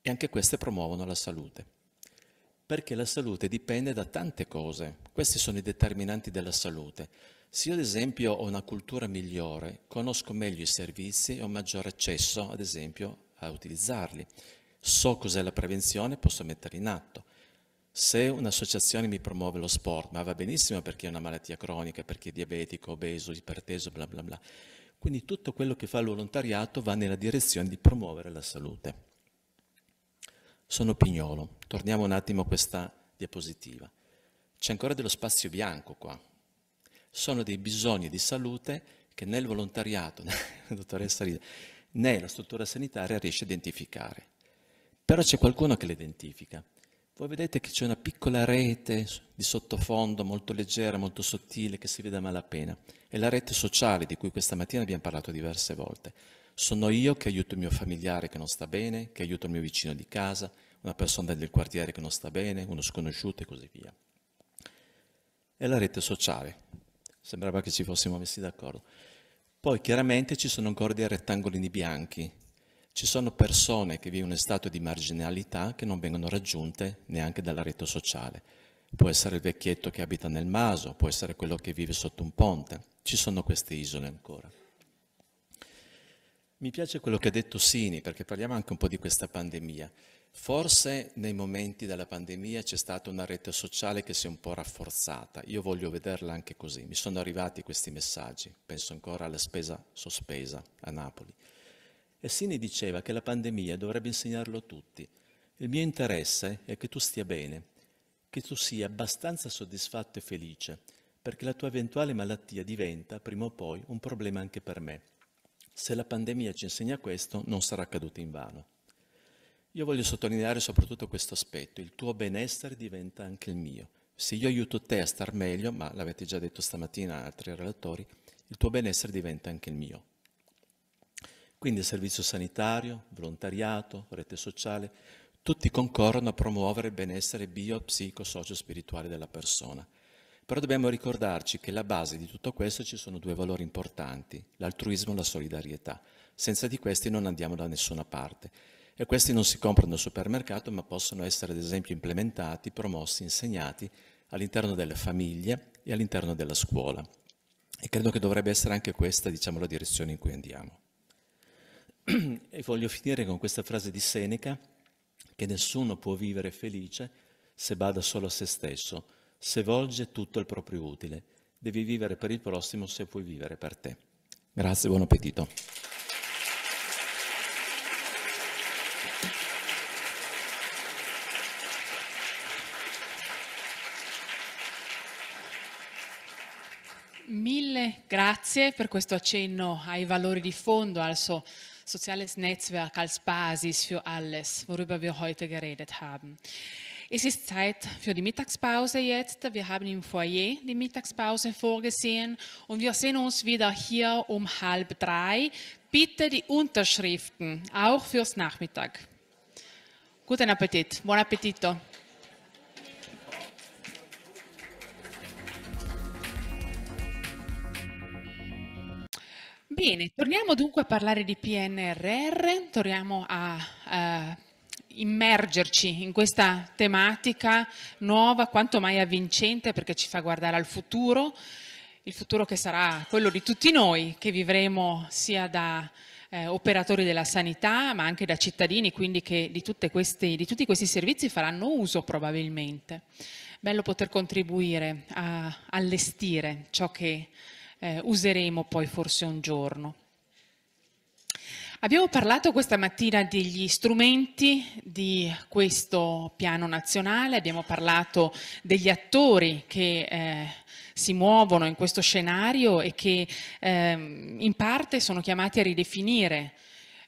E anche queste promuovono la salute. Perché la salute dipende da tante cose. Questi sono i determinanti della salute. Se io ad esempio ho una cultura migliore, conosco meglio i servizi e ho maggiore accesso ad esempio a utilizzarli. So cos'è la prevenzione, e posso metterla in atto. Se un'associazione mi promuove lo sport, ma va benissimo perché è una malattia cronica, perché è diabetico, obeso, iperteso, bla bla bla. Quindi tutto quello che fa il volontariato va nella direzione di promuovere la salute. Sono pignolo. Torniamo un attimo a questa diapositiva. C'è ancora dello spazio bianco qua. Sono dei bisogni di salute che nel volontariato, dottoressa Rida, né la struttura sanitaria riesce a identificare. Però c'è qualcuno che le identifica voi vedete che c'è una piccola rete di sottofondo molto leggera, molto sottile, che si vede a malapena. È la rete sociale di cui questa mattina abbiamo parlato diverse volte. Sono io che aiuto il mio familiare che non sta bene, che aiuto il mio vicino di casa, una persona del quartiere che non sta bene, uno sconosciuto e così via. È la rete sociale. Sembrava che ci fossimo messi d'accordo. Poi chiaramente ci sono ancora dei rettangolini bianchi ci sono persone che vivono in stato di marginalità che non vengono raggiunte neanche dalla rete sociale. Può essere il vecchietto che abita nel maso, può essere quello che vive sotto un ponte. Ci sono queste isole ancora. Mi piace quello che ha detto Sini, perché parliamo anche un po' di questa pandemia. Forse nei momenti della pandemia c'è stata una rete sociale che si è un po' rafforzata. Io voglio vederla anche così. Mi sono arrivati questi messaggi. Penso ancora alla spesa sospesa a Napoli. E Sini diceva che la pandemia dovrebbe insegnarlo a tutti. Il mio interesse è che tu stia bene, che tu sia abbastanza soddisfatto e felice, perché la tua eventuale malattia diventa, prima o poi, un problema anche per me. Se la pandemia ci insegna questo, non sarà accaduto in vano. Io voglio sottolineare soprattutto questo aspetto, il tuo benessere diventa anche il mio. Se io aiuto te a star meglio, ma l'avete già detto stamattina altri relatori, il tuo benessere diventa anche il mio. Quindi servizio sanitario, volontariato, rete sociale, tutti concorrono a promuovere il benessere bio, psico, socio, spirituale della persona. Però dobbiamo ricordarci che alla base di tutto questo ci sono due valori importanti, l'altruismo e la solidarietà. Senza di questi non andiamo da nessuna parte. E questi non si comprano al supermercato, ma possono essere ad esempio implementati, promossi, insegnati all'interno delle famiglie e all'interno della scuola. E credo che dovrebbe essere anche questa, diciamo, la direzione in cui andiamo. E voglio finire con questa frase di Seneca, che nessuno può vivere felice se bada solo a se stesso, se volge tutto il proprio utile. Devi vivere per il prossimo se puoi vivere per te. Grazie, buon appetito. Mille grazie per questo accenno ai valori di fondo, al suo... soziales Netzwerk als Basis für alles, worüber wir heute geredet haben. Es ist Zeit für die Mittagspause jetzt. Wir haben im Foyer die Mittagspause vorgesehen und wir sehen uns wieder hier um halb drei. Bitte die Unterschriften, auch fürs Nachmittag. Guten Appetit, buon appetito. Bene, torniamo dunque a parlare di PNRR, torniamo a uh, immergerci in questa tematica nuova, quanto mai avvincente perché ci fa guardare al futuro, il futuro che sarà quello di tutti noi, che vivremo sia da eh, operatori della sanità ma anche da cittadini, quindi che di, queste, di tutti questi servizi faranno uso probabilmente. Bello poter contribuire a allestire ciò che eh, useremo poi forse un giorno. Abbiamo parlato questa mattina degli strumenti di questo piano nazionale, abbiamo parlato degli attori che eh, si muovono in questo scenario e che eh, in parte sono chiamati a ridefinire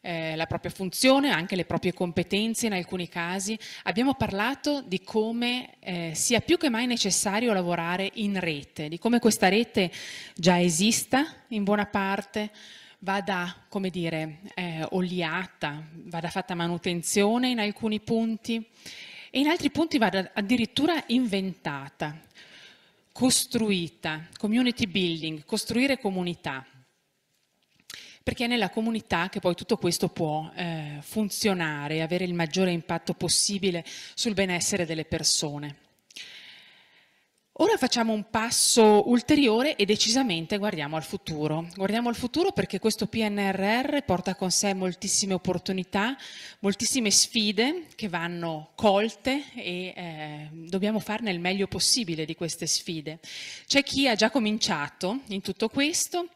eh, la propria funzione, anche le proprie competenze in alcuni casi. Abbiamo parlato di come eh, sia più che mai necessario lavorare in rete, di come questa rete già esista in buona parte, vada, come dire, eh, oliata, vada fatta manutenzione in alcuni punti e in altri punti vada addirittura inventata, costruita, community building, costruire comunità perché è nella comunità che poi tutto questo può eh, funzionare, avere il maggiore impatto possibile sul benessere delle persone. Ora facciamo un passo ulteriore e decisamente guardiamo al futuro. Guardiamo al futuro perché questo PNRR porta con sé moltissime opportunità, moltissime sfide che vanno colte e eh, dobbiamo farne il meglio possibile di queste sfide. C'è chi ha già cominciato in tutto questo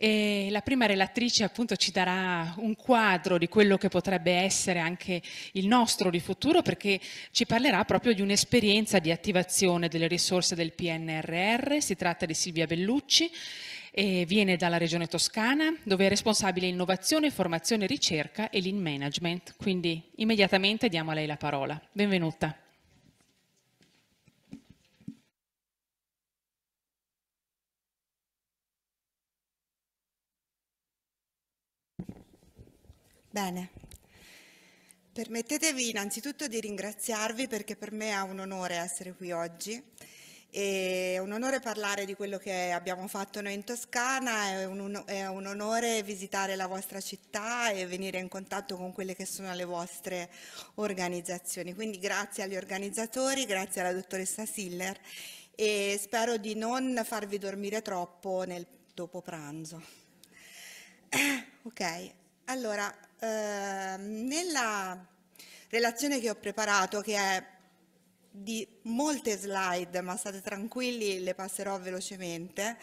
e la prima relatrice appunto ci darà un quadro di quello che potrebbe essere anche il nostro di futuro perché ci parlerà proprio di un'esperienza di attivazione delle risorse del PNRR, si tratta di Silvia Bellucci e viene dalla regione toscana dove è responsabile innovazione, formazione, ricerca e lean management. Quindi immediatamente diamo a lei la parola. Benvenuta. Bene, permettetevi innanzitutto di ringraziarvi perché per me è un onore essere qui oggi. È un onore parlare di quello che abbiamo fatto noi in Toscana, è un, è un onore visitare la vostra città e venire in contatto con quelle che sono le vostre organizzazioni. Quindi grazie agli organizzatori, grazie alla dottoressa Siller e spero di non farvi dormire troppo nel dopo pranzo. ok, allora eh, nella relazione che ho preparato, che è di molte slide, ma state tranquilli, le passerò velocemente,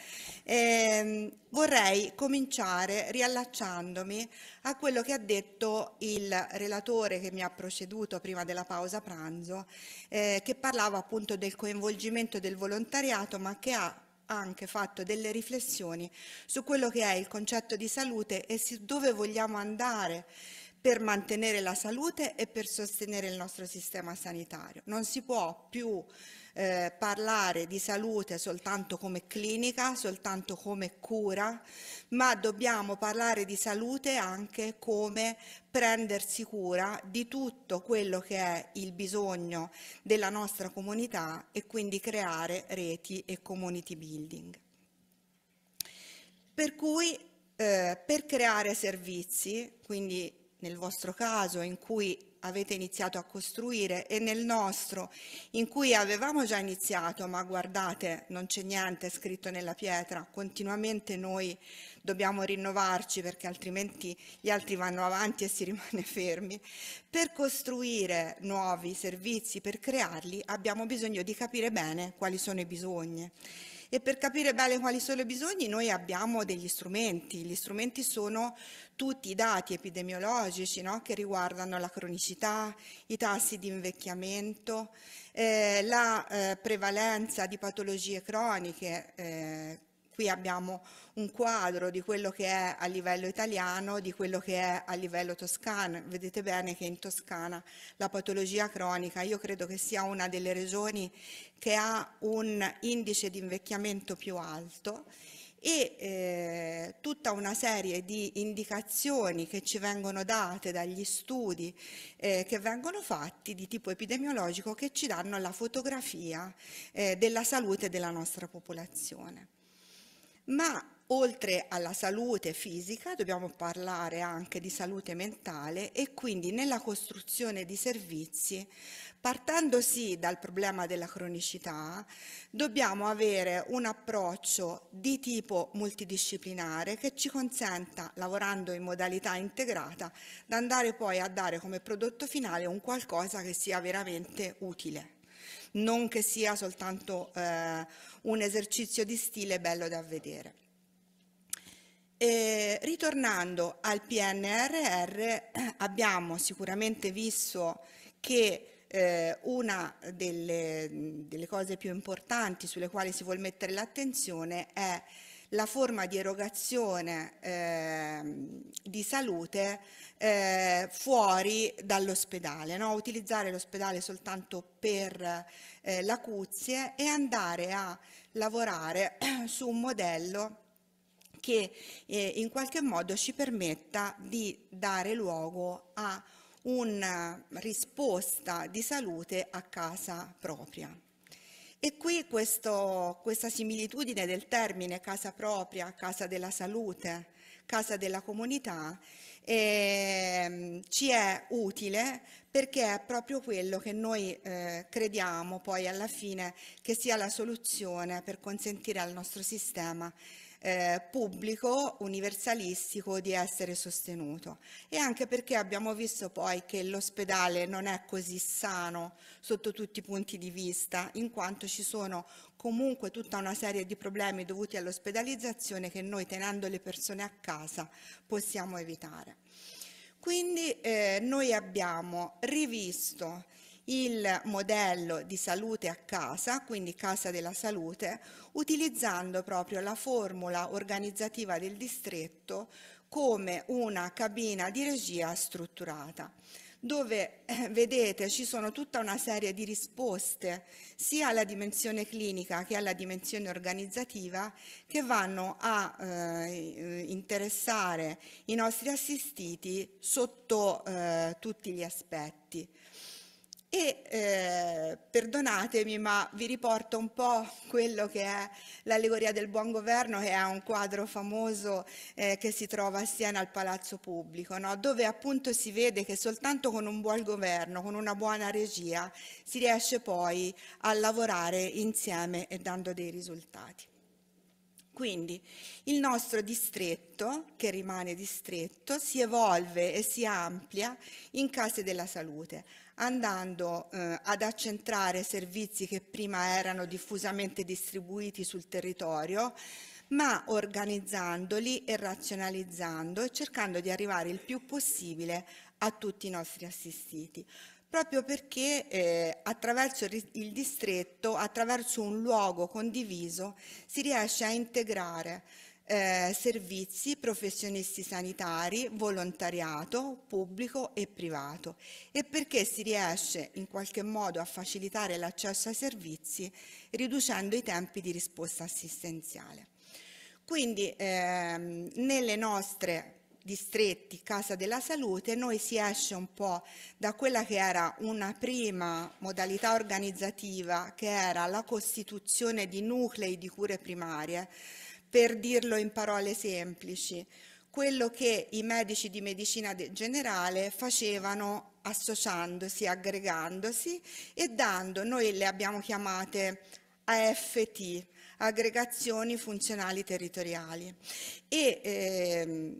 eh, vorrei cominciare riallacciandomi a quello che ha detto il relatore che mi ha proceduto prima della pausa pranzo, eh, che parlava appunto del coinvolgimento del volontariato, ma che ha anche fatto delle riflessioni su quello che è il concetto di salute e su dove vogliamo andare per mantenere la salute e per sostenere il nostro sistema sanitario. Non si può più eh, parlare di salute soltanto come clinica, soltanto come cura, ma dobbiamo parlare di salute anche come prendersi cura di tutto quello che è il bisogno della nostra comunità e quindi creare reti e community building. Per cui eh, per creare servizi, quindi nel vostro caso in cui avete iniziato a costruire e nel nostro in cui avevamo già iniziato, ma guardate, non c'è niente scritto nella pietra, continuamente noi dobbiamo rinnovarci perché altrimenti gli altri vanno avanti e si rimane fermi. Per costruire nuovi servizi, per crearli, abbiamo bisogno di capire bene quali sono i bisogni e per capire bene quali sono i bisogni noi abbiamo degli strumenti, gli strumenti sono tutti i dati epidemiologici no? che riguardano la cronicità, i tassi di invecchiamento, eh, la eh, prevalenza di patologie croniche eh, qui abbiamo un quadro di quello che è a livello italiano, di quello che è a livello toscano. Vedete bene che in Toscana la patologia cronica io credo che sia una delle regioni che ha un indice di invecchiamento più alto e eh, tutta una serie di indicazioni che ci vengono date dagli studi eh, che vengono fatti di tipo epidemiologico che ci danno la fotografia eh, della salute della nostra popolazione ma oltre alla salute fisica dobbiamo parlare anche di salute mentale e quindi nella costruzione di servizi, partendo sì dal problema della cronicità, dobbiamo avere un approccio di tipo multidisciplinare che ci consenta, lavorando in modalità integrata, di andare poi a dare come prodotto finale un qualcosa che sia veramente utile non che sia soltanto eh, un esercizio di stile bello da vedere. E ritornando al PNRR abbiamo sicuramente visto che eh, una delle, delle, cose più importanti sulle quali si vuole mettere l'attenzione è la forma di erogazione eh, di salute eh, fuori dall'ospedale, no? utilizzare l'ospedale soltanto per eh, l'acuzie e andare a lavorare su un modello che eh, in qualche modo ci permetta di dare luogo a una risposta di salute a casa propria. E qui questo, questa similitudine del termine casa propria, casa della salute, casa della comunità, eh, ci è utile perché è proprio quello che noi eh, crediamo poi alla fine che sia la soluzione per consentire al nostro sistema eh, pubblico universalistico di essere sostenuto e anche perché abbiamo visto poi che l'ospedale non è così sano sotto tutti i punti di vista in quanto ci sono comunque tutta una serie di problemi dovuti all'ospedalizzazione che noi tenendo le persone a casa possiamo evitare. Quindi eh, noi abbiamo rivisto il modello di salute a casa, quindi casa della salute, utilizzando proprio la formula organizzativa del distretto come una cabina di regia strutturata dove eh, vedete ci sono tutta una serie di risposte sia alla dimensione clinica che alla dimensione organizzativa che vanno a eh, interessare i nostri assistiti sotto eh, tutti gli aspetti. E eh, perdonatemi, ma vi riporto un po' quello che è l'allegoria del buon governo, che è un quadro famoso eh, che si trova a Siena al Palazzo Pubblico, no? dove appunto si vede che soltanto con un buon governo, con una buona regia, si riesce poi a lavorare insieme e dando dei risultati. Quindi il nostro distretto, che rimane distretto, si evolve e si amplia in case della salute andando eh, ad accentrare servizi che prima erano diffusamente distribuiti sul territorio, ma organizzandoli e razionalizzando e cercando di arrivare il più possibile a tutti i nostri assistiti proprio perché eh, attraverso il distretto, attraverso un luogo condiviso, si riesce a integrare eh, servizi, professionisti sanitari, volontariato pubblico e privato e perché si riesce in qualche modo a facilitare l'accesso ai servizi riducendo i tempi di risposta assistenziale. Quindi ehm, nelle nostre distretti, Casa della Salute, noi si esce un po' da quella che era una prima modalità organizzativa, che era la costituzione di nuclei di cure primarie, per dirlo in parole semplici, quello che i medici di medicina generale facevano associandosi, aggregandosi e dando, noi le abbiamo chiamate AFT, aggregazioni funzionali territoriali. E, ehm,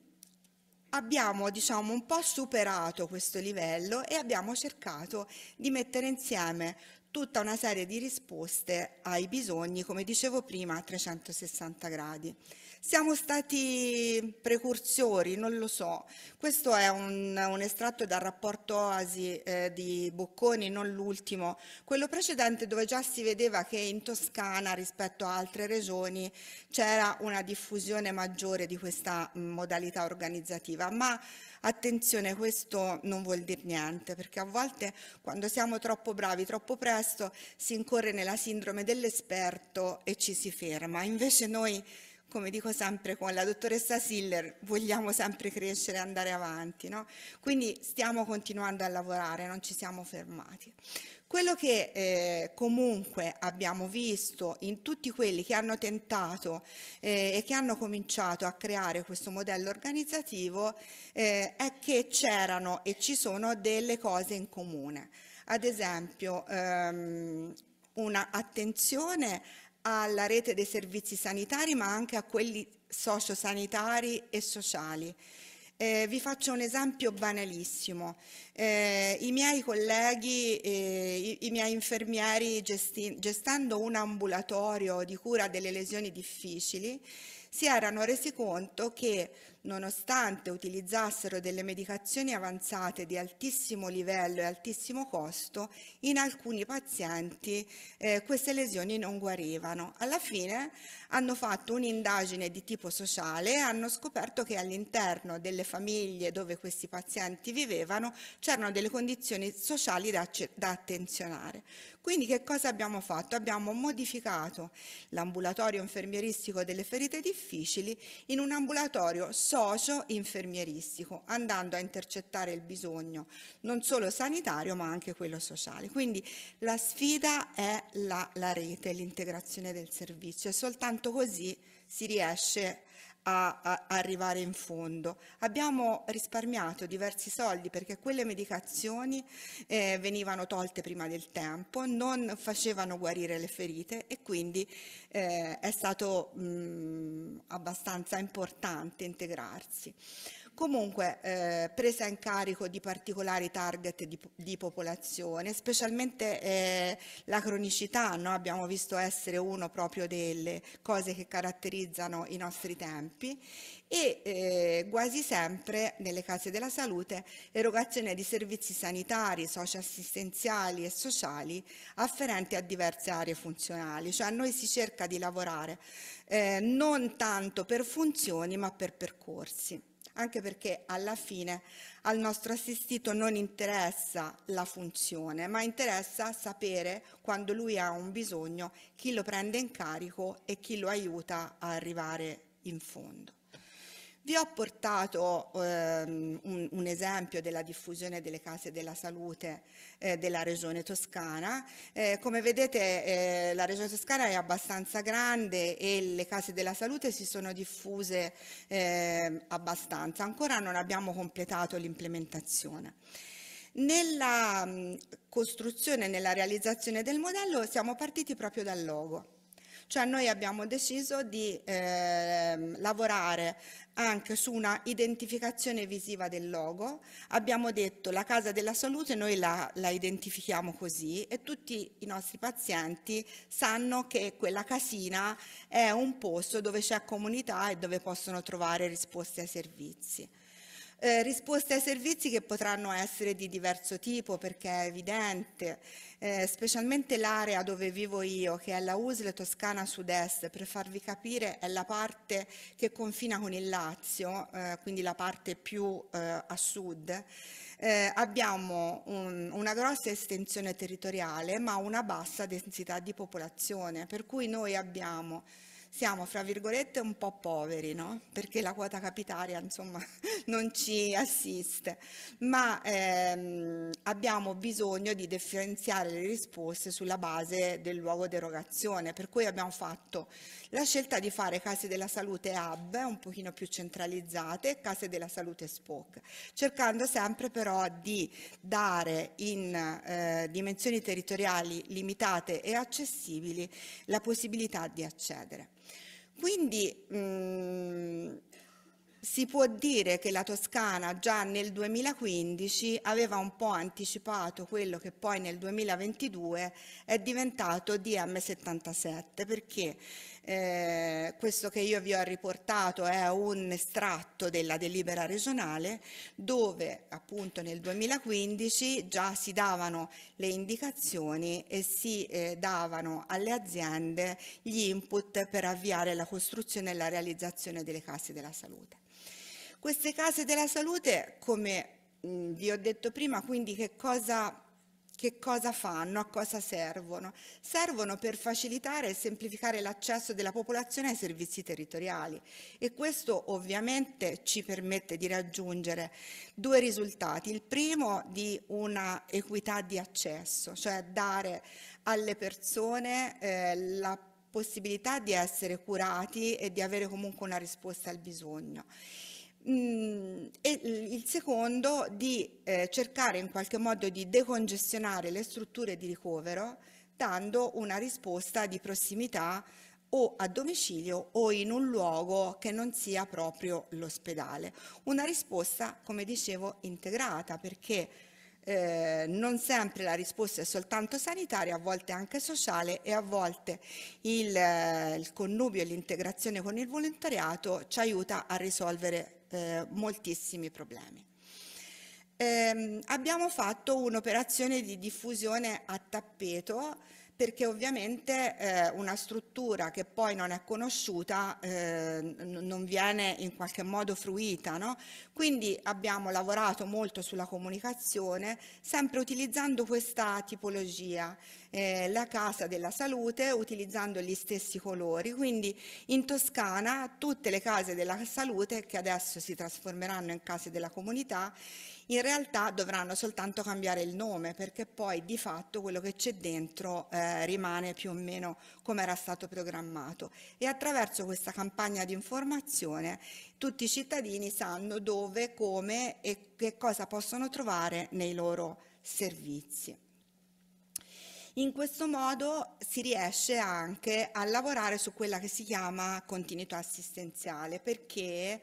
abbiamo diciamo, un po' superato questo livello e abbiamo cercato di mettere insieme tutta una serie di risposte ai bisogni, come dicevo prima, a 360 gradi. Siamo stati precursori, non lo so. Questo è un, un estratto dal rapporto Oasi eh, di Bocconi, non l'ultimo, quello precedente dove già si vedeva che in Toscana rispetto a altre regioni c'era una diffusione maggiore di questa mm, modalità organizzativa, ma Attenzione, questo non vuol dire niente, perché a volte quando siamo troppo bravi, troppo presto, si incorre nella sindrome dell'esperto e ci si ferma. Invece noi come dico sempre con la dottoressa Siller, vogliamo sempre crescere e andare avanti, no? Quindi stiamo continuando a lavorare, non ci siamo fermati. Quello che eh, comunque abbiamo visto in tutti quelli che hanno tentato eh, e che hanno cominciato a creare questo modello organizzativo eh, è che c'erano e ci sono delle cose in comune. Ad esempio ehm, una alla rete dei servizi sanitari ma anche a quelli sociosanitari e sociali eh, vi faccio un esempio banalissimo. Eh, I miei colleghi, eh, i, i, miei infermieri gesti- gestendo un ambulatorio di cura delle lesioni difficili, si erano resi conto che, nonostante utilizzassero delle medicazioni avanzate di altissimo livello e altissimo costo, in alcuni pazienti eh, queste lesioni non guarivano. Alla fine hanno fatto un'indagine di tipo sociale e hanno scoperto che all'interno delle famiglie dove questi pazienti vivevano c'erano delle condizioni sociali da, da attenzionare. Quindi che cosa abbiamo fatto? Abbiamo modificato l'ambulatorio infermieristico delle ferite diffuse difficili in un ambulatorio socio-infermieristico, andando a intercettare il bisogno non solo sanitario ma anche quello sociale. Quindi la sfida è la, la rete, l'integrazione del servizio e soltanto così si riesce a, a, arrivare in fondo. Abbiamo risparmiato diversi soldi perché quelle medicazioni eh, venivano tolte prima del tempo, non facevano guarire le ferite e quindi eh, è stato mh, mm, abbastanza importante integrarsi comunque eh, presa in carico di particolari target di, di popolazione, specialmente eh, la cronicità, no? abbiamo visto essere uno proprio delle cose che caratterizzano i nostri tempi e eh, quasi sempre nelle case della salute erogazione di servizi sanitari, socioassistenziali e sociali afferenti a diverse aree funzionali, cioè a noi si cerca di lavorare eh, non tanto per funzioni ma per percorsi anche perché alla fine al nostro assistito non interessa la funzione, ma interessa sapere quando lui ha un bisogno chi lo prende in carico e chi lo aiuta a arrivare in fondo. Vi ho portato ehm, un, un, esempio della diffusione delle case della salute eh, della regione toscana. Eh, come vedete eh, la regione toscana è abbastanza grande e le case della salute si sono diffuse ehm, abbastanza. Ancora non abbiamo completato l'implementazione. Nella mh, mm, costruzione, nella realizzazione del modello siamo partiti proprio dal logo. Cioè noi abbiamo deciso di eh, lavorare anche su una identificazione visiva del logo. Abbiamo detto la casa della salute, noi la, la, identifichiamo così e tutti i nostri pazienti sanno che quella casina è un posto dove c'è comunità e dove possono trovare risposte ai servizi. Eh, risposte ai servizi che potranno essere di diverso tipo perché è evidente, eh, specialmente l'area dove vivo io, che è la USL Toscana Sud-Est, per farvi capire è la parte che confina con il Lazio, eh, quindi la parte più eh, a sud. Eh, abbiamo un, una grossa estensione territoriale ma una bassa densità di popolazione, per cui noi abbiamo siamo, fra virgolette, un po' poveri, no? perché la quota capitaria insomma, non ci assiste, ma ehm, abbiamo bisogno di differenziare le risposte sulla base del luogo d'erogazione, per cui abbiamo fatto la scelta di fare case della salute hub, un pochino più centralizzate, e case della salute SPOC, cercando sempre però di dare in eh, dimensioni territoriali limitate e accessibili la possibilità di accedere quindi mh, mm, si può dire che la Toscana già nel 2015 aveva un po' anticipato quello che poi nel 2022 è diventato DM77 perché eh, questo che io vi ho riportato è un estratto della delibera regionale dove appunto nel 2015 già si davano le indicazioni e si eh, davano alle aziende gli input per avviare la costruzione e la realizzazione delle case della salute. Queste case della salute, come vi ho detto prima, quindi che cosa che cosa fanno? A cosa servono? Servono per facilitare e semplificare l'accesso della popolazione ai servizi territoriali e questo ovviamente ci permette di raggiungere due risultati. Il primo di una equità di accesso, cioè dare alle persone eh, la possibilità di essere curati e di avere comunque una risposta al bisogno e il secondo di eh, cercare in qualche modo di decongestionare le strutture di ricovero dando una risposta di prossimità o a domicilio o in un luogo che non sia proprio l'ospedale. Una risposta, come dicevo, integrata perché eh, non sempre la risposta è soltanto sanitaria, a volte anche sociale e a volte il, il connubio e l'integrazione con il volontariato ci aiuta a risolvere eh, moltissimi problemi. Ehm, abbiamo fatto un'operazione di diffusione a tappeto perché ovviamente eh, una struttura che poi non è conosciuta eh, non viene in qualche modo fruita. No? Quindi abbiamo lavorato molto sulla comunicazione, sempre utilizzando questa tipologia, eh, la casa della salute, utilizzando gli stessi colori. Quindi in Toscana tutte le case della salute, che adesso si trasformeranno in case della comunità, in realtà dovranno soltanto cambiare il nome perché poi di fatto quello che c'è dentro eh, rimane più o meno come era stato programmato e attraverso questa campagna di informazione tutti i cittadini sanno dove, come e che cosa possono trovare nei loro servizi. In questo modo si riesce anche a lavorare su quella che si chiama continuità assistenziale perché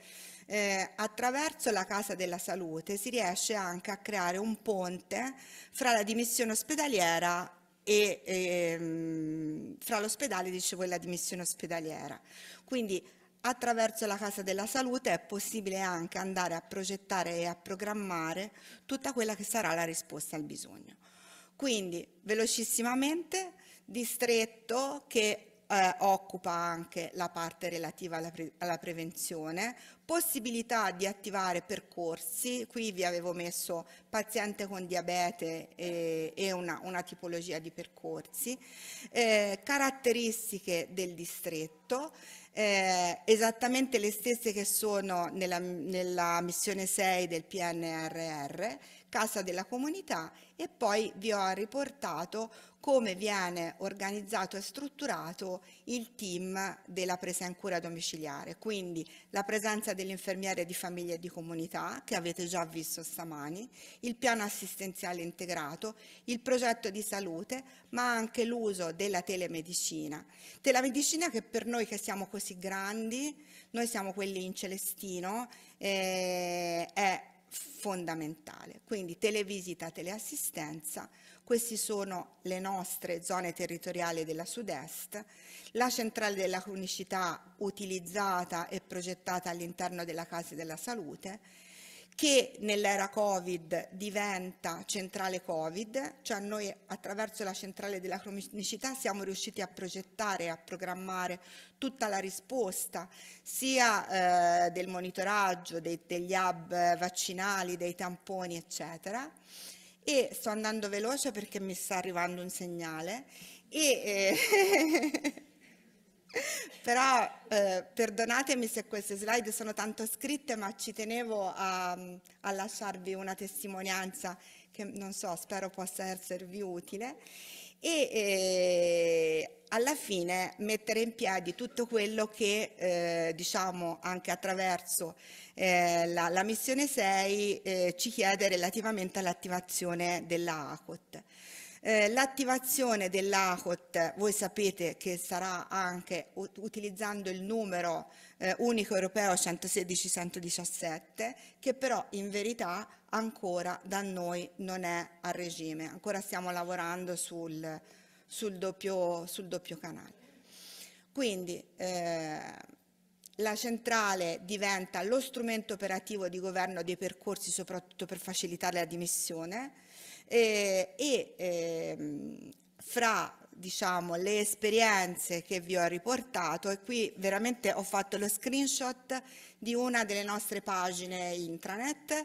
eh, attraverso la Casa della Salute si riesce anche a creare un ponte fra la dimissione ospedaliera e ehm, fra l'ospedale dicevo e la dimissione ospedaliera. Quindi attraverso la Casa della Salute è possibile anche andare a progettare e a programmare tutta quella che sarà la risposta al bisogno. Quindi velocissimamente distretto che eh, occupa anche la parte relativa alla, pre alla, prevenzione, possibilità di attivare percorsi, qui vi avevo messo paziente con diabete e, e una, una, tipologia di percorsi, eh, caratteristiche del distretto, eh, esattamente le stesse che sono nella, nella missione 6 del PNRR, Casa della Comunità e poi vi ho riportato come viene organizzato e strutturato il team della presa in cura domiciliare, quindi la presenza dell'infermiere di famiglia e di comunità che avete già visto stamani, il piano assistenziale integrato, il progetto di salute, ma anche l'uso della telemedicina. Telemedicina che per noi che siamo così grandi, noi siamo quelli in Celestino, eh, è fondamentale. Quindi televisita, teleassistenza, queste sono le nostre zone territoriali della sud-est. La centrale della cronicità utilizzata e progettata all'interno della Casa della Salute che nell'era Covid diventa centrale Covid, cioè noi attraverso la centrale della cronicità siamo riusciti a progettare e a programmare tutta la risposta sia eh, del monitoraggio, dei, degli hub vaccinali, dei tamponi eccetera e sto andando veloce perché mi sta arrivando un segnale e eh, però eh, perdonatemi se queste slide sono tanto scritte ma ci tenevo a, a lasciarvi una testimonianza che non so, spero possa esservi utile e eh, alla fine mettere in piedi tutto quello che eh, diciamo anche attraverso eh, la, la, missione 6 eh, ci chiede relativamente all'attivazione della dell'ACOT. Eh, l'attivazione dell'ACOT, voi sapete che sarà anche utilizzando il numero eh, unico europeo 116-117, che però in verità ancora da noi non è a regime, ancora stiamo lavorando sul, sul, doppio, sul doppio, canale. Quindi eh, la centrale diventa lo strumento operativo di governo dei percorsi, soprattutto per facilitare la dimissione eh, e eh, fra diciamo, le esperienze che vi ho riportato e qui veramente ho fatto lo screenshot di una delle nostre pagine intranet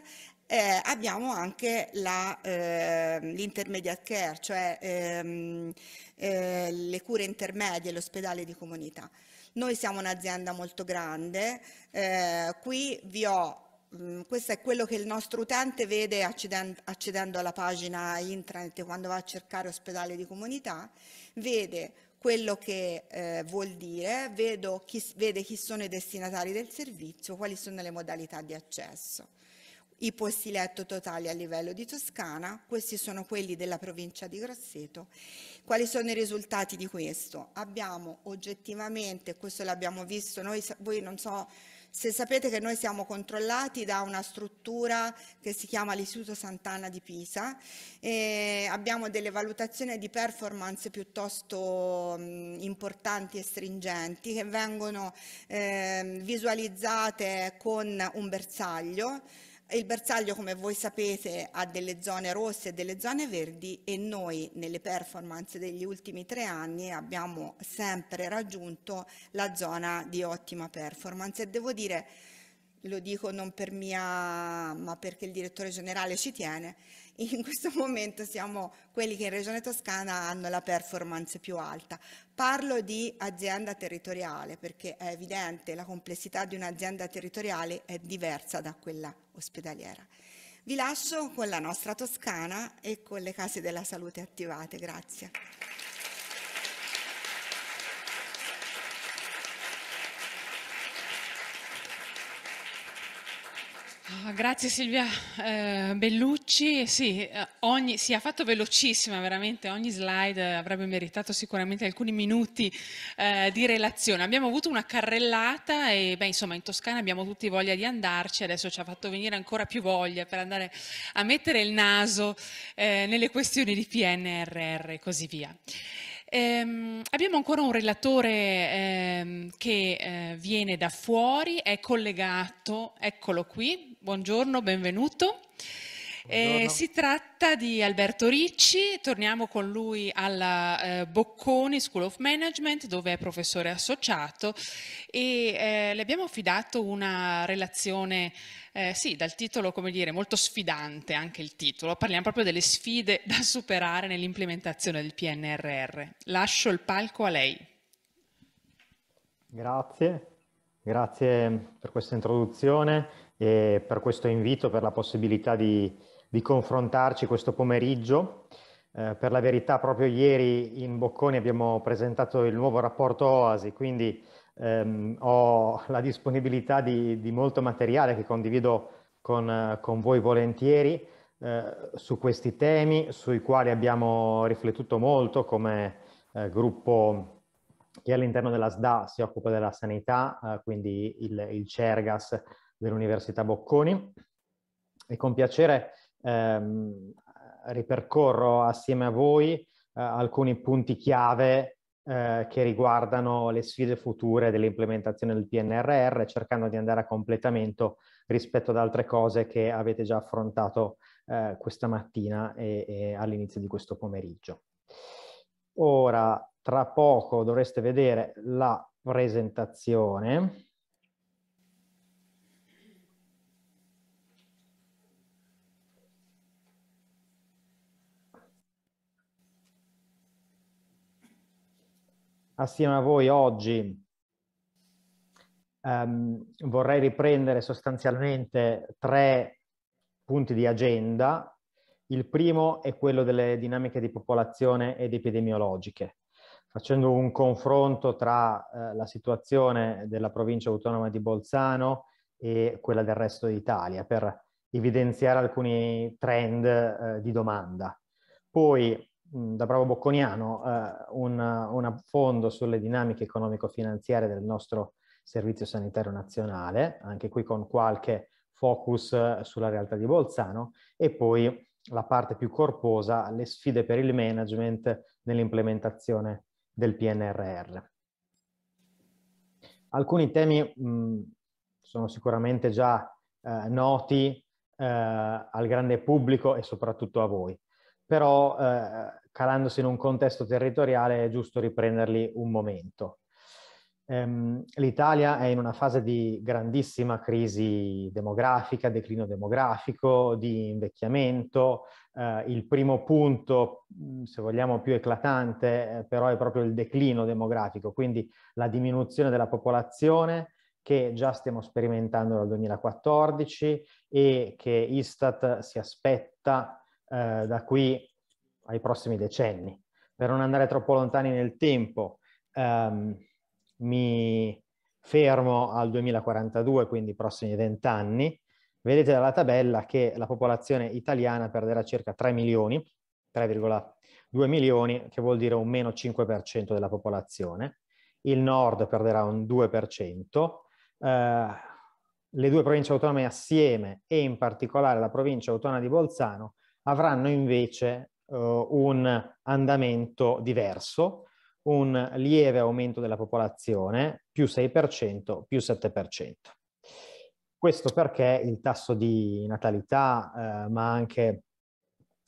eh, abbiamo anche ehm, l'intermediate eh, care, cioè ehm, eh, le cure intermedie, l'ospedale di comunità. Noi siamo un'azienda molto grande, eh, qui vi ho mm, questo è quello che il nostro utente vede accedendo alla pagina internet quando va a cercare ospedale di comunità, vede quello che eh, vuol dire, chi, vede chi sono i destinatari del servizio, quali sono le modalità di accesso. I posti letto totali a livello di Toscana, questi sono quelli della provincia di Grosseto. Quali sono i risultati di questo? Abbiamo oggettivamente, questo l'abbiamo visto, noi, voi non so se sapete che noi siamo controllati da una struttura che si chiama l'Istituto Sant'Anna di Pisa, abbiamo delle valutazioni di performance piuttosto mh, importanti e stringenti che vengono eh, visualizzate con un bersaglio. Il bersaglio, come voi sapete, ha delle zone rosse e delle zone verdi e noi nelle performance degli ultimi tre anni abbiamo sempre raggiunto la zona di ottima performance e devo dire, lo dico non per mia, ma perché il direttore generale ci tiene, in questo momento siamo quelli che in Regione Toscana hanno la performance più alta. Parlo di azienda territoriale perché è evidente la complessità di un'azienda territoriale è diversa da quella ospedaliera. Vi lascio con la nostra Toscana e con le case della salute attivate. Grazie. Ah, grazie Silvia eh, Bellucci, sì, eh, ogni, sì, ha fatto velocissima veramente, ogni slide eh, avrebbe meritato sicuramente alcuni minuti eh, di relazione. Abbiamo avuto una carrellata e beh, insomma in Toscana abbiamo tutti voglia di andarci, adesso ci ha fatto venire ancora più voglia per andare a mettere il naso eh, nelle questioni di PNRR e così via. Ehm, abbiamo ancora un relatore ehm, che eh, viene da fuori, è collegato, eccolo qui, buongiorno, benvenuto. Eh, si tratta di Alberto Ricci, torniamo con lui alla eh, Bocconi School of Management dove è professore associato e eh, le abbiamo affidato una relazione, eh, sì, dal titolo come dire molto sfidante anche il titolo, parliamo proprio delle sfide da superare nell'implementazione del PNRR. Lascio il palco a lei. Grazie, grazie per questa introduzione e per questo invito, per la possibilità di di confrontarci questo pomeriggio. Eh, per la verità proprio ieri in Bocconi abbiamo presentato il nuovo rapporto OASI, quindi ehm, ho la disponibilità di, di, molto materiale che condivido con, con voi volentieri eh, su questi temi sui quali abbiamo riflettuto molto come eh, gruppo che all'interno della SDA si occupa della sanità, eh, quindi il, il CERGAS dell'Università Bocconi. E con piacere ehm, ripercorro assieme a voi eh, alcuni punti chiave eh, che riguardano le sfide future dell'implementazione del PNRR, cercando di andare a completamento rispetto ad altre cose che avete già affrontato eh, questa mattina e, e all'inizio di questo pomeriggio. Ora, tra poco dovreste vedere la presentazione assieme a voi oggi um, vorrei riprendere sostanzialmente tre punti di agenda. Il primo è quello delle dinamiche di popolazione ed epidemiologiche, facendo un confronto tra eh, la situazione della provincia autonoma di Bolzano e quella del resto d'Italia per evidenziare alcuni trend eh, di domanda. Poi da bravo bocconiano eh, un, un affondo sulle dinamiche economico-finanziarie del nostro Servizio Sanitario Nazionale, anche qui con qualche focus eh, sulla realtà di Bolzano e poi la parte più corposa, le sfide per il management nell'implementazione del PNRR. Alcuni temi mh, sono sicuramente già eh, noti eh, al grande pubblico e soprattutto a voi però eh, calandosi in un contesto territoriale è giusto riprenderli un momento. Ehm, L'Italia è in una fase di grandissima crisi demografica, declino demografico, di invecchiamento. Eh, il primo punto, mm, se vogliamo più eclatante, eh, però è proprio il declino demografico, quindi la diminuzione della popolazione, che già stiamo sperimentando dal 2014 e che Istat si aspetta eh, da qui ai prossimi decenni. Per non andare troppo lontani nel tempo, ehm, mi fermo al 2042, quindi i prossimi vent'anni, vedete dalla tabella che la popolazione italiana perderà circa 3 milioni, 3,2 milioni, che vuol dire un meno 5% della popolazione. Il nord perderà un 2%, eh, le due province autonome assieme e in particolare la provincia autonoma di Bolzano avranno invece eh, un andamento diverso, un lieve aumento della popolazione, più 6%, più 7%. Questo perché il tasso di natalità, eh, ma anche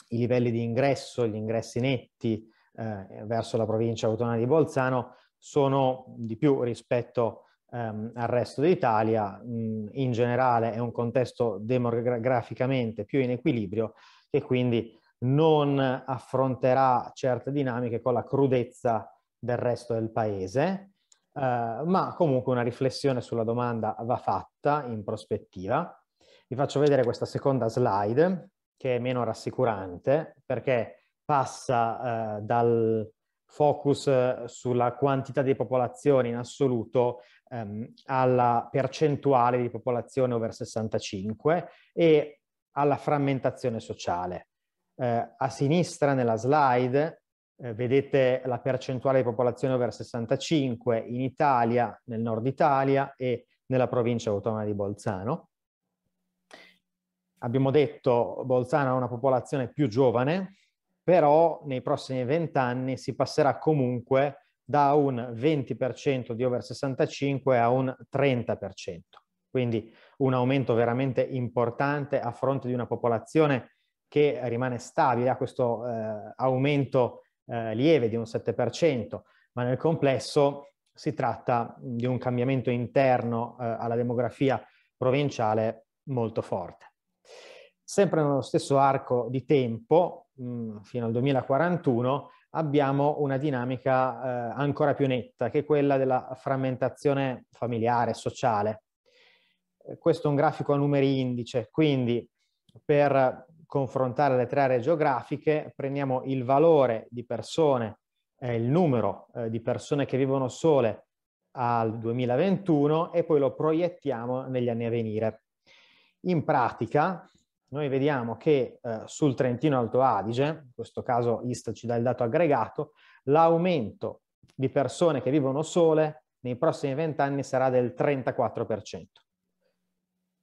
i livelli di ingresso, gli ingressi netti eh, verso la provincia autonoma di Bolzano sono di più rispetto ehm, al resto d'Italia. Mm, in generale è un contesto demograficamente più in equilibrio, che quindi non affronterà certe dinamiche con la crudezza del resto del paese, eh, ma comunque una riflessione sulla domanda va fatta in prospettiva. Vi faccio vedere questa seconda slide che è meno rassicurante perché passa eh, dal focus eh, sulla quantità di popolazione in assoluto ehm, alla percentuale di popolazione over 65 e alla frammentazione sociale. Eh, a sinistra nella slide eh, vedete la percentuale di popolazione over 65 in Italia, nel nord Italia e nella provincia autonoma di Bolzano. Abbiamo detto che Bolzano ha una popolazione più giovane, però nei prossimi vent'anni si passerà comunque da un 20% di over 65 a un 30%. Quindi un aumento veramente importante a fronte di una popolazione che rimane stabile, ha questo eh, aumento eh, lieve di un 7%, ma nel complesso si tratta di un cambiamento interno eh, alla demografia provinciale molto forte. Sempre nello stesso arco di tempo, mh, mm, fino al 2041, abbiamo una dinamica eh, ancora più netta, che è quella della frammentazione familiare, sociale. Eh, questo è un grafico a numeri indice, quindi per confrontare le tre aree geografiche prendiamo il valore di persone, eh, il numero eh, di persone che vivono sole al 2021 e poi lo proiettiamo negli anni a venire. In pratica noi vediamo che eh, sul Trentino Alto Adige, in questo caso IST ci dà il dato aggregato, l'aumento di persone che vivono sole nei prossimi vent'anni sarà del 34%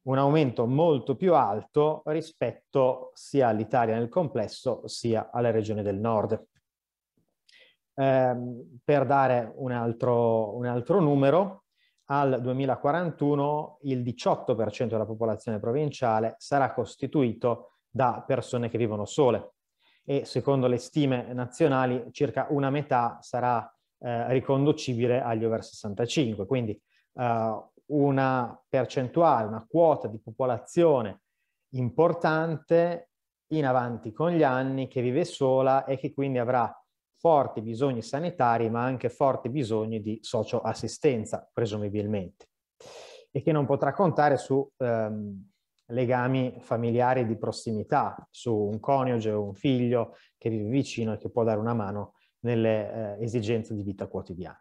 un aumento molto più alto rispetto sia all'Italia nel complesso sia alle regioni del nord. Eh, per dare un altro, un altro numero, al 2041 il 18% della popolazione provinciale sarà costituito da persone che vivono sole e secondo le stime nazionali circa una metà sarà eh, riconducibile agli over 65, quindi eh, una percentuale, una quota di popolazione importante in avanti con gli anni che vive sola e che quindi avrà forti bisogni sanitari ma anche forti bisogni di socioassistenza presumibilmente e che non potrà contare su ehm, legami familiari di prossimità, su un coniuge o un figlio che vive vicino e che può dare una mano nelle eh, esigenze di vita quotidiana.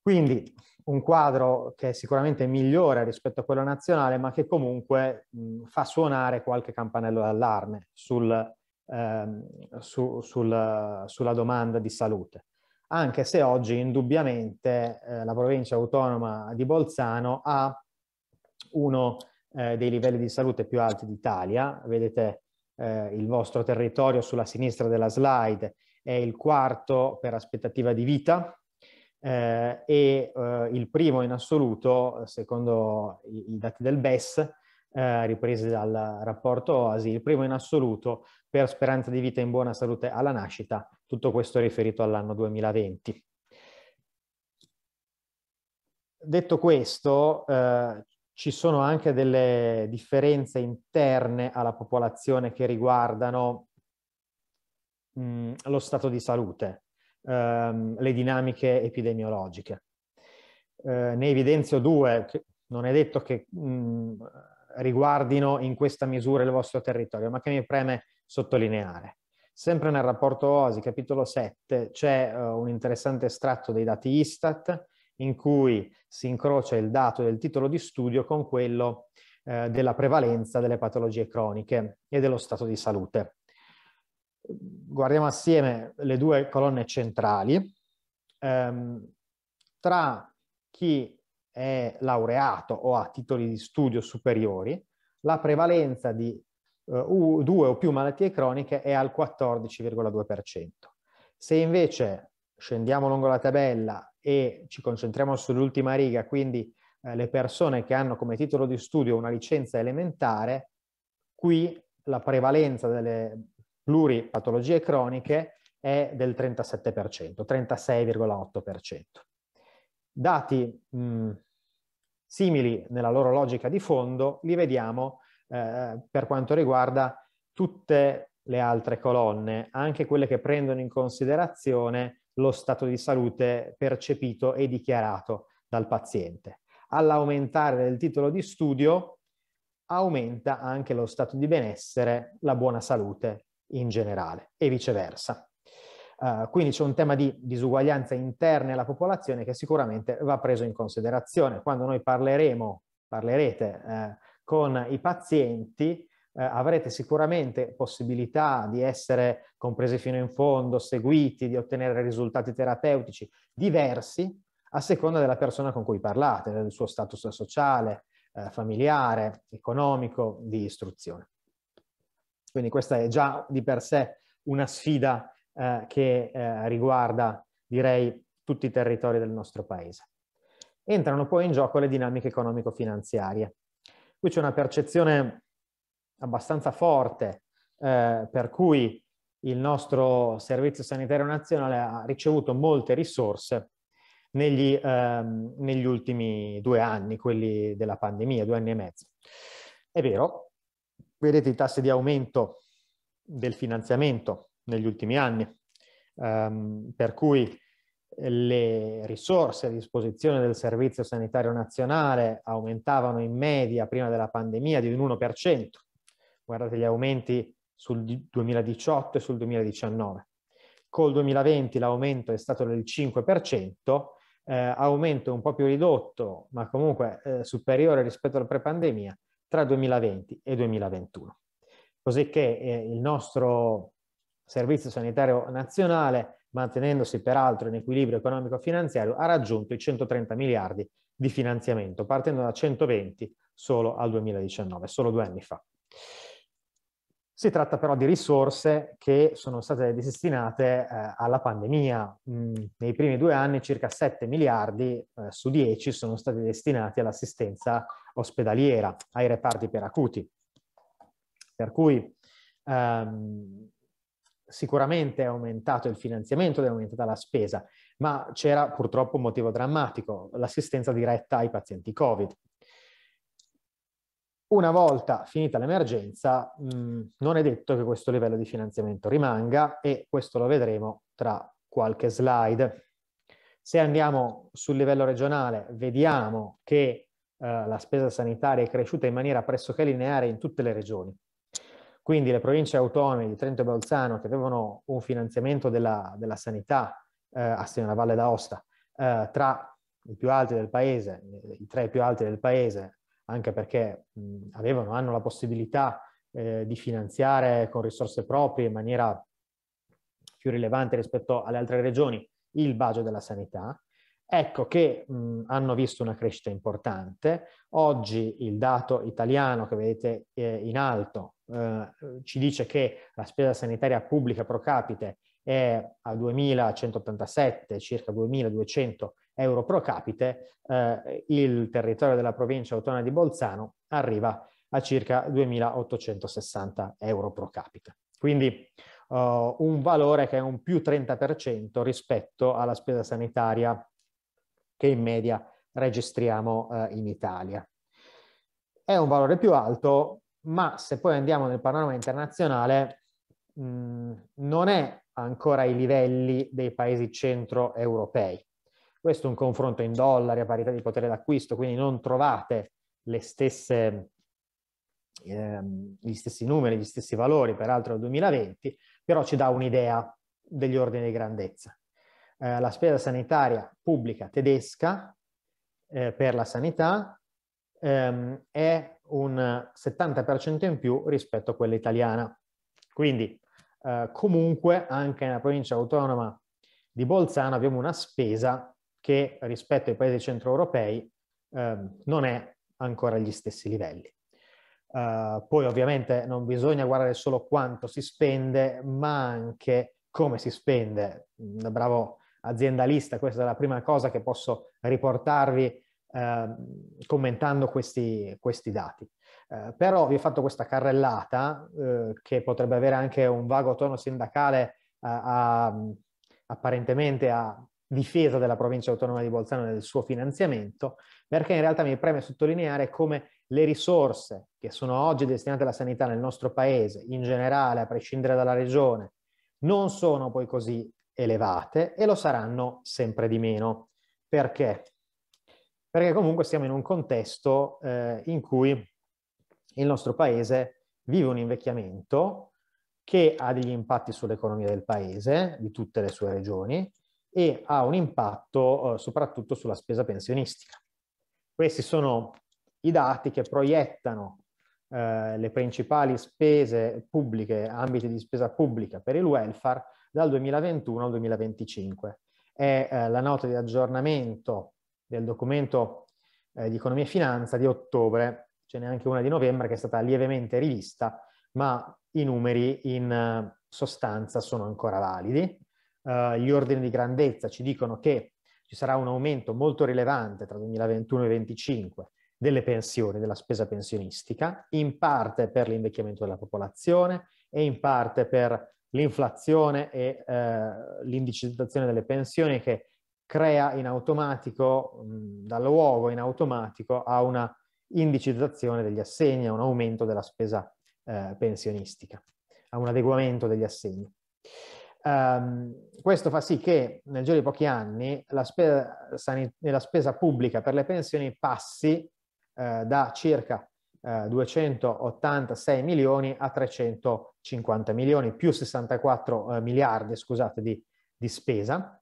Quindi un quadro che è sicuramente migliore rispetto a quello nazionale, ma che comunque mh, fa suonare qualche campanello d'allarme sul, ehm, su, sul, sulla domanda di salute. Anche se oggi indubbiamente eh, la provincia autonoma di Bolzano ha uno eh, dei livelli di salute più alti d'Italia, vedete eh, il vostro territorio sulla sinistra della slide è il quarto per aspettativa di vita eh, e eh, il primo in assoluto, secondo i, i dati del BES, eh, ripresi dal rapporto OASI, il primo in assoluto per speranza di vita in buona salute alla nascita, tutto questo riferito all'anno 2020. Detto questo, eh, ci sono anche delle differenze interne alla popolazione che riguardano mh, mm, lo stato di salute ehm, le dinamiche epidemiologiche. Eh, ne evidenzio due, che non è detto che mh, mm, riguardino in questa misura il vostro territorio, ma che mi preme sottolineare. Sempre nel rapporto OSI, capitolo 7, c'è uh, un interessante estratto dei dati ISTAT in cui si incrocia il dato del titolo di studio con quello uh, della prevalenza delle patologie croniche e dello stato di salute guardiamo assieme le due colonne centrali. Ehm, tra chi è laureato o ha titoli di studio superiori, la prevalenza di uh, due o più malattie croniche è al 14,2%. Se invece scendiamo lungo la tabella e ci concentriamo sull'ultima riga, quindi eh, le persone che hanno come titolo di studio una licenza elementare, qui la prevalenza delle pluripatologie croniche è del 37%, 36,8%. Dati mh, mm, simili nella loro logica di fondo li vediamo eh, per quanto riguarda tutte le altre colonne, anche quelle che prendono in considerazione lo stato di salute percepito e dichiarato dal paziente. All'aumentare del titolo di studio aumenta anche lo stato di benessere, la buona salute in generale e viceversa. Uh, quindi c'è un tema di disuguaglianza interne alla popolazione che sicuramente va preso in considerazione. Quando noi parleremo, parlerete eh, con i pazienti, eh, avrete sicuramente possibilità di essere compresi fino in fondo, seguiti, di ottenere risultati terapeutici diversi a seconda della persona con cui parlate, del suo status sociale, eh, familiare, economico, di istruzione. Quindi questa è già di per sé una sfida eh, che eh, riguarda, direi, tutti i territori del nostro paese. Entrano poi in gioco le dinamiche economico-finanziarie. Qui c'è una percezione abbastanza forte eh, per cui il nostro Servizio Sanitario Nazionale ha ricevuto molte risorse negli, ehm, negli ultimi due anni, quelli della pandemia, due anni e mezzo. È vero, vedete i tassi di aumento del finanziamento negli ultimi anni, ehm, per cui le risorse a disposizione del Servizio Sanitario Nazionale aumentavano in media prima della pandemia di un 1%, guardate gli aumenti sul 2018 e sul 2019. Col 2020 l'aumento è stato del 5%, eh, aumento un po' più ridotto, ma comunque eh, superiore rispetto al pre-pandemia, tra 2020 e 2021. Cosicché eh, il nostro Servizio Sanitario Nazionale, mantenendosi peraltro in equilibrio economico-finanziario, ha raggiunto i 130 miliardi di finanziamento, partendo da 120 solo al 2019, solo due anni fa. Si tratta però di risorse che sono state destinate eh, alla pandemia. Mm, nei primi due anni circa 7 miliardi eh, su 10 sono stati destinati all'assistenza ospedaliera, ai reparti per acuti. Per cui ehm, sicuramente è aumentato il finanziamento ed è aumentata la spesa, ma c'era purtroppo un motivo drammatico, l'assistenza diretta ai pazienti Covid. Una volta finita l'emergenza, mm, non è detto che questo livello di finanziamento rimanga e questo lo vedremo tra qualche slide. Se andiamo sul livello regionale, vediamo che eh, la spesa sanitaria è cresciuta in maniera pressoché lineare in tutte le regioni. Quindi le province autonome di Trento e Bolzano, che avevano un finanziamento della, della sanità eh, assieme alla Valle d'Aosta, eh, tra i più alti del paese, eh, i tre più alti del paese, anche perché mh, avevano, hanno la possibilità eh, di finanziare con risorse proprie in maniera più rilevante rispetto alle altre regioni il budget della sanità, Ecco che mh, mhmm, hanno visto una crescita importante. Oggi il dato italiano che vedete eh, in alto eh, ci dice che la spesa sanitaria pubblica pro capite è a 2.187, circa 2.200 euro pro capite, eh, il territorio della provincia autonoma di Bolzano arriva a circa 2.860 euro pro capite. Quindi uh, un valore che è un più 30% rispetto alla spesa sanitaria che in media registriamo eh, in Italia. È un valore più alto, ma se poi andiamo nel panorama internazionale, mh, mm, non è ancora ai livelli dei paesi centro-europei. Questo è un confronto in dollari, a parità di potere d'acquisto, quindi non trovate le stesse, ehm, gli stessi numeri, gli stessi valori, peraltro nel 2020, però ci dà un'idea degli ordini di grandezza eh, la spesa sanitaria pubblica tedesca eh, per la sanità ehm, è un 70% in più rispetto a quella italiana. Quindi eh, comunque anche nella provincia autonoma di Bolzano abbiamo una spesa che rispetto ai paesi centroeuropei ehm, non è ancora agli stessi livelli. Uh, poi ovviamente non bisogna guardare solo quanto si spende, ma anche come si spende. Da mm, bravo aziendalista, questa è la prima cosa che posso riportarvi eh, commentando questi, questi dati. Eh, però vi ho fatto questa carrellata eh, che potrebbe avere anche un vago tono sindacale a, eh, a, apparentemente a difesa della provincia autonoma di Bolzano e del suo finanziamento, perché in realtà mi preme sottolineare come le risorse che sono oggi destinate alla sanità nel nostro paese, in generale, a prescindere dalla regione, non sono poi così elevate e lo saranno sempre di meno. Perché? Perché comunque siamo in un contesto eh, in cui il nostro paese vive un invecchiamento che ha degli impatti sull'economia del paese, di tutte le sue regioni, e ha un impatto eh, soprattutto sulla spesa pensionistica. Questi sono i dati che proiettano eh, le principali spese pubbliche, ambiti di spesa pubblica per il welfare dal 2021 al 2025. È eh, la nota di aggiornamento del documento eh, di economia e finanza di ottobre, ce n'è anche una di novembre che è stata lievemente rivista, ma i numeri in eh, sostanza sono ancora validi. Uh, gli ordini di grandezza ci dicono che ci sarà un aumento molto rilevante tra 2021 e 2025 delle pensioni, della spesa pensionistica, in parte per l'invecchiamento della popolazione e in parte per l'inflazione e eh, l'indicizzazione delle pensioni che crea in automatico, dal luogo in automatico, a una indicizzazione degli assegni, a un aumento della spesa eh, pensionistica, a un adeguamento degli assegni. Um, questo fa sì che nel giro di pochi anni la spesa, la spesa pubblica per le pensioni passi eh, da circa 286 eh, milioni a 350 milioni, più 64 eh, miliardi scusate, di, di spesa,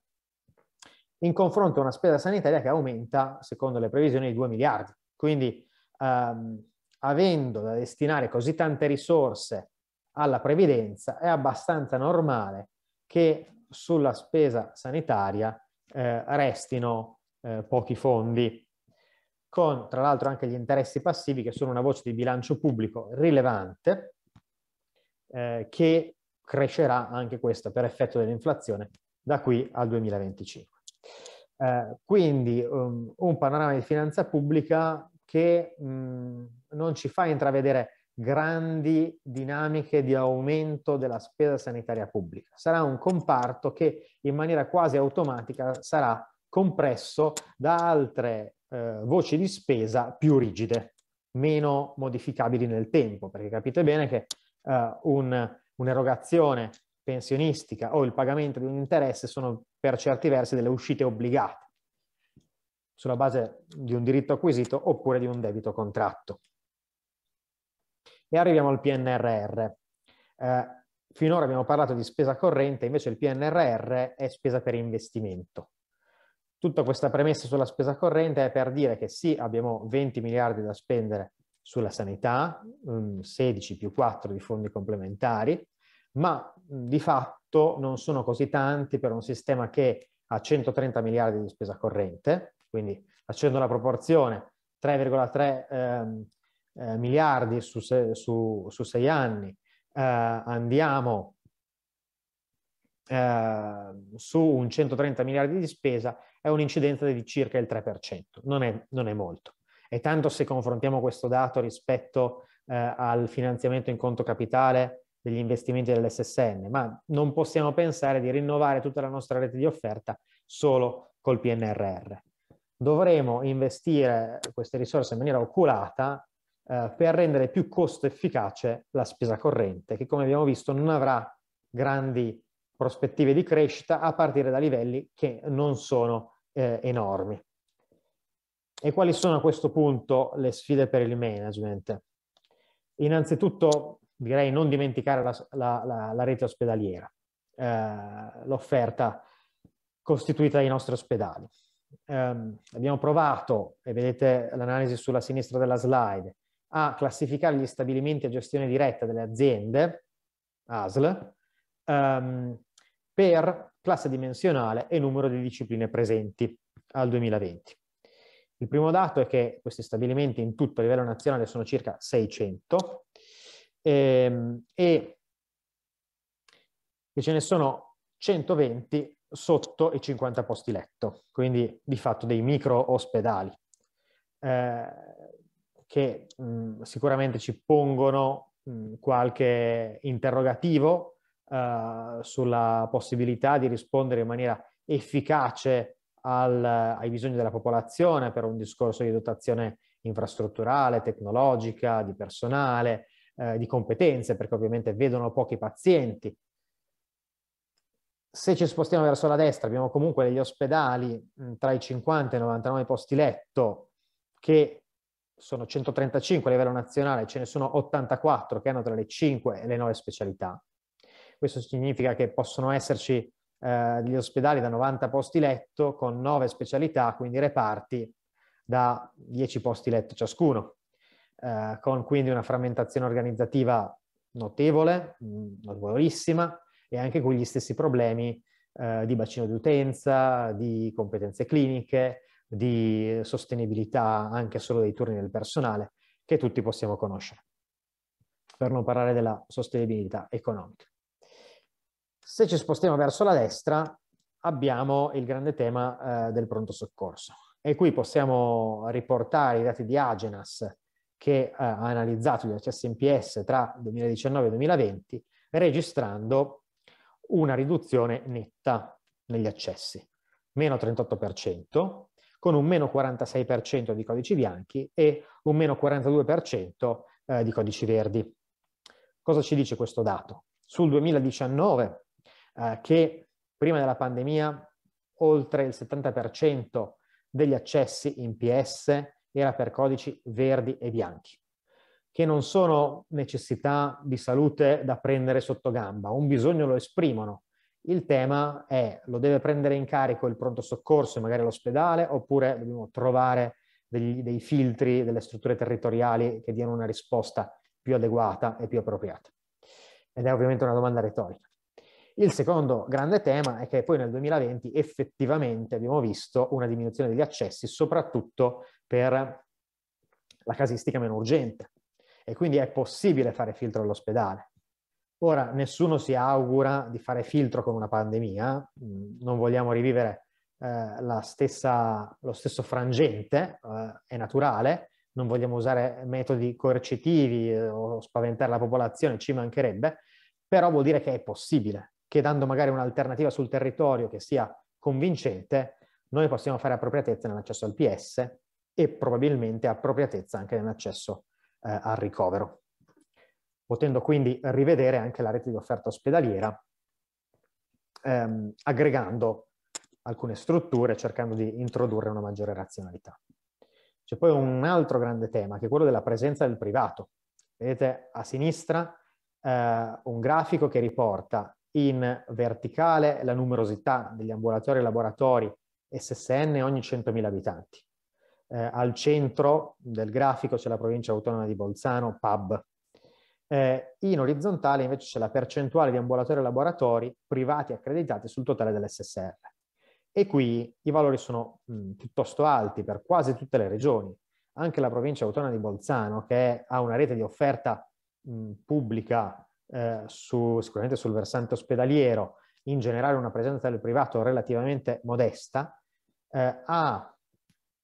in confronto a una spesa sanitaria che aumenta, secondo le previsioni, di 2 miliardi. Quindi, ehm, avendo da destinare così tante risorse alla previdenza, è abbastanza normale che sulla spesa sanitaria eh, restino eh, pochi fondi con tra l'altro anche gli interessi passivi che sono una voce di bilancio pubblico rilevante eh, che crescerà anche questa per effetto dell'inflazione da qui al 2025. Eh, quindi um, un panorama di finanza pubblica che mh, mm, non ci fa intravedere grandi dinamiche di aumento della spesa sanitaria pubblica. Sarà un comparto che in maniera quasi automatica sarà compresso da altre eh, voci di spesa più rigide, meno modificabili nel tempo, perché capite bene che eh, un, un'erogazione pensionistica o il pagamento di un interesse sono per certi versi delle uscite obbligate sulla base di un diritto acquisito oppure di un debito contratto. E arriviamo al PNRR. Eh, finora abbiamo parlato di spesa corrente, invece il PNRR è spesa per investimento. Tutta questa premessa sulla spesa corrente è per dire che sì, abbiamo 20 miliardi da spendere sulla sanità, 16 mm, più 4 di fondi complementari, ma mm, di fatto non sono così tanti per un sistema che ha 130 miliardi di spesa corrente, quindi facendo la proporzione 3,3 ehm, eh, miliardi su, se, su, su, sei anni, eh, andiamo eh, su un 130 miliardi di spesa, è un'incidenza di circa il 3%, non è, non è molto. E tanto se confrontiamo questo dato rispetto eh, al finanziamento in conto capitale degli investimenti dell'SSN, ma non possiamo pensare di rinnovare tutta la nostra rete di offerta solo col PNRR. Dovremo investire queste risorse in maniera oculata eh, per rendere più costo efficace la spesa corrente, che come abbiamo visto non avrà grandi prospettive di crescita a partire da livelli che non sono eh, enormi. E quali sono a questo punto le sfide per il management? Innanzitutto direi non dimenticare la, la, la, la rete ospedaliera, eh, l'offerta costituita dai nostri ospedali. Eh, abbiamo provato, e vedete l'analisi sulla sinistra della slide, a classificare gli stabilimenti a gestione diretta delle aziende, ASL, ehm, per classe dimensionale e numero di discipline presenti al 2020. Il primo dato è che questi stabilimenti in tutto a livello nazionale sono circa 600 ehm, e che ce ne sono 120 sotto i 50 posti letto, quindi di fatto dei micro ospedali, eh, che mh, mm, sicuramente ci pongono mh, mm, qualche interrogativo eh, sulla possibilità di rispondere in maniera efficace al, ai bisogni della popolazione per un discorso di dotazione infrastrutturale, tecnologica, di personale, eh, di competenze, perché ovviamente vedono pochi pazienti. Se ci spostiamo verso la destra, abbiamo comunque degli ospedali mh, mm, tra i 50 e i 99 posti letto, che sono 135 a livello nazionale, ce ne sono 84 che hanno tra le 5 e le 9 specialità. Questo significa che possono esserci eh, degli ospedali da 90 posti letto con 9 specialità, quindi reparti da 10 posti letto ciascuno, eh, con quindi una frammentazione organizzativa notevole, mm, notevolissima, e anche con gli stessi problemi eh, di bacino di utenza, di competenze cliniche, di sostenibilità anche solo dei turni del personale, che tutti possiamo conoscere, per non parlare della sostenibilità economica. Se ci spostiamo verso la destra abbiamo il grande tema eh, del pronto soccorso e qui possiamo riportare i dati di Agenas che eh, ha analizzato gli accessi NPS tra 2019 e 2020 registrando una riduzione netta negli accessi, meno 38%, con un meno 46% di codici bianchi e un meno 42% eh, di codici verdi. Cosa ci dice questo dato? Sul 2019 eh, che prima della pandemia oltre il 70% degli accessi in PS era per codici verdi e bianchi, che non sono necessità di salute da prendere sotto gamba, un bisogno lo esprimono. Il tema è, lo deve prendere in carico il pronto soccorso, magari l'ospedale, oppure dobbiamo trovare degli, dei filtri, delle strutture territoriali che diano una risposta più adeguata e più appropriata. Ed è ovviamente una domanda retorica. Il secondo grande tema è che poi nel 2020 effettivamente abbiamo visto una diminuzione degli accessi, soprattutto per la casistica meno urgente. E quindi è possibile fare filtro all'ospedale. Ora, nessuno si augura di fare filtro con una pandemia, mm, non vogliamo rivivere eh, stessa, lo stesso frangente, eh, è naturale, non vogliamo usare metodi coercitivi eh, o spaventare la popolazione, ci mancherebbe, però vuol dire che è possibile che dando magari un'alternativa sul territorio che sia convincente, noi possiamo fare appropriatezza nell'accesso al PS e probabilmente appropriatezza anche nell'accesso eh, al ricovero, potendo quindi rivedere anche la rete di offerta ospedaliera, ehm, aggregando alcune strutture, cercando di introdurre una maggiore razionalità. C'è poi un altro grande tema, che è quello della presenza del privato. Vedete a sinistra eh, un grafico che riporta in verticale la numerosità degli ambulatori e laboratori SSN ogni 100.000 abitanti. Eh, al centro del grafico c'è la provincia autonoma di Bolzano, PAB. Eh, in orizzontale invece c'è la percentuale di ambulatori e laboratori privati accreditati sul totale dell'SSR. E qui i valori sono mh, mm, piuttosto alti per quasi tutte le regioni. Anche la provincia autonoma di Bolzano, che ha una rete di offerta mh, mm, pubblica eh, su, sicuramente sul versante ospedaliero, in generale una presenza del privato relativamente modesta, eh, ha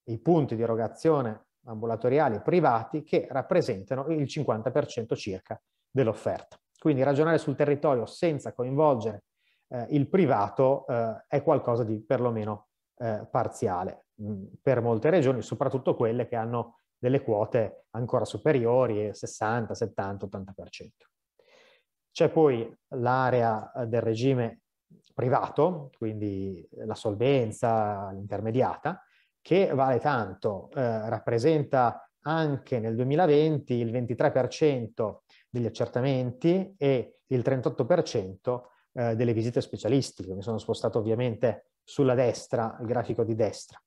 i punti di erogazione ambulatoriali privati che rappresentano il 50% circa dell'offerta. Quindi ragionare sul territorio senza coinvolgere eh, il privato eh, è qualcosa di perlomeno eh, parziale mh, mm, per molte regioni, soprattutto quelle che hanno delle quote ancora superiori, 60, 70, 80%. C'è poi l'area eh, del regime privato, quindi eh, la solvenza, l'intermediata, che vale tanto, eh, rappresenta anche nel 2020 il 23% degli accertamenti e il 38% eh, delle visite specialistiche. Mi sono spostato ovviamente sulla destra, il grafico di destra.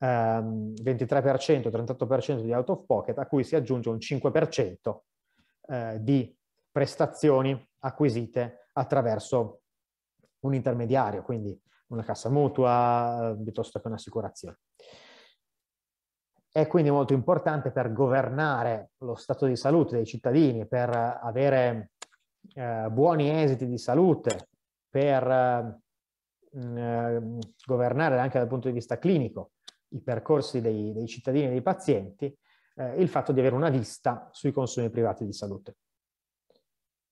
Um, 23%, 38% di out of pocket, a cui si aggiunge un 5% eh, di prestazioni acquisite attraverso un intermediario, quindi una cassa mutua eh, piuttosto che un'assicurazione. È quindi molto importante per governare lo stato di salute dei cittadini, per avere eh, buoni esiti di salute, per mm, eh, governare anche dal punto di vista clinico i percorsi dei, dei cittadini e dei pazienti, eh, il fatto di avere una vista sui consumi privati di salute.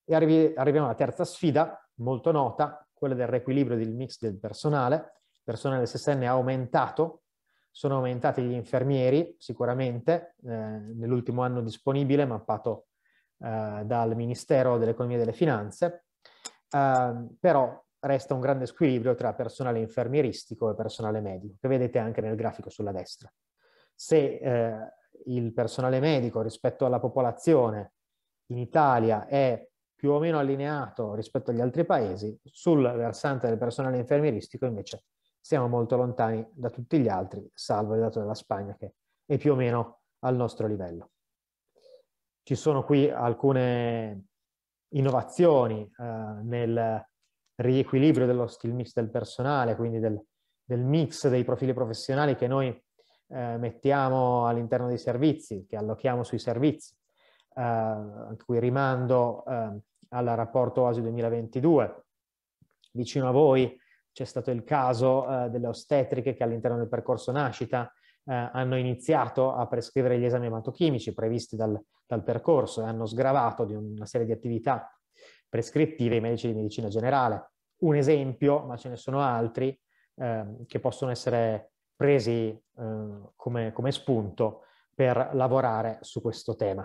E arri arriviamo alla terza sfida, molto nota, quella del riequilibrio del mix del personale. Il personale SSN è aumentato, sono aumentati gli infermieri sicuramente eh, nell'ultimo anno disponibile mappato eh, dal Ministero dell'Economia e delle Finanze, eh, però resta un grande squilibrio tra personale infermieristico e personale medico, che vedete anche nel grafico sulla destra. Se eh, il personale medico rispetto alla popolazione in Italia è più o meno allineato rispetto agli altri paesi, sul versante del personale infermieristico invece siamo molto lontani da tutti gli altri, salvo il dato della Spagna che è più o meno al nostro livello. Ci sono qui alcune innovazioni eh, nel riequilibrio dello skill mix del personale, quindi del, del mix dei profili professionali che noi eh, mettiamo all'interno dei servizi, che allochiamo sui servizi. Eh, anche qui rimando eh, al rapporto OASI 2022. Vicino a voi c'è stato il caso eh, delle ostetriche che all'interno del percorso nascita hanno iniziato a prescrivere gli esami ematochimici previsti dal, dal percorso e hanno sgravato di una serie di attività prescrittive i medici di medicina generale. Un esempio, ma ce ne sono altri, eh, che possono essere presi eh, come, come, spunto per lavorare su questo tema.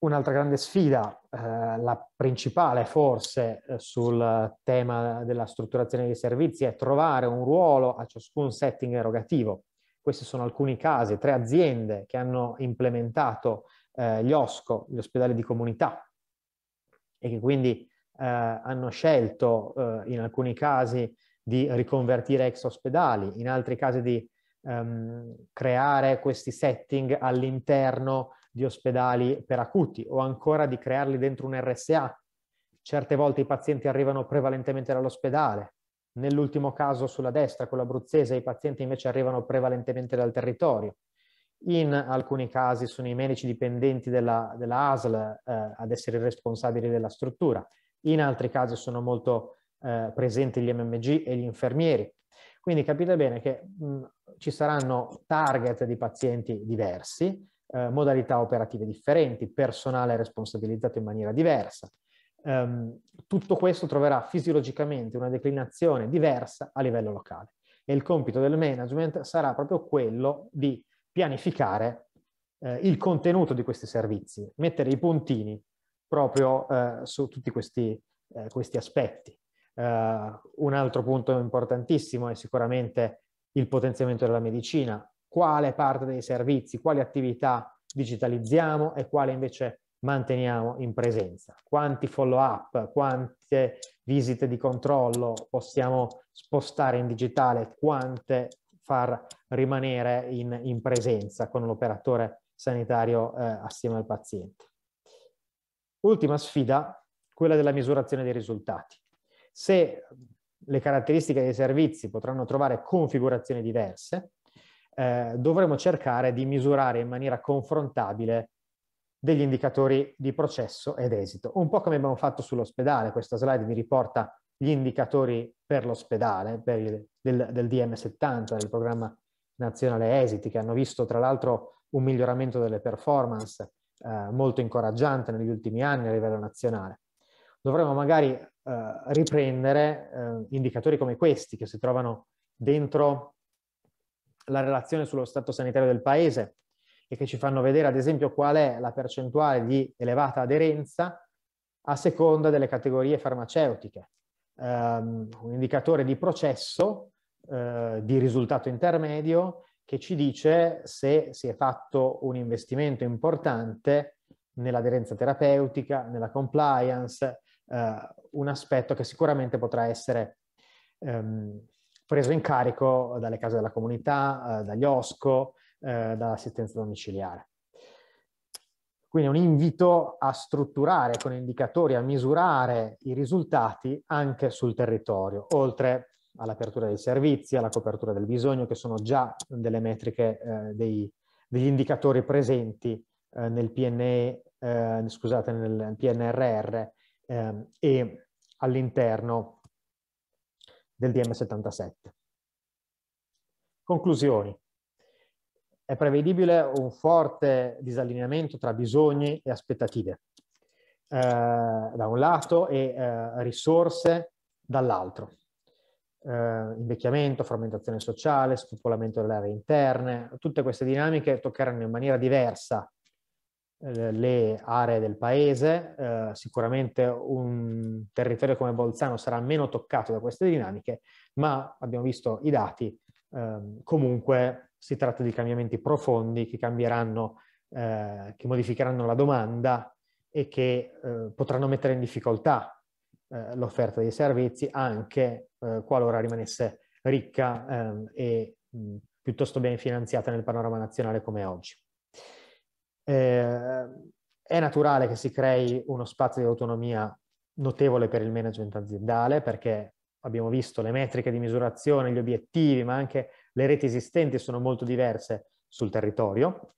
Un'altra grande sfida, eh, la principale forse eh, sul tema della strutturazione dei servizi, è trovare un ruolo a ciascun setting erogativo. Questi sono alcuni casi, tre aziende che hanno implementato eh, gli OSCO, gli ospedali di comunità, e che quindi eh, hanno scelto eh, in alcuni casi di riconvertire ex ospedali, in altri casi di ehm, creare questi setting all'interno di ospedali per acuti o ancora di crearli dentro un RSA. Certe volte i pazienti arrivano prevalentemente dall'ospedale, nell'ultimo caso sulla destra, con l'abruzzese, i pazienti invece arrivano prevalentemente dal territorio. In alcuni casi sono i medici dipendenti della, della ASL eh, ad essere responsabili della struttura, in altri casi sono molto eh, presenti gli MMG e gli infermieri. Quindi capite bene che mh, ci saranno target di pazienti diversi, eh, modalità operative differenti, personale responsabilizzato in maniera diversa. Um, tutto questo troverà fisiologicamente una declinazione diversa a livello locale e il compito del management sarà proprio quello di pianificare eh, il contenuto di questi servizi, mettere i puntini proprio eh, su tutti questi, eh, questi aspetti. Uh, un altro punto importantissimo è sicuramente il potenziamento della medicina quale parte dei servizi, quali attività digitalizziamo e quale invece manteniamo in presenza, quanti follow up, quante visite di controllo possiamo spostare in digitale, quante far rimanere in, in presenza con l'operatore sanitario eh, assieme al paziente. Ultima sfida, quella della misurazione dei risultati. Se le caratteristiche dei servizi potranno trovare configurazioni diverse, eh, dovremo cercare di misurare in maniera confrontabile degli indicatori di processo ed esito. Un po' come abbiamo fatto sull'ospedale, questa slide mi riporta gli indicatori per l'ospedale, per il, del, del DM70, del cioè programma nazionale esiti, che hanno visto tra l'altro un miglioramento delle performance eh, molto incoraggiante negli ultimi anni a livello nazionale. Dovremmo magari eh, riprendere eh, indicatori come questi che si trovano dentro la relazione sullo stato sanitario del paese e che ci fanno vedere ad esempio qual è la percentuale di elevata aderenza a seconda delle categorie farmaceutiche. Um, un indicatore di processo, uh, di risultato intermedio, che ci dice se si è fatto un investimento importante nell'aderenza terapeutica, nella compliance, uh, un aspetto che sicuramente potrà essere um, preso in carico dalle case della comunità, eh, dagli OSCO, eh, dall'assistenza domiciliare. Quindi un invito a strutturare con indicatori, a misurare i risultati anche sul territorio, oltre all'apertura dei servizi, alla copertura del bisogno, che sono già delle metriche, eh, dei, degli indicatori presenti eh, nel, PNE, eh, scusate, nel PNRR ehm, e all'interno del DM77. Conclusioni. È prevedibile un forte disallineamento tra bisogni e aspettative, eh, da un lato, e eh, risorse dall'altro. Eh, invecchiamento, frammentazione sociale, spopolamento delle aree interne, tutte queste dinamiche toccheranno in maniera diversa eh, le aree del paese, eh, sicuramente un territorio come Bolzano sarà meno toccato da queste dinamiche, ma abbiamo visto i dati, eh, comunque si tratta di cambiamenti profondi che cambieranno, eh, che modificheranno la domanda e che eh, potranno mettere in difficoltà eh, l'offerta dei servizi anche qualora rimanesse ricca ehm, e mh, piuttosto ben finanziata nel panorama nazionale come oggi eh, è naturale che si crei uno spazio di autonomia notevole per il management aziendale perché abbiamo visto le metriche di misurazione, gli obiettivi, ma anche le reti esistenti sono molto diverse sul territorio.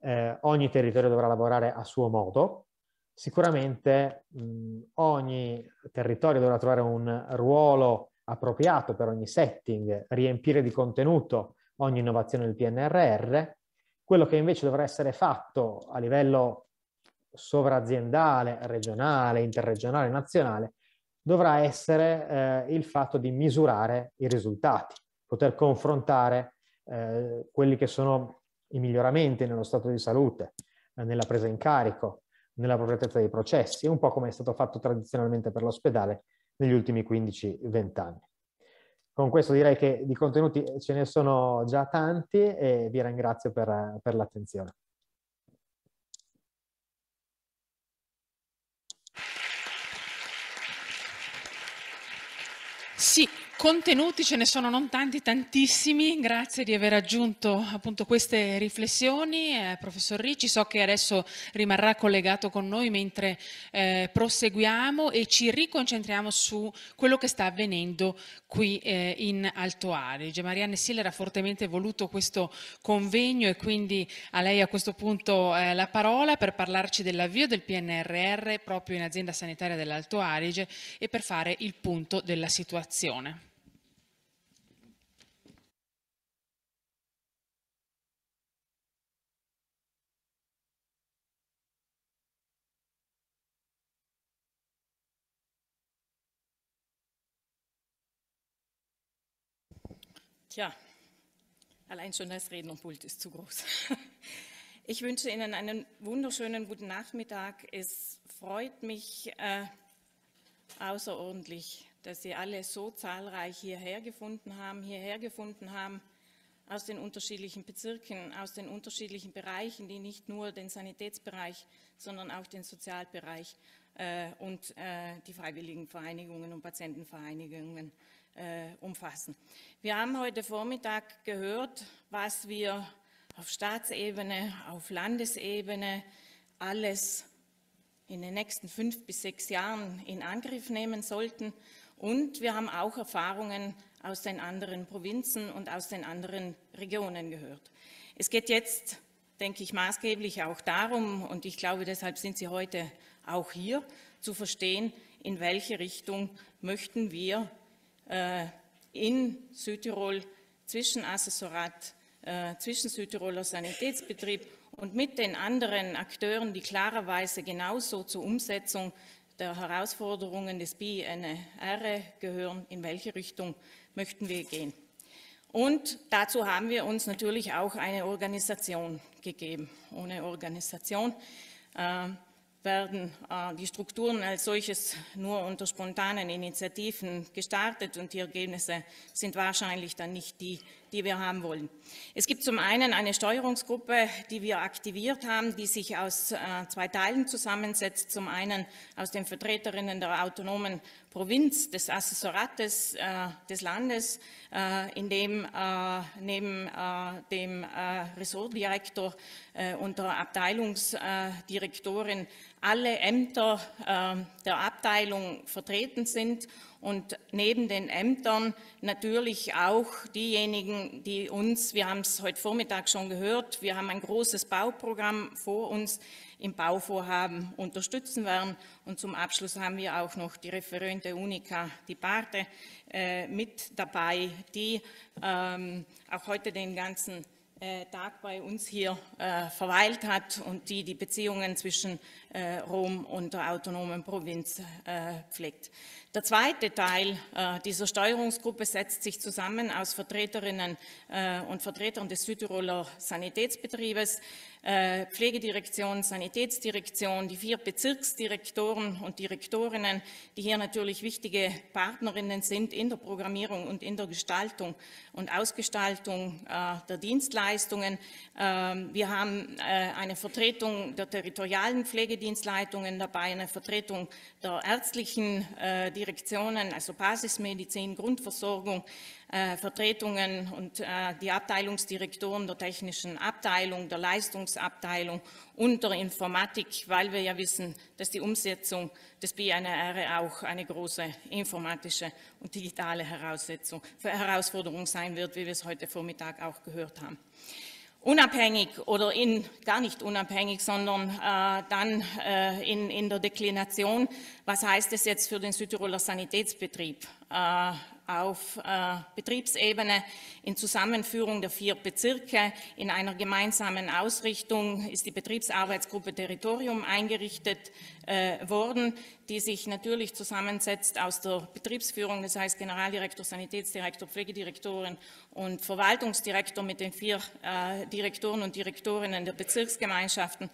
Eh, ogni territorio dovrà lavorare a suo modo. Sicuramente mh, ogni territorio dovrà trovare un ruolo appropriato per ogni setting, riempire di contenuto ogni innovazione del PNRR quello che invece dovrà essere fatto a livello sovraaziendale, regionale, interregionale, nazionale, dovrà essere eh, il fatto di misurare i risultati, poter confrontare eh, quelli che sono i miglioramenti nello stato di salute, eh, nella presa in carico, nella proprietà dei processi, un po' come è stato fatto tradizionalmente per l'ospedale negli ultimi 15-20 anni con questo direi che di contenuti ce ne sono già tanti e vi ringrazio per, per l'attenzione. Sì, Contenuti ce ne sono non tanti, tantissimi. Grazie di aver aggiunto appunto queste riflessioni, eh, professor Ricci. So che adesso rimarrà collegato con noi mentre eh, proseguiamo e ci riconcentriamo su quello che sta avvenendo qui eh, in Alto Adige. Marianne Siller ha fortemente voluto questo convegno e quindi a lei a questo punto eh, la parola per parlarci dell'avvio del PNRR proprio in azienda sanitaria dell'Alto Adige e per fare il punto della situazione. Tja, allein schon das Rednerpult ist zu groß. Ich wünsche Ihnen einen wunderschönen guten Nachmittag. Es freut mich äh, außerordentlich, dass Sie alle so zahlreich hierher gefunden haben, hierher gefunden haben aus den unterschiedlichen Bezirken, aus den unterschiedlichen Bereichen, die nicht nur den Sanitätsbereich, sondern auch den Sozialbereich äh, und äh, die Freiwilligenvereinigungen und Patientenvereinigungen äh, äh, umfassen. Wir haben heute Vormittag gehört, was wir auf Staatsebene, auf Landesebene alles in den nächsten fünf bis sechs Jahren in Angriff nehmen sollten. Und wir haben auch Erfahrungen aus den anderen Provinzen und aus den anderen Regionen gehört. Es geht jetzt, denke ich, maßgeblich auch darum, und ich glaube, deshalb sind Sie heute auch hier, zu verstehen, in welche Richtung möchten wir äh, in Südtirol zwischen Assessorat, äh, zwischen Südtiroler Sanitätsbetrieb und mit den anderen Akteuren, die klarerweise genauso zur Umsetzung der Herausforderungen des BNR gehören, in welche Richtung möchten wir gehen. Und dazu haben wir uns natürlich auch eine Organisation gegeben. Ohne Organisation äh, werden äh, die Strukturen als solches nur unter spontanen Initiativen gestartet und die Ergebnisse sind wahrscheinlich dann nicht die, die wir haben wollen. Es gibt zum einen eine Steuerungsgruppe, die wir aktiviert haben, die sich aus äh, zwei Teilen zusammensetzt. Zum einen aus den Vertreterinnen der autonomen Provinz, des Assessorates äh, des Landes, äh, in dem äh, neben äh, dem äh, Ressortdirektor und der Abteilungsdirektorin alle Ämter der Abteilung vertreten sind und neben den Ämtern natürlich auch diejenigen, die uns, wir haben es heute Vormittag schon gehört, wir haben ein großes Bauprogramm vor uns im Bauvorhaben unterstützen werden. Und zum Abschluss haben wir auch noch die Referente Unica die Barte, äh, mit dabei, die ähm, auch heute den ganzen äh, Tag bei uns hier äh, verweilt hat und die die Beziehungen zwischen äh, Rom und der autonomen Provinz äh, pflegt. Der zweite Teil äh, dieser Steuerungsgruppe setzt sich zusammen aus Vertreterinnen äh, und Vertretern des Südtiroler Sanitätsbetriebes, äh, Pflegedirektion, Sanitätsdirektion, die vier Bezirksdirektoren und Direktorinnen, die hier natürlich wichtige Partnerinnen sind in der Programmierung und in der Gestaltung und Ausgestaltung äh, der Dienstleistungen. Ähm, wir haben äh, eine Vertretung der territorialen Pflegedienstleitungen dabei, eine Vertretung der ärztlichen Direktionen, also Basismedizin, Grundversorgung, äh, Vertretungen und äh, die Abteilungsdirektoren der technischen Abteilung, der Leistungsabteilung und der Informatik, weil wir ja wissen, dass die Umsetzung des BNR auch eine große informatische und digitale Herausforderung sein wird, wie wir es heute Vormittag auch gehört haben unabhängig oder in, gar nicht unabhängig, sondern äh, dann äh, in, in der Deklination, was heißt es jetzt für den Südtiroler Sanitätsbetrieb? Äh, auf äh, Betriebsebene in Zusammenführung der vier Bezirke. In einer gemeinsamen Ausrichtung ist die Betriebsarbeitsgruppe Territorium eingerichtet äh, worden, die sich natürlich zusammensetzt aus der Betriebsführung, das heißt Generaldirektor, Sanitätsdirektor, Pflegedirektorin und Verwaltungsdirektor mit den vier äh, Direktoren und Direktorinnen der Bezirksgemeinschaften,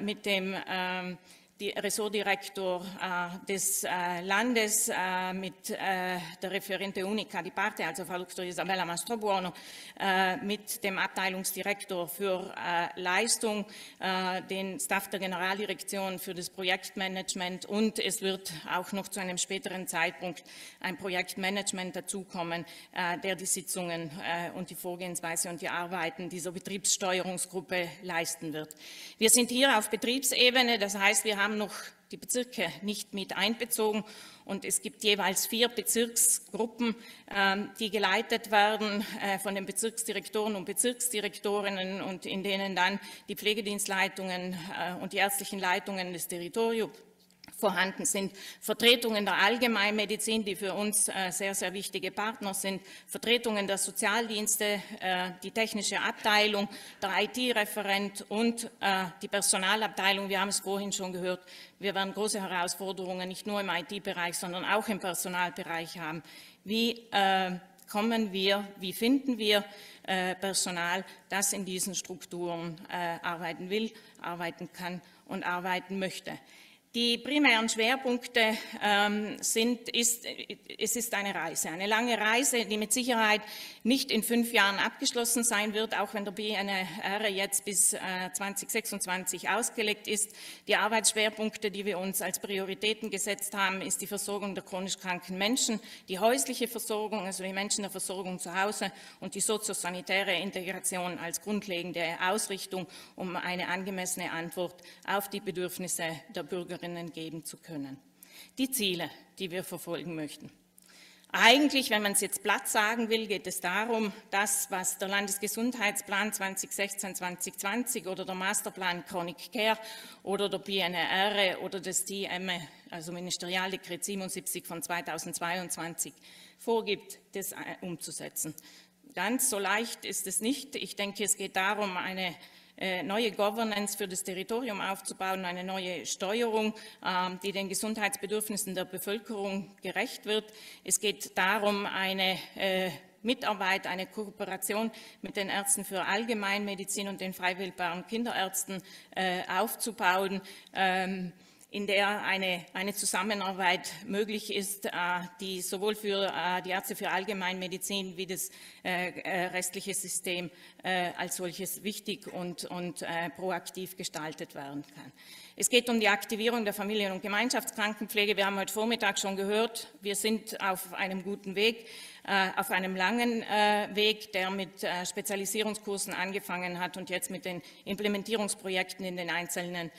mit dem ähm, die Ressortdirektor äh, des äh, Landes äh, mit äh, der Referente Unica di Parte, also Frau Dr. Isabella Mastrobuono, äh, mit dem Abteilungsdirektor für äh, Leistung, den Staff der Generaldirektion für das Projektmanagement und es wird auch noch zu einem späteren Zeitpunkt ein Projektmanagement dazukommen, der die Sitzungen und die Vorgehensweise und die Arbeiten dieser Betriebssteuerungsgruppe leisten wird. Wir sind hier auf Betriebsebene, das heißt, wir haben haben noch die Bezirke nicht mit einbezogen. Und es gibt jeweils vier Bezirksgruppen, ähm, die geleitet werden äh, von den Bezirksdirektoren und Bezirksdirektorinnen und in denen dann die Pflegedienstleitungen äh, und die ärztlichen Leitungen des Territoriums vorhanden sind. Vertretungen der Allgemeinmedizin, die für uns äh, sehr, sehr wichtige Partner sind, Vertretungen der Sozialdienste, äh, die technische Abteilung, der IT-Referent und äh, die Personalabteilung. Wir haben es vorhin schon gehört, wir werden große Herausforderungen nicht nur im IT-Bereich, sondern auch im Personalbereich haben. Wie kommen wir, wie finden wir Personal, das in diesen Strukturen arbeiten will, arbeiten kann und arbeiten möchte. Die primären Schwerpunkte ähm, sind, ist, es ist eine Reise, eine lange Reise, die mit Sicherheit nicht in fünf Jahren abgeschlossen sein wird, auch wenn der BNR jetzt bis äh, 2026 ausgelegt ist. Die Arbeitsschwerpunkte, die wir uns als Prioritäten gesetzt haben, ist die Versorgung der chronisch kranken Menschen, die häusliche Versorgung, also die Menschen der Versorgung zu Hause und die soziosanitäre Integration als grundlegende Ausrichtung, um eine angemessene Antwort auf die Bedürfnisse der Bürger Lehrerinnen geben zu können. Die Ziele, die wir verfolgen möchten. Eigentlich, wenn man es jetzt platt sagen will, geht es darum, das, was der Landesgesundheitsplan 2016-2020 oder der Masterplan Chronic Care oder der PNR oder das DM, also Ministerialdekret 77 von 2022 vorgibt, das äh, umzusetzen. Ganz so leicht ist es nicht. Ich denke, es geht darum, eine äh, neue Governance für das Territorium aufzubauen, eine neue Steuerung, ähm, die den Gesundheitsbedürfnissen der Bevölkerung gerecht wird. Es geht darum, eine äh, Mitarbeit, eine Kooperation mit den Ärzten für Allgemeinmedizin und den freiwilligen Kinderärzten äh, aufzubauen. Ähm, in der eine, eine Zusammenarbeit möglich ist, äh, die sowohl für äh, die Ärzte für Allgemeinmedizin wie das äh, restliche System als solches wichtig und, und proaktiv gestaltet werden kann. Es geht um die Aktivierung der Familien- und Gemeinschaftskrankenpflege. Wir haben heute Vormittag schon gehört, wir sind auf einem guten Weg. Äh, auf einem langen äh, Weg, der mit äh, Spezialisierungskursen angefangen hat und jetzt mit den Implementierungsprojekten in den einzelnen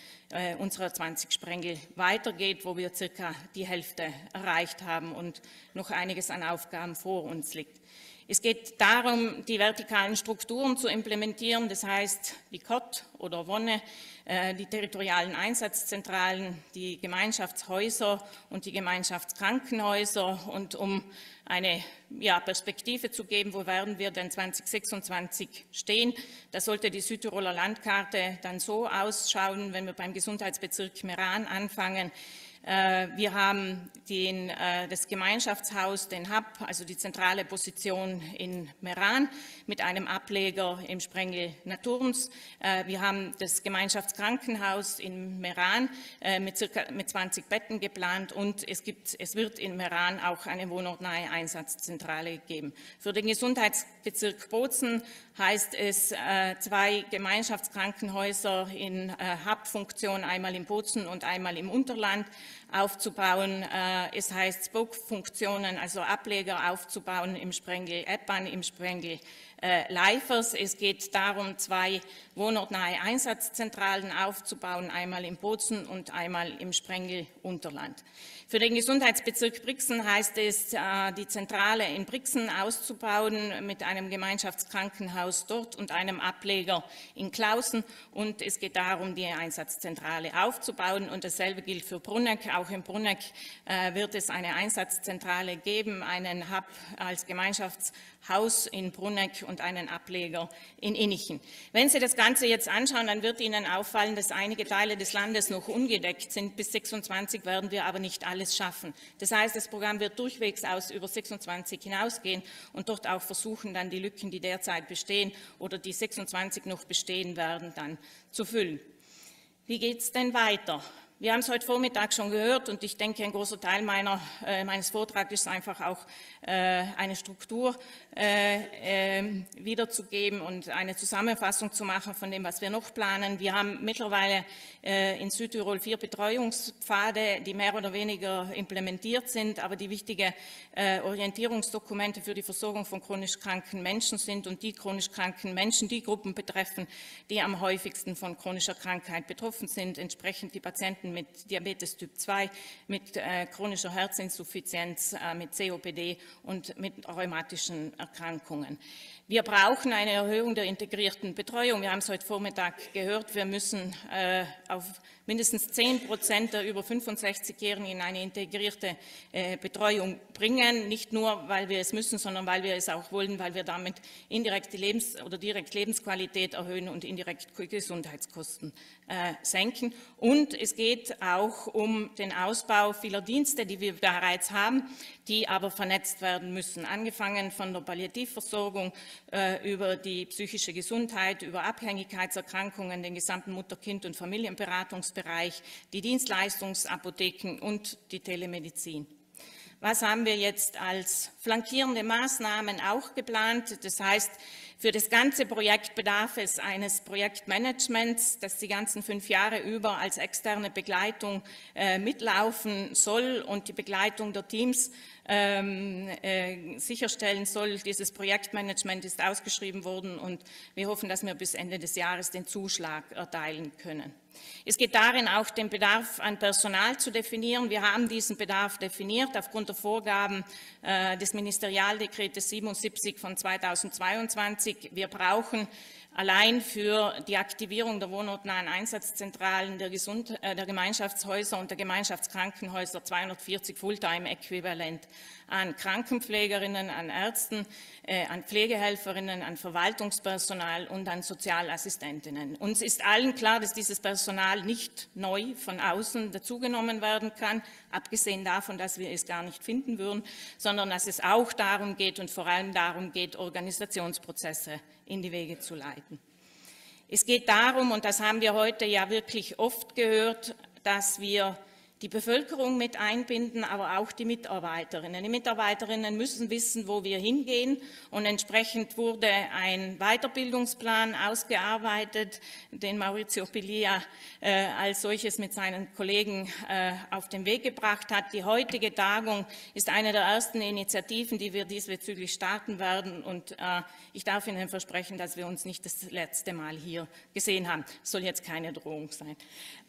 unserer 20 Sprengel weitergeht, wo wir circa die Hälfte erreicht haben und noch einiges an Aufgaben vor uns liegt. Es geht darum, die vertikalen Strukturen zu implementieren, das heißt die COT oder Wonne, äh, die territorialen Einsatzzentralen, die Gemeinschaftshäuser und die Gemeinschaftskrankenhäuser. Und um eine ja, Perspektive zu geben, wo werden wir denn 2026 stehen, da sollte die Südtiroler Landkarte dann so ausschauen, wenn wir beim Gesundheitsbezirk Meran anfangen, äh, wir haben den, äh, das Gemeinschaftshaus, den Hub, also die zentrale Position in Meran mit einem Ableger im Sprengel Naturms. Äh, wir haben das Gemeinschaftskrankenhaus in Meran mit, circa, mit 20 Betten geplant und es, gibt, es wird in Meran auch eine wohnortnahe Einsatzzentrale geben. Für den Gesundheitsbezirk Bozen heißt es äh, zwei Gemeinschaftskrankenhäuser in Hubfunktion, äh, einmal in Bozen und einmal im Unterland aufzubauen. Äh, es heißt Spoke-Funktionen, also Ableger aufzubauen im Sprengel Eppan, im Sprengel Leifers. Es geht darum, zwei wohnortnahe Einsatzzentralen aufzubauen, einmal in Bozen und einmal im Sprengel Unterland. Für den Gesundheitsbezirk Brixen heißt es, äh, die Zentrale in Brixen auszubauen mit einem Gemeinschaftskrankenhaus dort und einem Ableger in Klausen. Und es geht darum, die Einsatzzentrale aufzubauen. Und dasselbe gilt für Brunneck. Auch in Brunneck äh, wird es eine Einsatzzentrale geben, einen Hub als Gemeinschaftshaus in Brunneck und einen Ableger in Innichen. Wenn Sie das Ganze jetzt anschauen, dann wird Ihnen auffallen, dass einige Teile des Landes noch ungedeckt sind. Bis 26 werden wir aber nicht alle alles schaffen. Das heißt, das Programm wird durchwegs aus über 26 hinausgehen und dort auch versuchen, dann die Lücken, die derzeit bestehen oder die 26 noch bestehen werden, dann zu füllen. Wie geht es denn weiter? Wir haben es heute Vormittag schon gehört und ich denke, ein großer Teil meiner, äh, meines Vortrags ist einfach auch äh, eine Struktur äh, ähm, wiederzugeben und eine Zusammenfassung zu machen von dem, was wir noch planen. Wir haben mittlerweile äh, in Südtirol vier Betreuungspfade, die mehr oder weniger implementiert sind, aber die wichtige äh, Orientierungsdokumente für die Versorgung von chronisch kranken Menschen sind und die chronisch kranken Menschen die Gruppen betreffen, die am häufigsten von chronischer Krankheit betroffen sind, entsprechend die Patienten Patienten mit Diabetes Typ 2, mit äh, chronischer Herzinsuffizienz, äh, mit COPD und mit rheumatischen Erkrankungen. Wir brauchen eine Erhöhung der integrierten Betreuung. Wir haben es heute Vormittag gehört, wir müssen äh, auf mindestens 10 Prozent der über 65-Jährigen in eine integrierte äh, Betreuung bringen. Nicht nur, weil wir es müssen, sondern weil wir es auch wollen, weil wir damit indirekt die Lebens- oder direkt Lebensqualität erhöhen und indirekt Gesundheitskosten äh, senken. Und es geht auch um den Ausbau vieler Dienste, die wir bereits haben, die aber vernetzt werden müssen, angefangen von der Palliativversorgung, äh, über die psychische Gesundheit, über Abhängigkeitserkrankungen, den gesamten Mutter-, Kind- und Familienberatungsbereich, die Dienstleistungsapotheken und die Telemedizin. Was haben wir jetzt als flankierende Maßnahmen auch geplant? Das heißt, für das ganze Projekt bedarf es eines Projektmanagements, das die ganzen fünf Jahre über als externe Begleitung äh, mitlaufen soll und die Begleitung der Teams ähm, äh, sicherstellen soll. Dieses Projektmanagement ist ausgeschrieben worden und wir hoffen, dass wir bis Ende des Jahres den Zuschlag erteilen können. Es geht darin auch, den Bedarf an Personal zu definieren. Wir haben diesen Bedarf definiert aufgrund der Vorgaben äh, des Ministerialdekretes 77 von 2022. Wir brauchen Allein für die Aktivierung der wohnortnahen Einsatzzentralen, der, Gesund äh, der Gemeinschaftshäuser und der Gemeinschaftskrankenhäuser 240 Fulltime-Äquivalent an Krankenpflegerinnen, an Ärzten, äh, an Pflegehelferinnen, an Verwaltungspersonal und an Sozialassistentinnen. Uns ist allen klar, dass dieses Personal nicht neu von außen dazugenommen werden kann, abgesehen davon, dass wir es gar nicht finden würden, sondern dass es auch darum geht und vor allem darum geht, Organisationsprozesse in die Wege zu leiten. Es geht darum, und das haben wir heute ja wirklich oft gehört, dass wir die Bevölkerung mit einbinden, aber auch die Mitarbeiterinnen. Die Mitarbeiterinnen müssen wissen, wo wir hingehen und entsprechend wurde ein Weiterbildungsplan ausgearbeitet, den Maurizio Pilia äh, als solches mit seinen Kollegen äh, auf den Weg gebracht hat. Die heutige Tagung ist eine der ersten Initiativen, die wir diesbezüglich starten werden und äh, ich darf Ihnen versprechen, dass wir uns nicht das letzte Mal hier gesehen haben. Das soll jetzt keine Drohung sein.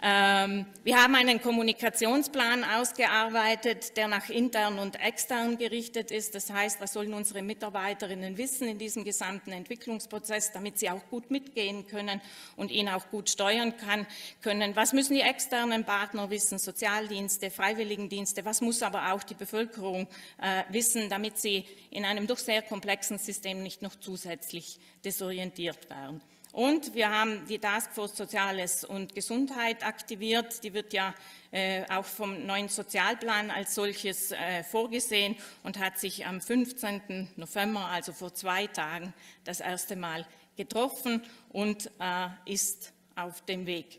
Ähm, wir haben einen Kommunikations Aktionsplan ausgearbeitet, der nach intern und extern gerichtet ist. Das heißt, was sollen unsere Mitarbeiterinnen wissen in diesem gesamten Entwicklungsprozess, damit sie auch gut mitgehen können und ihn auch gut steuern kann, können. Was müssen die externen Partner wissen, Sozialdienste, Freiwilligendienste, was muss aber auch die Bevölkerung äh, wissen, damit sie in einem doch sehr komplexen System nicht noch zusätzlich desorientiert werden. Und wir haben die Taskforce Soziales und Gesundheit aktiviert. Die wird ja äh, auch vom neuen Sozialplan als solches äh, vorgesehen und hat sich am 15. November, also vor zwei Tagen, das erste Mal getroffen und äh, ist auf dem Weg.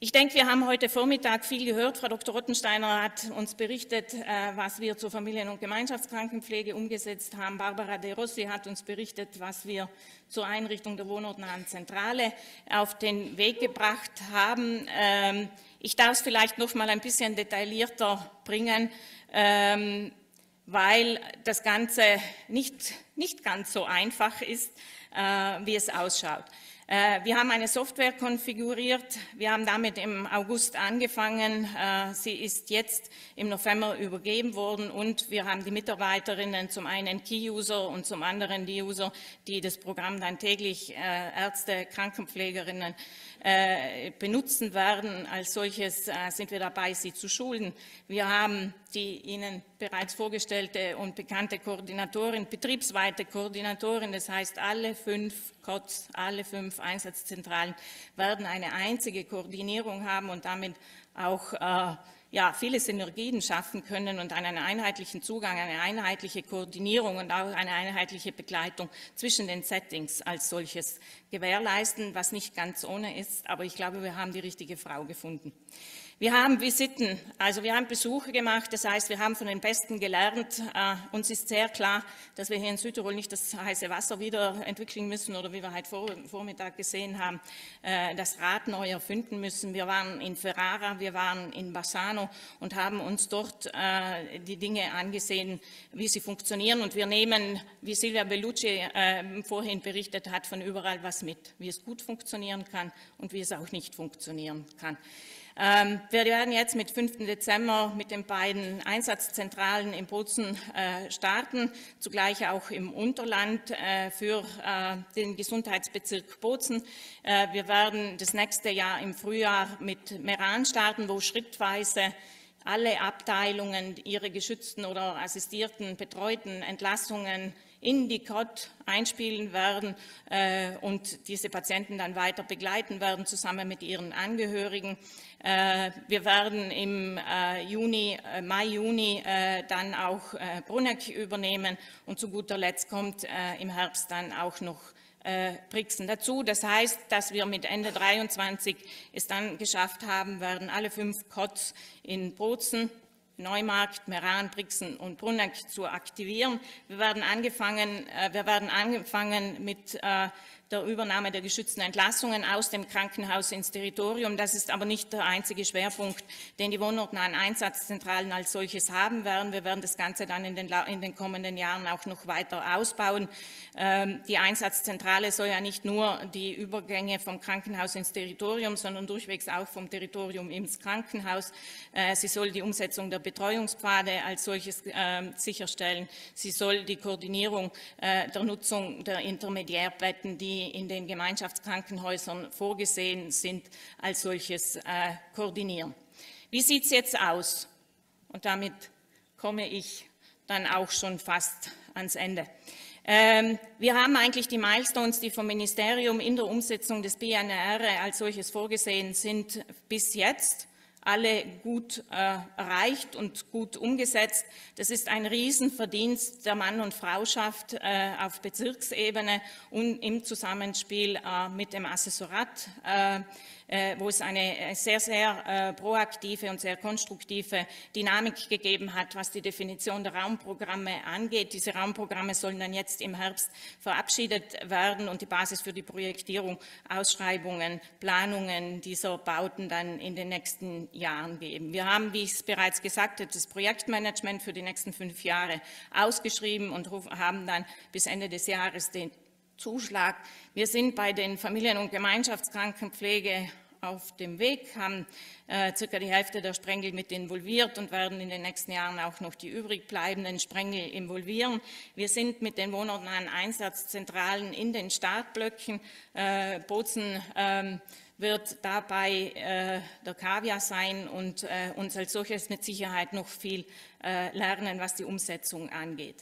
Ich denke, wir haben heute Vormittag viel gehört. Frau Dr. Rottensteiner hat uns berichtet, äh, was wir zur Familien- und Gemeinschaftskrankenpflege umgesetzt haben. Barbara De Rossi hat uns berichtet, was wir zur Einrichtung der wohnortnahen Zentrale auf den Weg gebracht haben. Ähm, ich darf es vielleicht noch mal ein bisschen detaillierter bringen, ähm, weil das Ganze nicht, nicht ganz so einfach ist, äh, wie es ausschaut. Äh, wir haben eine Software konfiguriert. Wir haben damit im August angefangen. Äh, sie ist jetzt im November übergeben worden und wir haben die Mitarbeiterinnen, zum einen Key-User und zum anderen die User, die das Programm dann täglich, äh, Ärzte, Krankenpflegerinnen, äh, benutzen werden. Als solches äh, sind wir dabei, sie zu schulen. Wir haben die Ihnen bereits vorgestellte und bekannte Koordinatorin, betriebsweite Koordinatorin, das heißt alle fünf COTS, alle fünf Einsatzzentralen werden eine einzige Koordinierung haben und damit auch äh, ja, viele Synergien schaffen können und einen einheitlichen Zugang, eine einheitliche Koordinierung und auch eine einheitliche Begleitung zwischen den Settings als solches gewährleisten, was nicht ganz ohne ist. Aber ich glaube, wir haben die richtige Frau gefunden. Wir haben Visiten, also wir haben Besuche gemacht, das heißt, wir haben von den Besten gelernt. Äh, uns ist sehr klar, dass wir hier in Südtirol nicht das heiße Wasser wieder entwickeln müssen oder wie wir heute Vormittag gesehen haben, äh, das Rad neu erfinden müssen. Wir waren in Ferrara, wir waren in Bassano und haben uns dort äh, die Dinge angesehen, wie sie funktionieren. Und wir nehmen, wie Silvia Bellucci ähm, vorhin berichtet hat, von überall was mit, wie es gut funktionieren kann und wie es auch nicht funktionieren kann. Ähm, wir werden jetzt mit 5. Dezember mit den beiden Einsatzzentralen in Bozen äh, starten, zugleich auch im Unterland äh, für äh, den Gesundheitsbezirk Bozen. wir werden das nächste Jahr im Frühjahr mit Meran starten, wo schrittweise alle Abteilungen ihre geschützten oder assistierten, betreuten Entlassungen in die COD einspielen werden äh, und diese Patienten dann weiter begleiten werden, zusammen mit ihren Angehörigen. Äh, wir werden im äh, Juni, äh, Mai, Juni dann auch Bruneck übernehmen und zu guter Letzt kommt im Herbst dann auch noch Brixen dazu. Das heißt, dass wir mit Ende 23 es dann geschafft haben, werden alle fünf COTS in Bozen, Neumarkt, Meran, Brixen und Bruneck zu aktivieren. Wir werden angefangen, wir werden angefangen mit der Übernahme der geschützten Entlassungen aus dem Krankenhaus ins Territorium. Das ist aber nicht der einzige Schwerpunkt, den die wohnortnahen Einsatzzentralen als solches haben werden. Wir werden das Ganze dann in den, in den kommenden Jahren auch noch weiter ausbauen. Ähm, die Einsatzzentrale soll ja nicht nur die Übergänge vom Krankenhaus ins Territorium, sondern durchwegs auch vom Territorium ins Krankenhaus. Äh, sie soll die Umsetzung der Betreuungspfade als solches äh, sicherstellen. Sie soll die Koordinierung äh, der Nutzung der Intermediärbetten, die die in den Gemeinschaftskrankenhäusern vorgesehen sind, als solches äh, koordinieren. Wie sieht es jetzt aus? Und damit komme ich dann auch schon fast ans Ende. Ähm, wir haben eigentlich die Milestones, die vom Ministerium in der Umsetzung des BNR als solches vorgesehen sind, bis jetzt alle gut äh, erreicht und gut umgesetzt. Das ist ein Riesenverdienst der Mann- und Frauschaft äh, auf Bezirksebene und im Zusammenspiel äh, mit dem Assessorat äh, äh, wo es eine äh, sehr, sehr äh, proaktive und sehr konstruktive Dynamik gegeben hat, was die Definition der Raumprogramme angeht. Diese Raumprogramme sollen dann jetzt im Herbst verabschiedet werden und die Basis für die Projektierung, Ausschreibungen, Planungen dieser Bauten dann in den nächsten Jahren geben. Wir haben, wie ich es bereits gesagt habe, das Projektmanagement für die nächsten fünf Jahre ausgeschrieben und haben dann bis Ende des Jahres den Zuschlag. Wir sind bei den Familien- und Gemeinschaftskrankenpflege auf dem Weg, haben äh, circa die Hälfte der Sprengel mit involviert und werden in den nächsten Jahren auch noch die übrig bleibenden Sprengel involvieren. Wir sind mit den wohnortnahen Einsatzzentralen in den Startblöcken. Äh, Bozen ähm, wird dabei äh, der Kaviar sein und äh, uns als solches mit Sicherheit noch viel äh, lernen, was die Umsetzung angeht.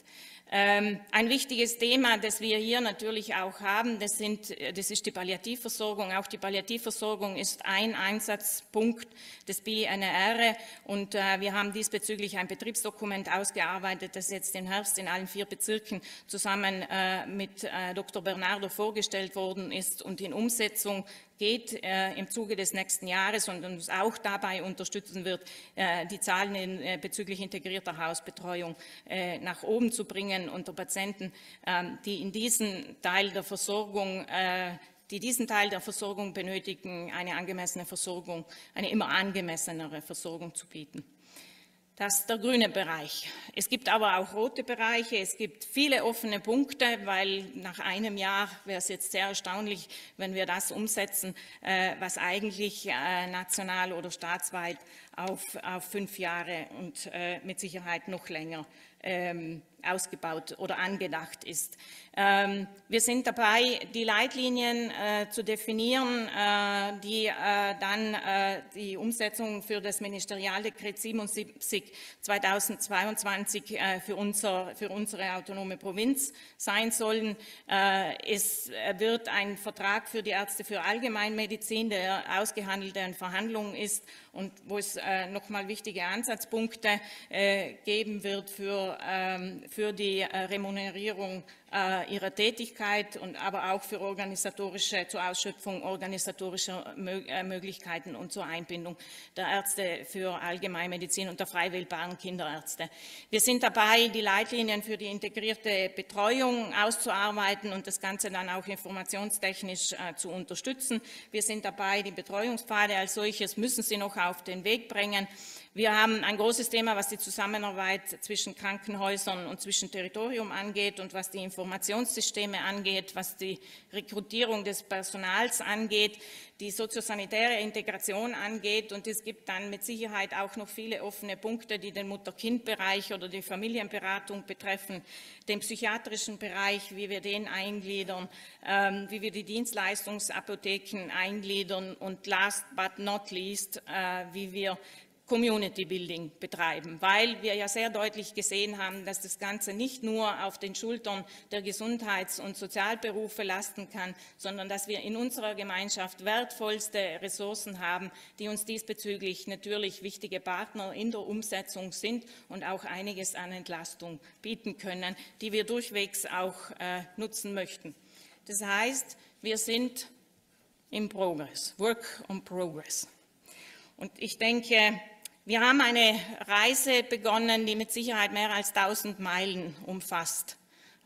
Ähm, ein wichtiges Thema, das wir hier natürlich auch haben, das, sind, äh, das ist die Palliativversorgung. Auch die Palliativversorgung ist ein Einsatzpunkt des BNR und äh, wir haben diesbezüglich ein Betriebsdokument ausgearbeitet, das jetzt im Herbst in allen vier Bezirken zusammen äh, mit Dr. Bernardo vorgestellt worden ist und in Umsetzung geht äh, im Zuge des nächsten Jahres und uns auch dabei unterstützen wird, äh, die Zahlen in, äh, bezüglich integrierter Hausbetreuung äh, nach oben zu bringen unter Patienten, ähm, die in diesem Teil der Versorgung äh, die diesen Teil der Versorgung benötigen, eine angemessene Versorgung, eine immer angemessenere Versorgung zu bieten. Das ist der grüne Bereich. Es gibt aber auch rote Bereiche. Es gibt viele offene Punkte, weil nach einem Jahr wäre es jetzt sehr erstaunlich, wenn wir das umsetzen, äh, was eigentlich äh, national oder staatsweit auf, auf fünf Jahre und äh, mit Sicherheit noch länger ähm, ausgebaut oder angedacht ist. Ähm, wir sind dabei, die Leitlinien äh, zu definieren, äh, die äh, dann äh, die Umsetzung für das Ministerialdekret 77 2022 äh, für, unser, für unsere autonome Provinz sein sollen. Äh, es wird ein Vertrag für die Ärzte für Allgemeinmedizin, der ausgehandelt in Verhandlungen ist und wo es nochmal wichtige Ansatzpunkte geben wird für ähm, für die äh, Remunerierung äh, ihrer Tätigkeit und aber auch für organisatorische, zur Ausschöpfung organisatorischer äh, Möglichkeiten und zur Einbindung der Ärzte für Allgemeinmedizin und der frei Kinderärzte. Wir sind dabei, die Leitlinien für die integrierte Betreuung auszuarbeiten und das Ganze dann auch informationstechnisch zu unterstützen. Wir sind dabei, die Betreuungspfade als solches müssen sie noch auf den Weg bringen. Wir haben ein großes Thema, was die Zusammenarbeit zwischen Krankenhäusern und zwischen Territorium angeht und was die Informationssysteme angeht, was die Rekrutierung des Personals angeht, die soziosanitäre Integration angeht. Und es gibt dann mit Sicherheit auch noch viele offene Punkte, die den Mutter-Kind-Bereich oder die Familienberatung betreffen, den psychiatrischen Bereich, wie wir den eingliedern, ähm, wie wir die Dienstleistungsapotheken eingliedern und last but not least, äh, wie wir Community Building betreiben, weil wir ja sehr deutlich gesehen haben, dass das Ganze nicht nur auf den Schultern der Gesundheits- und Sozialberufe lasten kann, sondern dass wir in unserer Gemeinschaft wertvollste Ressourcen haben, die uns diesbezüglich natürlich wichtige Partner in der Umsetzung sind und auch einiges an Entlastung bieten können, die wir durchwegs auch äh, nutzen möchten. Das heißt, wir sind im Progress, Work on Progress. Und ich denke, wir haben eine Reise begonnen, die mit Sicherheit mehr als 1000 Meilen umfasst.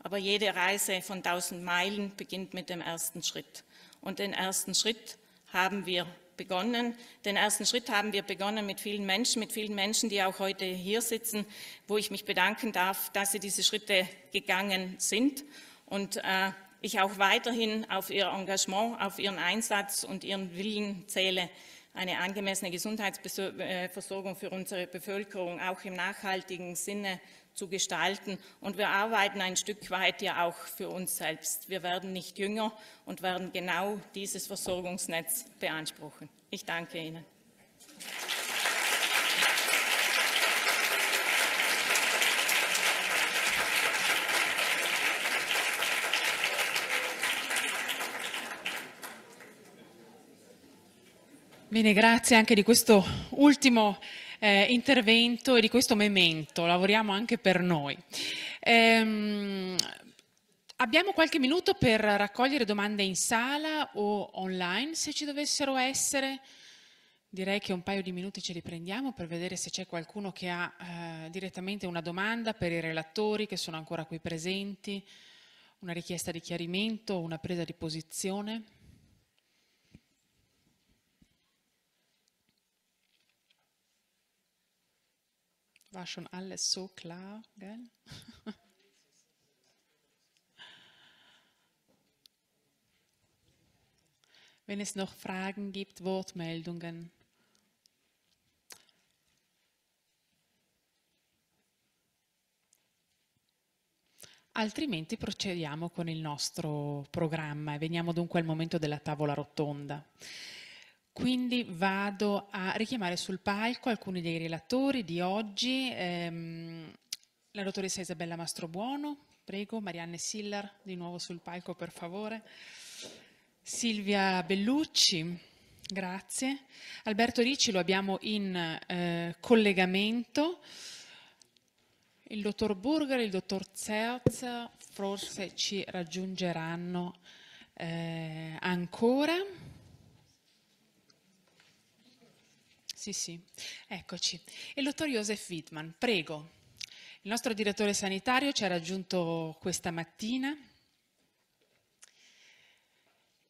Aber jede Reise von 1000 Meilen beginnt mit dem ersten Schritt. Und den ersten Schritt haben wir begonnen. Den ersten Schritt haben wir begonnen mit vielen Menschen, mit vielen Menschen, die auch heute hier sitzen, wo ich mich bedanken darf, dass sie diese Schritte gegangen sind. Und äh, ich auch weiterhin auf ihr Engagement, auf ihren Einsatz und ihren Willen zähle, eine angemessene Gesundheitsversorgung für unsere Bevölkerung auch im nachhaltigen Sinne zu gestalten. Und wir arbeiten ein Stück weit ja auch für uns selbst. Wir werden nicht jünger und werden genau dieses Versorgungsnetz beanspruchen. Ich danke Ihnen. Bene, grazie anche di questo ultimo eh, intervento e di questo memento, lavoriamo anche per noi. Ehm, abbiamo qualche minuto per raccogliere domande in sala o online se ci dovessero essere. Direi che un paio di minuti ce li prendiamo per vedere se c'è qualcuno che ha eh, direttamente una domanda per i relatori che sono ancora qui presenti, una richiesta di chiarimento, o una presa di posizione. War schon alles so klar, gell? Wenn es noch Fragen gibt, Wortmeldungen. Altrimenti procediamo con il nostro programma e veniamo dunque al momento della tavola rotonda. Quindi vado a richiamare sul palco alcuni dei relatori di oggi, ehm, la dottoressa Isabella Mastrobuono, prego, Marianne Siller di nuovo sul palco per favore, Silvia Bellucci, grazie, Alberto Ricci lo abbiamo in eh, collegamento, il dottor Burger il dottor Zerz forse ci raggiungeranno eh, ancora. Sì, sì, eccoci. Il dottor Joseph Wittmann, prego. Il nostro direttore sanitario ci ha raggiunto questa mattina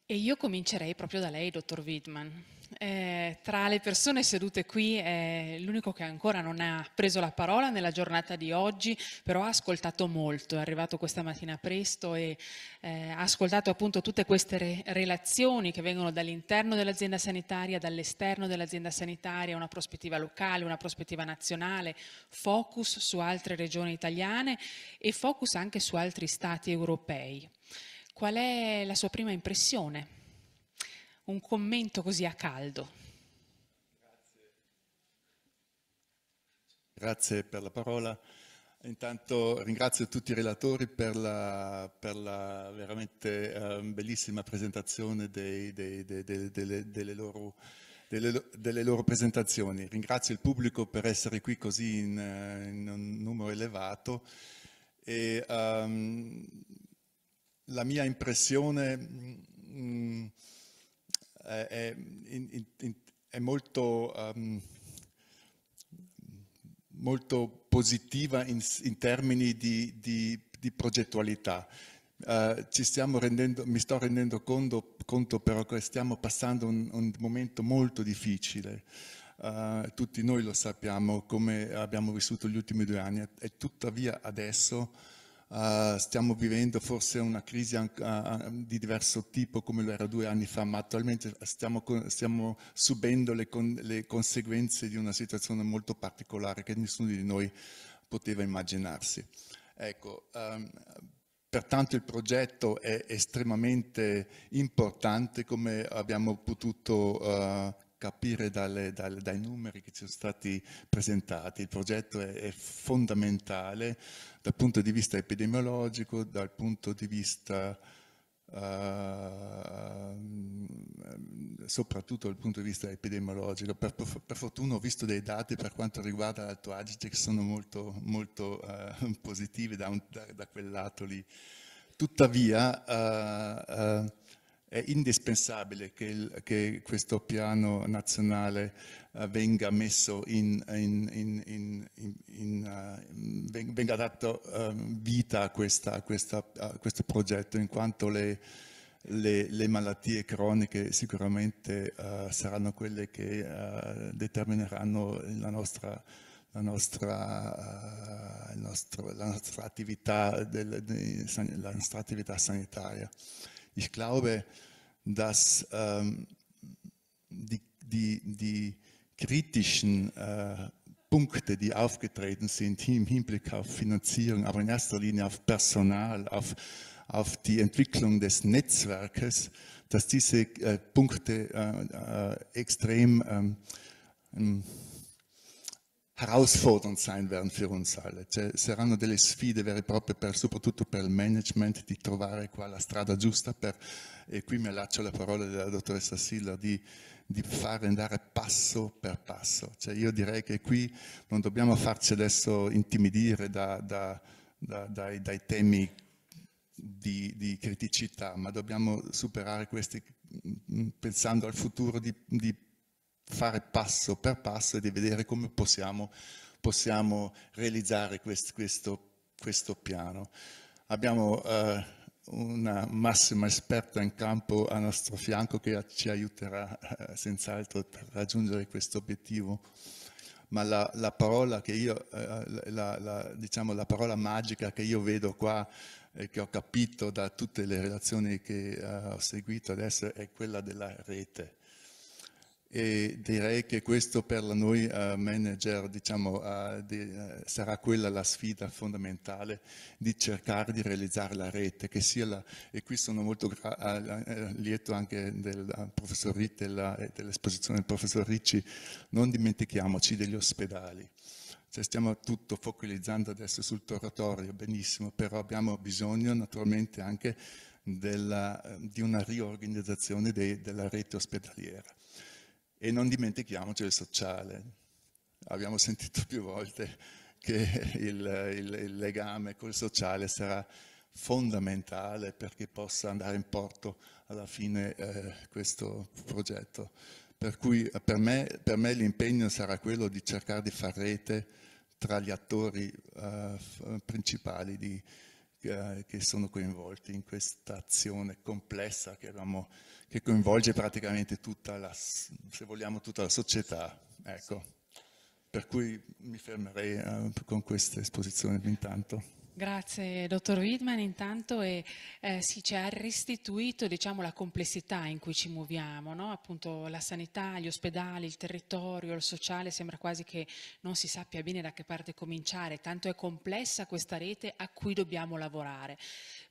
e io comincerei proprio da lei, dottor Wittmann eh, tra le persone sedute qui è eh, l'unico che ancora non ha preso la parola nella giornata di oggi, però ha ascoltato molto, è arrivato questa mattina presto e eh, ha ascoltato appunto tutte queste re- relazioni che vengono dall'interno dell'azienda sanitaria, dall'esterno dell'azienda sanitaria, una prospettiva locale, una prospettiva nazionale, focus su altre regioni italiane e focus anche su altri stati europei. Qual è la sua prima impressione? un commento così a caldo. Grazie per la parola. Intanto ringrazio tutti i relatori per la, per la veramente um, bellissima presentazione dei, dei, dei, delle, delle, loro, delle, delle, loro, presentazioni. Ringrazio il pubblico per essere qui così in, in un numero elevato. E, um, la mia impressione... Mh, mm, mm, eh, è, in, in, è, molto, um, molto positiva in, in termini di, di, di progettualità. Uh, rendendo, mi sto rendendo conto, conto, però che stiamo passando un, un momento molto difficile. Uh, tutti noi lo sappiamo come abbiamo vissuto gli ultimi due anni e tuttavia adesso Uh, stiamo vivendo forse una crisi di diverso tipo come lo era due anni fa, ma attualmente stiamo, stiamo subendo le, con le, conseguenze di una situazione molto particolare che nessuno di noi poteva immaginarsi. Ecco, um, pertanto il progetto è estremamente importante come abbiamo potuto uh, capire dalle, dalle, dai numeri che ci sono stati presentati. Il progetto è, è, fondamentale dal punto di vista epidemiologico, dal punto di vista uh, soprattutto dal punto di vista epidemiologico. Per, per, fortuna ho visto dei dati per quanto riguarda l'Alto Adige che sono molto, molto uh, positivi da, un, da, da, quel lato lì. Tuttavia, uh, è indispensabile che, il, che questo piano nazionale eh, venga messo in, in, in, in uh, venga dato uh, vita a, questa, a, questa, a, questo progetto, in quanto le, le, le malattie croniche sicuramente eh, saranno quelle che determineranno la nostra la nostra, uh, nostro, la, nostra del, de, la nostra, attività sanitaria. Ich glaube, dass ähm, die, die, die kritischen äh, Punkte, die aufgetreten sind im Hinblick auf Finanzierung, aber in erster Linie auf Personal, auf, auf die Entwicklung des Netzwerkes, dass diese äh, Punkte äh, äh extrem ähm, herausfordernd sein werden für uns alle. Cioè, saranno delle sfide vere e proprie, per, soprattutto per il management, di trovare qua la strada giusta per, e qui mi allaccio alle parole della dottoressa Silla, di, di fare andare passo per passo. Cioè, io direi che qui non dobbiamo farci adesso intimidire da, da, da, dai, dai, temi di, di, criticità, ma dobbiamo superare questi mm, mm, pensando al futuro di, di fare passo per passo e di vedere come possiamo, possiamo realizzare quest, questo, questo, piano. Abbiamo eh, una massima esperta in campo a nostro fianco che ci aiuterà eh, senz'altro per raggiungere questo obiettivo ma la, la, parola che io, eh, la, la, diciamo la parola magica che io vedo qua e che ho capito da tutte le relazioni che eh, ho seguito adesso è quella della rete e direi che questo per noi uh, manager diciamo, uh, di, uh, sarà quella la sfida fondamentale di cercare di realizzare la rete, che sia la, e qui sono molto lieto anche del professor Ritt e dell'esposizione del professor Ricci, non dimentichiamoci degli ospedali. Cioè stiamo tutto focalizzando adesso sul territorio, benissimo, però abbiamo bisogno naturalmente anche della, di una riorganizzazione de, della rete ospedaliera e non dimentichiamoci il sociale. Abbiamo sentito più volte che il, il, il legame col sociale sarà fondamentale perché possa andare in porto alla fine eh, questo progetto. Per cui per me, per me l'impegno sarà quello di cercare di far rete tra gli attori eh, principali di, eh, che sono coinvolti in questa azione complessa che abbiamo che coinvolge praticamente tutta la, se vogliamo, tutta la società. Ecco. Per cui mi fermerei eh, con questa esposizione intanto. Grazie dottor Widman, intanto eh, sì, ci ha restituito diciamo, la complessità in cui ci muoviamo, no? appunto la sanità, gli ospedali, il territorio, il sociale, sembra quasi che non si sappia bene da che parte cominciare, tanto è complessa questa rete a cui dobbiamo lavorare.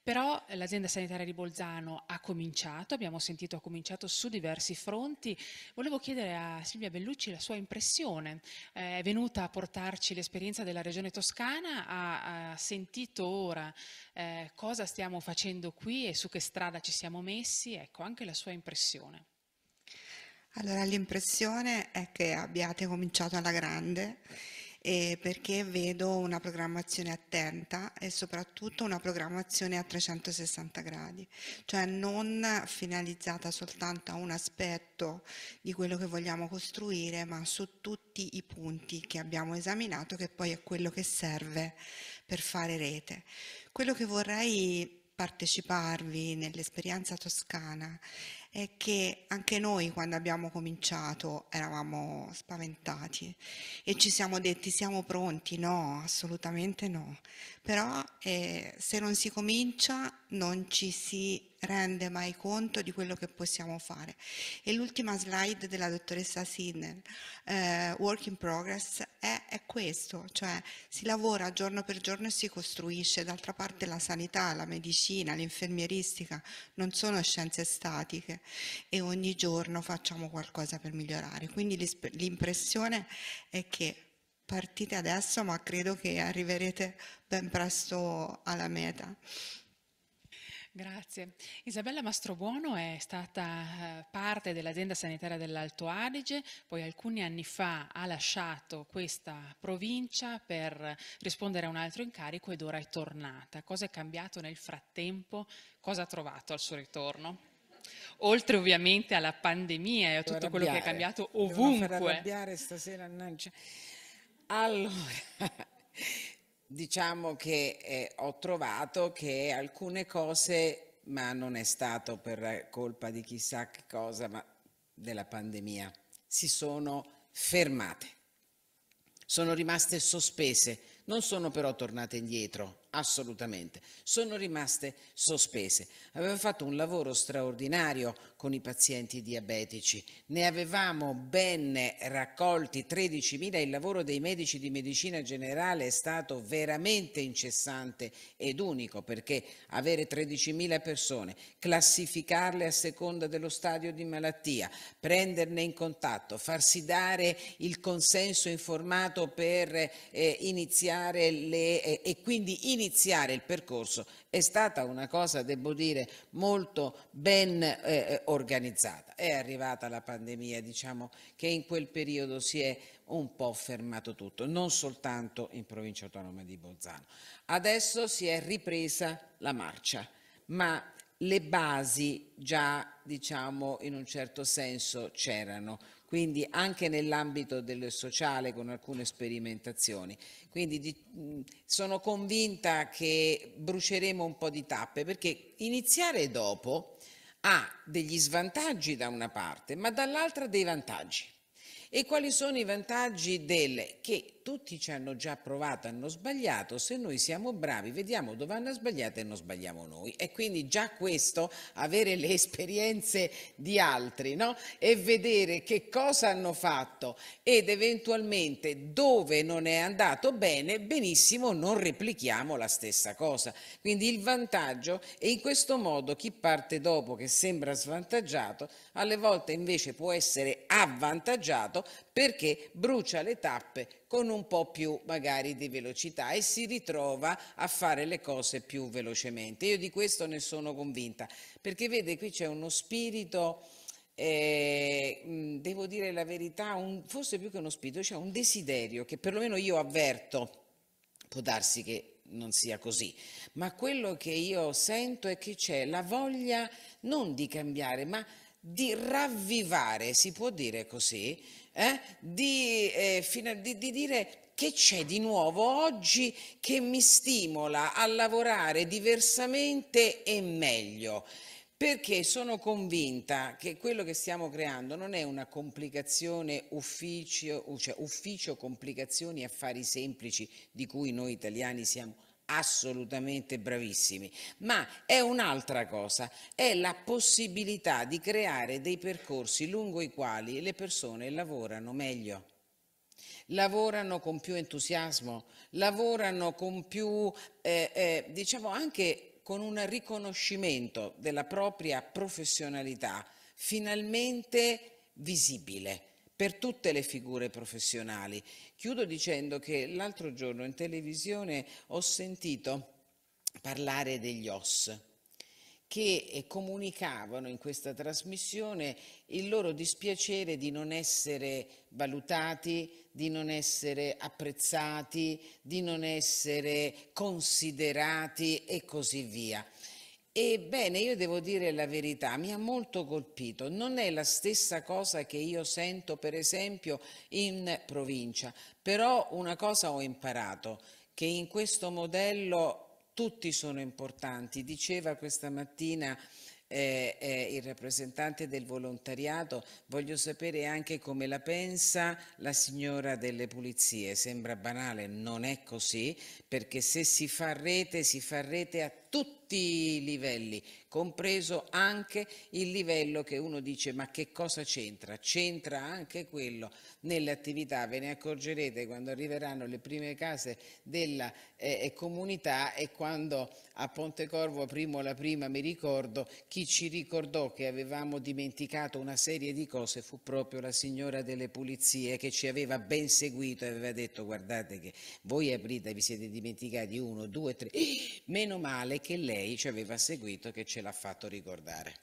Però l'azienda sanitaria di Bolzano ha cominciato, abbiamo sentito ha cominciato su diversi fronti. Volevo chiedere a Silvia Bellucci la sua impressione. Eh, è venuta a portarci l'esperienza della regione toscana, ha, ha sentito ora eh, cosa stiamo facendo qui e su che strada ci siamo messi, ecco anche la sua impressione. Allora l'impressione è che abbiate cominciato alla grande eh, perché vedo una programmazione attenta e soprattutto una programmazione a 360 gradi, cioè non finalizzata soltanto a un aspetto di quello che vogliamo costruire, ma su tutti i punti che abbiamo esaminato, che poi è quello che serve per fare rete. Quello che vorrei parteciparvi nell'esperienza toscana è che anche noi quando abbiamo cominciato eravamo spaventati e ci siamo detti siamo pronti, no, assolutamente no, però eh, se non si comincia non ci si rende mai conto di quello che possiamo fare. E l'ultima slide della dottoressa Sidney, eh, Work in Progress, è, è, questo, cioè si lavora giorno per giorno e si costruisce. D'altra parte la sanità, la medicina, l'infermieristica non sono scienze statiche e ogni giorno facciamo qualcosa per migliorare. Quindi l'impressione è che partite adesso ma credo che arriverete ben presto alla meta. Grazie. Isabella Mastrobuono è stata eh, parte dell'azienda sanitaria dell'Alto Adige, poi alcuni anni fa ha lasciato questa provincia per rispondere a un altro incarico ed ora è tornata. Cosa è cambiato nel frattempo? Cosa ha trovato al suo ritorno? Oltre ovviamente alla pandemia e a tutto quello che è cambiato ovunque. Devo far arrabbiare stasera, annancia. Allora diciamo che eh, ho trovato che alcune cose, ma non è stato per colpa di chissà che cosa, ma della pandemia, si sono fermate, sono rimaste sospese, non sono però tornate indietro assolutamente, sono rimaste sospese. Aveva fatto un lavoro straordinario con i pazienti diabetici, ne avevamo ben raccolti 13.000, il lavoro dei medici di medicina generale è stato veramente incessante ed unico perché avere 13.000 persone, classificarle a seconda dello stadio di malattia, prenderne in contatto, farsi dare il consenso informato per eh, iniziare le, eh, e quindi iniziare iniziare il percorso è stata una cosa, devo dire, molto ben eh, eh, organizzata. È arrivata la pandemia, diciamo, che in quel periodo si è un po' fermato tutto, non soltanto in provincia autonoma di Bolzano. Adesso si è ripresa la marcia, ma le basi già, diciamo, in un certo senso c'erano quindi anche nell'ambito del sociale con alcune sperimentazioni. Quindi di, sono convinta che bruceremo un po' di tappe perché iniziare dopo ha degli svantaggi da una parte, ma dall'altra dei vantaggi. E quali sono i vantaggi del che tutti ci hanno già provato, hanno sbagliato, se noi siamo bravi vediamo dove hanno sbagliato e non sbagliamo noi. E quindi già questo, avere le esperienze di altri no? e vedere che cosa hanno fatto ed eventualmente dove non è andato bene, benissimo, non replichiamo la stessa cosa. Quindi il vantaggio è in questo modo chi parte dopo che sembra svantaggiato, alle volte invece può essere avvantaggiato perché brucia le tappe con un po' più magari di velocità e si ritrova a fare le cose più velocemente. Io di questo ne sono convinta, perché vede qui c'è uno spirito... Eh, devo dire la verità, un, forse più che uno spirito, cioè un desiderio che perlomeno io avverto, può darsi che non sia così, ma quello che io sento è che c'è la voglia non di cambiare, ma di ravvivare, si può dire così, eh, di, eh, a, di, di dire che c'è di nuovo oggi che mi stimola a lavorare diversamente e meglio perché sono convinta che quello che stiamo creando non è una complicazione ufficio, cioè ufficio complicazioni affari semplici di cui noi italiani siamo assolutamente bravissimi, ma è un'altra cosa, è la possibilità di creare dei percorsi lungo i quali le persone lavorano meglio lavorano con più entusiasmo, lavorano con più, eh, eh, diciamo anche con un riconoscimento della propria professionalità finalmente visibile per tutte le figure professionali. Chiudo dicendo che l'altro giorno in televisione ho sentito parlare degli OS che eh, comunicavano in questa trasmissione il loro dispiacere di non essere valutati, di non essere apprezzati, di non essere considerati e così via. Ebbene, io devo dire la verità, mi ha molto colpito. Non è la stessa cosa che io sento, per esempio, in provincia, però una cosa ho imparato, che in questo modello tutti sono importanti. Diceva questa mattina eh, eh, il rappresentante del volontariato, voglio sapere anche come la pensa la signora delle pulizie. Sembra banale, non è così, perché se si fa rete, si fa rete a tutti i livelli, compreso anche il livello che uno dice ma che cosa c'entra? C'entra anche quello nelle attività, ve ne accorgerete quando arriveranno le prime case della eh, eh, comunità e quando a Pontecorvo primo la prima mi ricordo, chi ci ricordò che avevamo dimenticato una serie di cose fu proprio la signora delle pulizie che ci aveva ben seguito e aveva detto guardate che voi aprite vi siete dimenticati uno, due, tre, meno male che lei ci aveva seguito, che ce l'ha fatto ricordare.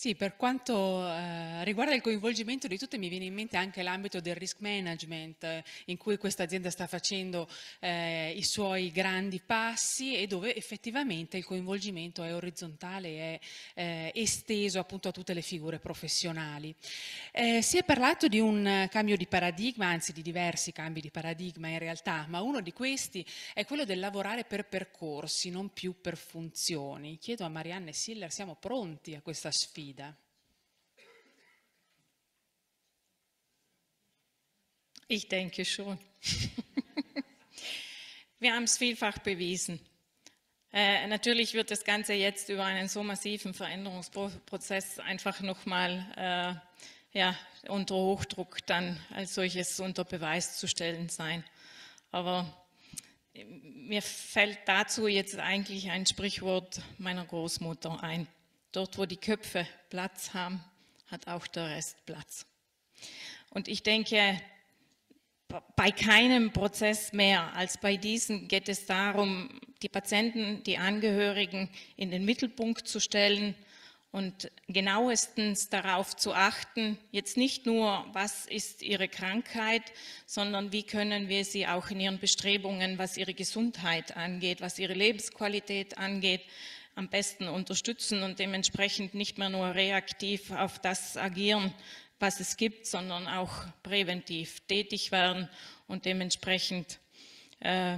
Sì, per quanto eh, riguarda il coinvolgimento di tutti, mi viene in mente anche l'ambito del risk management, in cui questa azienda sta facendo eh, i suoi grandi passi e dove effettivamente il coinvolgimento è orizzontale, è eh, esteso appunto a tutte le figure professionali. Eh, si è parlato di un cambio di paradigma, anzi di diversi cambi di paradigma in realtà, ma uno di questi è quello del lavorare per percorsi, non più per funzioni. Chiedo a Marianne Siller, siamo pronti a questa sfida? wieder. Ich denke schon. Wir haben es vielfach bewiesen. Äh, natürlich wird das Ganze jetzt über einen so massiven Veränderungsprozess einfach nochmal äh, ja, unter Hochdruck dann als solches unter Beweis zu stellen sein. Aber mir fällt dazu jetzt eigentlich ein Sprichwort meiner Großmutter ein. Dort, wo die Köpfe Platz haben, hat auch der Rest Platz. Und ich denke, bei keinem Prozess mehr als bei diesem geht es darum, die Patienten, die Angehörigen in den Mittelpunkt zu stellen und genauestens darauf zu achten, jetzt nicht nur, was ist ihre Krankheit, sondern wie können wir sie auch in ihren Bestrebungen, was ihre Gesundheit angeht, was ihre Lebensqualität angeht, am besten unterstützen und dementsprechend nicht mehr nur reaktiv auf das agieren, was es gibt, sondern auch präventiv tätig werden und dementsprechend äh,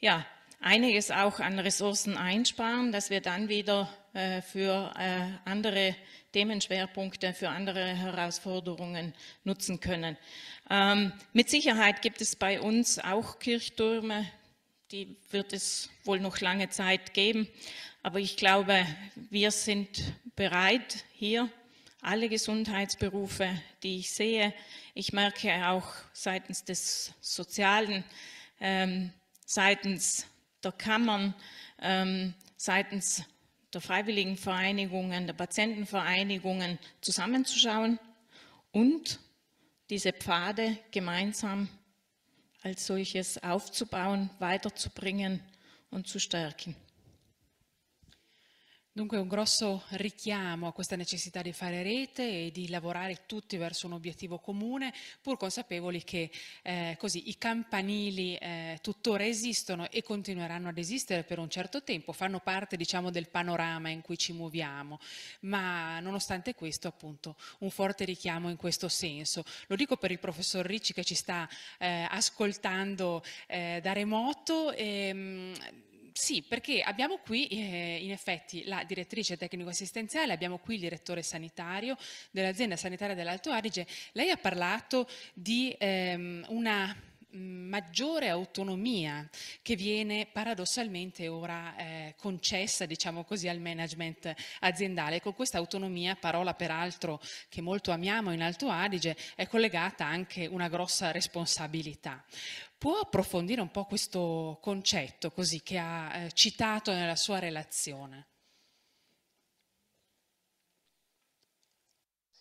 ja, einiges auch an Ressourcen einsparen, dass wir dann wieder äh, für äh, andere Themenschwerpunkte, für andere Herausforderungen nutzen können. Ähm, mit Sicherheit gibt es bei uns auch Kirchtürme, die wird es wohl noch lange Zeit geben. Aber ich glaube, wir sind bereit hier, alle Gesundheitsberufe, die ich sehe, ich merke auch seitens des Sozialen, ähm, seitens der Kammern, ähm, seitens der Freiwilligenvereinigungen, der Patientenvereinigungen zusammenzuschauen und diese Pfade gemeinsam als solches aufzubauen, weiterzubringen und zu stärken. Dunque un grosso richiamo a questa necessità di fare rete e di lavorare tutti verso un obiettivo comune, pur consapevoli che eh, così i campanili eh, tuttora esistono e continueranno ad esistere per un certo tempo, fanno parte diciamo del panorama in cui ci muoviamo, ma nonostante questo appunto un forte richiamo in questo senso. Lo dico per il professor Ricci che ci sta eh, ascoltando eh, da remoto. E, ehm, mh, sì, perché abbiamo qui eh, in effetti la direttrice tecnico-assistenziale, abbiamo qui il direttore sanitario dell'azienda sanitaria dell'Alto Adige. Lei ha parlato di ehm, una maggiore autonomia che viene paradossalmente ora eh, concessa, diciamo così, al management aziendale. Con ecco, questa autonomia, parola peraltro che molto amiamo in Alto Adige, è collegata anche una grossa responsabilità. Può approfondire un po' questo concetto così che ha eh, citato nella sua relazione?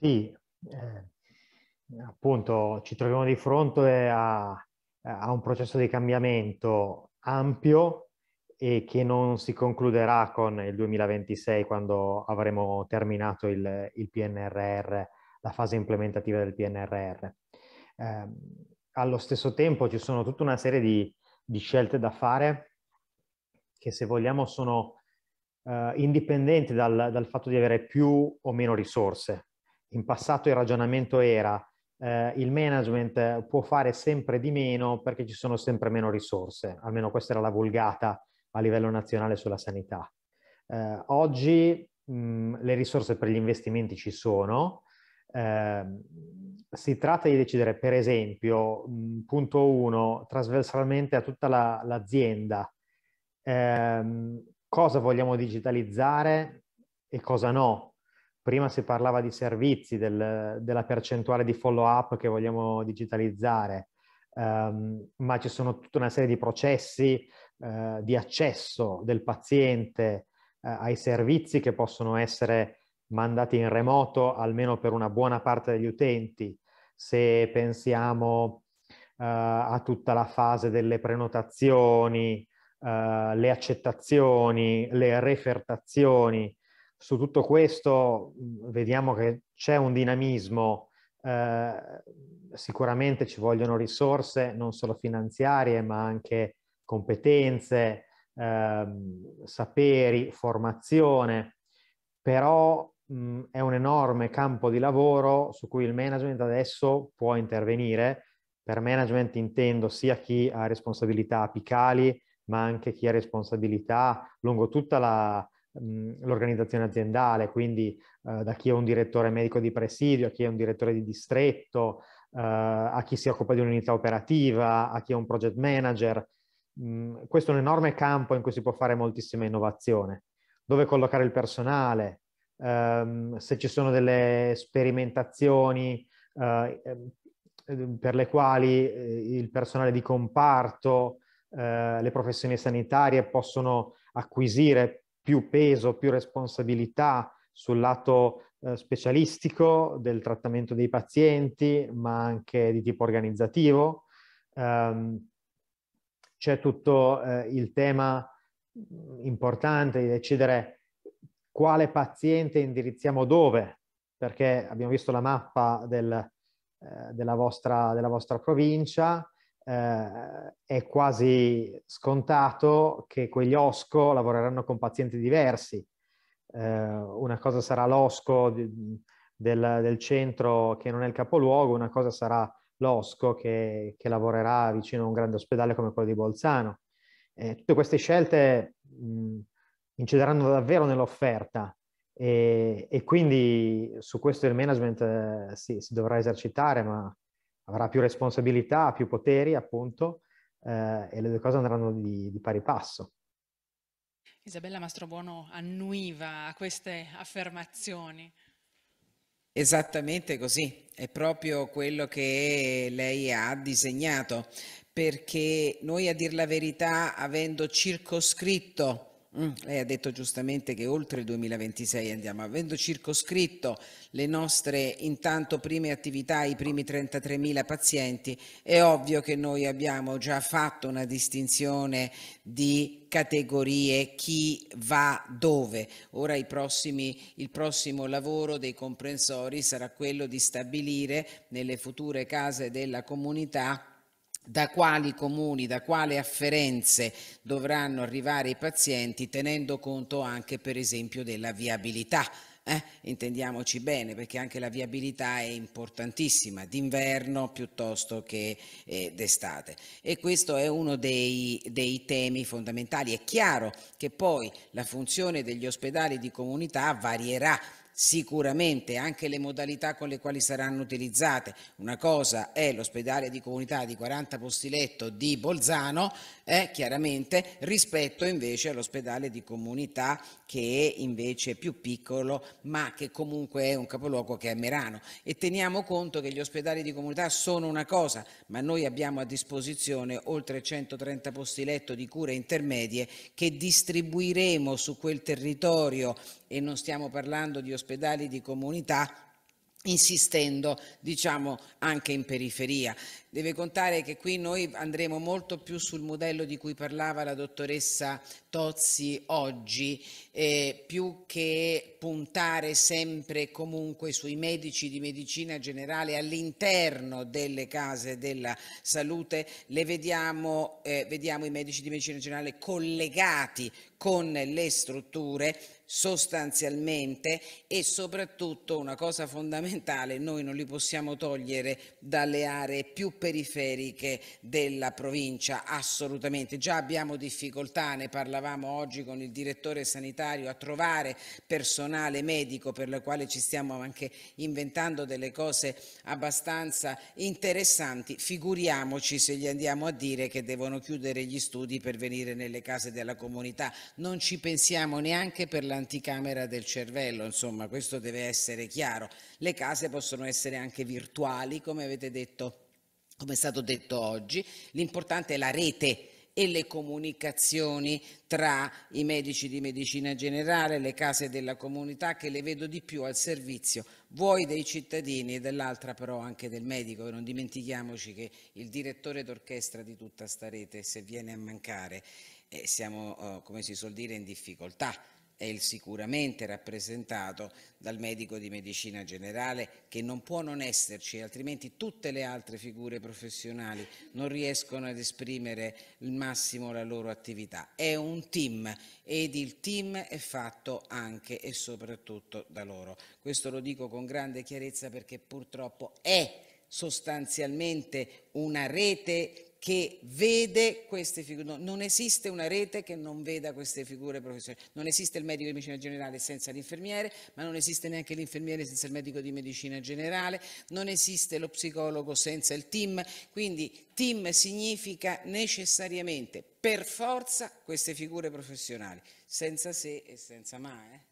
Sì, eh, appunto ci troviamo di fronte a eh, a un processo di cambiamento ampio e che non si concluderà con il 2026 quando avremo terminato il, il PNRR, la fase implementativa del PNRR. Eh, allo stesso tempo ci sono tutta una serie di, di scelte da fare che se vogliamo sono eh, indipendenti dal, dal fatto di avere più o meno risorse. In passato il ragionamento era eh, il management può fare sempre di meno perché ci sono sempre meno risorse, almeno questa era la vulgata a livello nazionale sulla sanità. Eh, oggi mh, mm, le risorse per gli investimenti ci sono, eh, si tratta di decidere per esempio, mh, mm, punto uno, trasversalmente a tutta la, l'azienda, ehm, cosa vogliamo digitalizzare e cosa no, prima si parlava di servizi, del, della percentuale di follow up che vogliamo digitalizzare, um, ma ci sono tutta una serie di processi uh, di accesso del paziente uh, ai servizi che possono essere mandati in remoto, almeno per una buona parte degli utenti. Se pensiamo uh, a tutta la fase delle prenotazioni, le accettazioni, le refertazioni, su tutto questo mm, vediamo che c'è un dinamismo, eh, sicuramente ci vogliono risorse non solo finanziarie ma anche competenze, eh, saperi, formazione, però mh, mm, è un enorme campo di lavoro su cui il management adesso può intervenire. Per management intendo sia chi ha responsabilità apicali ma anche chi ha responsabilità lungo tutta la, l'organizzazione aziendale, quindi eh, da chi è un direttore medico di presidio, a chi è un direttore di distretto, eh, a chi si occupa di un'unità operativa, a chi è un project manager. Mm, questo è un enorme campo in cui si può fare moltissima innovazione. Dove collocare il personale, ehm, se ci sono delle sperimentazioni eh, ehm, per le quali eh, il personale di comparto, eh, le professioni sanitarie possono acquisire più peso, più responsabilità sul lato eh, specialistico del trattamento dei pazienti, ma anche di tipo organizzativo. Um, c'è tutto eh, il tema mm, importante di decidere quale paziente indirizziamo dove, perché abbiamo visto la mappa del, eh, della, vostra, della, vostra, provincia eh, è quasi scontato che quegli OSCO lavoreranno con pazienti diversi. Eh, una cosa sarà l'OSCO di, del, del, centro che non è il capoluogo, una cosa sarà l'OSCO che, che lavorerà vicino a un grande ospedale come quello di Bolzano. Eh, tutte queste scelte mh, incideranno davvero nell'offerta e, e, quindi su questo il management eh, sì, si dovrà esercitare, ma avrà più responsabilità, più poteri appunto, eh, e le due cose andranno di, di pari passo. Isabella Mastrobuono annuiva a queste affermazioni. Esattamente così, è proprio quello che lei ha disegnato, perché noi a dir la verità, avendo circoscritto Mm. lei ha detto giustamente che oltre il 2026 andiamo, avendo circoscritto le nostre intanto prime attività, i primi 33.000 pazienti, è ovvio che noi abbiamo già fatto una distinzione di categorie, chi va dove. Ora prossimi, il prossimo lavoro dei comprensori sarà quello di stabilire nelle future case della comunità da quali comuni, da quali afferenze dovranno arrivare i pazienti, tenendo conto anche per esempio della viabilità. Eh, intendiamoci bene perché anche la viabilità è importantissima d'inverno piuttosto che eh, d'estate e questo è uno dei, dei, temi fondamentali. È chiaro che poi la funzione degli ospedali di comunità varierà sicuramente anche le modalità con le quali saranno utilizzate. Una cosa è l'ospedale di comunità di 40 posti letto di Bolzano eh, chiaramente rispetto invece all'ospedale di comunità che è invece più piccolo ma che comunque è un capoluogo che è Merano e teniamo conto che gli ospedali di comunità sono una cosa ma noi abbiamo a disposizione oltre 130 posti letto di cure intermedie che distribuiremo su quel territorio e non stiamo parlando di ospedali di comunità insistendo diciamo anche in periferia deve contare che qui noi andremo molto più sul modello di cui parlava la dottoressa Tozzi oggi, eh, più che puntare sempre comunque sui medici di medicina generale all'interno delle case della salute, le vediamo, eh, vediamo i medici di medicina generale collegati con le strutture sostanzialmente e soprattutto una cosa fondamentale, noi non li possiamo togliere dalle aree più periferiche della provincia, assolutamente. Già abbiamo difficoltà, ne parlavamo oggi con il direttore sanitario, a trovare personale medico per la quale ci stiamo anche inventando delle cose abbastanza interessanti. Figuriamoci se gli andiamo a dire che devono chiudere gli studi per venire nelle case della comunità. Non ci pensiamo neanche per l'anticamera del cervello, insomma, questo deve essere chiaro. Le case possono essere anche virtuali, come avete detto come è stato detto oggi, l'importante è la rete e le comunicazioni tra i medici di medicina generale, le case della comunità che le vedo di più al servizio vuoi dei cittadini e dall'altra però anche del medico e non dimentichiamoci che il direttore d'orchestra di tutta sta rete se viene a mancare eh, siamo eh, come si suol dire in difficoltà è il sicuramente rappresentato dal medico di medicina generale che non può non esserci, altrimenti tutte le altre figure professionali non riescono ad esprimere il massimo la loro attività. È un team ed il team è fatto anche e soprattutto da loro. Questo lo dico con grande chiarezza perché purtroppo è sostanzialmente una rete che vede queste figure, non esiste una rete che non veda queste figure professionali, non esiste il medico di medicina generale senza l'infermiere, ma non esiste neanche l'infermiere senza il medico di medicina generale, non esiste lo psicologo senza il team, quindi team significa necessariamente, per forza, queste figure professionali, senza se e senza ma. Eh?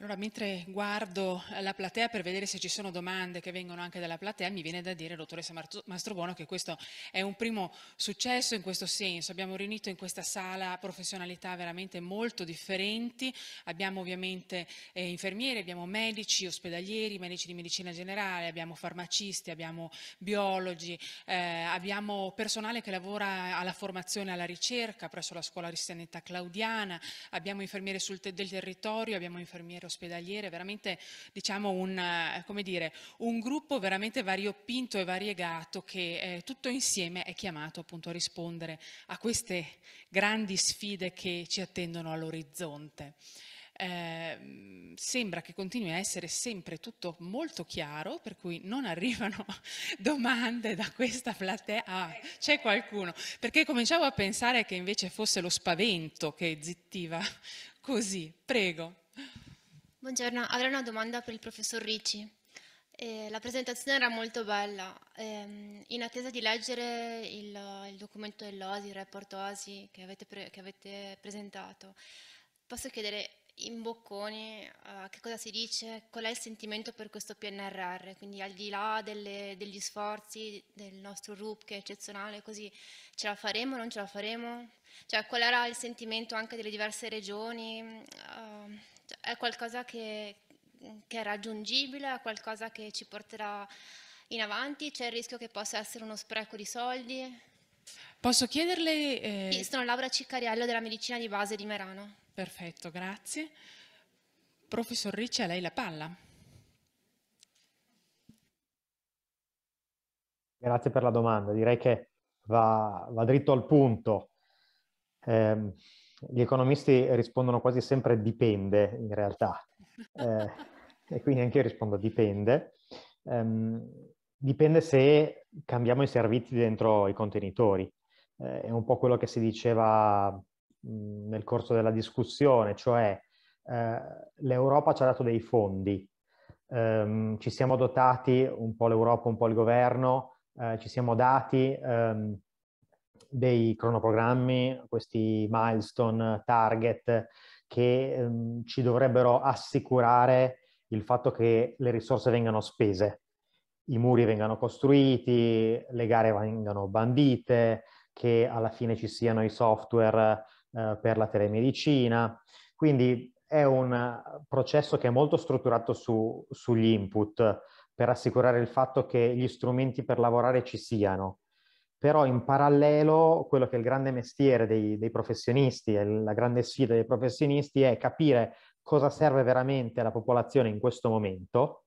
Allora, mentre guardo eh, la platea per vedere se ci sono domande che vengono anche dalla platea, mi viene da dire, dottoressa Mastrobuono, che questo è un primo successo in questo senso. Abbiamo riunito in questa sala professionalità veramente molto differenti. Abbiamo ovviamente eh, infermieri, abbiamo medici, ospedalieri, medici di medicina generale, abbiamo farmacisti, abbiamo biologi, eh, abbiamo personale che lavora alla formazione e alla ricerca presso la scuola di Cristianità Claudiana, abbiamo infermiere sul te del territorio, abbiamo infermiere ospedaliere, veramente diciamo un, eh, dire, un gruppo veramente variopinto e variegato che eh, tutto insieme è chiamato appunto a rispondere a queste grandi sfide che ci attendono all'orizzonte. Eh, sembra che continui a essere sempre tutto molto chiaro, per cui non arrivano domande da questa platea. Ah, c'è qualcuno, perché cominciavo a pensare che invece fosse lo spavento che zittiva così. Prego. Buongiorno, avrei una domanda per il professor Ricci. Eh, la presentazione era molto bella. Eh, in attesa di leggere il, il documento dell'OSI, il report OSI che avete, pre, che avete, presentato, posso chiedere in bocconi eh, che cosa si dice, qual è il sentimento per questo PNRR? Quindi al di là delle, degli sforzi del nostro RUP che è eccezionale, così ce la faremo o non ce la faremo? Cioè qual era il sentimento anche delle diverse regioni? Ehm, è qualcosa che, che è raggiungibile, è qualcosa che ci porterà in avanti, c'è il rischio che possa essere uno spreco di soldi. Posso chiederle... Eh... sono Laura Ciccariello della medicina di base di Merano. Perfetto, grazie. Professor Ricci, a lei la palla. Grazie per la domanda, direi che va, va dritto al punto. Eh, gli economisti rispondono quasi sempre dipende in realtà, eh, e quindi anche io rispondo dipende. Um, dipende se cambiamo i servizi dentro i contenitori. Eh, è un po' quello che si diceva mh, nel corso della discussione, cioè eh, l'Europa ci ha dato dei fondi, um, ci siamo dotati, un po' l'Europa, un po' il governo, eh, ci siamo dati um, dei cronoprogrammi, questi milestone, target, che ehm, ci dovrebbero assicurare il fatto che le risorse vengano spese, i muri vengano costruiti, le gare vengano bandite, che alla fine ci siano i software eh, per la telemedicina. Quindi è un processo che è molto strutturato su, sugli input per assicurare il fatto che gli strumenti per lavorare ci siano però in parallelo quello che è il grande mestiere dei, dei professionisti e la grande sfida dei professionisti è capire cosa serve veramente alla popolazione in questo momento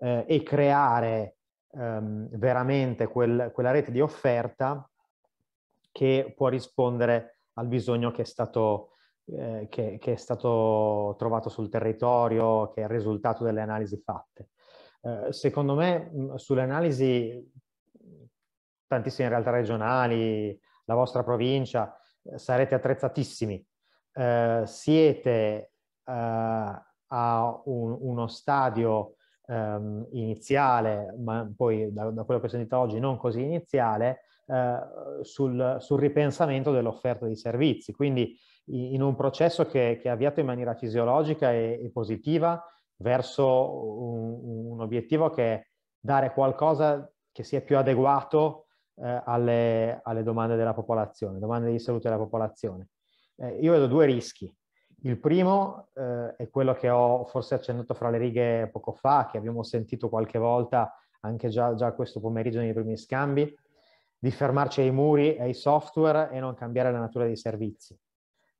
eh, e creare ehm, veramente quel, quella rete di offerta che può rispondere al bisogno che è stato eh, che, che, è stato trovato sul territorio, che è il risultato delle analisi fatte. Eh, secondo me mh, sulle analisi tantissime realtà regionali, la vostra provincia, eh, sarete attrezzatissimi. Eh, siete eh, a un, uno stadio ehm, iniziale, ma poi da, da, quello che ho sentito oggi non così iniziale, eh, sul, sul, ripensamento dell'offerta di servizi. Quindi in un processo che, che è avviato in maniera fisiologica e, e positiva verso un, un obiettivo che è dare qualcosa che sia più adeguato eh, alle, alle, domande della popolazione, domande di salute della popolazione. Eh, io vedo due rischi. Il primo eh, è quello che ho forse accennato fra le righe poco fa, che abbiamo sentito qualche volta anche già, già questo pomeriggio nei primi scambi, di fermarci ai muri e ai software e non cambiare la natura dei servizi.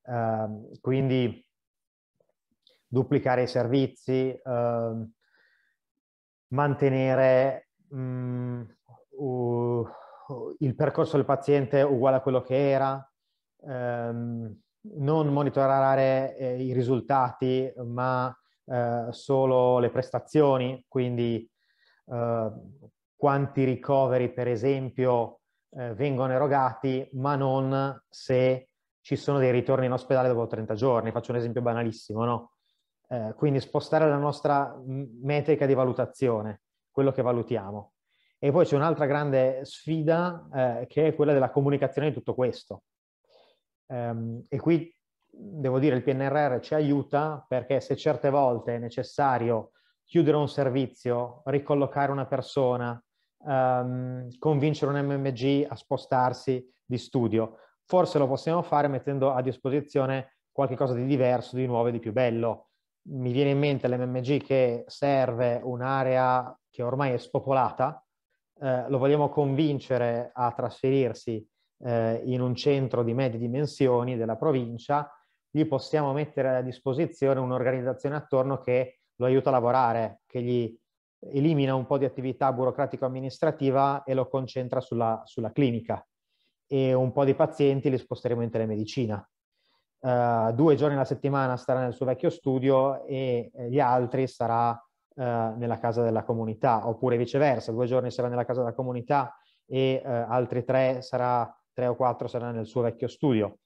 Uh, quindi duplicare i servizi, uh, mantenere um, uh, il percorso del paziente è uguale a quello che era, ehm, non monitorare eh, i risultati ma eh, solo le prestazioni, quindi eh, quanti ricoveri per esempio eh, vengono erogati ma non se ci sono dei ritorni in ospedale dopo 30 giorni, faccio un esempio banalissimo, no? Eh, quindi spostare la nostra metrica di valutazione, quello che valutiamo. E poi c'è un'altra grande sfida eh, che è quella della comunicazione di tutto questo. Ehm, e qui devo dire il PNRR ci aiuta perché se certe volte è necessario chiudere un servizio, ricollocare una persona, ehm, convincere un MMG a spostarsi di studio, forse lo possiamo fare mettendo a disposizione qualcosa di diverso, di nuovo e di più bello. Mi viene in mente l'MMG che serve un'area che ormai è spopolata, eh, lo vogliamo convincere a trasferirsi eh, in un centro di medie dimensioni della provincia, gli possiamo mettere a disposizione un'organizzazione attorno che lo aiuta a lavorare, che gli elimina un po' di attività burocratico-amministrativa e lo concentra sulla, sulla clinica e un po' di pazienti li sposteremo in telemedicina. Uh, due giorni alla settimana starà nel suo vecchio studio e eh, gli altri sarà eh, nella casa della comunità, oppure viceversa, due giorni sarà nella casa della comunità e eh, altri tre, sarà, tre o quattro sarà nel suo vecchio studio.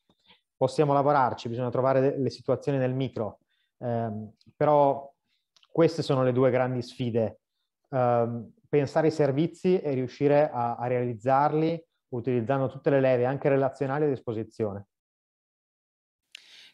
Possiamo lavorarci, bisogna trovare le situazioni nel micro, um, però queste sono le due grandi sfide. Um, pensare ai servizi e riuscire a, a realizzarli utilizzando tutte le leve, anche relazionali, a disposizione.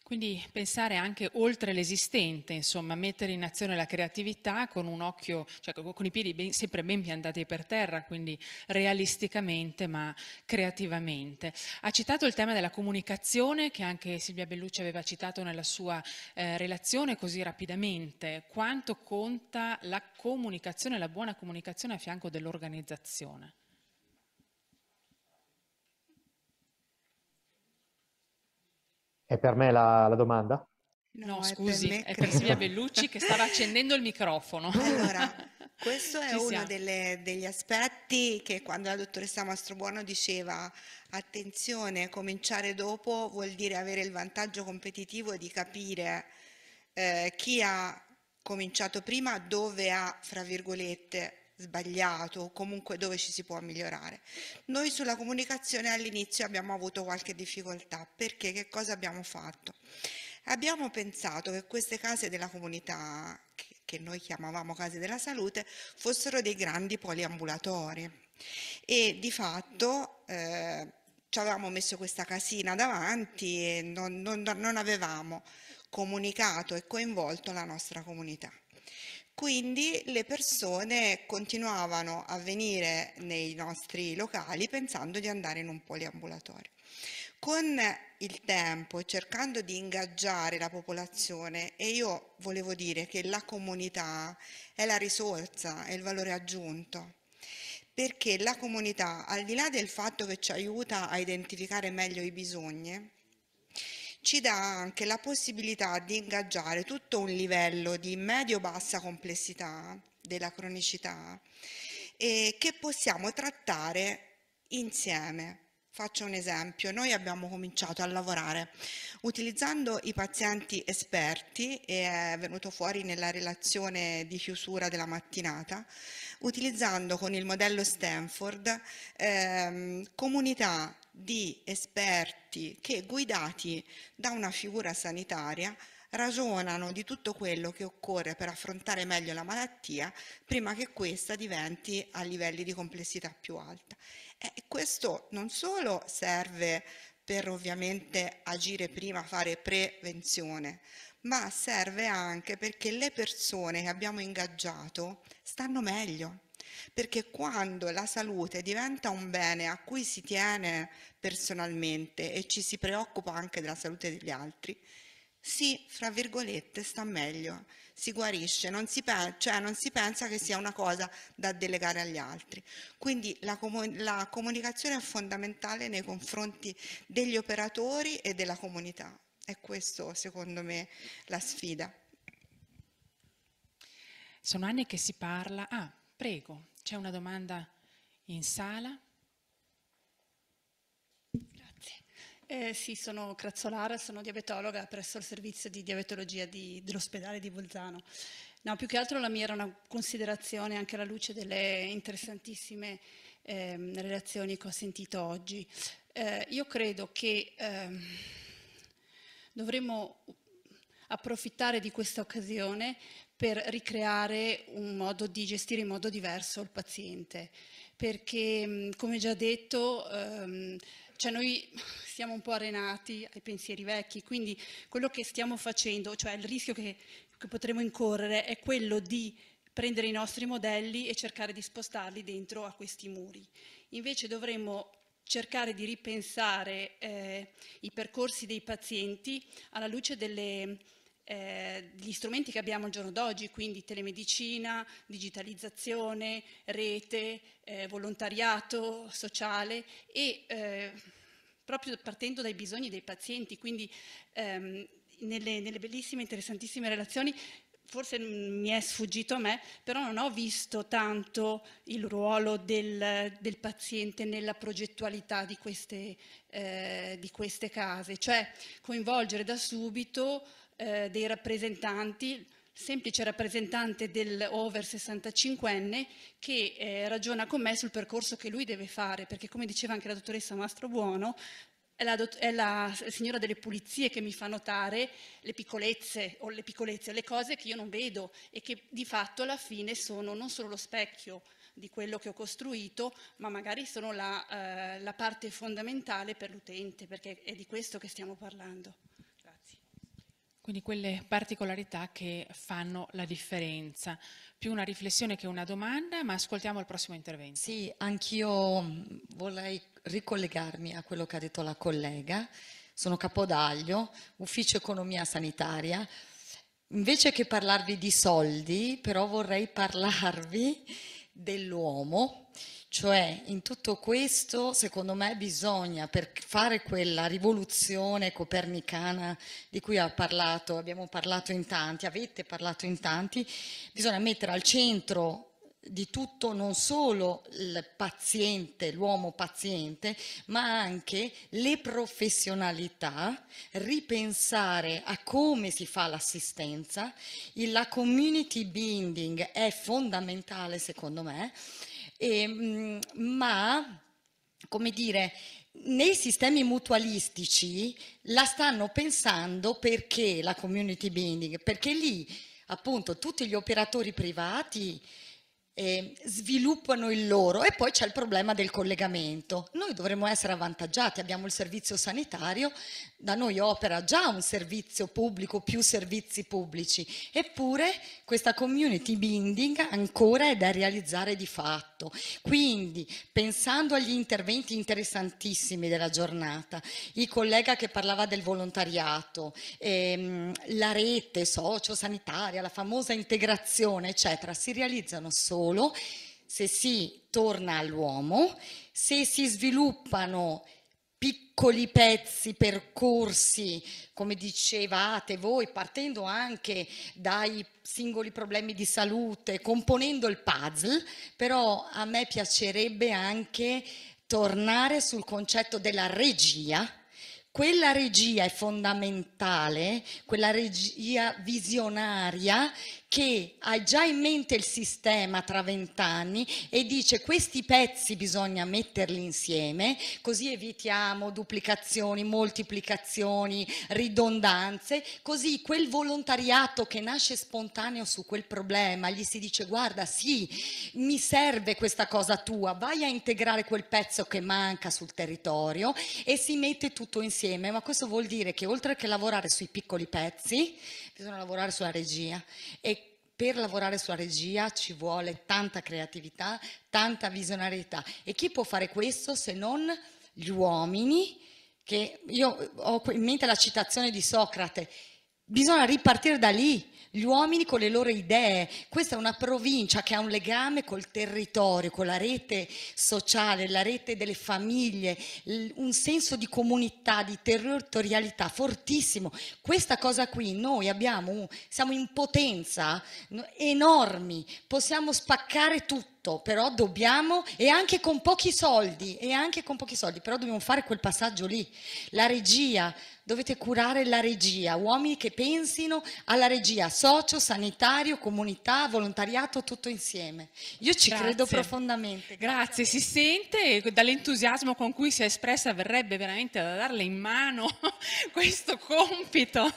Quindi pensare anche oltre l'esistente, insomma, mettere in azione la creatività con un occhio, cioè con i piedi ben, sempre ben piantati per terra, quindi realisticamente ma creativamente. Ha citato il tema della comunicazione che anche Silvia Bellucci aveva citato nella sua eh, relazione così rapidamente. Quanto conta la comunicazione, la buona comunicazione a fianco dell'organizzazione? È per me la, la domanda? No, no, scusi, è per, me, è per Silvia Bellucci che stava accendendo il microfono. Allora, questo è Ci uno delle, degli aspetti che quando la dottoressa Mastrobuono diceva attenzione, cominciare dopo vuol dire avere il vantaggio competitivo di capire eh, chi ha cominciato prima dove ha, fra virgolette, sbagliato o comunque dove ci si può migliorare. Noi sulla comunicazione all'inizio abbiamo avuto qualche difficoltà perché che cosa abbiamo fatto? Abbiamo pensato che queste case della comunità, che noi chiamavamo case della salute, fossero dei grandi poliambulatori e di fatto eh, ci avevamo messo questa casina davanti e non, non, non avevamo comunicato e coinvolto la nostra comunità. Quindi le persone continuavano a venire nei nostri locali pensando di andare in un poliambulatorio. Con il tempo, cercando di ingaggiare la popolazione, e io volevo dire che la comunità è la risorsa, è il valore aggiunto perché la comunità, al di là del fatto che ci aiuta a identificare meglio i bisogni, ci dà anche la possibilità di ingaggiare tutto un livello di medio-bassa complessità della cronicità e eh, che possiamo trattare insieme. Faccio un esempio, noi abbiamo cominciato a lavorare utilizzando i pazienti esperti, e è venuto fuori nella relazione di chiusura della mattinata, utilizzando con il modello Stanford ehm, comunità di esperti che, guidati da una figura sanitaria, ragionano di tutto quello che occorre per affrontare meglio la malattia prima che questa diventi a livelli di complessità più alta. E questo non solo serve per ovviamente agire prima, fare prevenzione, ma serve anche perché le persone che abbiamo ingaggiato stanno meglio, perché quando la salute diventa un bene a cui si tiene personalmente e ci si preoccupa anche della salute degli altri, si, fra virgolette, sta meglio, si guarisce, non si, cioè non si pensa che sia una cosa da delegare agli altri. Quindi la, comu la comunicazione è fondamentale nei confronti degli operatori e della comunità. È questo, secondo me, la sfida. Sono anni che si parla... Ah, prego, c'è una domanda in sala? Grazie. Eh, sì, sono Crazzolara, sono diabetologa presso il servizio di diabetologia di, dell'ospedale di Bolzano. No, più che altro la mia era una considerazione anche alla luce delle interessantissime eh, relazioni che ho sentito oggi. Eh, io credo che ehm, dovremmo approfittare di questa occasione per ricreare un modo di gestire in modo diverso il paziente. Perché, mm, come già detto, ehm, cioè noi siamo un po' arenati ai pensieri vecchi, quindi quello che stiamo facendo, cioè il rischio che, che potremo incorrere è quello di prendere i nostri modelli e cercare di spostarli dentro a questi muri. Invece dovremmo cercare di ripensare eh, i percorsi dei pazienti alla luce delle eh, gli strumenti che abbiamo al giorno d'oggi, quindi telemedicina, digitalizzazione, rete, eh, volontariato sociale e eh, proprio partendo dai bisogni dei pazienti, quindi ehm, nelle, nelle bellissime, interessantissime relazioni forse mi è sfuggito a me, però non ho visto tanto il ruolo del, del paziente nella progettualità di queste, eh, di queste, case, cioè coinvolgere da subito eh, dei rappresentanti, semplice rappresentante del over 65enne che eh, ragiona con me sul percorso che lui deve fare, perché come diceva anche la dottoressa Mastrobuono, è la, è la, signora delle pulizie che mi fa notare le piccolezze o le piccolezze, le cose che io non vedo e che di fatto alla fine sono non solo lo specchio di quello che ho costruito, ma magari sono la, eh, la parte fondamentale per l'utente, perché è di questo che stiamo parlando. Quindi quelle particolarità che fanno la differenza. Più una riflessione che una domanda, ma ascoltiamo il prossimo intervento. Sì, anch'io mm, vorrei ricollegarmi a quello che ha detto la collega. Sono Capodaglio, ufficio economia sanitaria. Invece che parlarvi di soldi, però vorrei parlarvi dell'uomo cioè, in tutto questo, secondo me, bisogna, per fare quella rivoluzione copernicana di cui ha parlato, abbiamo parlato in tanti, avete parlato in tanti, bisogna mettere al centro di tutto non solo il paziente, l'uomo paziente, ma anche le professionalità, ripensare a come si fa l'assistenza, la community binding è fondamentale secondo me, e, ehm, ma, come dire, nei sistemi mutualistici la stanno pensando perché la community building, perché lì appunto tutti gli operatori privati eh, sviluppano il loro e poi c'è il problema del collegamento. Noi dovremmo essere avvantaggiati, abbiamo il servizio sanitario, da noi opera già un servizio pubblico, più servizi pubblici, eppure questa community binding ancora è da realizzare di fatto. Quindi pensando agli interventi interessantissimi della giornata, il collega che parlava del volontariato, ehm, la rete socio-sanitaria, la famosa integrazione, eccetera, si realizzano solo solo, se si torna all'uomo, se si sviluppano piccoli pezzi, percorsi, come dicevate voi, partendo anche dai singoli problemi di salute, componendo il puzzle, però a me piacerebbe anche tornare sul concetto della regia. Quella regia è fondamentale, quella regia visionaria che ha già in mente il sistema tra vent'anni e dice questi pezzi bisogna metterli insieme, così evitiamo duplicazioni, moltiplicazioni, ridondanze, così quel volontariato che nasce spontaneo su quel problema gli si dice guarda sì, mi serve questa cosa tua, vai a integrare quel pezzo che manca sul territorio e si mette tutto insieme, ma questo vuol dire che oltre che lavorare sui piccoli pezzi, bisogna lavorare sulla regia e per lavorare sulla regia ci vuole tanta creatività, tanta visionarietà e chi può fare questo se non gli uomini che io ho in mente la citazione di Socrate, bisogna ripartire da lì, gli uomini con le loro idee. Questa è una provincia che ha un legame col territorio, con la rete sociale, la rete delle famiglie, un senso di comunità, di territorialità fortissimo. Questa cosa qui noi abbiamo, siamo in potenza enormi, possiamo spaccare tutto però dobbiamo, e anche con pochi soldi, e anche con pochi soldi, però dobbiamo fare quel passaggio lì. La regia, dovete curare la regia, uomini che pensino alla regia, socio, sanitario, comunità, volontariato, tutto insieme. Io ci Grazie. credo profondamente. Grazie. Grazie. si sente dall'entusiasmo con cui si è espressa, verrebbe veramente da darle in mano questo compito.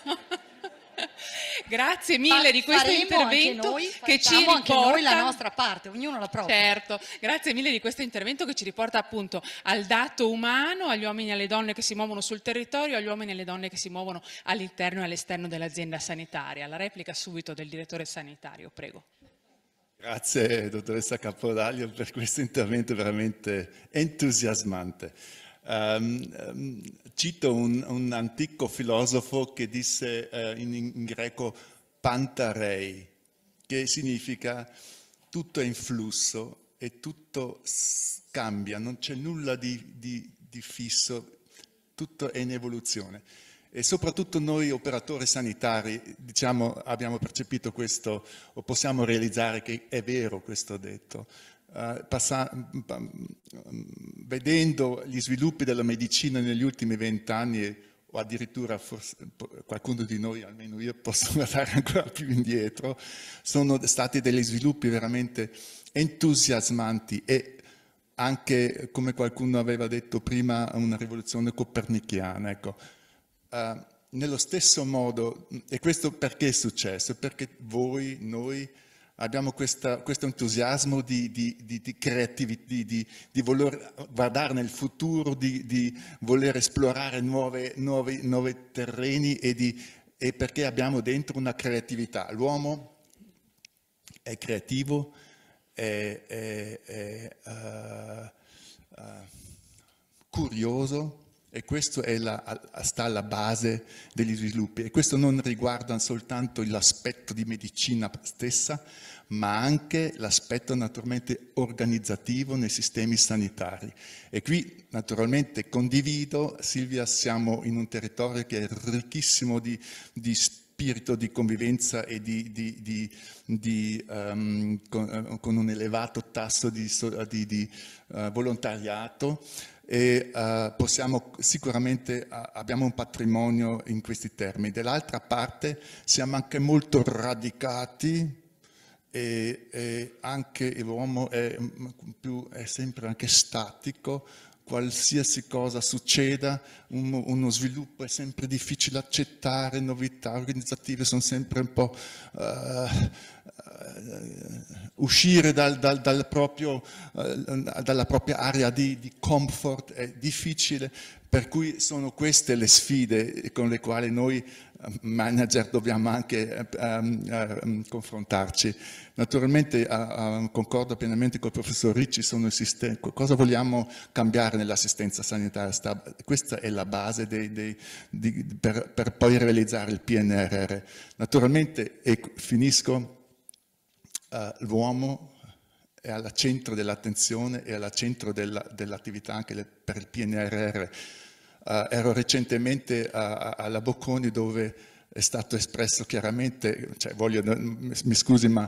Grazie mille Fa, di questo intervento noi, che ci riporta anche noi la nostra parte, ognuno la propria. Certo, grazie mille di questo intervento che ci riporta appunto al dato umano, agli uomini e alle donne che si muovono sul territorio, agli uomini e alle donne che si muovono all'interno e all'esterno dell'azienda sanitaria. La replica subito del direttore sanitario, prego. Grazie dottoressa Capodaglio per questo intervento veramente entusiasmante. Um, cito un, un, antico filosofo che disse uh, in, in, greco pantarei, che significa tutto è in flusso e tutto cambia, non c'è nulla di, di, di fisso, tutto è in evoluzione. E soprattutto noi operatori sanitari diciamo, abbiamo percepito questo o possiamo realizzare che è vero questo detto eh, mm, mm, vedendo gli sviluppi della medicina negli ultimi vent'anni, o addirittura forse, qualcuno di noi, almeno io, posso andare ancora più indietro, sono stati degli sviluppi veramente entusiasmanti e anche, come qualcuno aveva detto prima, una rivoluzione copernichiana. Ecco. Uh, nello stesso modo, mm, e questo perché è successo? Perché voi, noi, abbiamo questa, questo entusiasmo di, di, di, di creatività, di, voler guardare nel futuro, di, voler esplorare nuovi terreni e, e perché abbiamo dentro una creatività. L'uomo è creativo, è, è, è uh, uh, curioso e questo la, sta alla base degli sviluppi. E questo non riguarda soltanto l'aspetto di medicina stessa, ma anche l'aspetto naturalmente organizzativo nei sistemi sanitari. E qui naturalmente condivido, Silvia, siamo in un territorio che è ricchissimo di, di spirito di convivenza e di, di, di, um, con, eh, con, un elevato tasso di, uh, volontariato e uh, possiamo sicuramente uh, abbiamo un patrimonio in questi termini. Dall'altra parte siamo anche molto radicati e, e anche l'uomo è, è, sempre anche statico, qualsiasi cosa succeda, un, uno sviluppo è sempre difficile accettare, novità organizzative sono sempre un po' uh, uh, uscire dal, dal, dal proprio, uh, dalla propria area di, di comfort è difficile, per cui sono queste le sfide con le quali noi manager dobbiamo anche um, confrontarci. Naturalmente uh, concordo pienamente con il professor Ricci, cosa vogliamo cambiare nell'assistenza sanitaria? Questa è la base dei, dei, di, per, per, poi realizzare il PNRR. Naturalmente, e finisco, uh, l'uomo è al centro dell'attenzione e al centro dell'attività dell anche le, per il PNRR Uh, ero recentemente a, a, alla Bocconi dove è stato espresso chiaramente, cioè voglio, mi scusi, ma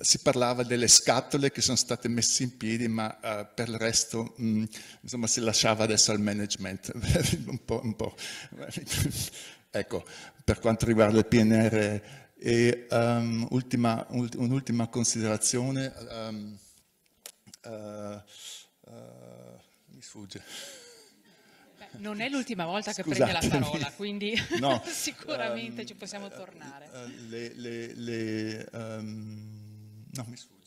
si parlava delle scatole che sono state messe in piedi, ma uh, per il resto mh, mm, insomma, si lasciava adesso al management. un po', un po'. ecco, per quanto riguarda il PNR. E um, ultima, un'ultima considerazione. Um, uh, mi sfugge. Non è l'ultima volta che prende la parola, quindi no, sicuramente um, ci possiamo eh, tornare. Eh, le, le, le, um, no, mi sfugge.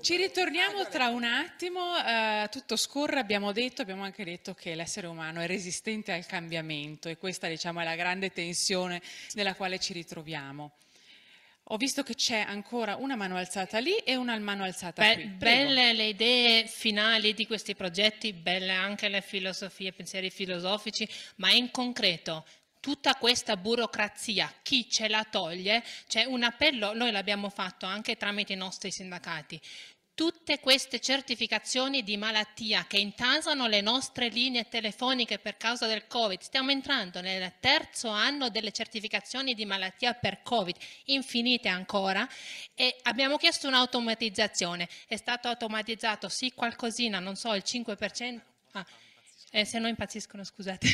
Ci ritorniamo tra un attimo, uh, tutto scorre, abbiamo detto, abbiamo anche detto che l'essere umano è resistente al cambiamento e questa diciamo, è la grande tensione nella quale ci ritroviamo. Ho visto che c'è ancora una mano alzata lì e una mano alzata Be- qui. Prego. Belle le idee finali di questi progetti, belle anche le filosofie, pensieri filosofici, ma in concreto tutta questa burocrazia, chi ce la toglie? C'è un appello, noi l'abbiamo fatto anche tramite i nostri sindacati, Tutte queste certificazioni di malattia che intasano le nostre linee telefoniche per causa del Covid, stiamo entrando nel terzo anno delle certificazioni di malattia per Covid, infinite ancora, e abbiamo chiesto un'automatizzazione. È stato automatizzato sì qualcosina, non so, il 5%. Ah eh, se no impazziscono, scusate,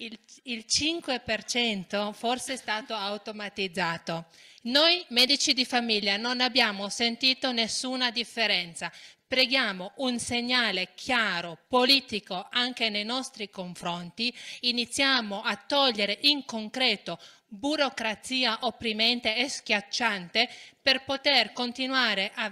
il, il 5% forse è stato automatizzato. Noi medici di famiglia non abbiamo sentito nessuna differenza. Preghiamo un segnale chiaro, politico, anche nei nostri confronti. Iniziamo a togliere in concreto burocrazia opprimente e schiacciante per poter continuare a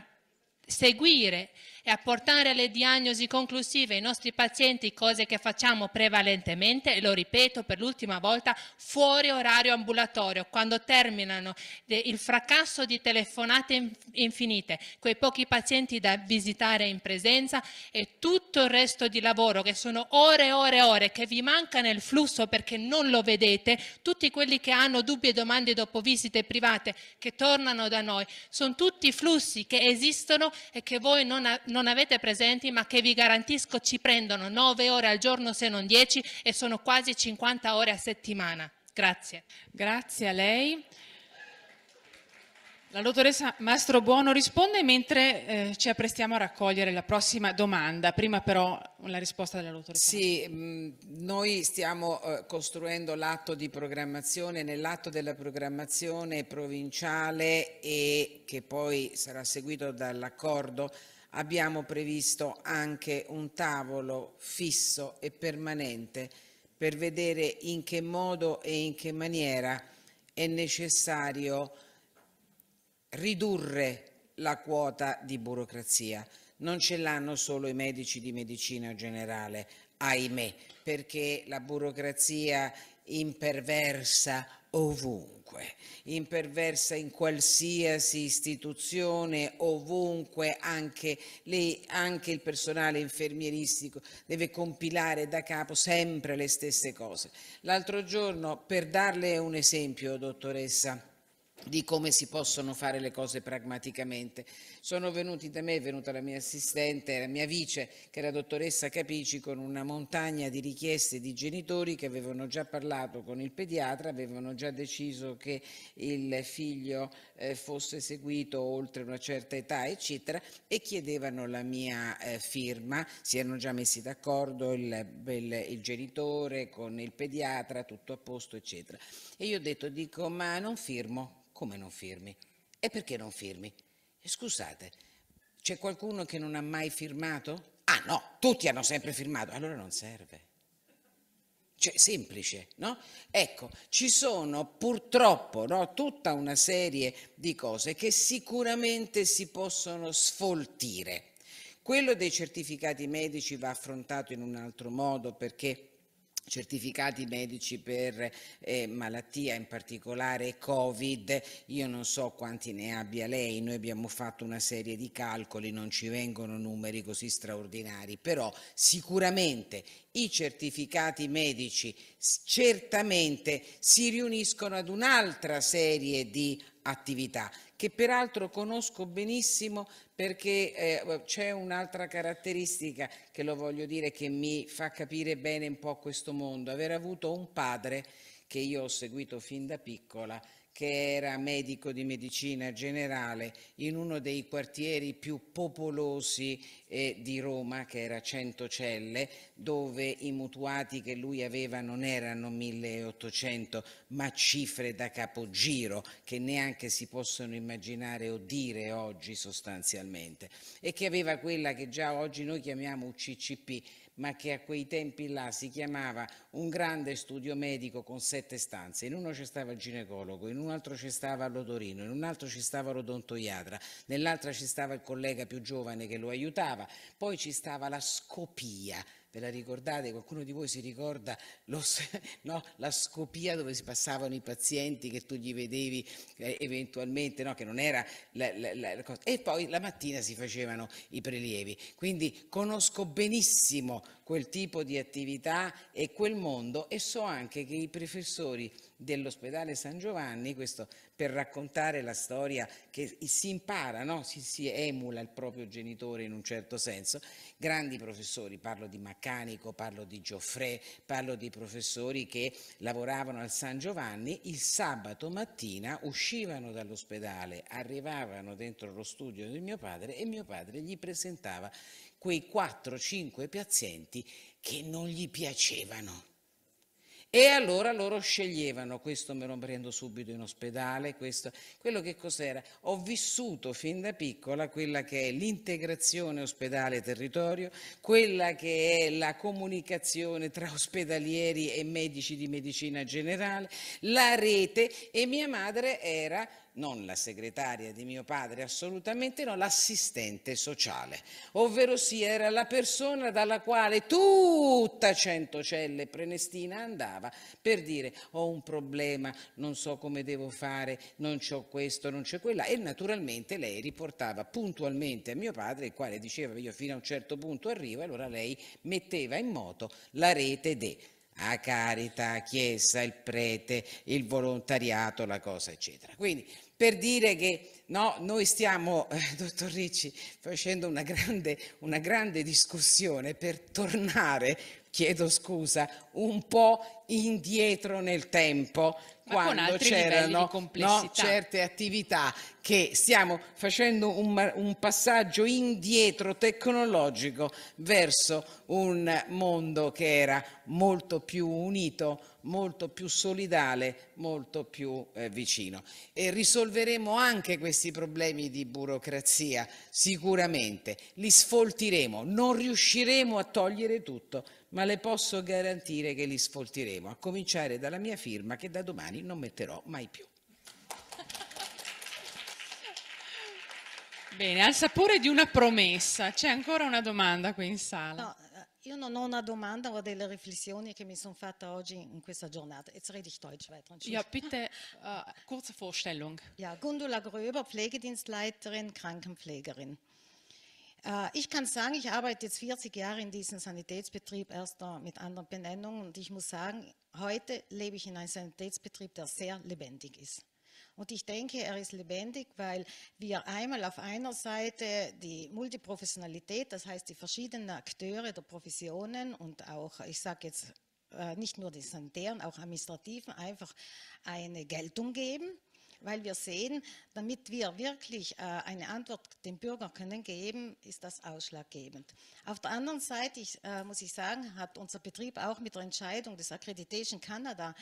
seguire e a portare alle diagnosi conclusive ai nostri pazienti, cose che facciamo prevalentemente, e lo ripeto per l'ultima volta, fuori orario ambulatorio, quando terminano il fracasso di telefonate infinite, quei pochi pazienti da visitare in presenza e tutto il resto di lavoro che sono ore e ore e ore che vi manca nel flusso perché non lo vedete, tutti quelli che hanno dubbi e domande dopo visite private che tornano da noi, sono tutti flussi che esistono e che voi non, avete non avete presenti, ma che vi garantisco ci prendono 9 ore al giorno se non 10 e sono quasi 50 ore a settimana. Grazie. Grazie a lei. La dottoressa Mastro Buono risponde mentre eh, ci apprestiamo a raccogliere la prossima domanda. Prima però la risposta della dottoressa. Sì, mm, noi stiamo eh, costruendo l'atto di programmazione, nell'atto della programmazione provinciale e che poi sarà seguito dall'accordo Abbiamo previsto anche un tavolo fisso e permanente per vedere in che modo e in che maniera è necessario ridurre la quota di burocrazia. Non ce l'hanno solo i medici di medicina generale, ahimè, perché la burocrazia imperversa ovunque ovunque, imperversa in qualsiasi istituzione, ovunque anche, lei, anche il personale infermieristico deve compilare da capo sempre le stesse cose. L'altro giorno, per darle un esempio, dottoressa, di come si possono fare le cose pragmaticamente. Sono venuti da me, è venuta la mia assistente, la mia vice, che era dottoressa Capici, con una montagna di richieste di genitori che avevano già parlato con il pediatra, avevano già deciso che il figlio eh, fosse seguito oltre una certa età, eccetera, e chiedevano la mia eh, firma, si erano già messi d'accordo il, il, il genitore con il pediatra, tutto a posto, eccetera. E io ho detto, dico, ma non firmo, come non firmi? E perché non firmi? Scusate, c'è qualcuno che non ha mai firmato? Ah no, tutti hanno sempre firmato, allora non serve. Cioè, semplice, no? Ecco, ci sono purtroppo no, tutta una serie di cose che sicuramente si possono sfoltire. Quello dei certificati medici va affrontato in un altro modo perché certificati medici per eh, malattia, in particolare Covid, io non so quanti ne abbia lei, noi abbiamo fatto una serie di calcoli, non ci vengono numeri così straordinari, però sicuramente i certificati medici certamente si riuniscono ad un'altra serie di attività che peraltro conosco benissimo perché eh, uhm, c'è un'altra caratteristica che lo voglio dire che mi fa capire bene un po' questo mondo, aver avuto un padre che io ho seguito fin da piccola che era medico di medicina generale in uno dei quartieri più popolosi eh, di Roma, che era Centocelle, dove i mutuati che lui aveva non erano 1800, ma cifre da capogiro che neanche si possono immaginare o dire oggi sostanzialmente, e che aveva quella che già oggi noi chiamiamo UCCP ma che a quei tempi là si chiamava un grande studio medico con sette stanze. In uno ci stava il ginecologo, in un altro ci stava l'odorino, in un altro ci stava l'odontoiatra, nell'altra ci stava il collega più giovane che lo aiutava, poi ci stava la scopia Ve la ricordate? Qualcuno di voi si ricorda lo, no? la scopia dove si passavano i pazienti che tu gli vedevi eh, eventualmente, no? che non era la, la, la, cosa. E poi la mattina si facevano i prelievi. Quindi conosco benissimo quel tipo di attività e quel mondo e so anche che i professori dell'ospedale San Giovanni, questo per raccontare la storia che si impara, no? si, si, emula il proprio genitore in un certo senso. Grandi professori, parlo di Maccanico, parlo di Gioffre, parlo di professori che lavoravano al San Giovanni, il sabato mattina uscivano dall'ospedale, arrivavano dentro lo studio di mio padre e mio padre gli presentava quei 4-5 pazienti che non gli piacevano e allora loro sceglievano, questo me lo prendo subito in ospedale, questo, quello che cos'era? Ho vissuto fin da piccola quella che è l'integrazione ospedale-territorio, quella che è la comunicazione tra ospedalieri e medici di medicina generale, la rete e mia madre era non la segretaria di mio padre, assolutamente no, l'assistente sociale, ovvero sia era la persona dalla quale tutta Centocelle Prenestina andava per dire ho un problema, non so come devo fare, non c'ho questo, non c'è quella e naturalmente lei riportava puntualmente a mio padre, il quale diceva io fino a un certo punto arrivo, allora lei metteva in moto la rete de a Carita, Chiesa, il prete, il volontariato, la cosa, eccetera. Quindi per dire che no, noi stiamo, eh, dottor Ricci, facendo una grande, una grande discussione per tornare, chiedo scusa, un po' indietro nel tempo, ma quando c'erano no, certe attività che stiamo facendo un, un, passaggio indietro tecnologico verso un mondo che era molto più unito, molto più solidale, molto più eh, vicino. E risolveremo anche questi problemi di burocrazia, sicuramente, li sfoltiremo, non riusciremo a togliere tutto, ma le posso garantire che li sfoltiremo, a cominciare dalla mia firma che da domani non metterò mai più. Bene, al sapore di una promessa, c'è ancora una domanda qui in sala. No, Io non ho una domanda o delle riflessioni che mi sono fatta oggi in questa giornata. Jetzt rede ich Deutsch weiter. Ja, bitte uh, kurze Vorstellung. Ja, Gundula Gröber, Pflegedienstleiterin, Krankenpflegerin. Uh, ich kann sagen, ich arbeite jetzt 40 Jahre in diesem Sanitätsbetrieb, erst mit anderen Benennungen. Und ich muss sagen, heute lebe ich in einem Sanitätsbetrieb, der sehr lebendig ist. Und ich denke, er ist lebendig, weil wir einmal auf einer Seite die Multiprofessionalität, das heißt die verschiedenen Akteure der Professionen und auch, ich sage jetzt äh, nicht nur die sanitären, auch administrativen, einfach eine Geltung geben weil wir sehen, damit wir wirklich äh, eine Antwort dem Bürger können geben, ist das ausschlaggebend. Auf der anderen Seite, ich, äh, muss ich sagen, hat unser Betrieb auch mit der Entscheidung des Accreditation Canada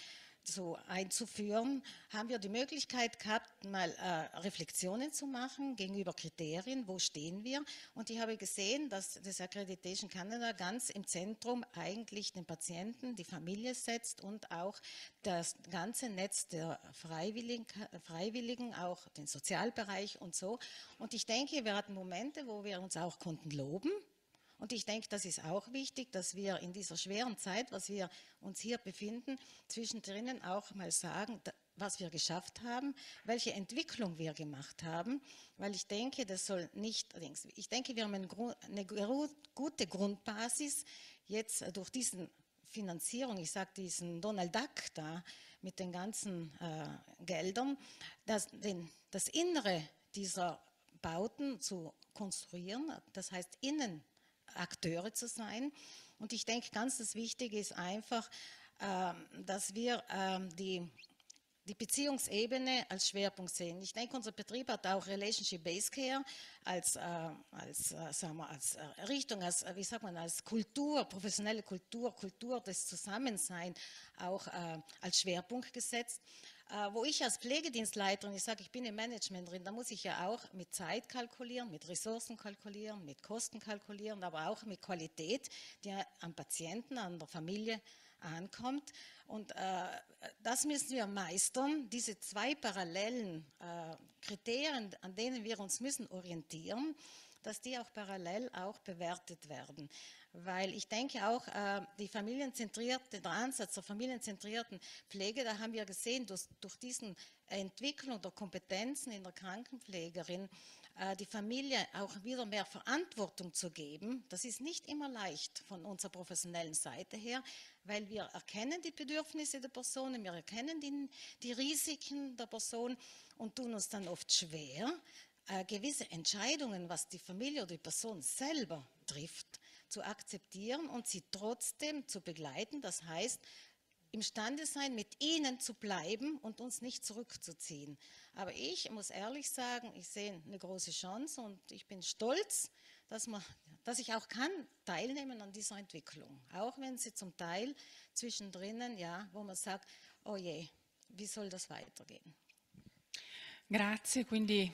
so einzuführen, haben wir die Möglichkeit gehabt, mal äh, Reflexionen zu machen gegenüber Kriterien, wo stehen wir. Und ich habe gesehen, dass das Accreditation Canada ganz im Zentrum eigentlich den Patienten, die Familie setzt und auch das ganze Netz der Freiwilligen, Freiwilligen auch den Sozialbereich und so. Und ich denke, wir hatten Momente, wo wir uns auch konnten loben und ich denke, das ist auch wichtig, dass wir in dieser schweren Zeit, was wir uns hier befinden, zwischendrin auch mal sagen, was wir geschafft haben, welche Entwicklung wir gemacht haben, weil ich denke, das soll nicht, ich denke, wir haben eine gute Grundbasis jetzt durch diesen Finanzierung, ich sage diesen Donald Duck da mit den ganzen äh, Geldern, das, den, das Innere dieser Bauten zu konstruieren, das heißt innen Akteure zu sein. Und ich denke, ganz das Wichtige ist einfach, ähm, dass wir ähm, die die Beziehungsebene als Schwerpunkt sehen. Ich denke, unser Betrieb hat auch Relationship Based Care als, äh, als, äh, sagen wir, als äh, Richtung, als, wie sagt man, als Kultur, professionelle Kultur, Kultur des Zusammenseins auch als Schwerpunkt gesetzt. Äh, wo ich als Pflegedienstleiterin, ich sage, ich bin im Management drin, da muss ich ja auch mit Zeit kalkulieren, mit Ressourcen kalkulieren, mit Kosten kalkulieren, aber auch mit Qualität, die am Patienten, an der Familie ankommt. Und äh, das müssen wir meistern, diese zwei parallelen äh, Kriterien, an denen wir uns müssen orientieren, dass die auch parallel auch bewertet werden weil ich denke auch, äh, die familienzentrierte, der Ansatz zur familienzentrierten Pflege, da haben wir gesehen, dass durch diesen Entwicklung der Kompetenzen in der Krankenpflegerin, äh, die Familie auch wieder mehr Verantwortung zu geben, das ist nicht immer leicht von unserer professionellen Seite her, weil wir erkennen die Bedürfnisse der Personen, wir erkennen die, die Risiken der Person und tun uns dann oft schwer, äh, gewisse Entscheidungen, was die Familie oder die Person selber trifft, zu akzeptieren und sie trotzdem zu begleiten. Das heißt, imstande sein, mit ihnen zu bleiben und uns nicht zurückzuziehen. Aber ich muss ehrlich sagen, ich sehe eine große Chance und ich bin stolz, dass, man, dass ich auch kann teilnehmen an dieser Entwicklung. Auch wenn sie zum Teil zwischendrin, ja, wo man sagt, oh je, wie soll das weitergehen? Grazie, quindi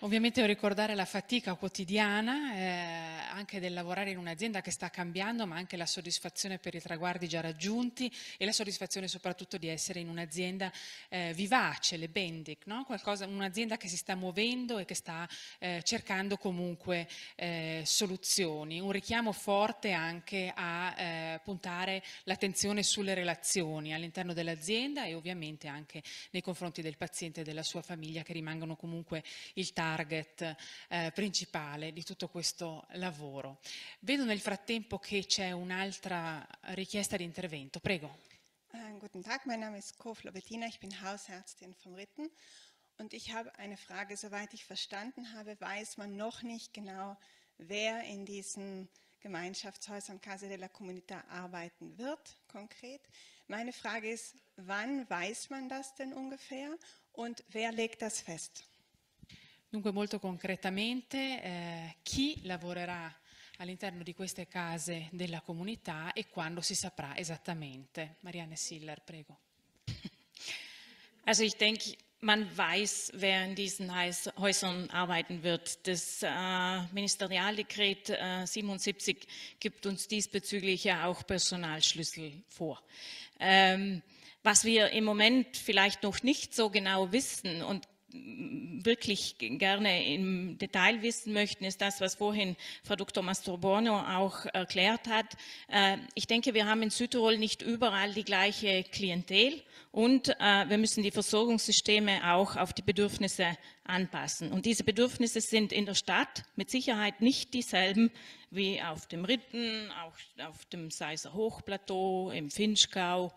Ovviamente devo ricordare la fatica quotidiana, eh, anche del lavorare in un'azienda che sta cambiando, ma anche la soddisfazione per i traguardi già raggiunti e la soddisfazione soprattutto di essere in un'azienda eh, vivace, le Bendic, no? un'azienda che si sta muovendo e che sta eh, cercando comunque eh, soluzioni. Un richiamo forte anche a eh, puntare l'attenzione sulle relazioni all'interno dell'azienda e ovviamente anche nei confronti del paziente e della sua famiglia che rimangono comunque il target target eh, principale di tutto questo lavoro. Vedo nel frattempo che c'è un'altra richiesta di intervento, prego. Äh, guten Tag, mein Name ist Kofler Bettina, ich bin Hausärztin vom Ritten und ich habe eine Frage. Soweit ich verstanden habe, weiß man noch nicht genau, wer in diesen Gemeinschaftshäusern Casa della Comunità arbeiten wird, konkret. Meine Frage ist, wann weiß man das denn ungefähr und wer legt das fest? Dunque molto concretamente eh, chi lavorerà all'interno di queste case della comunità e quando si saprà esattamente. Marianne Siller, prego. Also ich denke, man weiß, wer in diesen Häusern arbeiten wird. Das äh, Ministerialdekret äh, 77 gibt uns diesbezüglich ja auch Personalschlüssel vor. Ähm, was wir im Moment vielleicht noch nicht so genau wissen und wirklich gerne im Detail wissen möchten, ist das, was vorhin Frau Dr. Mastrobono auch erklärt hat. Äh, ich denke, wir haben in Südtirol nicht überall die gleiche Klientel und äh, wir müssen die Versorgungssysteme auch auf die Bedürfnisse anpassen. Und diese Bedürfnisse sind in der Stadt mit Sicherheit nicht dieselben wie auf dem Ritten, auch auf dem Seiser Hochplateau, im Finchgau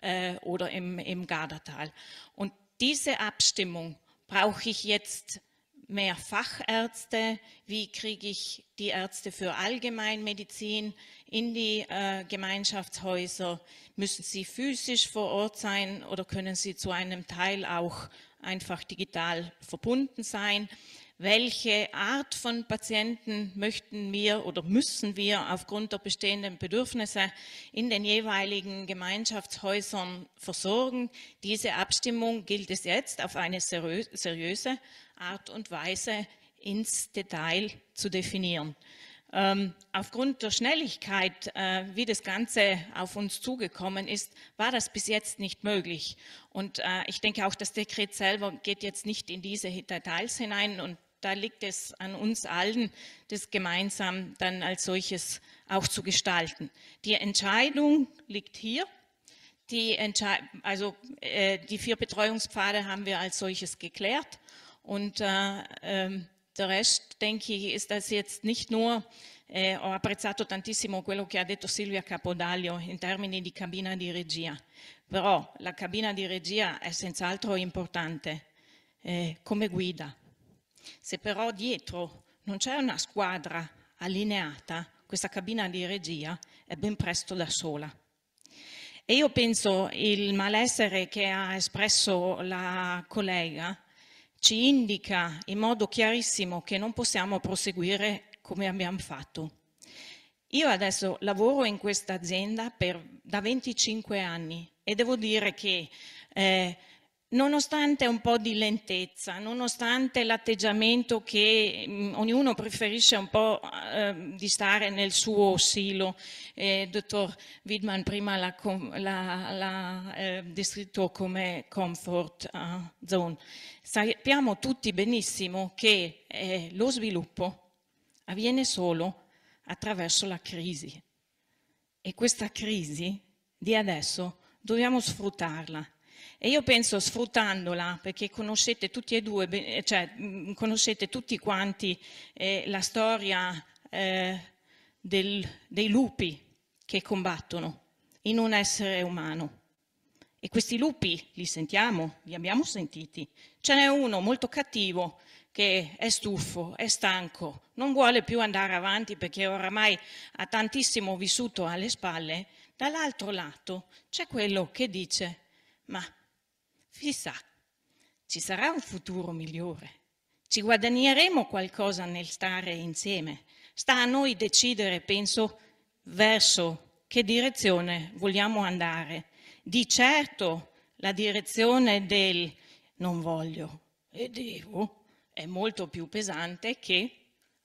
äh, oder im, im Gardatal. Und diese Abstimmung Brauche ich jetzt mehr Fachärzte? Wie kriege ich die Ärzte für Allgemeinmedizin in die äh, Gemeinschaftshäuser? Müssen sie physisch vor Ort sein oder können sie zu einem Teil auch einfach digital verbunden sein? welche Art von Patienten möchten wir oder müssen wir aufgrund der bestehenden Bedürfnisse in den jeweiligen Gemeinschaftshäusern versorgen. Diese Abstimmung gilt es jetzt auf eine seriöse Art und Weise ins Detail zu definieren. Ähm, aufgrund der Schnelligkeit, äh, wie das Ganze auf uns zugekommen ist, war das bis jetzt nicht möglich. Und äh, ich denke auch, das Dekret selber geht jetzt nicht in diese Details hinein und da liegt es an uns allen, das gemeinsam dann als solches auch zu gestalten. Die Entscheidung liegt hier. Die also äh, die vier Betreuungspfade haben wir als solches geklärt und äh, ähm, der Rest, denke ich, ist das jetzt nicht nur eh, äh, ho apprezzato tantissimo quello che ha detto Silvia Capodaglio in termini di cabina di regia, però la cabina di regia è senz'altro importante eh, come guida, Se però dietro non c'è una squadra allineata, questa cabina di regia è ben presto da sola. E io penso il malessere che ha espresso la collega ci indica in modo chiarissimo che non possiamo proseguire come abbiamo fatto. Io adesso lavoro in questa azienda per, da 25 anni e devo dire che eh, Nonostante un po' di lentezza, nonostante l'atteggiamento che mh, mm, ognuno preferisce un po' eh, di stare nel suo silo, eh, dottor Widman prima l'ha eh, descritto come comfort uh, zone, sappiamo tutti benissimo che eh, lo sviluppo avviene solo attraverso la crisi e questa crisi di adesso dobbiamo sfruttarla e io penso sfruttandola, perché conoscete tutti e due, eh, cioè mm, conoscete tutti quanti eh, la storia eh, del, dei lupi che combattono in un essere umano. E questi lupi li sentiamo, li abbiamo sentiti. Ce n'è uno molto cattivo che è stufo, è stanco, non vuole più andare avanti perché oramai ha tantissimo vissuto alle spalle. Dall'altro lato c'è quello che dice, ma Chissà, ci sarà un futuro migliore. Ci guadagneremo qualcosa nel stare insieme. Sta a noi decidere, penso, verso che direzione vogliamo andare. Di certo la direzione del non voglio e devo è molto più pesante che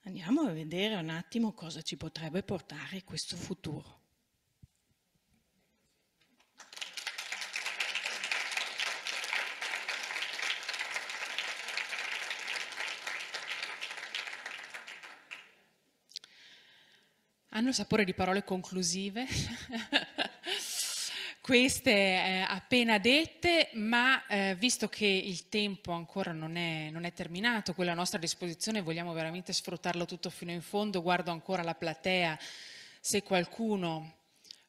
andiamo a vedere un attimo cosa ci potrebbe portare questo futuro. hanno sapore di parole conclusive, queste eh, appena dette, ma eh, visto che il tempo ancora non è, non è terminato, quella a nostra disposizione, vogliamo veramente sfruttarlo tutto fino in fondo, guardo ancora la platea, se qualcuno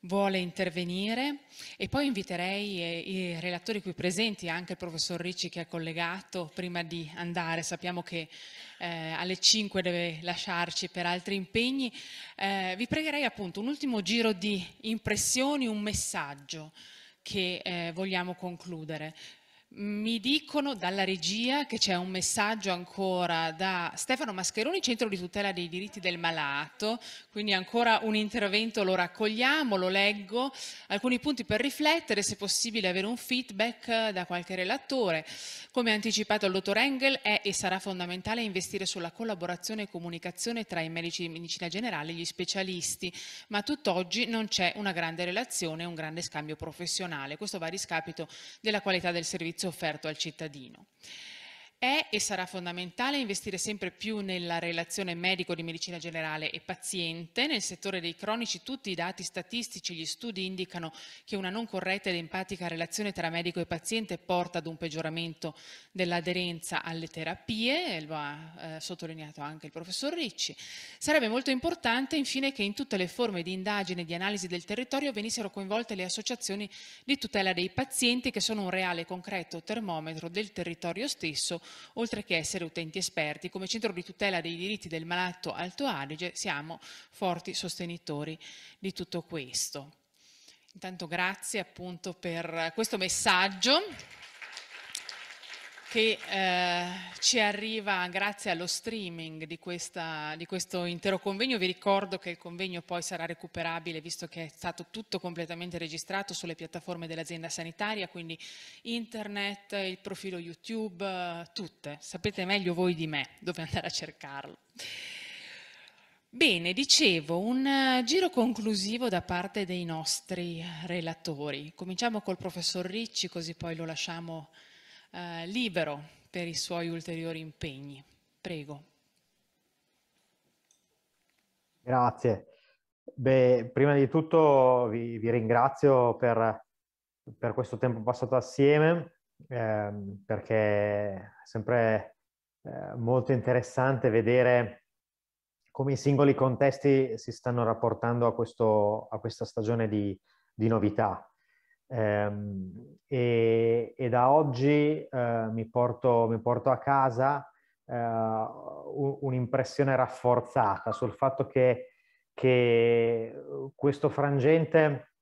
vuole intervenire e poi inviterei eh, i relatori qui presenti, anche il professor Ricci che è collegato, prima di andare, sappiamo che eh, alle 5 deve lasciarci per altri impegni, eh, vi pregherei appunto un ultimo giro di impressioni, un messaggio che eh, vogliamo concludere. Mi dicono dalla regia che c'è un messaggio ancora da Stefano Mascheroni, Centro di tutela dei diritti del malato, quindi ancora un intervento, lo raccogliamo, lo leggo, alcuni punti per riflettere, se possibile avere un feedback da qualche relatore. Come ha anticipato il dottor Engel, è e sarà fondamentale investire sulla collaborazione e comunicazione tra i medici di medicina generale e gli specialisti, ma tutt'oggi non c'è una grande relazione, un grande scambio professionale. Questo va a riscapito della qualità del servizio servizio offerto al cittadino. È e sarà fondamentale investire sempre più nella relazione medico di medicina generale e paziente. Nel settore dei cronici tutti i dati statistici e gli studi indicano che una non corretta ed empatica relazione tra medico e paziente porta ad un peggioramento dell'aderenza alle terapie, lo ha eh, sottolineato anche il professor Ricci. Sarebbe molto importante infine che in tutte le forme di indagine e di analisi del territorio venissero coinvolte le associazioni di tutela dei pazienti che sono un reale e concreto termometro del territorio stesso oltre che essere utenti esperti. Come centro di tutela dei diritti del malato Alto Adige siamo forti sostenitori di tutto questo. Intanto grazie appunto per questo messaggio che eh, ci arriva grazie allo streaming di, questa, di, questo intero convegno. Vi ricordo che il convegno poi sarà recuperabile, visto che è stato tutto completamente registrato sulle piattaforme dell'azienda sanitaria, quindi internet, il profilo YouTube, tutte. Sapete meglio voi di me dove andare a cercarlo. Bene, dicevo, un eh, giro conclusivo da parte dei nostri relatori. Cominciamo col professor Ricci, così poi lo lasciamo eh, libero per i suoi ulteriori impegni. Prego. Grazie. Beh, prima di tutto vi, vi ringrazio per, per, questo tempo passato assieme, ehm, perché è sempre eh, molto interessante vedere come i singoli contesti si stanno rapportando a, questo, a questa stagione di, di novità. Ehm, e, e, da oggi eh, mi porto, mi, porto, a casa eh, un'impressione rafforzata sul fatto che, che questo frangente,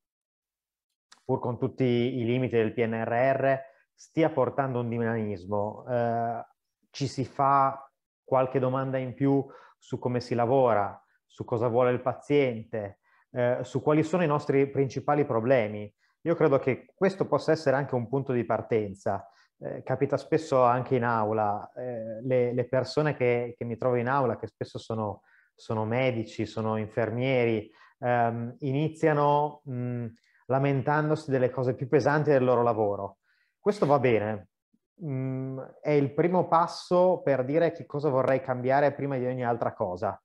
pur con tutti i limiti del PNRR, stia portando un dinamismo. Eh, ci si fa qualche domanda in più su come si lavora, su cosa vuole il paziente, eh, su quali sono i nostri principali problemi. Io credo che questo possa essere anche un punto di partenza. Eh, capita spesso anche in aula, eh, le, le, persone che, che, mi trovo in aula, che spesso sono, sono medici, sono infermieri, ehm, iniziano mh, mm, lamentandosi delle cose più pesanti del loro lavoro. Questo va bene, mh, mm, è il primo passo per dire che cosa vorrei cambiare prima di ogni altra cosa.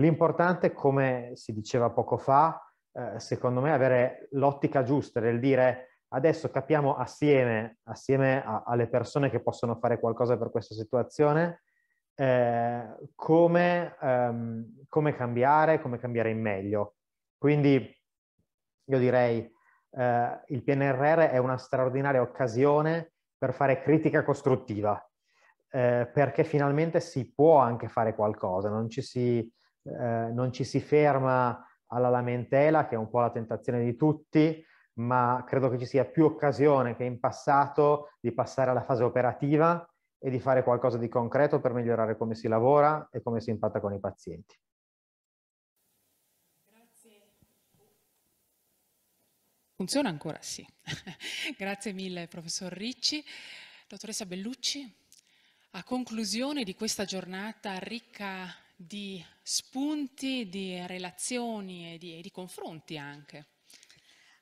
L'importante, come si diceva poco fa, eh, secondo me, avere l'ottica giusta del dire adesso capiamo assieme, assieme a, alle persone che possono fare qualcosa per questa situazione, eh, come, ehm, come, cambiare, come cambiare in meglio. Quindi io direi eh, il PNRR è una straordinaria occasione per fare critica costruttiva, eh, perché finalmente si può anche fare qualcosa, non ci si, eh, non ci si ferma alla lamentela, che è un po' la tentazione di tutti, ma credo che ci sia più occasione che in passato di passare alla fase operativa e di fare qualcosa di concreto per migliorare come si lavora e come si impatta con i pazienti. Funziona ancora? Sì. Grazie mille professor Ricci. Dottoressa Bellucci, a conclusione di questa giornata ricca di spunti, di relazioni e di, e di confronti anche.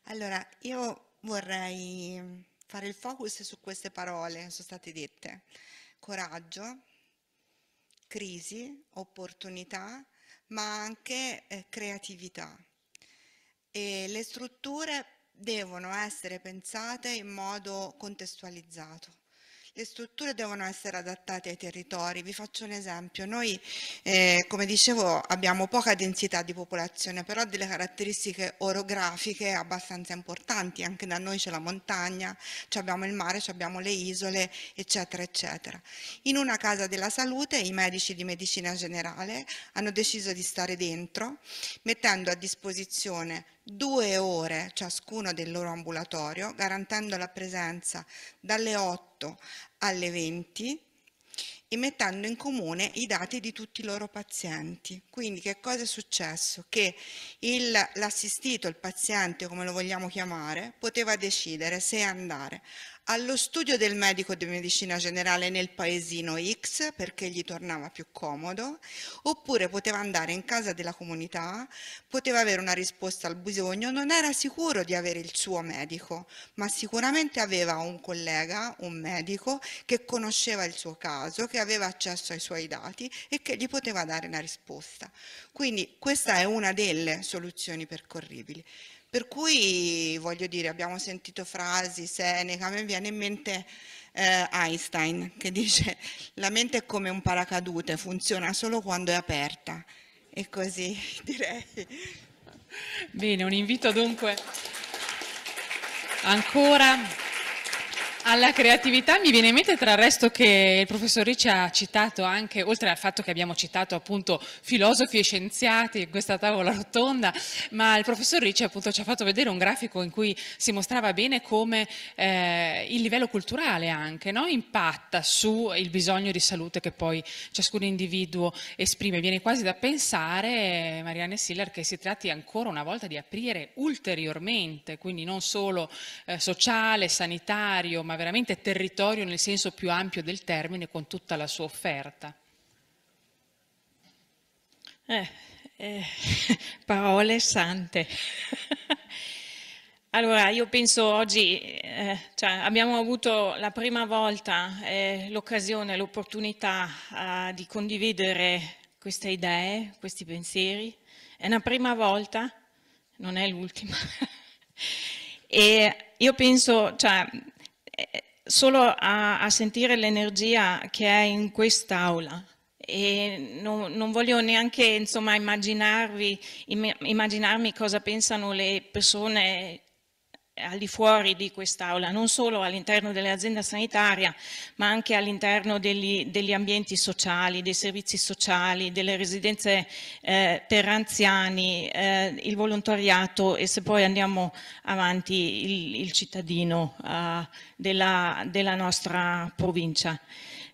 Allora, io vorrei fare il focus su queste parole che sono state dette. Coraggio, crisi, opportunità, ma anche eh, creatività. E le strutture devono essere pensate in modo contestualizzato le strutture devono essere adattate ai territori. Vi faccio un esempio. Noi, eh, come dicevo, abbiamo poca densità di popolazione, però delle caratteristiche orografiche abbastanza importanti. Anche da noi c'è la montagna, abbiamo il mare, abbiamo le isole, eccetera, eccetera. In una casa della salute i medici di medicina generale hanno deciso di stare dentro, mettendo a disposizione due ore ciascuno del loro ambulatorio, garantendo la presenza dalle 8 alle 20 e mettendo in comune i dati di tutti i loro pazienti. Quindi che cosa è successo? Che l'assistito, il, il paziente, come lo vogliamo chiamare, poteva decidere se andare allo studio del medico di medicina generale nel paesino X perché gli tornava più comodo, oppure poteva andare in casa della comunità, poteva avere una risposta al bisogno, non era sicuro di avere il suo medico, ma sicuramente aveva un collega, un medico, che conosceva il suo caso, che aveva accesso ai suoi dati e che gli poteva dare una risposta. Quindi questa è una delle soluzioni percorribili. Per cui voglio dire, abbiamo sentito frasi, Seneca, a me viene in mente eh, Einstein che dice la mente è come un paracadute, funziona solo quando è aperta. E così direi. Bene, un invito dunque ancora alla creatività mi viene in mente tra il resto che il professor Ricci ha citato anche, oltre al fatto che abbiamo citato appunto filosofi e scienziati in questa tavola rotonda, ma il professor Ricci appunto ci ha fatto vedere un grafico in cui si mostrava bene come eh, il livello culturale anche no? impatta sul bisogno di salute che poi ciascun individuo esprime. Viene quasi da pensare, eh, Marianne Siller, che si tratti ancora una volta di aprire ulteriormente, quindi non solo eh, sociale, sanitario, ma veramente territorio nel senso più ampio del termine, con tutta la sua offerta. Eh, eh, parole sante. allora, io penso oggi, eh, cioè, abbiamo avuto la prima volta eh, l'occasione, l'opportunità ah, di condividere queste idee, questi pensieri. È una prima volta, non è l'ultima. e io penso, cioè, eh, solo a, a sentire l'energia che è in quest'aula e non, non voglio neanche insomma, immaginarvi, immaginarmi cosa pensano le persone al di fuori di quest'Aula, non solo all'interno dell'azienda sanitaria, ma anche all'interno degli, degli, ambienti sociali, dei servizi sociali, delle residenze eh, per anziani, eh, il volontariato e se poi andiamo avanti il, il cittadino eh, della, della, nostra provincia.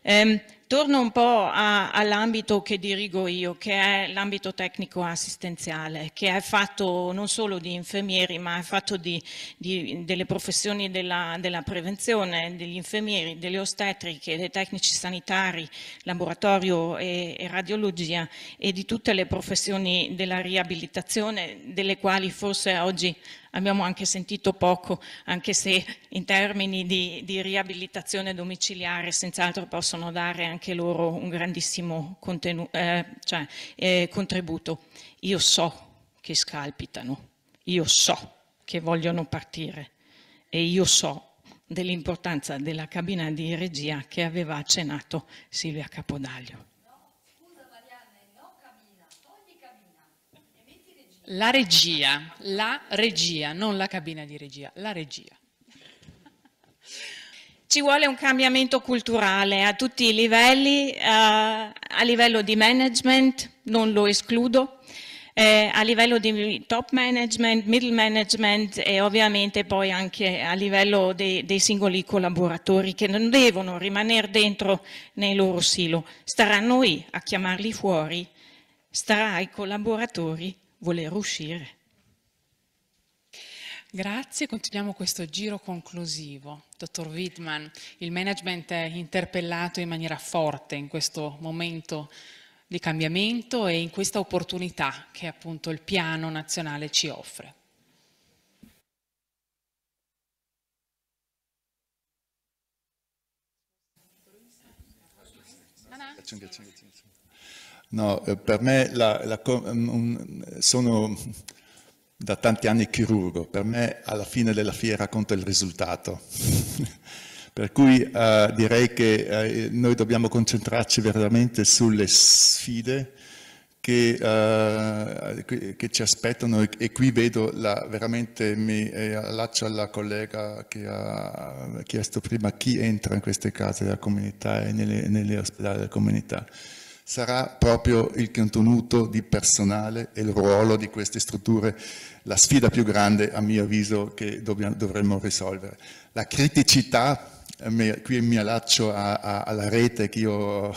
Ehm, Torno un po' all'ambito che dirigo io, che è l'ambito tecnico assistenziale, che è fatto non solo di infermieri, ma è fatto di, di, delle professioni della, della, prevenzione, degli infermieri, delle ostetriche, dei tecnici sanitari, laboratorio e, e radiologia e di tutte le professioni della riabilitazione, delle quali forse oggi abbiamo anche sentito poco, anche se in termini di, di riabilitazione domiciliare senz'altro possono dare anche loro un grandissimo eh, cioè, eh, contributo. Io so che scalpitano, io so che vogliono partire e io so dell'importanza della cabina di regia che aveva accennato Silvia Capodaglio. La regia, la regia, non la cabina di regia, la regia. Ci vuole un cambiamento culturale a tutti i livelli, eh, a livello di management, non lo escludo, eh, a livello di top management, middle management e ovviamente poi anche a livello dei, dei singoli collaboratori che non devono rimanere dentro nei loro silo. Starà a noi a chiamarli fuori, starà ai collaboratori voler uscire. Grazie, continuiamo questo giro conclusivo. Dottor Wittmann, il management è interpellato in maniera forte in questo momento di cambiamento e in questa opportunità che appunto il piano nazionale ci offre. Grazie, grazie. No, eh, per me la, la, mm, sono da tanti anni chirurgo, per me alla fine della fiera conta il risultato. per cui eh, direi che eh, noi dobbiamo concentrarci veramente sulle sfide che, eh, che ci aspettano e, e qui vedo la, veramente mi eh, allaccio alla collega che ha chiesto prima chi entra in queste case della comunità e nelle, negli ospedali della comunità sarà proprio il contenuto di personale e il ruolo di queste strutture la sfida più grande, a mio avviso, che dobbiamo, dovremmo risolvere. La criticità eh, qui mi allaccio a, a, alla rete che io uh,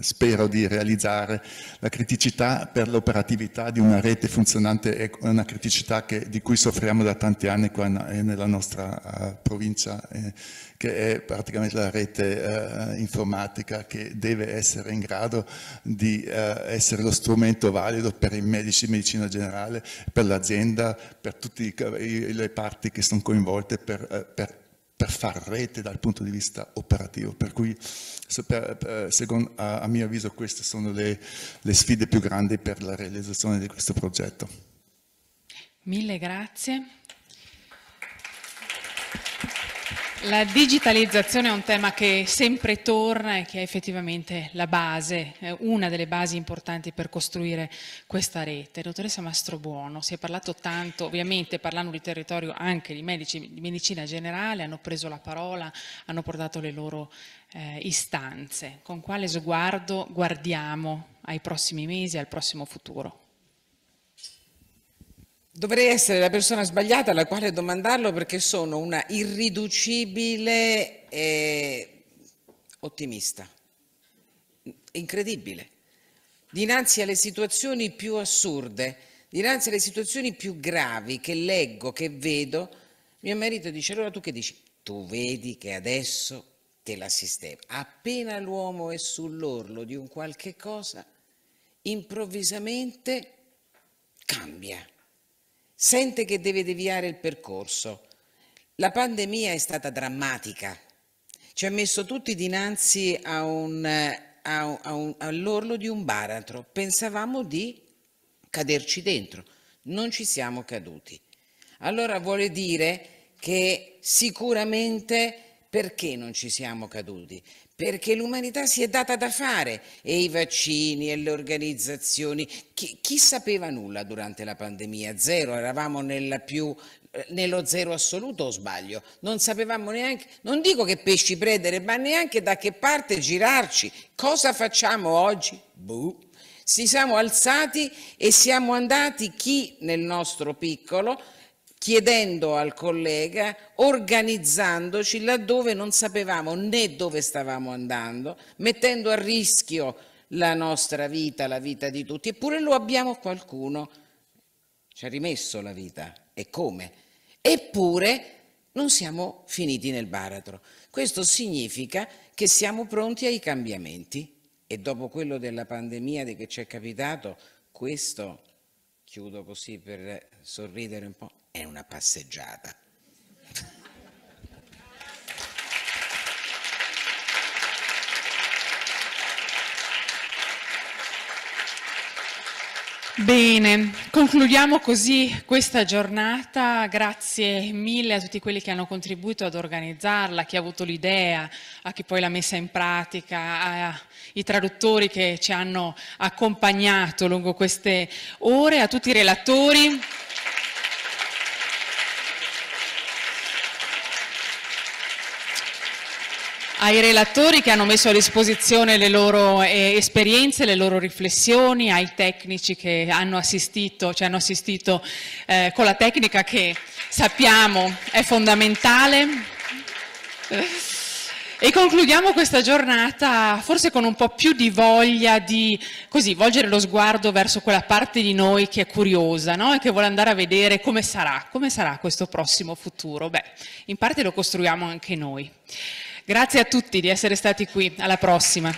spero di realizzare, la criticità per l'operatività di una rete funzionante è una criticità che, di cui soffriamo da tanti anni qua eh, nella nostra uh, provincia, eh, che è praticamente la rete eh, informatica che deve essere in grado di eh, essere lo strumento valido per i medici di medicina generale, per l'azienda, per tutte le parti che sono coinvolte per, eh, per, per far rete dal punto di vista operativo. Per cui, secondo, a, a, mio avviso, queste sono le, le sfide più grandi per la realizzazione di questo progetto. Mille grazie. La digitalizzazione è un tema che sempre torna e che è effettivamente la base, eh, una delle basi importanti per costruire questa rete. Dottoressa Mastrobuono, si è parlato tanto, ovviamente parlando di territorio anche di medici di medicina generale, hanno preso la parola, hanno portato le loro eh, istanze. Con quale sguardo guardiamo ai prossimi mesi, al prossimo futuro? Dovrei essere la persona sbagliata alla quale domandarlo perché sono una irriducibile eh, ottimista, incredibile. Dinanzi alle situazioni più assurde, dinanzi alle situazioni più gravi che leggo, che vedo, mio marito dice allora tu che dici? Tu vedi che adesso te la sistema. Appena l'uomo è sull'orlo di un qualche cosa, improvvisamente cambia sente che deve deviare il percorso. La pandemia è stata drammatica, ci ha messo tutti dinanzi a un, a a un, all'orlo di un baratro, pensavamo di caderci dentro, non ci siamo caduti. Allora vuole dire che sicuramente perché non ci siamo caduti? perché l'umanità si è data da fare e i vaccini e le organizzazioni. Chi, chi sapeva nulla durante la pandemia? Zero, eravamo più, nello zero assoluto o sbaglio? Non sapevamo neanche, non dico che pesci prendere, ma neanche da che parte girarci. Cosa facciamo oggi? Buh. Si siamo alzati e siamo andati chi nel nostro piccolo chiedendo al collega, organizzandoci laddove non sapevamo né dove stavamo andando, mettendo a rischio la nostra vita, la vita di tutti, eppure lo abbiamo qualcuno, ci ha rimesso la vita, e come? Eppure non siamo finiti nel baratro. Questo significa che siamo pronti ai cambiamenti e dopo quello della pandemia di che ci è capitato, questo, chiudo così per sorridere un po', è una passeggiata. Bene, concludiamo così questa giornata. Grazie mille a tutti quelli che hanno contribuito ad organizzarla, a chi ha avuto l'idea, a chi poi l'ha messa in pratica, ai traduttori che ci hanno accompagnato lungo queste ore, a tutti i relatori. ai relatori che hanno messo a disposizione le loro eh, esperienze, le loro riflessioni, ai tecnici che hanno assistito, ci hanno assistito eh, con la tecnica che sappiamo è fondamentale. E concludiamo questa giornata forse con un po' più di voglia di così, volgere lo sguardo verso quella parte di noi che è curiosa no? e che vuole andare a vedere come sarà, come sarà questo prossimo futuro. Beh, in parte lo costruiamo anche noi. Grazie a tutti di essere stati qui, alla prossima.